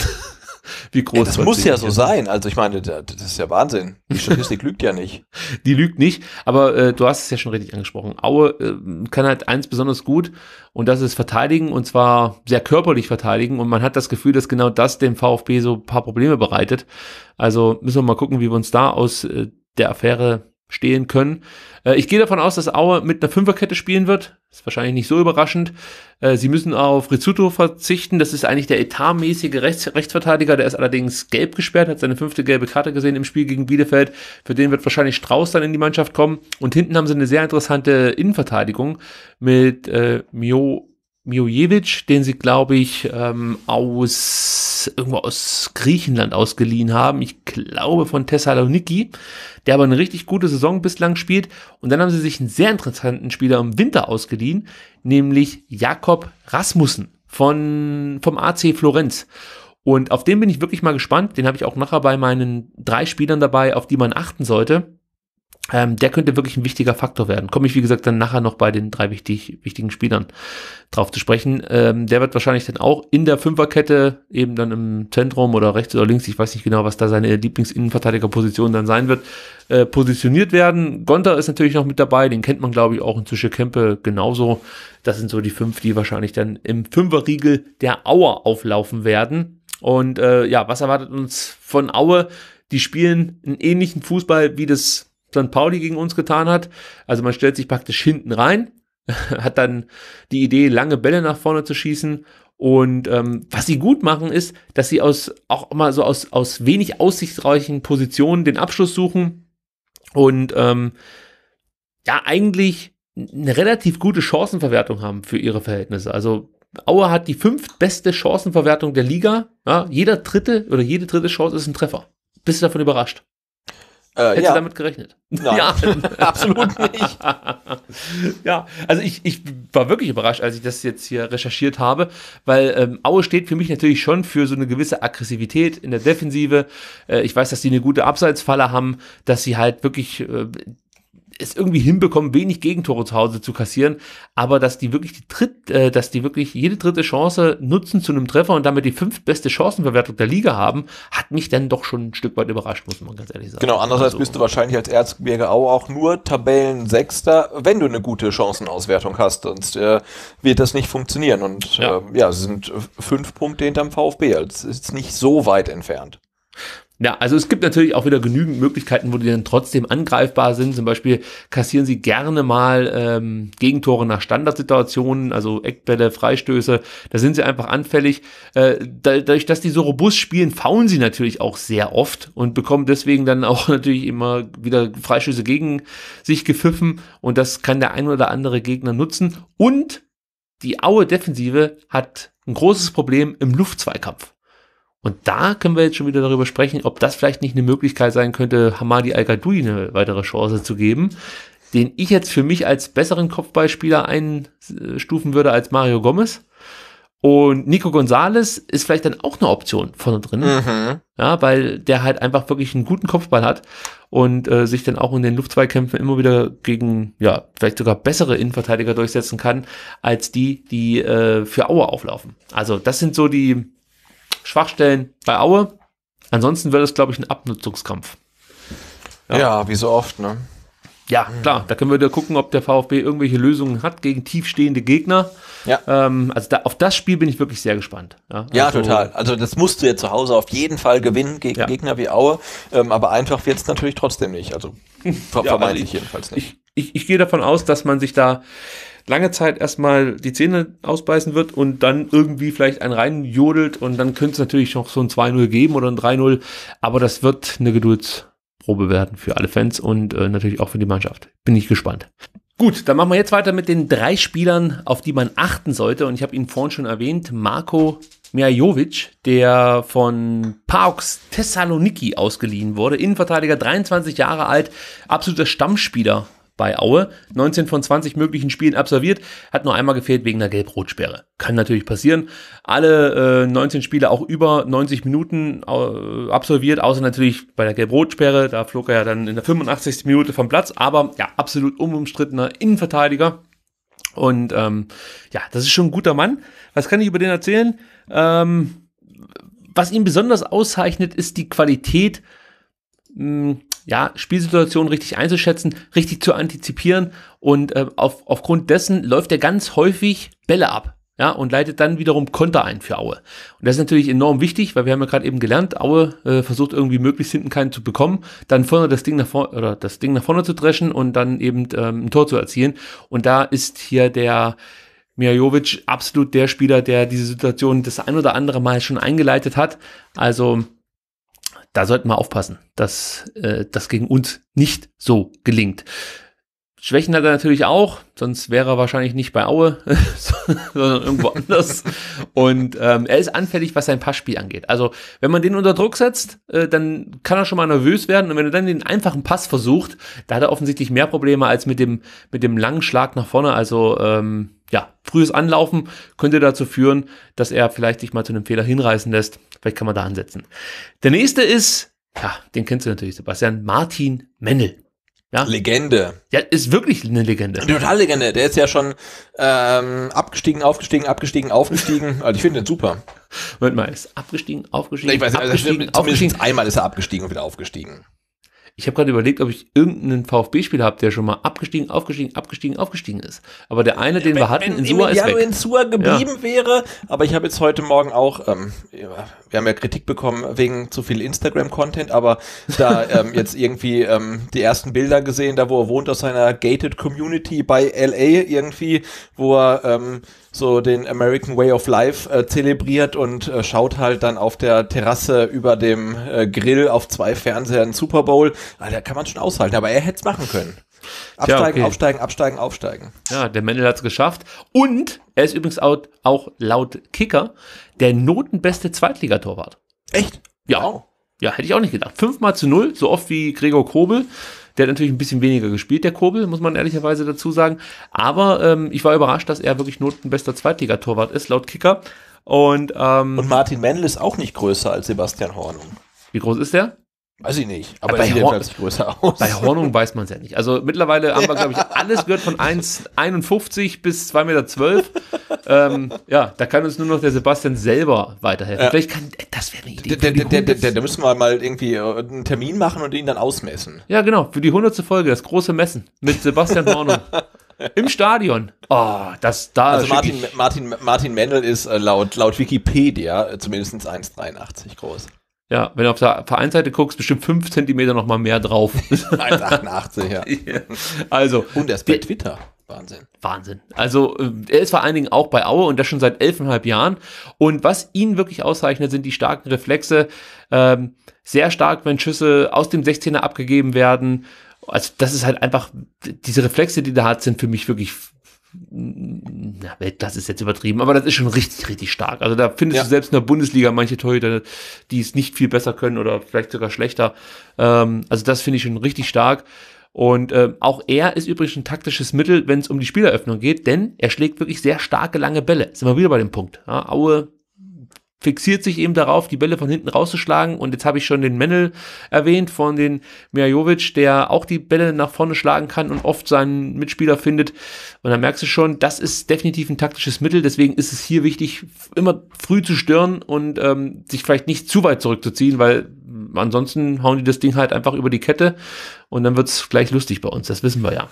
wie groß. Ja, das muss ja so sein. Also ich meine, das ist ja Wahnsinn. Die Statistik [LAUGHS] lügt ja nicht. Die lügt nicht, aber äh, du hast es ja schon richtig angesprochen. Aue äh, kann halt eins besonders gut und das ist verteidigen und zwar sehr körperlich verteidigen und man hat das Gefühl, dass genau das dem VfB so ein paar Probleme bereitet. Also müssen wir mal gucken, wie wir uns da aus äh, der Affäre stehen können. Äh, ich gehe davon aus, dass Aue mit einer Fünferkette spielen wird. Ist wahrscheinlich nicht so überraschend. Äh, sie müssen auf Rizzuto verzichten. Das ist eigentlich der etatmäßige Rechts Rechtsverteidiger. Der ist allerdings gelb gesperrt, hat seine fünfte gelbe Karte gesehen im Spiel gegen Bielefeld. Für den wird wahrscheinlich Strauß dann in die Mannschaft kommen. Und hinten haben sie eine sehr interessante Innenverteidigung mit äh, Mio Miojevic, den sie, glaube ich, ähm, aus irgendwo aus Griechenland ausgeliehen haben. Ich glaube von Thessaloniki, der aber eine richtig gute Saison bislang spielt. Und dann haben sie sich einen sehr interessanten Spieler im Winter ausgeliehen, nämlich Jakob Rasmussen von, vom AC Florenz. Und auf den bin ich wirklich mal gespannt. Den habe ich auch nachher bei meinen drei Spielern dabei, auf die man achten sollte. Ähm, der könnte wirklich ein wichtiger Faktor werden. Komme ich, wie gesagt, dann nachher noch bei den drei wichtig, wichtigen Spielern drauf zu sprechen. Ähm, der wird wahrscheinlich dann auch in der Fünferkette, eben dann im Zentrum oder rechts oder links, ich weiß nicht genau, was da seine Lieblingsinnenverteidigerposition dann sein wird, äh, positioniert werden. Gonter ist natürlich noch mit dabei, den kennt man, glaube ich, auch in Zische Kempe genauso. Das sind so die fünf, die wahrscheinlich dann im Fünferriegel der Auer auflaufen werden. Und äh, ja, was erwartet uns von Aue? Die spielen einen ähnlichen Fußball wie das St. Pauli gegen uns getan hat. Also man stellt sich praktisch hinten rein, [LAUGHS] hat dann die Idee, lange Bälle nach vorne zu schießen. Und ähm, was sie gut machen, ist, dass sie aus auch mal so aus, aus wenig aussichtsreichen Positionen den Abschluss suchen und ähm, ja, eigentlich eine relativ gute Chancenverwertung haben für ihre Verhältnisse. Also Auer hat die fünftbeste Chancenverwertung der Liga. Ja, jeder dritte oder jede dritte Chance ist ein Treffer. Bist du davon überrascht? Äh, Hättest ja. du damit gerechnet? Nein, ja. [LAUGHS] absolut nicht. ja, also ich, ich war wirklich überrascht, als ich das jetzt hier recherchiert habe, weil ähm, Aue steht für mich natürlich schon für so eine gewisse Aggressivität in der Defensive. Äh, ich weiß, dass die eine gute Abseitsfalle haben, dass sie halt wirklich äh, es irgendwie hinbekommen, wenig Gegentore zu Hause zu kassieren, aber dass die wirklich die Tritt, äh, dass die wirklich jede dritte Chance nutzen zu einem Treffer und damit die fünftbeste Chancenverwertung der Liga haben, hat mich dann doch schon ein Stück weit überrascht, muss man ganz ehrlich sagen. Genau, andererseits also, bist du wahrscheinlich als Erzgebirge Aue auch nur Tabellensechster, wenn du eine gute Chancenauswertung hast, sonst äh, wird das nicht funktionieren und ja, äh, ja sind fünf Punkte hinterm VfB, das also ist nicht so weit entfernt. Ja, also es gibt natürlich auch wieder genügend Möglichkeiten, wo die dann trotzdem angreifbar sind. Zum Beispiel kassieren sie gerne mal ähm, Gegentore nach Standardsituationen, also Eckbälle, Freistöße. Da sind sie einfach anfällig. Äh, dadurch, dass die so robust spielen, faulen sie natürlich auch sehr oft und bekommen deswegen dann auch [LAUGHS] natürlich immer wieder Freistöße gegen sich gepfiffen. Und das kann der ein oder andere Gegner nutzen. Und die Aue Defensive hat ein großes Problem im Luftzweikampf. Und da können wir jetzt schon wieder darüber sprechen, ob das vielleicht nicht eine Möglichkeit sein könnte, Hamadi Al-Gadoui eine weitere Chance zu geben, den ich jetzt für mich als besseren Kopfballspieler einstufen würde als Mario Gomez. Und Nico Gonzalez ist vielleicht dann auch eine Option vorne drin. Mhm. Ja, weil der halt einfach wirklich einen guten Kopfball hat und äh, sich dann auch in den Luftzweikämpfen immer wieder gegen, ja, vielleicht sogar bessere Innenverteidiger durchsetzen kann, als die, die äh, für Auer auflaufen. Also, das sind so die Schwachstellen bei Aue. Ansonsten wird es, glaube ich, ein Abnutzungskampf. Ja. ja, wie so oft, ne? Ja, klar. Da können wir da gucken, ob der VfB irgendwelche Lösungen hat gegen tiefstehende Gegner. Ja. Ähm, also da, auf das Spiel bin ich wirklich sehr gespannt. Ja, also total. Also das musst du ja zu Hause auf jeden Fall gewinnen gegen ja. Gegner wie Aue. Ähm, aber einfach wird es natürlich trotzdem nicht. Also [LAUGHS] ver ja, also vermeintlich also ich, jedenfalls nicht. Ich, ich, ich gehe davon aus, dass man sich da lange Zeit erstmal die Zähne ausbeißen wird und dann irgendwie vielleicht einen reinjodelt und dann könnte es natürlich noch so ein 2-0 geben oder ein 3-0, aber das wird eine Geduldsprobe werden für alle Fans und äh, natürlich auch für die Mannschaft. Bin ich gespannt. Gut, dann machen wir jetzt weiter mit den drei Spielern, auf die man achten sollte. Und ich habe ihn vorhin schon erwähnt, Marco Miajovic, der von Paoks Thessaloniki ausgeliehen wurde. Innenverteidiger, 23 Jahre alt, absoluter Stammspieler bei Aue. 19 von 20 möglichen Spielen absolviert, hat nur einmal gefehlt wegen einer Gelb-Rot-Sperre. Kann natürlich passieren. Alle äh, 19 Spiele auch über 90 Minuten äh, absolviert, außer natürlich bei der Gelb-Rot-Sperre. Da flog er ja dann in der 85. Minute vom Platz, aber ja, absolut unumstrittener Innenverteidiger. Und ähm, ja, das ist schon ein guter Mann. Was kann ich über den erzählen? Ähm, was ihn besonders auszeichnet, ist die Qualität, mh, hm, ja, Spielsituationen richtig einzuschätzen, richtig zu antizipieren und äh, auf, aufgrund dessen läuft er ganz häufig Bälle ab. Ja, und leitet dann wiederum Konter ein für Aue. Und das ist natürlich enorm wichtig, weil wir haben ja gerade eben gelernt, Aue äh, versucht irgendwie möglichst hinten keinen zu bekommen, dann vorne das Ding nach vorne oder das Ding nach vorne zu dreschen und dann eben ähm, ein Tor zu erzielen. Und da ist hier der Mijajovic absolut der Spieler, der diese Situation das ein oder andere Mal schon eingeleitet hat. Also da sollten wir aufpassen, dass äh, das gegen uns nicht so gelingt. Schwächen hat er natürlich auch, sonst wäre er wahrscheinlich nicht bei Aue, [LAUGHS] sondern irgendwo anders. Und ähm, er ist anfällig, was sein Passspiel angeht. Also wenn man den unter Druck setzt, äh, dann kann er schon mal nervös werden. Und wenn er dann den einfachen Pass versucht, da hat er offensichtlich mehr Probleme als mit dem, mit dem langen Schlag nach vorne. Also ähm, ja, frühes Anlaufen könnte dazu führen, dass er vielleicht sich mal zu einem Fehler hinreißen lässt. Vielleicht kann man da ansetzen. Der nächste ist, ja, den kennst du natürlich, Sebastian, Martin Mennel. Ja? Legende. Ja, ist wirklich eine Legende. Eine total Legende. Der ist ja schon ähm, abgestiegen, aufgestiegen, abgestiegen, aufgestiegen. Also ich finde den super. Moment mal, ist abgestiegen, aufgestiegen. Ich weiß nicht, also abgestiegen, also, abgestiegen. einmal ist er abgestiegen und wieder aufgestiegen. Ich habe gerade überlegt, ob ich irgendeinen VfB-Spieler habe, der schon mal abgestiegen, aufgestiegen, abgestiegen, aufgestiegen ist. Aber der eine, den wenn, wir hatten, in Sua ist weg. in Sua geblieben ja. wäre, aber ich habe jetzt heute Morgen auch, ähm, wir haben ja Kritik bekommen wegen zu viel Instagram-Content, aber da [LAUGHS] ähm, jetzt irgendwie ähm, die ersten Bilder gesehen, da wo er wohnt aus seiner Gated Community bei LA irgendwie, wo er ähm, so den American Way of Life äh, zelebriert und äh, schaut halt dann auf der Terrasse über dem äh, Grill auf zwei Fernsehern Super Bowl. Ah, da kann man schon aushalten, aber er hätte es machen können. Absteigen, Tja, okay. aufsteigen, absteigen, aufsteigen. Ja, der Mendel hat es geschafft. Und er ist übrigens auch, auch laut Kicker der notenbeste Zweitligatorwart. Echt? Ja. Wow. Ja, hätte ich auch nicht gedacht. Fünfmal zu null, so oft wie Gregor Kobel. Der hat natürlich ein bisschen weniger gespielt, der Kobel, muss man ehrlicherweise dazu sagen. Aber ähm, ich war überrascht, dass er wirklich notenbester Zweitligatorwart ist, laut Kicker. Und, ähm, Und Martin Mendel ist auch nicht größer als Sebastian Hornung. Wie groß ist der? Weiß ich nicht, aber, aber bei sieht Horn größer [LAUGHS] aus. Bei Hornung weiß man es ja nicht. Also mittlerweile haben wir, glaube ich, alles gehört von 1,51 bis 2,12 Meter. ähm, ja, da kann uns nur noch der Sebastian selber weiterhelfen. Ja. Vielleicht kann, äh, das wäre eine Idee. Da, da, da, da, müssen wir mal irgendwie äh, einen Termin machen und ihn dann ausmessen. Ja, genau, für die 100. Folge, das große Messen mit Sebastian Hornung. [LAUGHS] Im Stadion. Oh, das da. Also Martin, Martin, Martin Mendel ist äh, laut, laut Wikipedia zumindest 1,83 groß. Ja, wenn du auf der Vereinsseite guckst, bestimmt fünf Zentimeter nochmal mehr drauf. 1,88, [LAUGHS] ja. [LAUGHS] Also. Und erst bei die, Twitter. Wahnsinn. Wahnsinn. Also äh, er ist vor allen Dingen auch bei Aue und das schon seit elfeinhalb Jahren. Und was ihn wirklich auszeichnet, sind die starken Reflexe. Ähm, sehr stark, wenn Schüsse aus dem 16er abgegeben werden. Also das ist halt einfach, diese Reflexe, die der hat, sind für mich wirklich na, Weltklasse ist jetzt übertrieben, aber das ist schon richtig, richtig stark. Also da findest ja. du selbst in der Bundesliga manche Torhüter, die es nicht viel besser können oder vielleicht sogar schlechter. Ähm, also das finde ich schon richtig stark. Und äh, auch er ist übrigens ein taktisches Mittel, wenn es um die Spieleröffnung geht, denn er schlägt wirklich sehr starke lange Bälle. Sind wir wieder bei dem Punkt. Ja, Aue fixiert sich eben darauf, die Bälle von hinten rauszuschlagen. Und jetzt habe ich schon den Mennel erwähnt von den Miajovic, der auch die Bälle nach vorne schlagen kann und oft seinen Mitspieler findet. Und da merkst du schon, das ist definitiv ein taktisches Mittel. Deswegen ist es hier wichtig, immer früh zu stören und ähm, sich vielleicht nicht zu weit zurückzuziehen, weil ansonsten hauen die das Ding halt einfach über die Kette und dann wird's gleich lustig bei uns. Das wissen wir ja.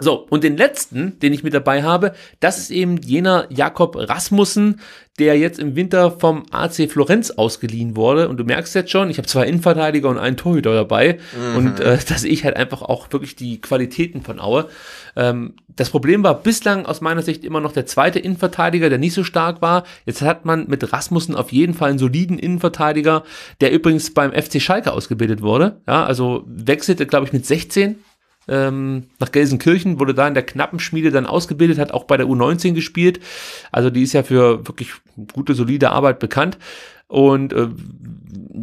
So, und den letzten, den ich mit dabei habe, das ist eben jener Jakob Rasmussen, der jetzt im Winter vom AC Florenz ausgeliehen wurde. Und du merkst jetzt schon, ich habe zwei Innenverteidiger und einen Torhüter dabei. Mhm. Und äh, [LAUGHS] da sehe ich halt einfach auch wirklich die Qualitäten von Aue. Ähm, das Problem war bislang aus meiner Sicht immer noch der zweite Innenverteidiger, der nicht so stark war. Jetzt hat man mit Rasmussen auf jeden Fall einen soliden Innenverteidiger, der übrigens beim FC Schalke ausgebildet wurde. Ja, also wechselte, glaube ich, mit 16 ähm, nach Gelsenkirchen, wurde da in der Knappenschmiede dann ausgebildet, hat auch bei der U19 gespielt. Also die ist ja für wirklich gute, solide Arbeit bekannt. Und äh,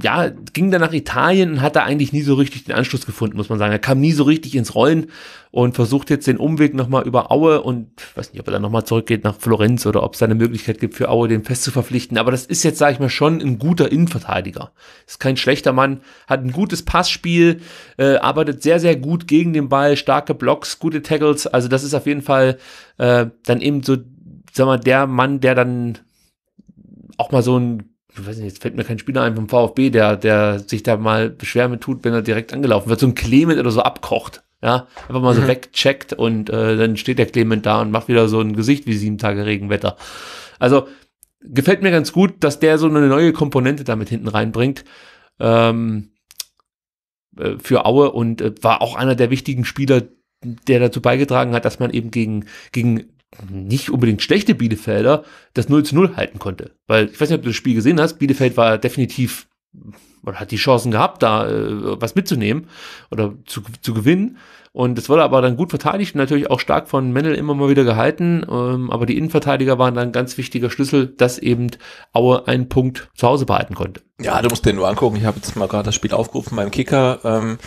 ja, ging dann nach Italien und hat da eigentlich nie so richtig den Anschluss gefunden, muss man sagen. Er kam nie so richtig ins Rollen und versucht jetzt den Umweg nochmal über Aue und weiß nicht, ob er dann nochmal zurückgeht nach Florenz oder ob es da eine Möglichkeit gibt, für Aue den fest zu verpflichten. Aber das ist jetzt, sage ich mal, schon ein guter Innenverteidiger. Ist kein schlechter Mann, hat ein gutes Passspiel, äh, arbeitet sehr, sehr gut gegen den Ball, starke Blocks, gute Tackles. Also das ist auf jeden Fall äh, dann eben so, sag mal, der Mann, der dann auch mal so ein ich weiß nicht, jetzt fällt mir kein Spieler ein vom VfB, der, der sich da mal Beschwerden tut, wenn er direkt angelaufen wird, so ein Clement oder so abkocht. Ja, einfach mal so mhm. wegcheckt und äh, dann steht der Clement da und macht wieder so ein Gesicht wie sieben Tage Regenwetter. Also gefällt mir ganz gut, dass der so eine neue Komponente damit hinten reinbringt. Ähm, äh, für Aue und äh, war auch einer der wichtigen Spieler, der dazu beigetragen hat, dass man eben gegen, gegen nicht unbedingt schlechte Bielefelder das 0 zu 0 halten konnte. Weil ich weiß nicht, ob du das Spiel gesehen hast, Bielefeld war definitiv oder hat die Chancen gehabt, da äh, was mitzunehmen oder zu, zu gewinnen. Und es wurde aber dann gut verteidigt und natürlich auch stark von Mendel immer mal wieder gehalten. Ähm, aber die Innenverteidiger waren dann ein ganz wichtiger Schlüssel, dass eben Aue einen Punkt zu Hause behalten konnte. Ja, du musst den nur angucken. Ich habe jetzt mal gerade das Spiel aufgerufen beim Kicker. Ähm,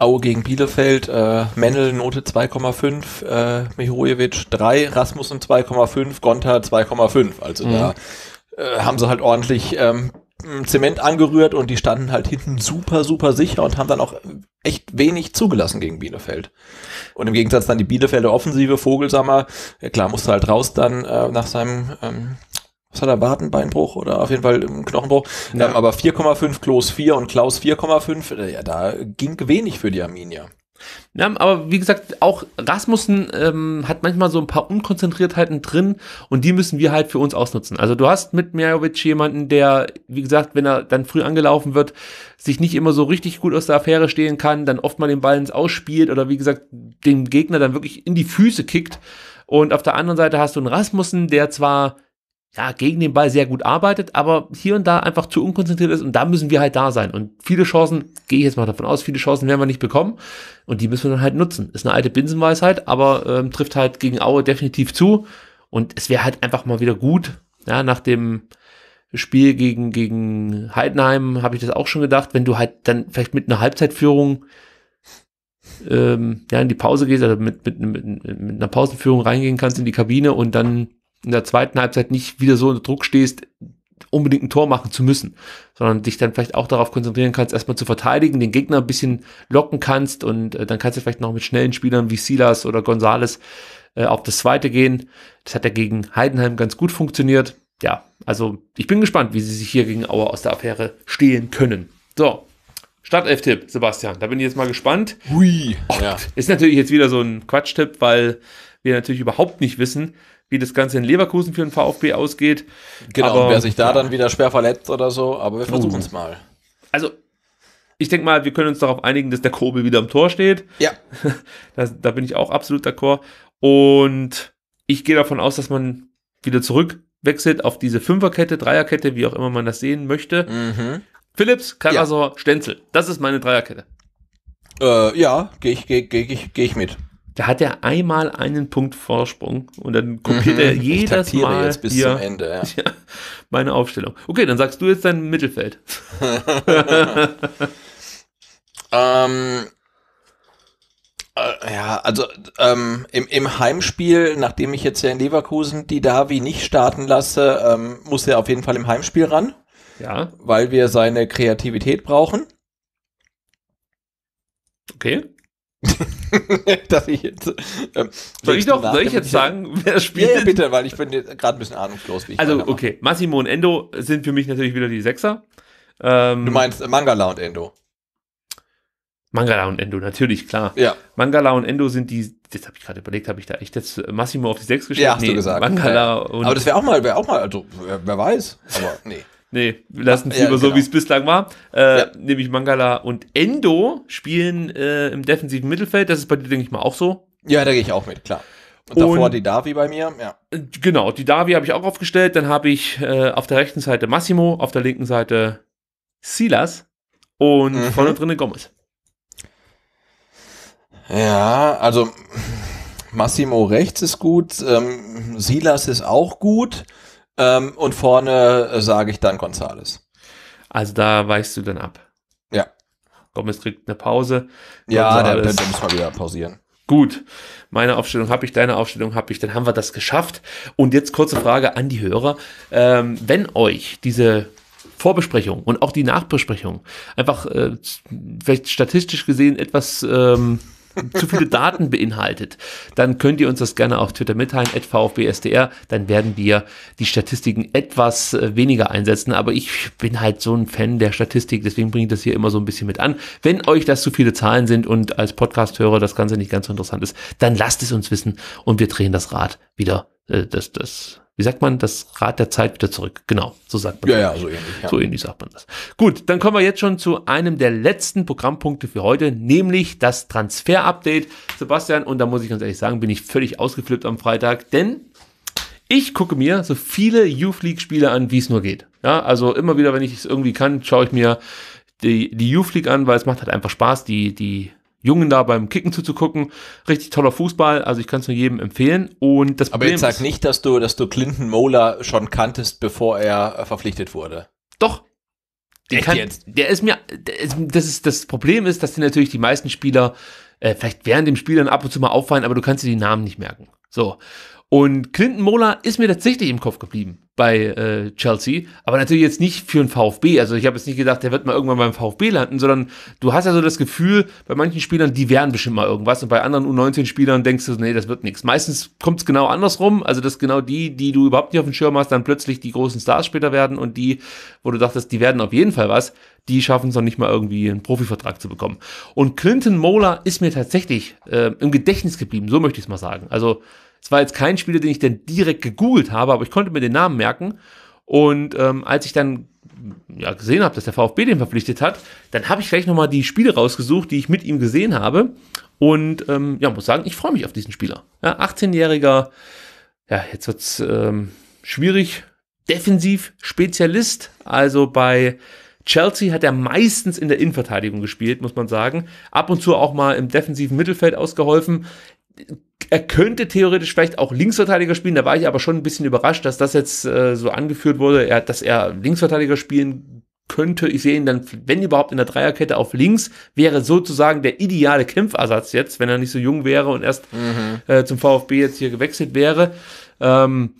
Aue gegen Bielefeld, äh, Mendel Note 2,5, äh, Mihojevic 3, Rasmussen 2,5, Gonta 2,5. Also mhm. da äh, haben sie halt ordentlich ähm, hm, Zement angerührt und die standen halt hinten super, super sicher und haben dann auch echt wenig zugelassen gegen Bielefeld. Und im Gegensatz dann die Bielefelder Offensive, Vogelsammer, klar musste halt raus dann äh, nach seinem, ähm, was hat er, Wadenbeinbruch oder auf jeden Fall im ähm, Knochenbruch, ja. ähm, aber 4,5, Klos 4 und Klaus 4,5, äh, ja, da ging wenig für die Arminia. Ja, aber wie gesagt, auch Rasmussen ähm, hat manchmal so ein paar Unkonzentriertheiten drin und die müssen wir halt für uns ausnutzen. Also du hast mit Mirovic jemanden, der, wie gesagt, wenn er dann früh angelaufen wird, sich nicht immer so richtig gut aus der Affäre stehen kann, dann oft mal den Ball ins Ausspielt oder wie gesagt, den Gegner dann wirklich in die Füße kickt. Und auf der anderen Seite hast du einen Rasmussen, der zwar ja, gegen den Ball sehr gut arbeitet, aber hier und da einfach zu unkonzentriert ist und da müssen wir halt da sein. Und viele Chancen, gehe ich jetzt mal davon aus, viele Chancen werden wir nicht bekommen und die müssen wir dann halt nutzen. Ist eine alte Binsenweisheit, aber ähm, trifft halt gegen Aue definitiv zu und es wäre halt einfach mal wieder gut, ja, nach dem Spiel gegen, gegen Heidenheim habe ich das auch schon gedacht, wenn du halt dann vielleicht mit einer Halbzeitführung ähm, ja, in die Pause gehst, also mit, mit, mit, mit einer Pausenführung reingehen kannst in die Kabine und dann in der zweiten Halbzeit nicht wieder so unter Druck stehst, unbedingt ein Tor machen zu müssen, sondern dich dann vielleicht auch darauf konzentrieren kannst, erstmal zu verteidigen, den Gegner ein bisschen locken kannst und äh, dann kannst du vielleicht noch mit schnellen Spielern wie Silas oder Gonzales äh, auf das zweite gehen. Das hat ja gegen Heidenheim ganz gut funktioniert. Ja, also ich bin gespannt, wie sie sich hier gegen Auer aus der Affäre stehlen können. So, Startelf-Tipp, Sebastian, da bin ich jetzt mal gespannt. Hui. ja. Ist natürlich jetzt wieder so ein Quatsch-Tipp, weil wir natürlich überhaupt nicht wissen, wie das Ganze in Leverkusen für den VfB ausgeht. Genau, aber, wer sich da ja. dann wieder schwer verletzt oder so, aber wir uh. versuchen es mal. Also, ich denke mal, wir können uns darauf einigen, dass der Kobel wieder am Tor steht. Ja. [LAUGHS] Das, da bin ich auch absolut d'accord. Und ich gehe davon aus, dass man wieder zurückwechselt auf diese Fünferkette, Dreierkette, wie auch immer man das sehen möchte. Mhm. Philips, Karasor, ja. Stenzel. Das ist meine Dreierkette. Äh, ja, gehe ich, geh, geh, geh, geh ich mit. Da hat er einmal einen Punkt Vorsprung und dann kopiert mhm, er jedes ich Mal jetzt bis hier, zum Ende, ja. [LAUGHS] Ja, meine Aufstellung. Okay, dann sagst du jetzt dein Mittelfeld. [LAUGHS] ähm, äh, ja, also ähm, im, im, Heimspiel, nachdem ich jetzt ja in Leverkusen die Davi nicht starten lasse, ähm, muss er auf jeden Fall im Heimspiel ran. Ja. Weil wir seine Kreativität brauchen. Okay. [LAUGHS] dass ich jetzt, ähm, soll ich noch, soll ich jetzt sagen, [LAUGHS] wer spielt? Ja, bitte, weil ich bin gerade ein bisschen ahnungslos. also, okay, Massimo und Endo sind für mich natürlich wieder die Sechser. Ähm, du meinst äh, Mangala und Endo? Mangala und Endo, natürlich, klar. Ja. Mangala und Endo sind die, jetzt habe ich gerade überlegt, habe ich da echt jetzt äh, Massimo auf die Sechs gestellt? Ja, hast nee, du gesagt. Mangala ja. und Aber das wäre auch mal, wäre auch mal, also wer, wer weiß, aber nee. [LAUGHS] Nee, wir lassen es ja, lieber so, genau. wie es bislang war. Äh, ja. Nämlich Mangala und Endo spielen äh, im defensiven Mittelfeld. Das ist bei dir, denke ich mal, auch so. Ja, da gehe ich auch mit, klar. Und, und davor die Davi bei mir, ja. Genau, die Davi habe ich auch aufgestellt. Dann habe ich äh, auf der rechten Seite Massimo, auf der linken Seite Silas und mhm. vorne drinnen Gomez. Ja, also Massimo rechts ist gut, ähm, Silas ist auch gut. Ähm, und vorne äh, sage ich dann Gonzales. Also da weichst du dann ab. Ja. Gomez kriegt eine Pause. Ja, der, der, der muss mal wieder pausieren. Gut, meine Aufstellung habe ich, deine Aufstellung habe ich, dann haben wir das geschafft. Und jetzt kurze Frage an die Hörer. Ähm, wenn euch diese Vorbesprechung und auch die Nachbesprechung einfach äh, vielleicht statistisch gesehen etwas ähm, zu viele Daten beinhaltet, dann könnt ihr uns das gerne auf Twitter mitteilen, at @vfbsdr. Dann werden wir die Statistiken etwas äh, weniger einsetzen. Aber ich bin halt so ein Fan der Statistik, deswegen bringe ich das hier immer so ein bisschen mit an. Wenn euch das zu viele Zahlen sind und als Podcast-Hörer das Ganze nicht ganz so interessant ist, dann lasst es uns wissen und wir drehen das Rad wieder, äh, das, das wie sagt man, das Rad der Zeit wieder zurück. Genau, so sagt man ja, das. Ja, so ähnlich. Ja. So ähnlich sagt man das. Gut, dann kommen wir jetzt schon zu einem der letzten Programmpunkte für heute, nämlich das Transfer-Update. Sebastian, und da muss ich ganz ehrlich sagen, bin ich völlig ausgeflippt am Freitag, denn ich gucke mir so viele Youth League-Spiele an, wie es nur geht. Ja, also immer wieder, wenn ich es irgendwie kann, schaue ich mir die, die Youth League an, weil es macht halt einfach Spaß, die, die Jungen da beim Kicken zuzugucken. Richtig toller Fußball, also ich kann es nur jedem empfehlen. Und das Aber Problem jetzt sag nicht, dass du, dass du Clinton Mola schon kanntest, bevor er äh, verpflichtet wurde. Doch. Der, kann, der ist mir, der ist, das ist, das Problem ist, dass dir natürlich die meisten Spieler äh, vielleicht während dem Spiel dann ab und zu mal auffallen, aber du kannst dir die Namen nicht merken. So. Und Clinton Mola ist mir tatsächlich im Kopf geblieben bei äh, Chelsea, aber natürlich jetzt nicht für einen VfB. Also ich habe jetzt nicht gedacht, der wird mal irgendwann beim VfB landen, sondern du hast ja so das Gefühl, bei manchen Spielern, die werden bestimmt mal irgendwas und bei anderen U19-Spielern denkst du, nee, das wird nichts. Meistens kommt es genau andersrum, also dass genau die, die du überhaupt nicht auf dem Schirm hast, dann plötzlich die großen Stars später werden und die, wo du dachtest, die werden auf jeden Fall was, die schaffen es noch nicht mal irgendwie einen Profivertrag zu bekommen. Und Clinton Mola ist mir tatsächlich äh, im Gedächtnis geblieben, so möchte ich es mal sagen. Also es war jetzt kein Spieler, den ich dann direkt gegoogelt habe, aber ich konnte mir den Namen merken. Und ähm, als ich dann ja, gesehen habe, dass der VfB den verpflichtet hat, dann habe ich gleich nochmal die Spiele rausgesucht, die ich mit ihm gesehen habe. Und ähm, ja, muss sagen, ich freue mich auf diesen Spieler. Ja, 18-jähriger, ja, jetzt wird es ähm, schwierig, Defensiv-Spezialist. Also bei Chelsea hat er meistens in der Innenverteidigung gespielt, muss man sagen. Ab und zu auch mal im defensiven Mittelfeld ausgeholfen er könnte theoretisch vielleicht auch Linksverteidiger spielen. Da war ich aber schon ein bisschen überrascht, dass das jetzt äh, so angeführt wurde, er, dass er Linksverteidiger spielen könnte. Ich sehe ihn dann, wenn überhaupt, in der Dreierkette auf links. Wäre sozusagen der ideale Kämpfersatz jetzt, wenn er nicht so jung wäre und erst mhm. äh, zum VfB jetzt hier gewechselt wäre. Ähm,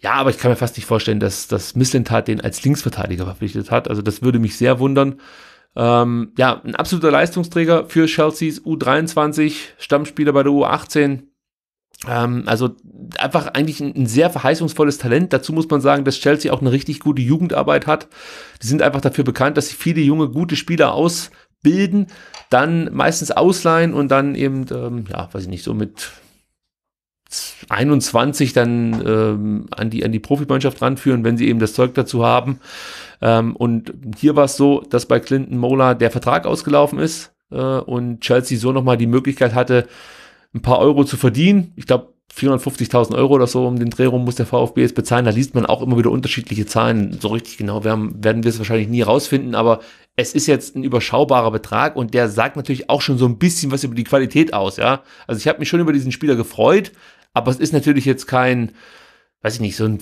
ja, aber ich kann mir fast nicht vorstellen, dass, das Mislintat den als Linksverteidiger verpflichtet hat. Also das würde mich sehr wundern. Ähm, ja, ein absoluter Leistungsträger für Chelseas U23, Stammspieler bei der U18. Ähm, also einfach eigentlich ein, ein, sehr verheißungsvolles Talent. Dazu muss man sagen, dass Chelsea auch eine richtig gute Jugendarbeit hat. Die sind einfach dafür bekannt, dass sie viele junge, gute Spieler ausbilden, dann meistens ausleihen und dann eben, ähm, ja, weiß ich nicht, so mit 21 dann ähm, an die an die Profimannschaft ranführen, wenn sie eben das Zeug dazu haben. Ähm, und hier war es so, dass bei Clinton Mola der Vertrag ausgelaufen ist äh, und Chelsea so nochmal die Möglichkeit hatte, ein paar Euro zu verdienen. Ich glaube, 450.000 Euro oder so um den Dreh rum muss der VfB jetzt bezahlen. Da liest man auch immer wieder unterschiedliche Zahlen. So richtig genau werden, werden wir es wahrscheinlich nie rausfinden, aber es ist jetzt ein überschaubarer Betrag und der sagt natürlich auch schon so ein bisschen was über die Qualität aus, ja. Also ich habe mich schon über diesen Spieler gefreut, aber es ist natürlich jetzt kein, weiß ich nicht, so ein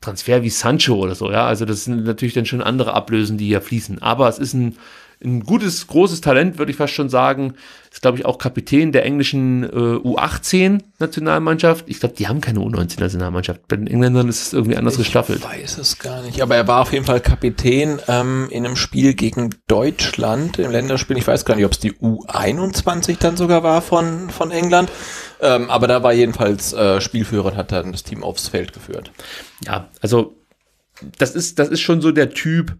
Transfer wie Sancho oder so, ja. Also das sind natürlich dann schon andere Ablösen, die hier fließen. Aber es ist ein ein gutes, großes Talent, würde ich fast schon sagen. Ist, glaube ich, auch Kapitän der englischen äh, U18-Nationalmannschaft. Ich glaube, die haben keine U19-Nationalmannschaft. Bei den Engländern ist es irgendwie anders ich gestaffelt. Ich weiß es gar nicht, aber er war auf jeden Fall Kapitän ähm, in einem Spiel gegen Deutschland im Länderspiel. Ich weiß gar nicht, ob es die U21 dann sogar war von, von England. Ähm, aber da war jedenfalls äh, Spielführer und hat dann das Team aufs Feld geführt. Ja, also das ist, das ist schon so der Typ,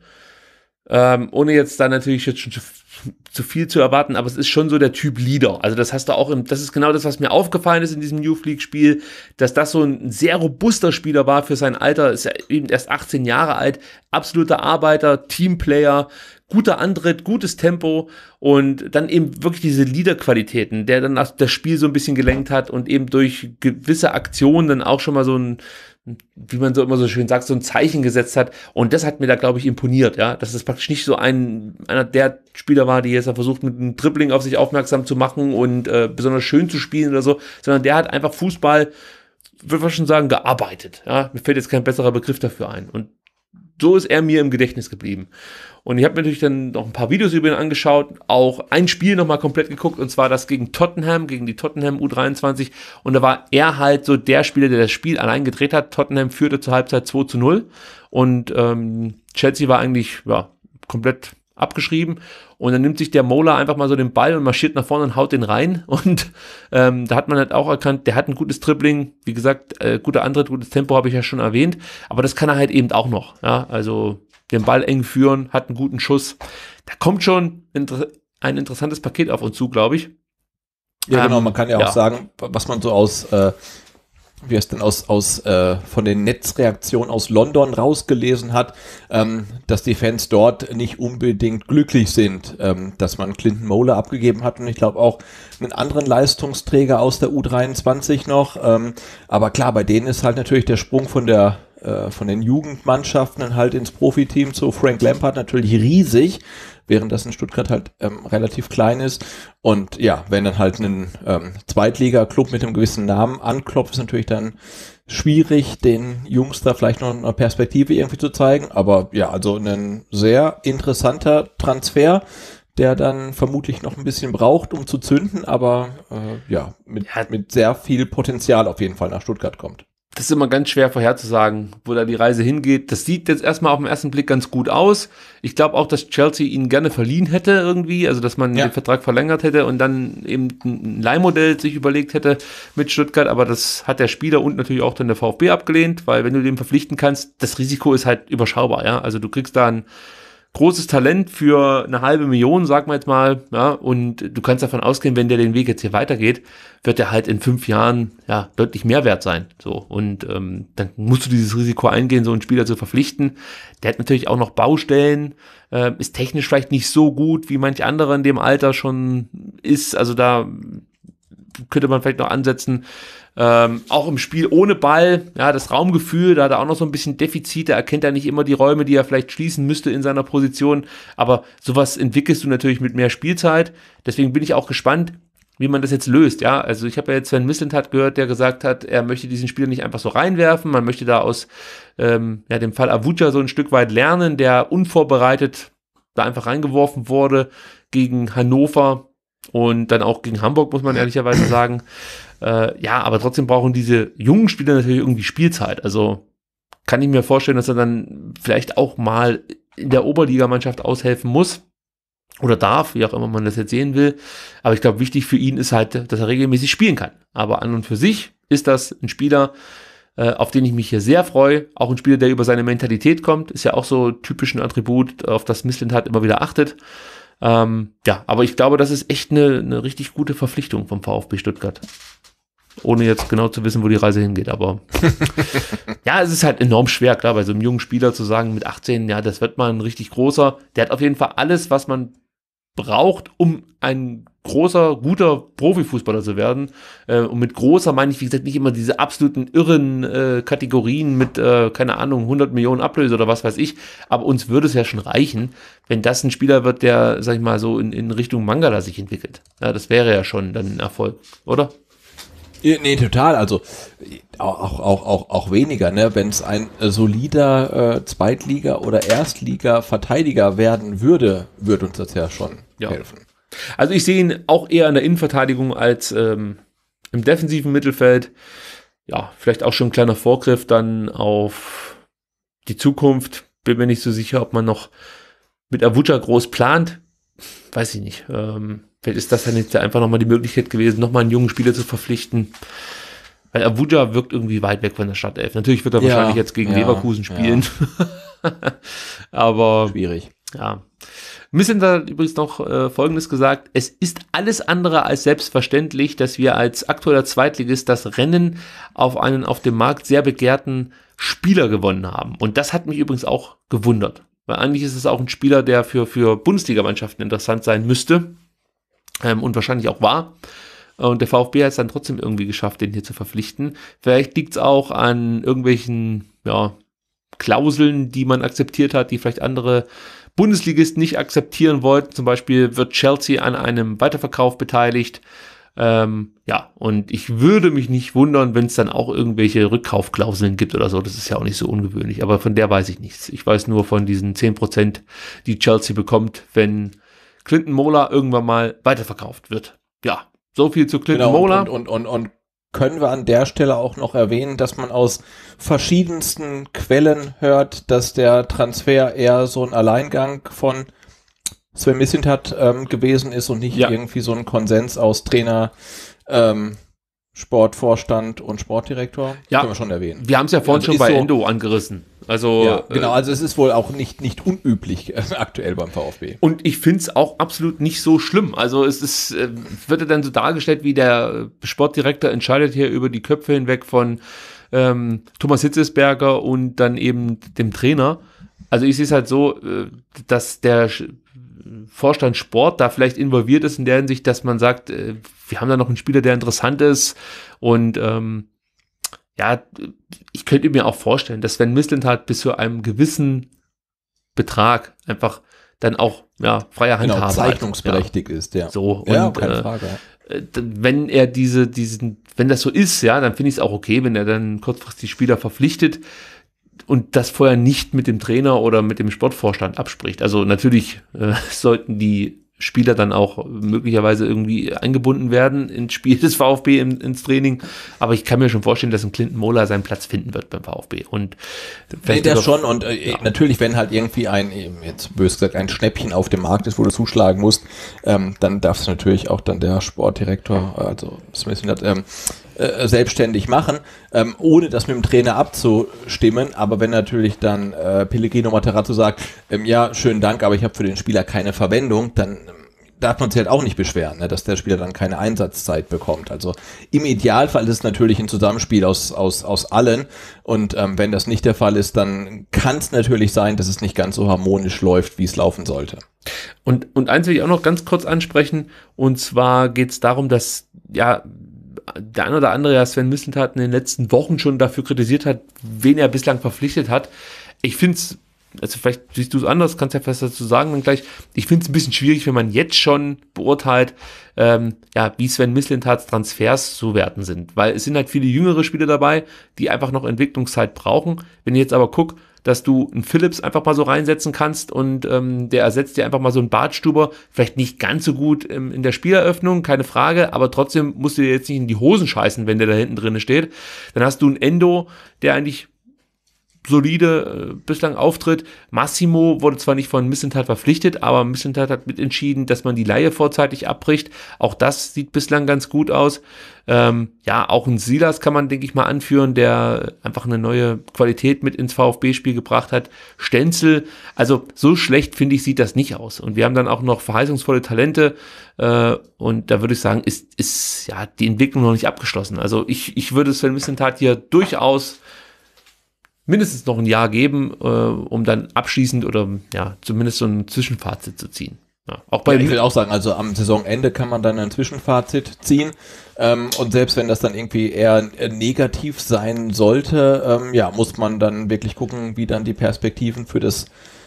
ähm, ohne jetzt da natürlich jetzt schon zu, zu, viel zu erwarten, aber es ist schon so der Typ Leader. Also das hast du auch im, das ist genau das, was mir aufgefallen ist in diesem New League Spiel, dass das so ein sehr robuster Spieler war für sein Alter, ist ja eben erst 18 Jahre alt, absoluter Arbeiter, Teamplayer, guter Antritt, gutes Tempo und dann eben wirklich diese Leader-Qualitäten, der dann das Spiel so ein bisschen gelenkt hat und eben durch gewisse Aktionen dann auch schon mal so ein, wie man so immer so schön sagt, so ein Zeichen gesetzt hat. Und das hat mir da, glaube ich, imponiert, ja. Dass es praktisch nicht so ein, einer der Spieler war, die jetzt da versucht, mit einem Dribbling auf sich aufmerksam zu machen und äh, besonders schön zu spielen oder so, sondern der hat einfach Fußball, würde man schon sagen, gearbeitet. Ja? Mir fällt jetzt kein besserer Begriff dafür ein. Und so ist er mir im Gedächtnis geblieben. Und ich habe mir natürlich dann noch ein paar Videos über ihn angeschaut, auch ein Spiel nochmal komplett geguckt, und zwar das gegen Tottenham, gegen die Tottenham U23. Und da war er halt so der Spieler, der das Spiel allein gedreht hat. Tottenham führte zur Halbzeit 2 zu 0 und ähm, Chelsea war eigentlich ja, komplett abgeschrieben. Und dann nimmt sich der Mola einfach mal so den Ball und marschiert nach vorne und haut den rein. [LAUGHS] Und ähm, da hat man halt auch erkannt, der hat ein gutes Dribbling. Wie gesagt, äh, guter Antritt, gutes Tempo habe ich ja schon erwähnt. Aber das kann er halt eben auch noch. Ja? Also den Ball eng führen, hat einen guten Schuss. Da kommt schon inter ein interessantes Paket auf uns zu, glaube ich. Ja, genau. ähm, genau. Man kann ja, ja, auch sagen, was man so aus äh, wie er es dann aus, aus äh, von den Netzreaktionen aus London rausgelesen hat, ähm, dass die Fans dort nicht unbedingt glücklich sind, ähm, dass man Clinton Mole abgegeben hat und ich glaube auch einen anderen Leistungsträger aus der U23 noch. Ähm, aber klar, bei denen ist halt natürlich der Sprung von der äh, von den Jugendmannschaften halt ins Profiteam zu Frank Lampard natürlich riesig während das in Stuttgart halt ähm, relativ klein ist. Und ja, wenn dann halt ein ähm, Zweitliga-Club mit einem gewissen Namen anklopft, ist natürlich dann schwierig, den Jungs da vielleicht noch eine Perspektive irgendwie zu zeigen. Aber ja, also ein sehr interessanter Transfer der dann vermutlich noch ein bisschen braucht, um zu zünden, aber äh, ja, mit, ja, mit sehr viel Potenzial auf jeden Fall nach Stuttgart kommt das ist immer ganz schwer vorherzusagen, wo da die Reise hingeht. Das sieht jetzt erstmal auf den ersten Blick ganz gut aus. Ich glaube auch, dass Chelsea ihn gerne verliehen hätte irgendwie, also dass man ja. den Vertrag verlängert hätte und dann eben ein Leihmodell sich überlegt hätte mit Stuttgart, aber das hat der Spieler und natürlich auch dann der VfB abgelehnt, weil wenn du den verpflichten kannst, das Risiko ist halt überschaubar, ja. Also du kriegst da einen großes Talent für eine halbe Million, sag mal jetzt mal, ja, und du kannst davon ausgehen, wenn der den Weg jetzt hier weitergeht, wird er halt in fünf Jahren ja deutlich mehr wert sein. So und ähm, dann musst du dieses Risiko eingehen, so einen Spieler zu verpflichten. Der hat natürlich auch noch Baustellen, äh, ist technisch vielleicht nicht so gut wie manch andere in dem Alter schon ist. Also da könnte man vielleicht noch ansetzen, ähm, auch im Spiel ohne Ball, ja, das Raumgefühl, da hat er auch noch so ein bisschen Defizite, erkennt er nicht immer die Räume, die er vielleicht schließen müsste in seiner Position. Aber sowas entwickelst du natürlich mit mehr Spielzeit. Deswegen bin ich auch gespannt, wie man das jetzt löst. Ja, also ich habe ja jetzt Sven Mislintat gehört, der gesagt hat, er möchte diesen Spieler nicht einfach so reinwerfen. Man möchte da aus ähm, ja, dem Fall Avuja so ein Stück weit lernen, der unvorbereitet da einfach reingeworfen wurde gegen Hannover und dann auch gegen Hamburg, muss man ehrlicherweise sagen. Äh, ja, aber trotzdem brauchen diese jungen Spieler natürlich irgendwie Spielzeit. Also kann ich mir vorstellen, dass er dann vielleicht auch mal in der Oberligamannschaft aushelfen muss oder darf, wie auch immer man das jetzt sehen will. Aber ich glaube, wichtig für ihn ist halt, dass er regelmäßig spielen kann. Aber an und für sich ist das ein Spieler, äh, auf den ich mich hier sehr freue. Auch ein Spieler, der über seine Mentalität kommt, ist ja auch so typisch ein Attribut, auf das Missland hat immer wieder achtet. Ähm, ja, aber ich glaube, das ist echt eine, eine richtig gute Verpflichtung vom VfB Stuttgart ohne jetzt genau zu wissen, wo die Reise hingeht. Aber [LAUGHS] ja, es ist halt enorm schwer, klar, bei so einem jungen Spieler zu sagen, mit 18, ja, das wird mal ein richtig großer. Der hat auf jeden Fall alles, was man braucht, um ein großer, guter Profifußballer zu werden. Äh, und mit großer meine ich, wie gesagt, nicht immer diese absoluten irren äh, Kategorien mit, äh, keine Ahnung, 100 Millionen Ablöse oder was weiß ich. Aber uns würde es ja schon reichen, wenn das ein Spieler wird, der, sag ich mal, so in, in Richtung Mangala sich entwickelt. Ja, das wäre ja schon dann ein Erfolg, oder? Nee, total. Also auch, auch, auch, auch weniger, ne? Wenn es ein äh, solider äh, Zweitliga- oder Erstliga-Verteidiger werden würde, würde uns das ja schon ja. helfen. Also ich sehe ihn auch eher in der Innenverteidigung als ähm, im defensiven Mittelfeld. Ja, vielleicht auch schon ein kleiner Vorgriff dann auf die Zukunft. Bin mir nicht so sicher, ob man noch mit Avuja groß plant. Weiß ich nicht. Ähm, Vielleicht ist das dann jetzt einfach nochmal die Möglichkeit gewesen, nochmal einen jungen Spieler zu verpflichten. Weil Abuja wirkt irgendwie weit weg von der Stadtelf. Natürlich wird er ja, wahrscheinlich jetzt gegen ja, Leverkusen spielen. Ja. [LAUGHS] Aber. Schwierig. Ja. Müssen da übrigens noch äh, Folgendes gesagt. Es ist alles andere als selbstverständlich, dass wir als aktueller Zweitligist das Rennen auf einen auf dem Markt sehr begehrten Spieler gewonnen haben. Und das hat mich übrigens auch gewundert. Weil eigentlich ist es auch ein Spieler, der für, für Bundesligamannschaften interessant sein müsste ähm, und wahrscheinlich auch war. Und der VfB hat es dann trotzdem irgendwie geschafft, den hier zu verpflichten. Vielleicht liegt es auch an irgendwelchen ja, Klauseln, die man akzeptiert hat, die vielleicht andere Bundesligisten nicht akzeptieren wollten. Zum Beispiel wird Chelsea an einem Weiterverkauf beteiligt. Ähm, ja, und ich würde mich nicht wundern, wenn es dann auch irgendwelche Rückkaufklauseln gibt oder so. Das ist ja auch nicht so ungewöhnlich. Aber von der weiß ich nichts. Ich weiß nur von diesen 10%, die Chelsea bekommt, wenn Clinton Mola irgendwann mal weiterverkauft wird. Ja, so viel zu Clinton genau, Mola. Und, und, und, und können wir an der Stelle auch noch erwähnen, dass man aus verschiedensten Quellen hört, dass der Transfer eher so ein Alleingang von Sven Missintat ähm, gewesen ist und nicht ja. irgendwie so ein Konsens aus Trainer, ähm, Sportvorstand und Sportdirektor. Ja. Können wir schon erwähnen. Wir haben es ja vorhin also schon bei so Endo angerissen. Also ja, äh, genau, also es ist wohl auch nicht, nicht unüblich äh, [LAUGHS] aktuell beim VfB. Und ich finde es auch absolut nicht so schlimm. Also es ist, äh, wird ja dann so dargestellt, wie der Sportdirektor entscheidet hier über die Köpfe hinweg von ähm, Thomas Hitzesberger und dann eben dem Trainer. Also ich sehe es halt so, dass der Vorstand Sport da vielleicht involviert ist in der Hinsicht, dass man sagt, wir haben da noch einen Spieler, der interessant ist und ähm, ja, ich könnte mir auch vorstellen, dass wenn Mislintat bis zu einem gewissen Betrag einfach dann auch ja, freier Hand genau, zeichnungsberechtigt ja. ist, ja. So, ja, und, keine äh, Frage. Äh, wenn er diese, diesen, wenn das so ist, ja, dann finde ich es auch okay, wenn er dann kurzfristig Spieler verpflichtet und das vorher nicht mit dem Trainer oder mit dem Sportvorstand abspricht. Also natürlich äh, [LAUGHS] sollten die Spieler dann auch möglicherweise irgendwie eingebunden werden ins Spiel des VfB im, ins Training. Aber ich kann mir schon vorstellen, dass ein Clinton Mola seinen Platz finden wird beim VfB. Und nee, das schon. Und äh, ja. natürlich, wenn halt irgendwie ein, jetzt böse gesagt, ein Schnäppchen auf dem Markt ist, wo du zuschlagen musst, ähm, dann darf es natürlich auch dann der Sportdirektor, also Smith, ähm, äh, selbstständig machen, ähm, ohne das mit dem Trainer abzustimmen. Aber wenn natürlich dann äh, Pellegrino Materazzo sagt, ähm, ja, schönen Dank, aber ich habe für den Spieler keine Verwendung, dann ähm, darf man sich halt auch nicht beschweren, ne, dass der Spieler dann keine Einsatzzeit bekommt. Also im Idealfall ist es natürlich ein Zusammenspiel aus, aus, aus allen. Und ähm, wenn das nicht der Fall ist, dann kann es natürlich sein, dass es nicht ganz so harmonisch läuft, wie es laufen sollte. Und, und eins will ich auch noch ganz kurz ansprechen. Und zwar geht es darum, dass ja der ein oder andere, der Sven Missentat in den letzten Wochen schon dafür kritisiert hat, wen er bislang verpflichtet hat. Ich finde es, also vielleicht siehst du es anders, kannst ja fest dazu sagen dann gleich. Ich finde es ein bisschen schwierig, wenn man jetzt schon beurteilt, ähm, ja, wie Sven Mislintats Transfers zu werten sind. Weil es sind halt viele jüngere Spieler dabei, die einfach noch Entwicklungszeit brauchen. Wenn ich jetzt aber gucke, dass du einen Philips einfach mal so reinsetzen kannst und ähm, der ersetzt dir einfach mal so einen Bartstuber. Vielleicht nicht ganz so gut ähm, in der Spieleröffnung, keine Frage, aber trotzdem musst du dir jetzt nicht in die Hosen scheißen, wenn der da hinten drin steht. Dann hast du einen Endo, der eigentlich solide äh, bislang Auftritt. Massimo wurde zwar nicht von Missentat verpflichtet, aber Missentat hat mitentschieden, dass man die Laie vorzeitig abbricht. Auch das sieht bislang ganz gut aus. Ähm, ja, auch ein Silas kann man, denke ich mal, anführen, der einfach eine neue Qualität mit ins VfB-Spiel gebracht hat. Stenzel, also so schlecht, finde ich, sieht das nicht aus. Und wir haben dann auch noch verheißungsvolle Talente. Äh, und da würde ich sagen, ist, ist ja die Entwicklung noch nicht abgeschlossen. Also ich, ich würde es Sven Missentat hier durchaus mindestens noch ein Jahr geben, äh, um dann abschließend oder ja, zumindest so ein Zwischenfazit zu ziehen. Ja, auch bei ja, ich will auch sagen, also am Saisonende kann man dann ein Zwischenfazit ziehen. Ähm, und selbst wenn das dann irgendwie eher negativ sein sollte, ähm, ja, muss man dann wirklich gucken, wie dann die Perspektiven für das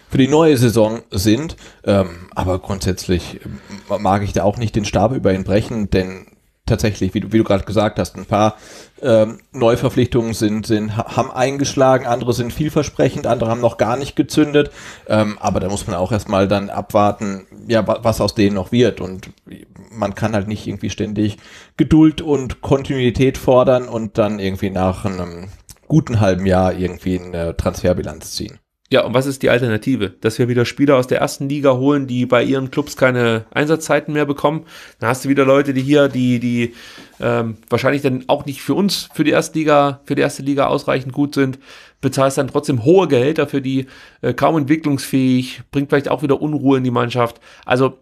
für die neue Saison sind. Ähm, aber grundsätzlich ähm, mag ich da auch nicht den Stab über ihn brechen, denn tatsächlich, wie du, wie du gerade gesagt hast, ein paar ähm, Neuverpflichtungen sind, sind, haben eingeschlagen, andere sind vielversprechend, andere haben noch gar nicht gezündet. Ähm, aber da muss man auch erstmal dann abwarten, ja, was aus denen noch wird. Und man kann halt nicht irgendwie ständig Geduld und Kontinuität fordern und dann irgendwie nach einem guten halben Jahr irgendwie eine Transferbilanz ziehen. Ja, und was ist die Alternative? Dass wir wieder Spieler aus der ersten Liga holen, die bei ihren Clubs keine Einsatzzeiten mehr bekommen. Dann hast du wieder Leute, die hier, die, die ähm, wahrscheinlich dann auch nicht für uns, für die erste Liga, für die erste Liga ausreichend gut sind, bezahlst dann trotzdem hohe Gehälter für die, äh, kaum entwicklungsfähig, bringt vielleicht auch wieder Unruhe in die Mannschaft. Also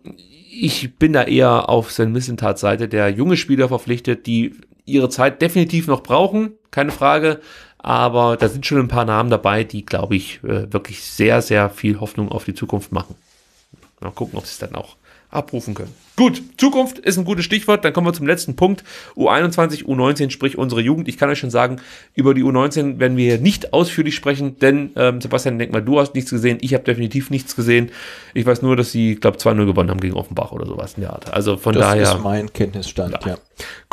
ich bin da eher auf Sven Missentat Seite, der junge Spieler verpflichtet, die ihre Zeit definitiv noch brauchen, keine Frage, aber da sind schon ein paar Namen dabei, die, glaube ich, äh, wirklich sehr, sehr viel Hoffnung auf die Zukunft machen. Mal gucken, ob sie es dann auch abrufen können. Gut, Zukunft ist ein gutes Stichwort. Dann kommen wir zum letzten Punkt. U21, U19, sprich unsere Jugend. Ich kann euch schon sagen, über die U19 werden wir nicht ausführlich sprechen, denn ähm, Sebastian, denk mal, du hast nichts gesehen. Ich habe definitiv nichts gesehen. Ich weiß nur, dass sie, glaube 2-0 gewonnen haben gegen Offenbach oder sowas in der Art. Also von das daher. Das ist mein Kenntnisstand, ja. ja.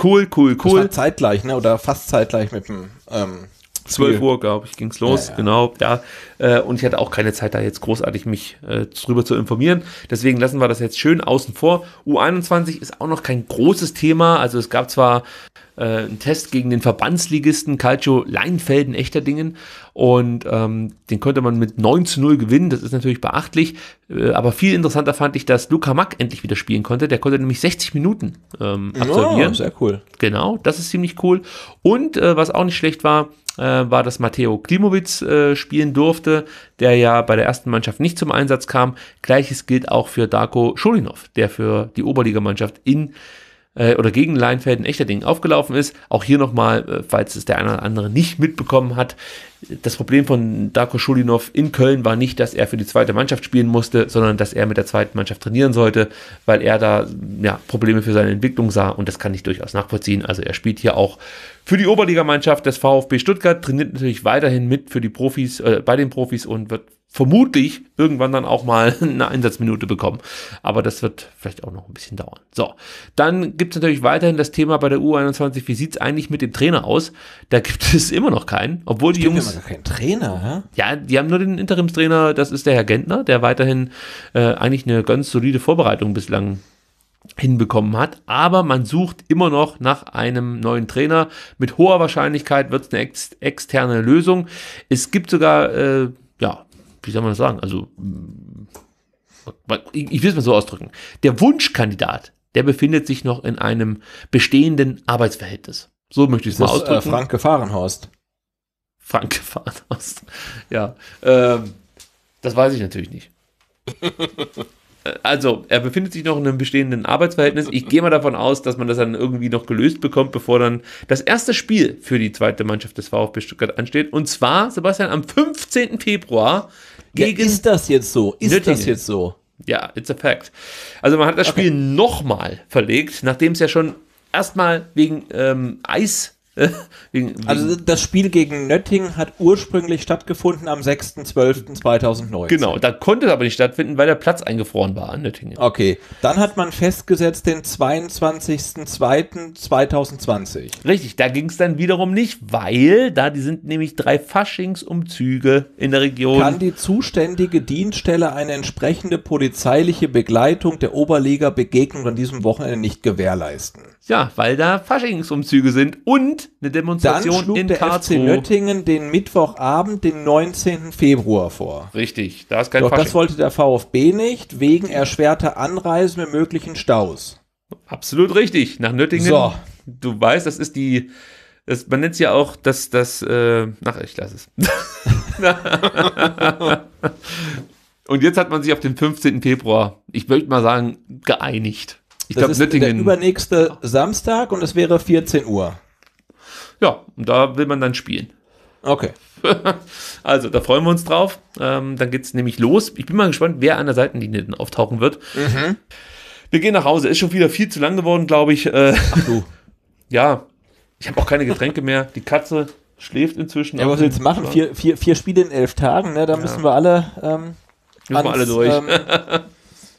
Cool, cool, cool. zeitgleich, ne? oder fast zeitgleich mit dem ähm, 12 Uhr, glaube ich, ging es los, ja, ja. genau, ja. Äh, und ich hatte auch keine Zeit, da jetzt großartig mich äh, drüber zu informieren. Deswegen lassen wir das jetzt schön außen vor. U21 ist auch noch kein großes Thema. Also es gab zwar äh, einen Test gegen den Verbandsligisten Calcio Leinfelden Echterdingen und ähm, den konnte man mit 9 zu 0 gewinnen. Das ist natürlich beachtlich. Äh, aber viel interessanter fand ich, dass Luca Mack endlich wieder spielen konnte. Der konnte nämlich 60 Minuten ähm, absolvieren. Oh, sehr cool. Genau, das ist ziemlich cool. Und äh, was auch nicht schlecht war, äh, war, dass Matteo Klimowitz äh, spielen durfte, der ja bei der ersten Mannschaft nicht zum Einsatz kam. Gleiches gilt auch für Darko Schulinov, der für die Oberligamannschaft in äh, oder gegen ein echter Ding aufgelaufen ist. Auch hier nochmal, äh, falls es der eine oder andere nicht mitbekommen hat, das Problem von Darko Schulinov in Köln war nicht, dass er für die zweite Mannschaft spielen musste, sondern dass er mit der zweiten Mannschaft trainieren sollte, weil er da ja, Probleme für seine Entwicklung sah und das kann ich durchaus nachvollziehen. Also er spielt hier auch für die Oberligamannschaft des VfB Stuttgart, trainiert natürlich weiterhin mit für die Profis, äh, bei den Profis und wird vermutlich irgendwann dann auch mal [LAUGHS] eine Einsatzminute bekommen. Aber das wird vielleicht auch noch ein bisschen dauern. So, dann gibt es natürlich weiterhin das Thema bei der U21, wie sieht es eigentlich mit dem Trainer aus? Da gibt es [LAUGHS] immer noch keinen, obwohl die Jungs... Immer keinen Trainer, hä? Ja, die haben nur den Interimstrainer, das ist der Herr Gentner, der weiterhin äh, eigentlich eine ganz solide Vorbereitung bislang hinbekommen hat. Aber man sucht immer noch nach einem neuen Trainer. Mit hoher Wahrscheinlichkeit wird es eine ex externe Lösung. Es gibt sogar... Äh, wie soll man das sagen? Also, ich, will es mal so ausdrücken. Der Wunschkandidat, der befindet sich noch in einem bestehenden Arbeitsverhältnis. So möchte ich es mal äh, ausdrücken. Äh, Frank Gefahrenhorst. Frank Gefahrenhorst. [LAUGHS] Ja, ähm, das weiß ich natürlich nicht. [LAUGHS] also, er befindet sich noch in einem bestehenden Arbeitsverhältnis. Ich gehe mal davon aus, dass man das dann irgendwie noch gelöst bekommt, bevor dann das erste Spiel für die zweite Mannschaft des VfB Stuttgart ansteht. Und zwar, Sebastian, am 15. Februar gegen ja, ist das jetzt so? Ist Nöttingen. das jetzt so? Ja, it's a fact. Also man hat das okay. Spiel nochmal verlegt, nachdem es ja schon erstmal wegen ähm, Eis [LAUGHS] also das Spiel gegen Nöttingen hat ursprünglich stattgefunden am 6.12.2009. Genau, da konnte es aber nicht stattfinden, weil der Platz eingefroren war an Nöttingen. Okay, dann hat man festgesetzt den 22.02.2020. Richtig, da ging es dann wiederum nicht, weil da die sind nämlich drei Faschingsumzüge in der Region. Kann die zuständige Dienststelle eine entsprechende polizeiliche Begleitung der Oberliga Begegnung an diesem Wochenende nicht gewährleisten? Ja, weil da Faschingsumzüge sind und eine Demonstration Dann schlug in der Karlsruhe. FC Nöttingen den Mittwochabend, den 19. Februar vor. Richtig, da ist kein Doch Fasching. das wollte der VfB nicht, wegen erschwerter Anreise mit möglichen Staus. Absolut richtig, nach Nöttingen. So. Du weißt, das ist die, das, man nennt es ja auch, dass das, äh, ach, ich lasse es. [LAUGHS] und jetzt hat man sich auf den 15. Februar, ich möchte mal sagen, geeinigt. Ich glaube, Nöttingen. Der übernächste Samstag und es wäre 14 Uhr. Ja, und da will man dann spielen. Okay. [LAUGHS] Also, da freuen wir uns drauf. Ähm, dann es nämlich los. Ich bin mal gespannt, wer an der Seitenlinie denn auftauchen wird. Mhm. Wir gehen nach Hause. Ist schon wieder viel zu lang geworden, glaube ich. Äh, Ach du. [LAUGHS] ja, ich habe auch keine Getränke mehr. Die Katze schläft inzwischen. Ja, was willst du machen? Vier, vier, vier Spiele in elf Tagen, ne? Da ja. müssen wir alle. Ähm, müssen ans, wir alle durch. Ähm, [LAUGHS]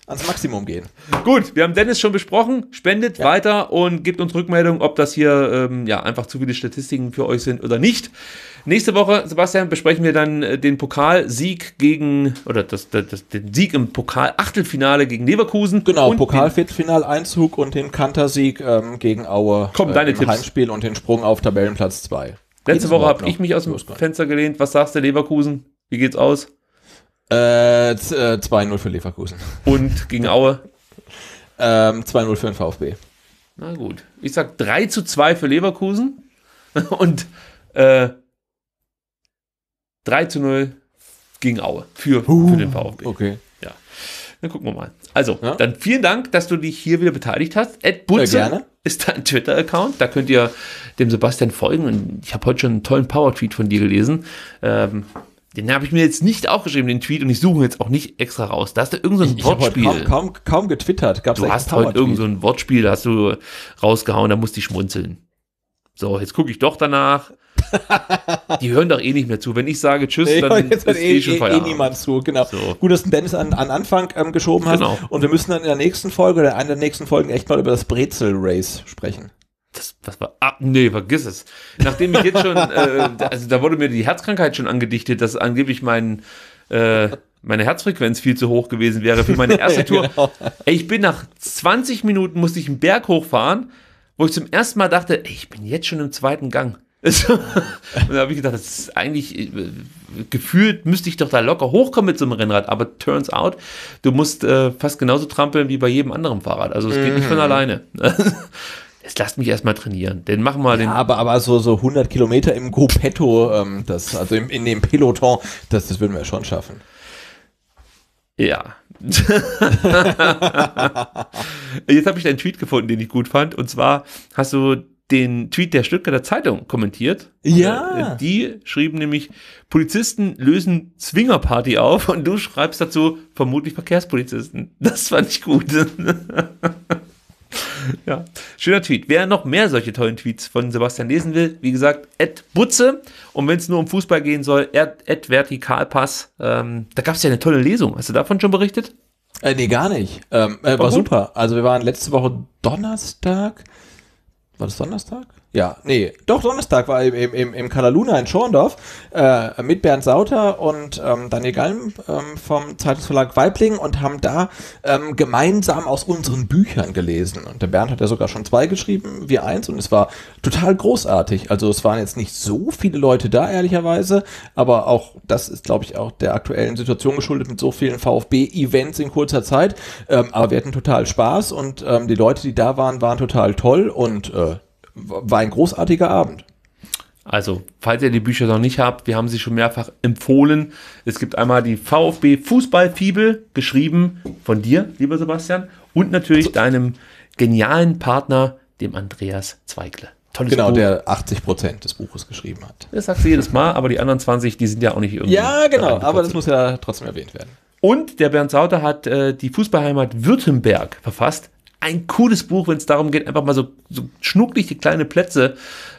ans Maximum gehen. Gut, wir haben Dennis schon besprochen. Spendet ja. weiter und gebt uns Rückmeldung, ob das hier ähm, ja, einfach zu viele Statistiken für euch sind oder nicht. Nächste Woche, Sebastian, besprechen wir dann äh, den Pokalsieg gegen, oder das, das, das den Sieg im Pokal-Achtelfinale gegen Leverkusen. Genau, Pokal-Viertelfinal-Einzug und den Kantersieg ähm, gegen Aue Komm, äh, deine im Tipps. Heimspiel und den Sprung auf Tabellenplatz 2. Letzte Woche habe ich mich aus dem Fenster gelehnt. Was sagst du, Leverkusen? Wie geht's aus? Äh, 2-0 äh, für Leverkusen. Und gegen Aue? Ähm, 2-0 für den VfB. Na gut. Ich sag 3 zu 2 für Leverkusen [LAUGHS] und äh, 3 zu 0 gegen Aue für, uh, für den VfB. Okay. Ja. Dann gucken wir mal. Also, ja? dann vielen Dank, dass du dich hier wieder beteiligt hast. Ed Butze ist dein Twitter-Account. Da könnt ihr dem Sebastian folgen. Und ich habe heute schon einen tollen Power-Tweet von dir gelesen. Ähm, den habe ich mir jetzt nicht aufgeschrieben, den Tweet, und ich suche jetzt auch nicht extra raus. Da hast du irgendein so ich, Wortspiel. Ich kaum, kaum, kaum getwittert. Gab's du hast heute irgendein so Wortspiel, da hast du rausgehauen, da musste ich schmunzeln. So, jetzt gucke ich doch danach. [LAUGHS] die hören doch eh nicht mehr zu. Wenn ich sage Tschüss, nee, dann [LAUGHS] ist eh, eh, schon eh, eh Feierabend. eh niemand zu. Genau. So. Gut, dass Dennis an, an Anfang ähm, geschoben hat. Genau. Und wir müssen dann in der nächsten Folge oder in einer der nächsten Folgen echt mal über das Brezel Race sprechen. Das, was war? Ah, nee, vergiss es. Nachdem ich jetzt schon, [LAUGHS] äh, also da wurde mir die Herzkrankheit schon angedichtet, dass angeblich mein, äh, meine Herzfrequenz viel zu hoch gewesen wäre für meine erste [LAUGHS] Tour. genau. Ey, ich bin nach 20 Minuten musste ich einen Berg hochfahren, wo ich zum ersten Mal dachte, ey, ich bin jetzt schon im zweiten Gang. [LAUGHS] und da habe ich gedacht, das ist eigentlich äh, gefühlt müsste ich doch da locker hochkommen mit so einem Rennrad, aber turns out, du musst äh, fast genauso trampeln wie bei jedem anderen Fahrrad. Also es geht mhm. nicht von mhm. alleine. Jetzt lasst mich erstmal trainieren. Dann machen wir ja, den. Aber, aber so, so 100 Kilometer im Gruppetto, ähm, das, also im, in dem Peloton, das, das würden wir schon schaffen. Ja. [LAUGHS] Jetzt habe ich einen Tweet gefunden, den ich gut fand. Und zwar hast du den Tweet der Stuttgarter Zeitung kommentiert. Äh, ja. Die schrieben nämlich, Polizisten lösen Zwingerparty auf und du schreibst dazu vermutlich Verkehrspolizisten. Das fand ich gut. [LAUGHS] [LAUGHS] Ja, schöner Tweet. Wer noch mehr solche tollen Tweets von Sebastian lesen will, wie gesagt, Ed Butze. Und wenn es nur um Fußball gehen soll, Ed Vertikalpass. Ähm, da gab es ja eine tolle Lesung. Hast du davon schon berichtet? Äh, nee, gar nicht. Ähm, äh, war, war super. Also wir waren letzte Woche Donnerstag. War das Donnerstag? Ja, nee, doch Donnerstag war im, im, im Kalaluna in Schorndorf äh, mit Bernd Sauter und ähm, Daniel Galm ähm, vom Zeitungsverlag Weibling und haben da ähm, gemeinsam aus unseren Büchern gelesen. Und der Bernd hat ja sogar schon zwei geschrieben, wir eins und es war total großartig. Also es waren jetzt nicht so viele Leute da, ehrlicherweise, aber auch das ist, glaube ich, auch der aktuellen Situation geschuldet mit so vielen VfB-Events in kurzer Zeit. Ähm, aber wir hatten total Spaß und ähm, die Leute, die da waren, waren total toll und äh, war ein großartiger Abend. Also, falls ihr die Bücher noch nicht habt, wir haben sie schon mehrfach empfohlen. Es gibt einmal die VfB Fußballfibel, geschrieben von dir, lieber Sebastian, und natürlich so. deinem genialen Partner, dem Andreas Zweigle. Tolles genau, Buch. der 80 Prozent des Buches geschrieben hat. Das sagst du jedes Mal, aber die anderen 20, die sind ja auch nicht irgendwie. Ja, genau, aber das muss ja trotzdem erwähnt werden. Und der Bernd Sauter hat äh, die Fußballheimat Württemberg verfasst ein cooles Buch, wenn es darum geht, einfach mal so, so schnucklige kleine Plätze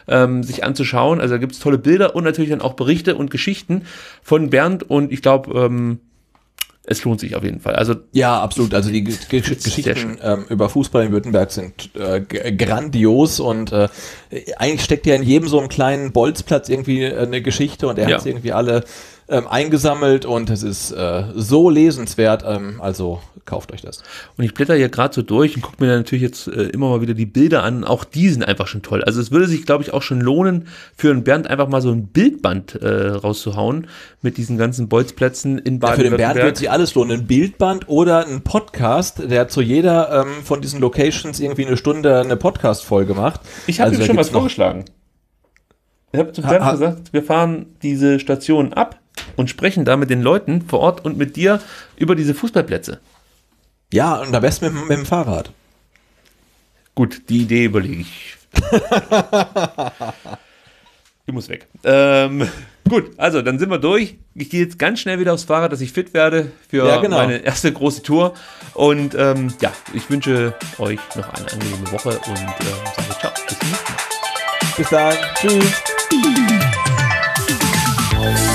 ähm, sich anzuschauen. Also da gibt es tolle Bilder und natürlich dann auch Berichte und Geschichten von Bernd und ich glaube, ähm, es lohnt sich auf jeden Fall. Also ja, absolut. Also die Gesch Geschichten ähm, über Fußball in Württemberg sind äh, grandios und äh, eigentlich steckt ja in jedem so einem kleinen Bolzplatz irgendwie äh, eine Geschichte und er ja. hat irgendwie alle ähm, eingesammelt und es ist äh, so lesenswert. Ähm, also kauft euch das. Und ich blätter hier gerade so durch und gucke mir natürlich jetzt äh, immer mal wieder die Bilder an. Auch die sind einfach schon toll. Also es würde sich, glaube ich, auch schon lohnen, für einen Bernd einfach mal so ein Bildband äh, rauszuhauen mit diesen ganzen Bolzplätzen in baden ja, Für den Bernd wird sich alles lohnen. Ein Bildband oder ein Podcast, der zu jeder ähm, von diesen Locations irgendwie eine Stunde eine Podcast-Folge macht. Ich habe also, ihm schon was vorgeschlagen. Ich habe zum Bernd ha, ha. gesagt, wir fahren diese Stationen ab und sprechen da mit den Leuten vor Ort und mit dir über diese Fußballplätze. Ja, und am besten mit, mit dem Fahrrad. Gut, die Idee überlege ich. [LAUGHS] die muss weg. Ähm, gut, also dann sind wir durch. Ich gehe jetzt ganz schnell wieder aufs Fahrrad, dass ich fit werde für ja, genau. meine erste große Tour. Und ähm, ja, ich wünsche euch noch eine angenehme Woche und ähm, sage ciao. Bis zum nächsten Mal. Bis dann. Tschüss.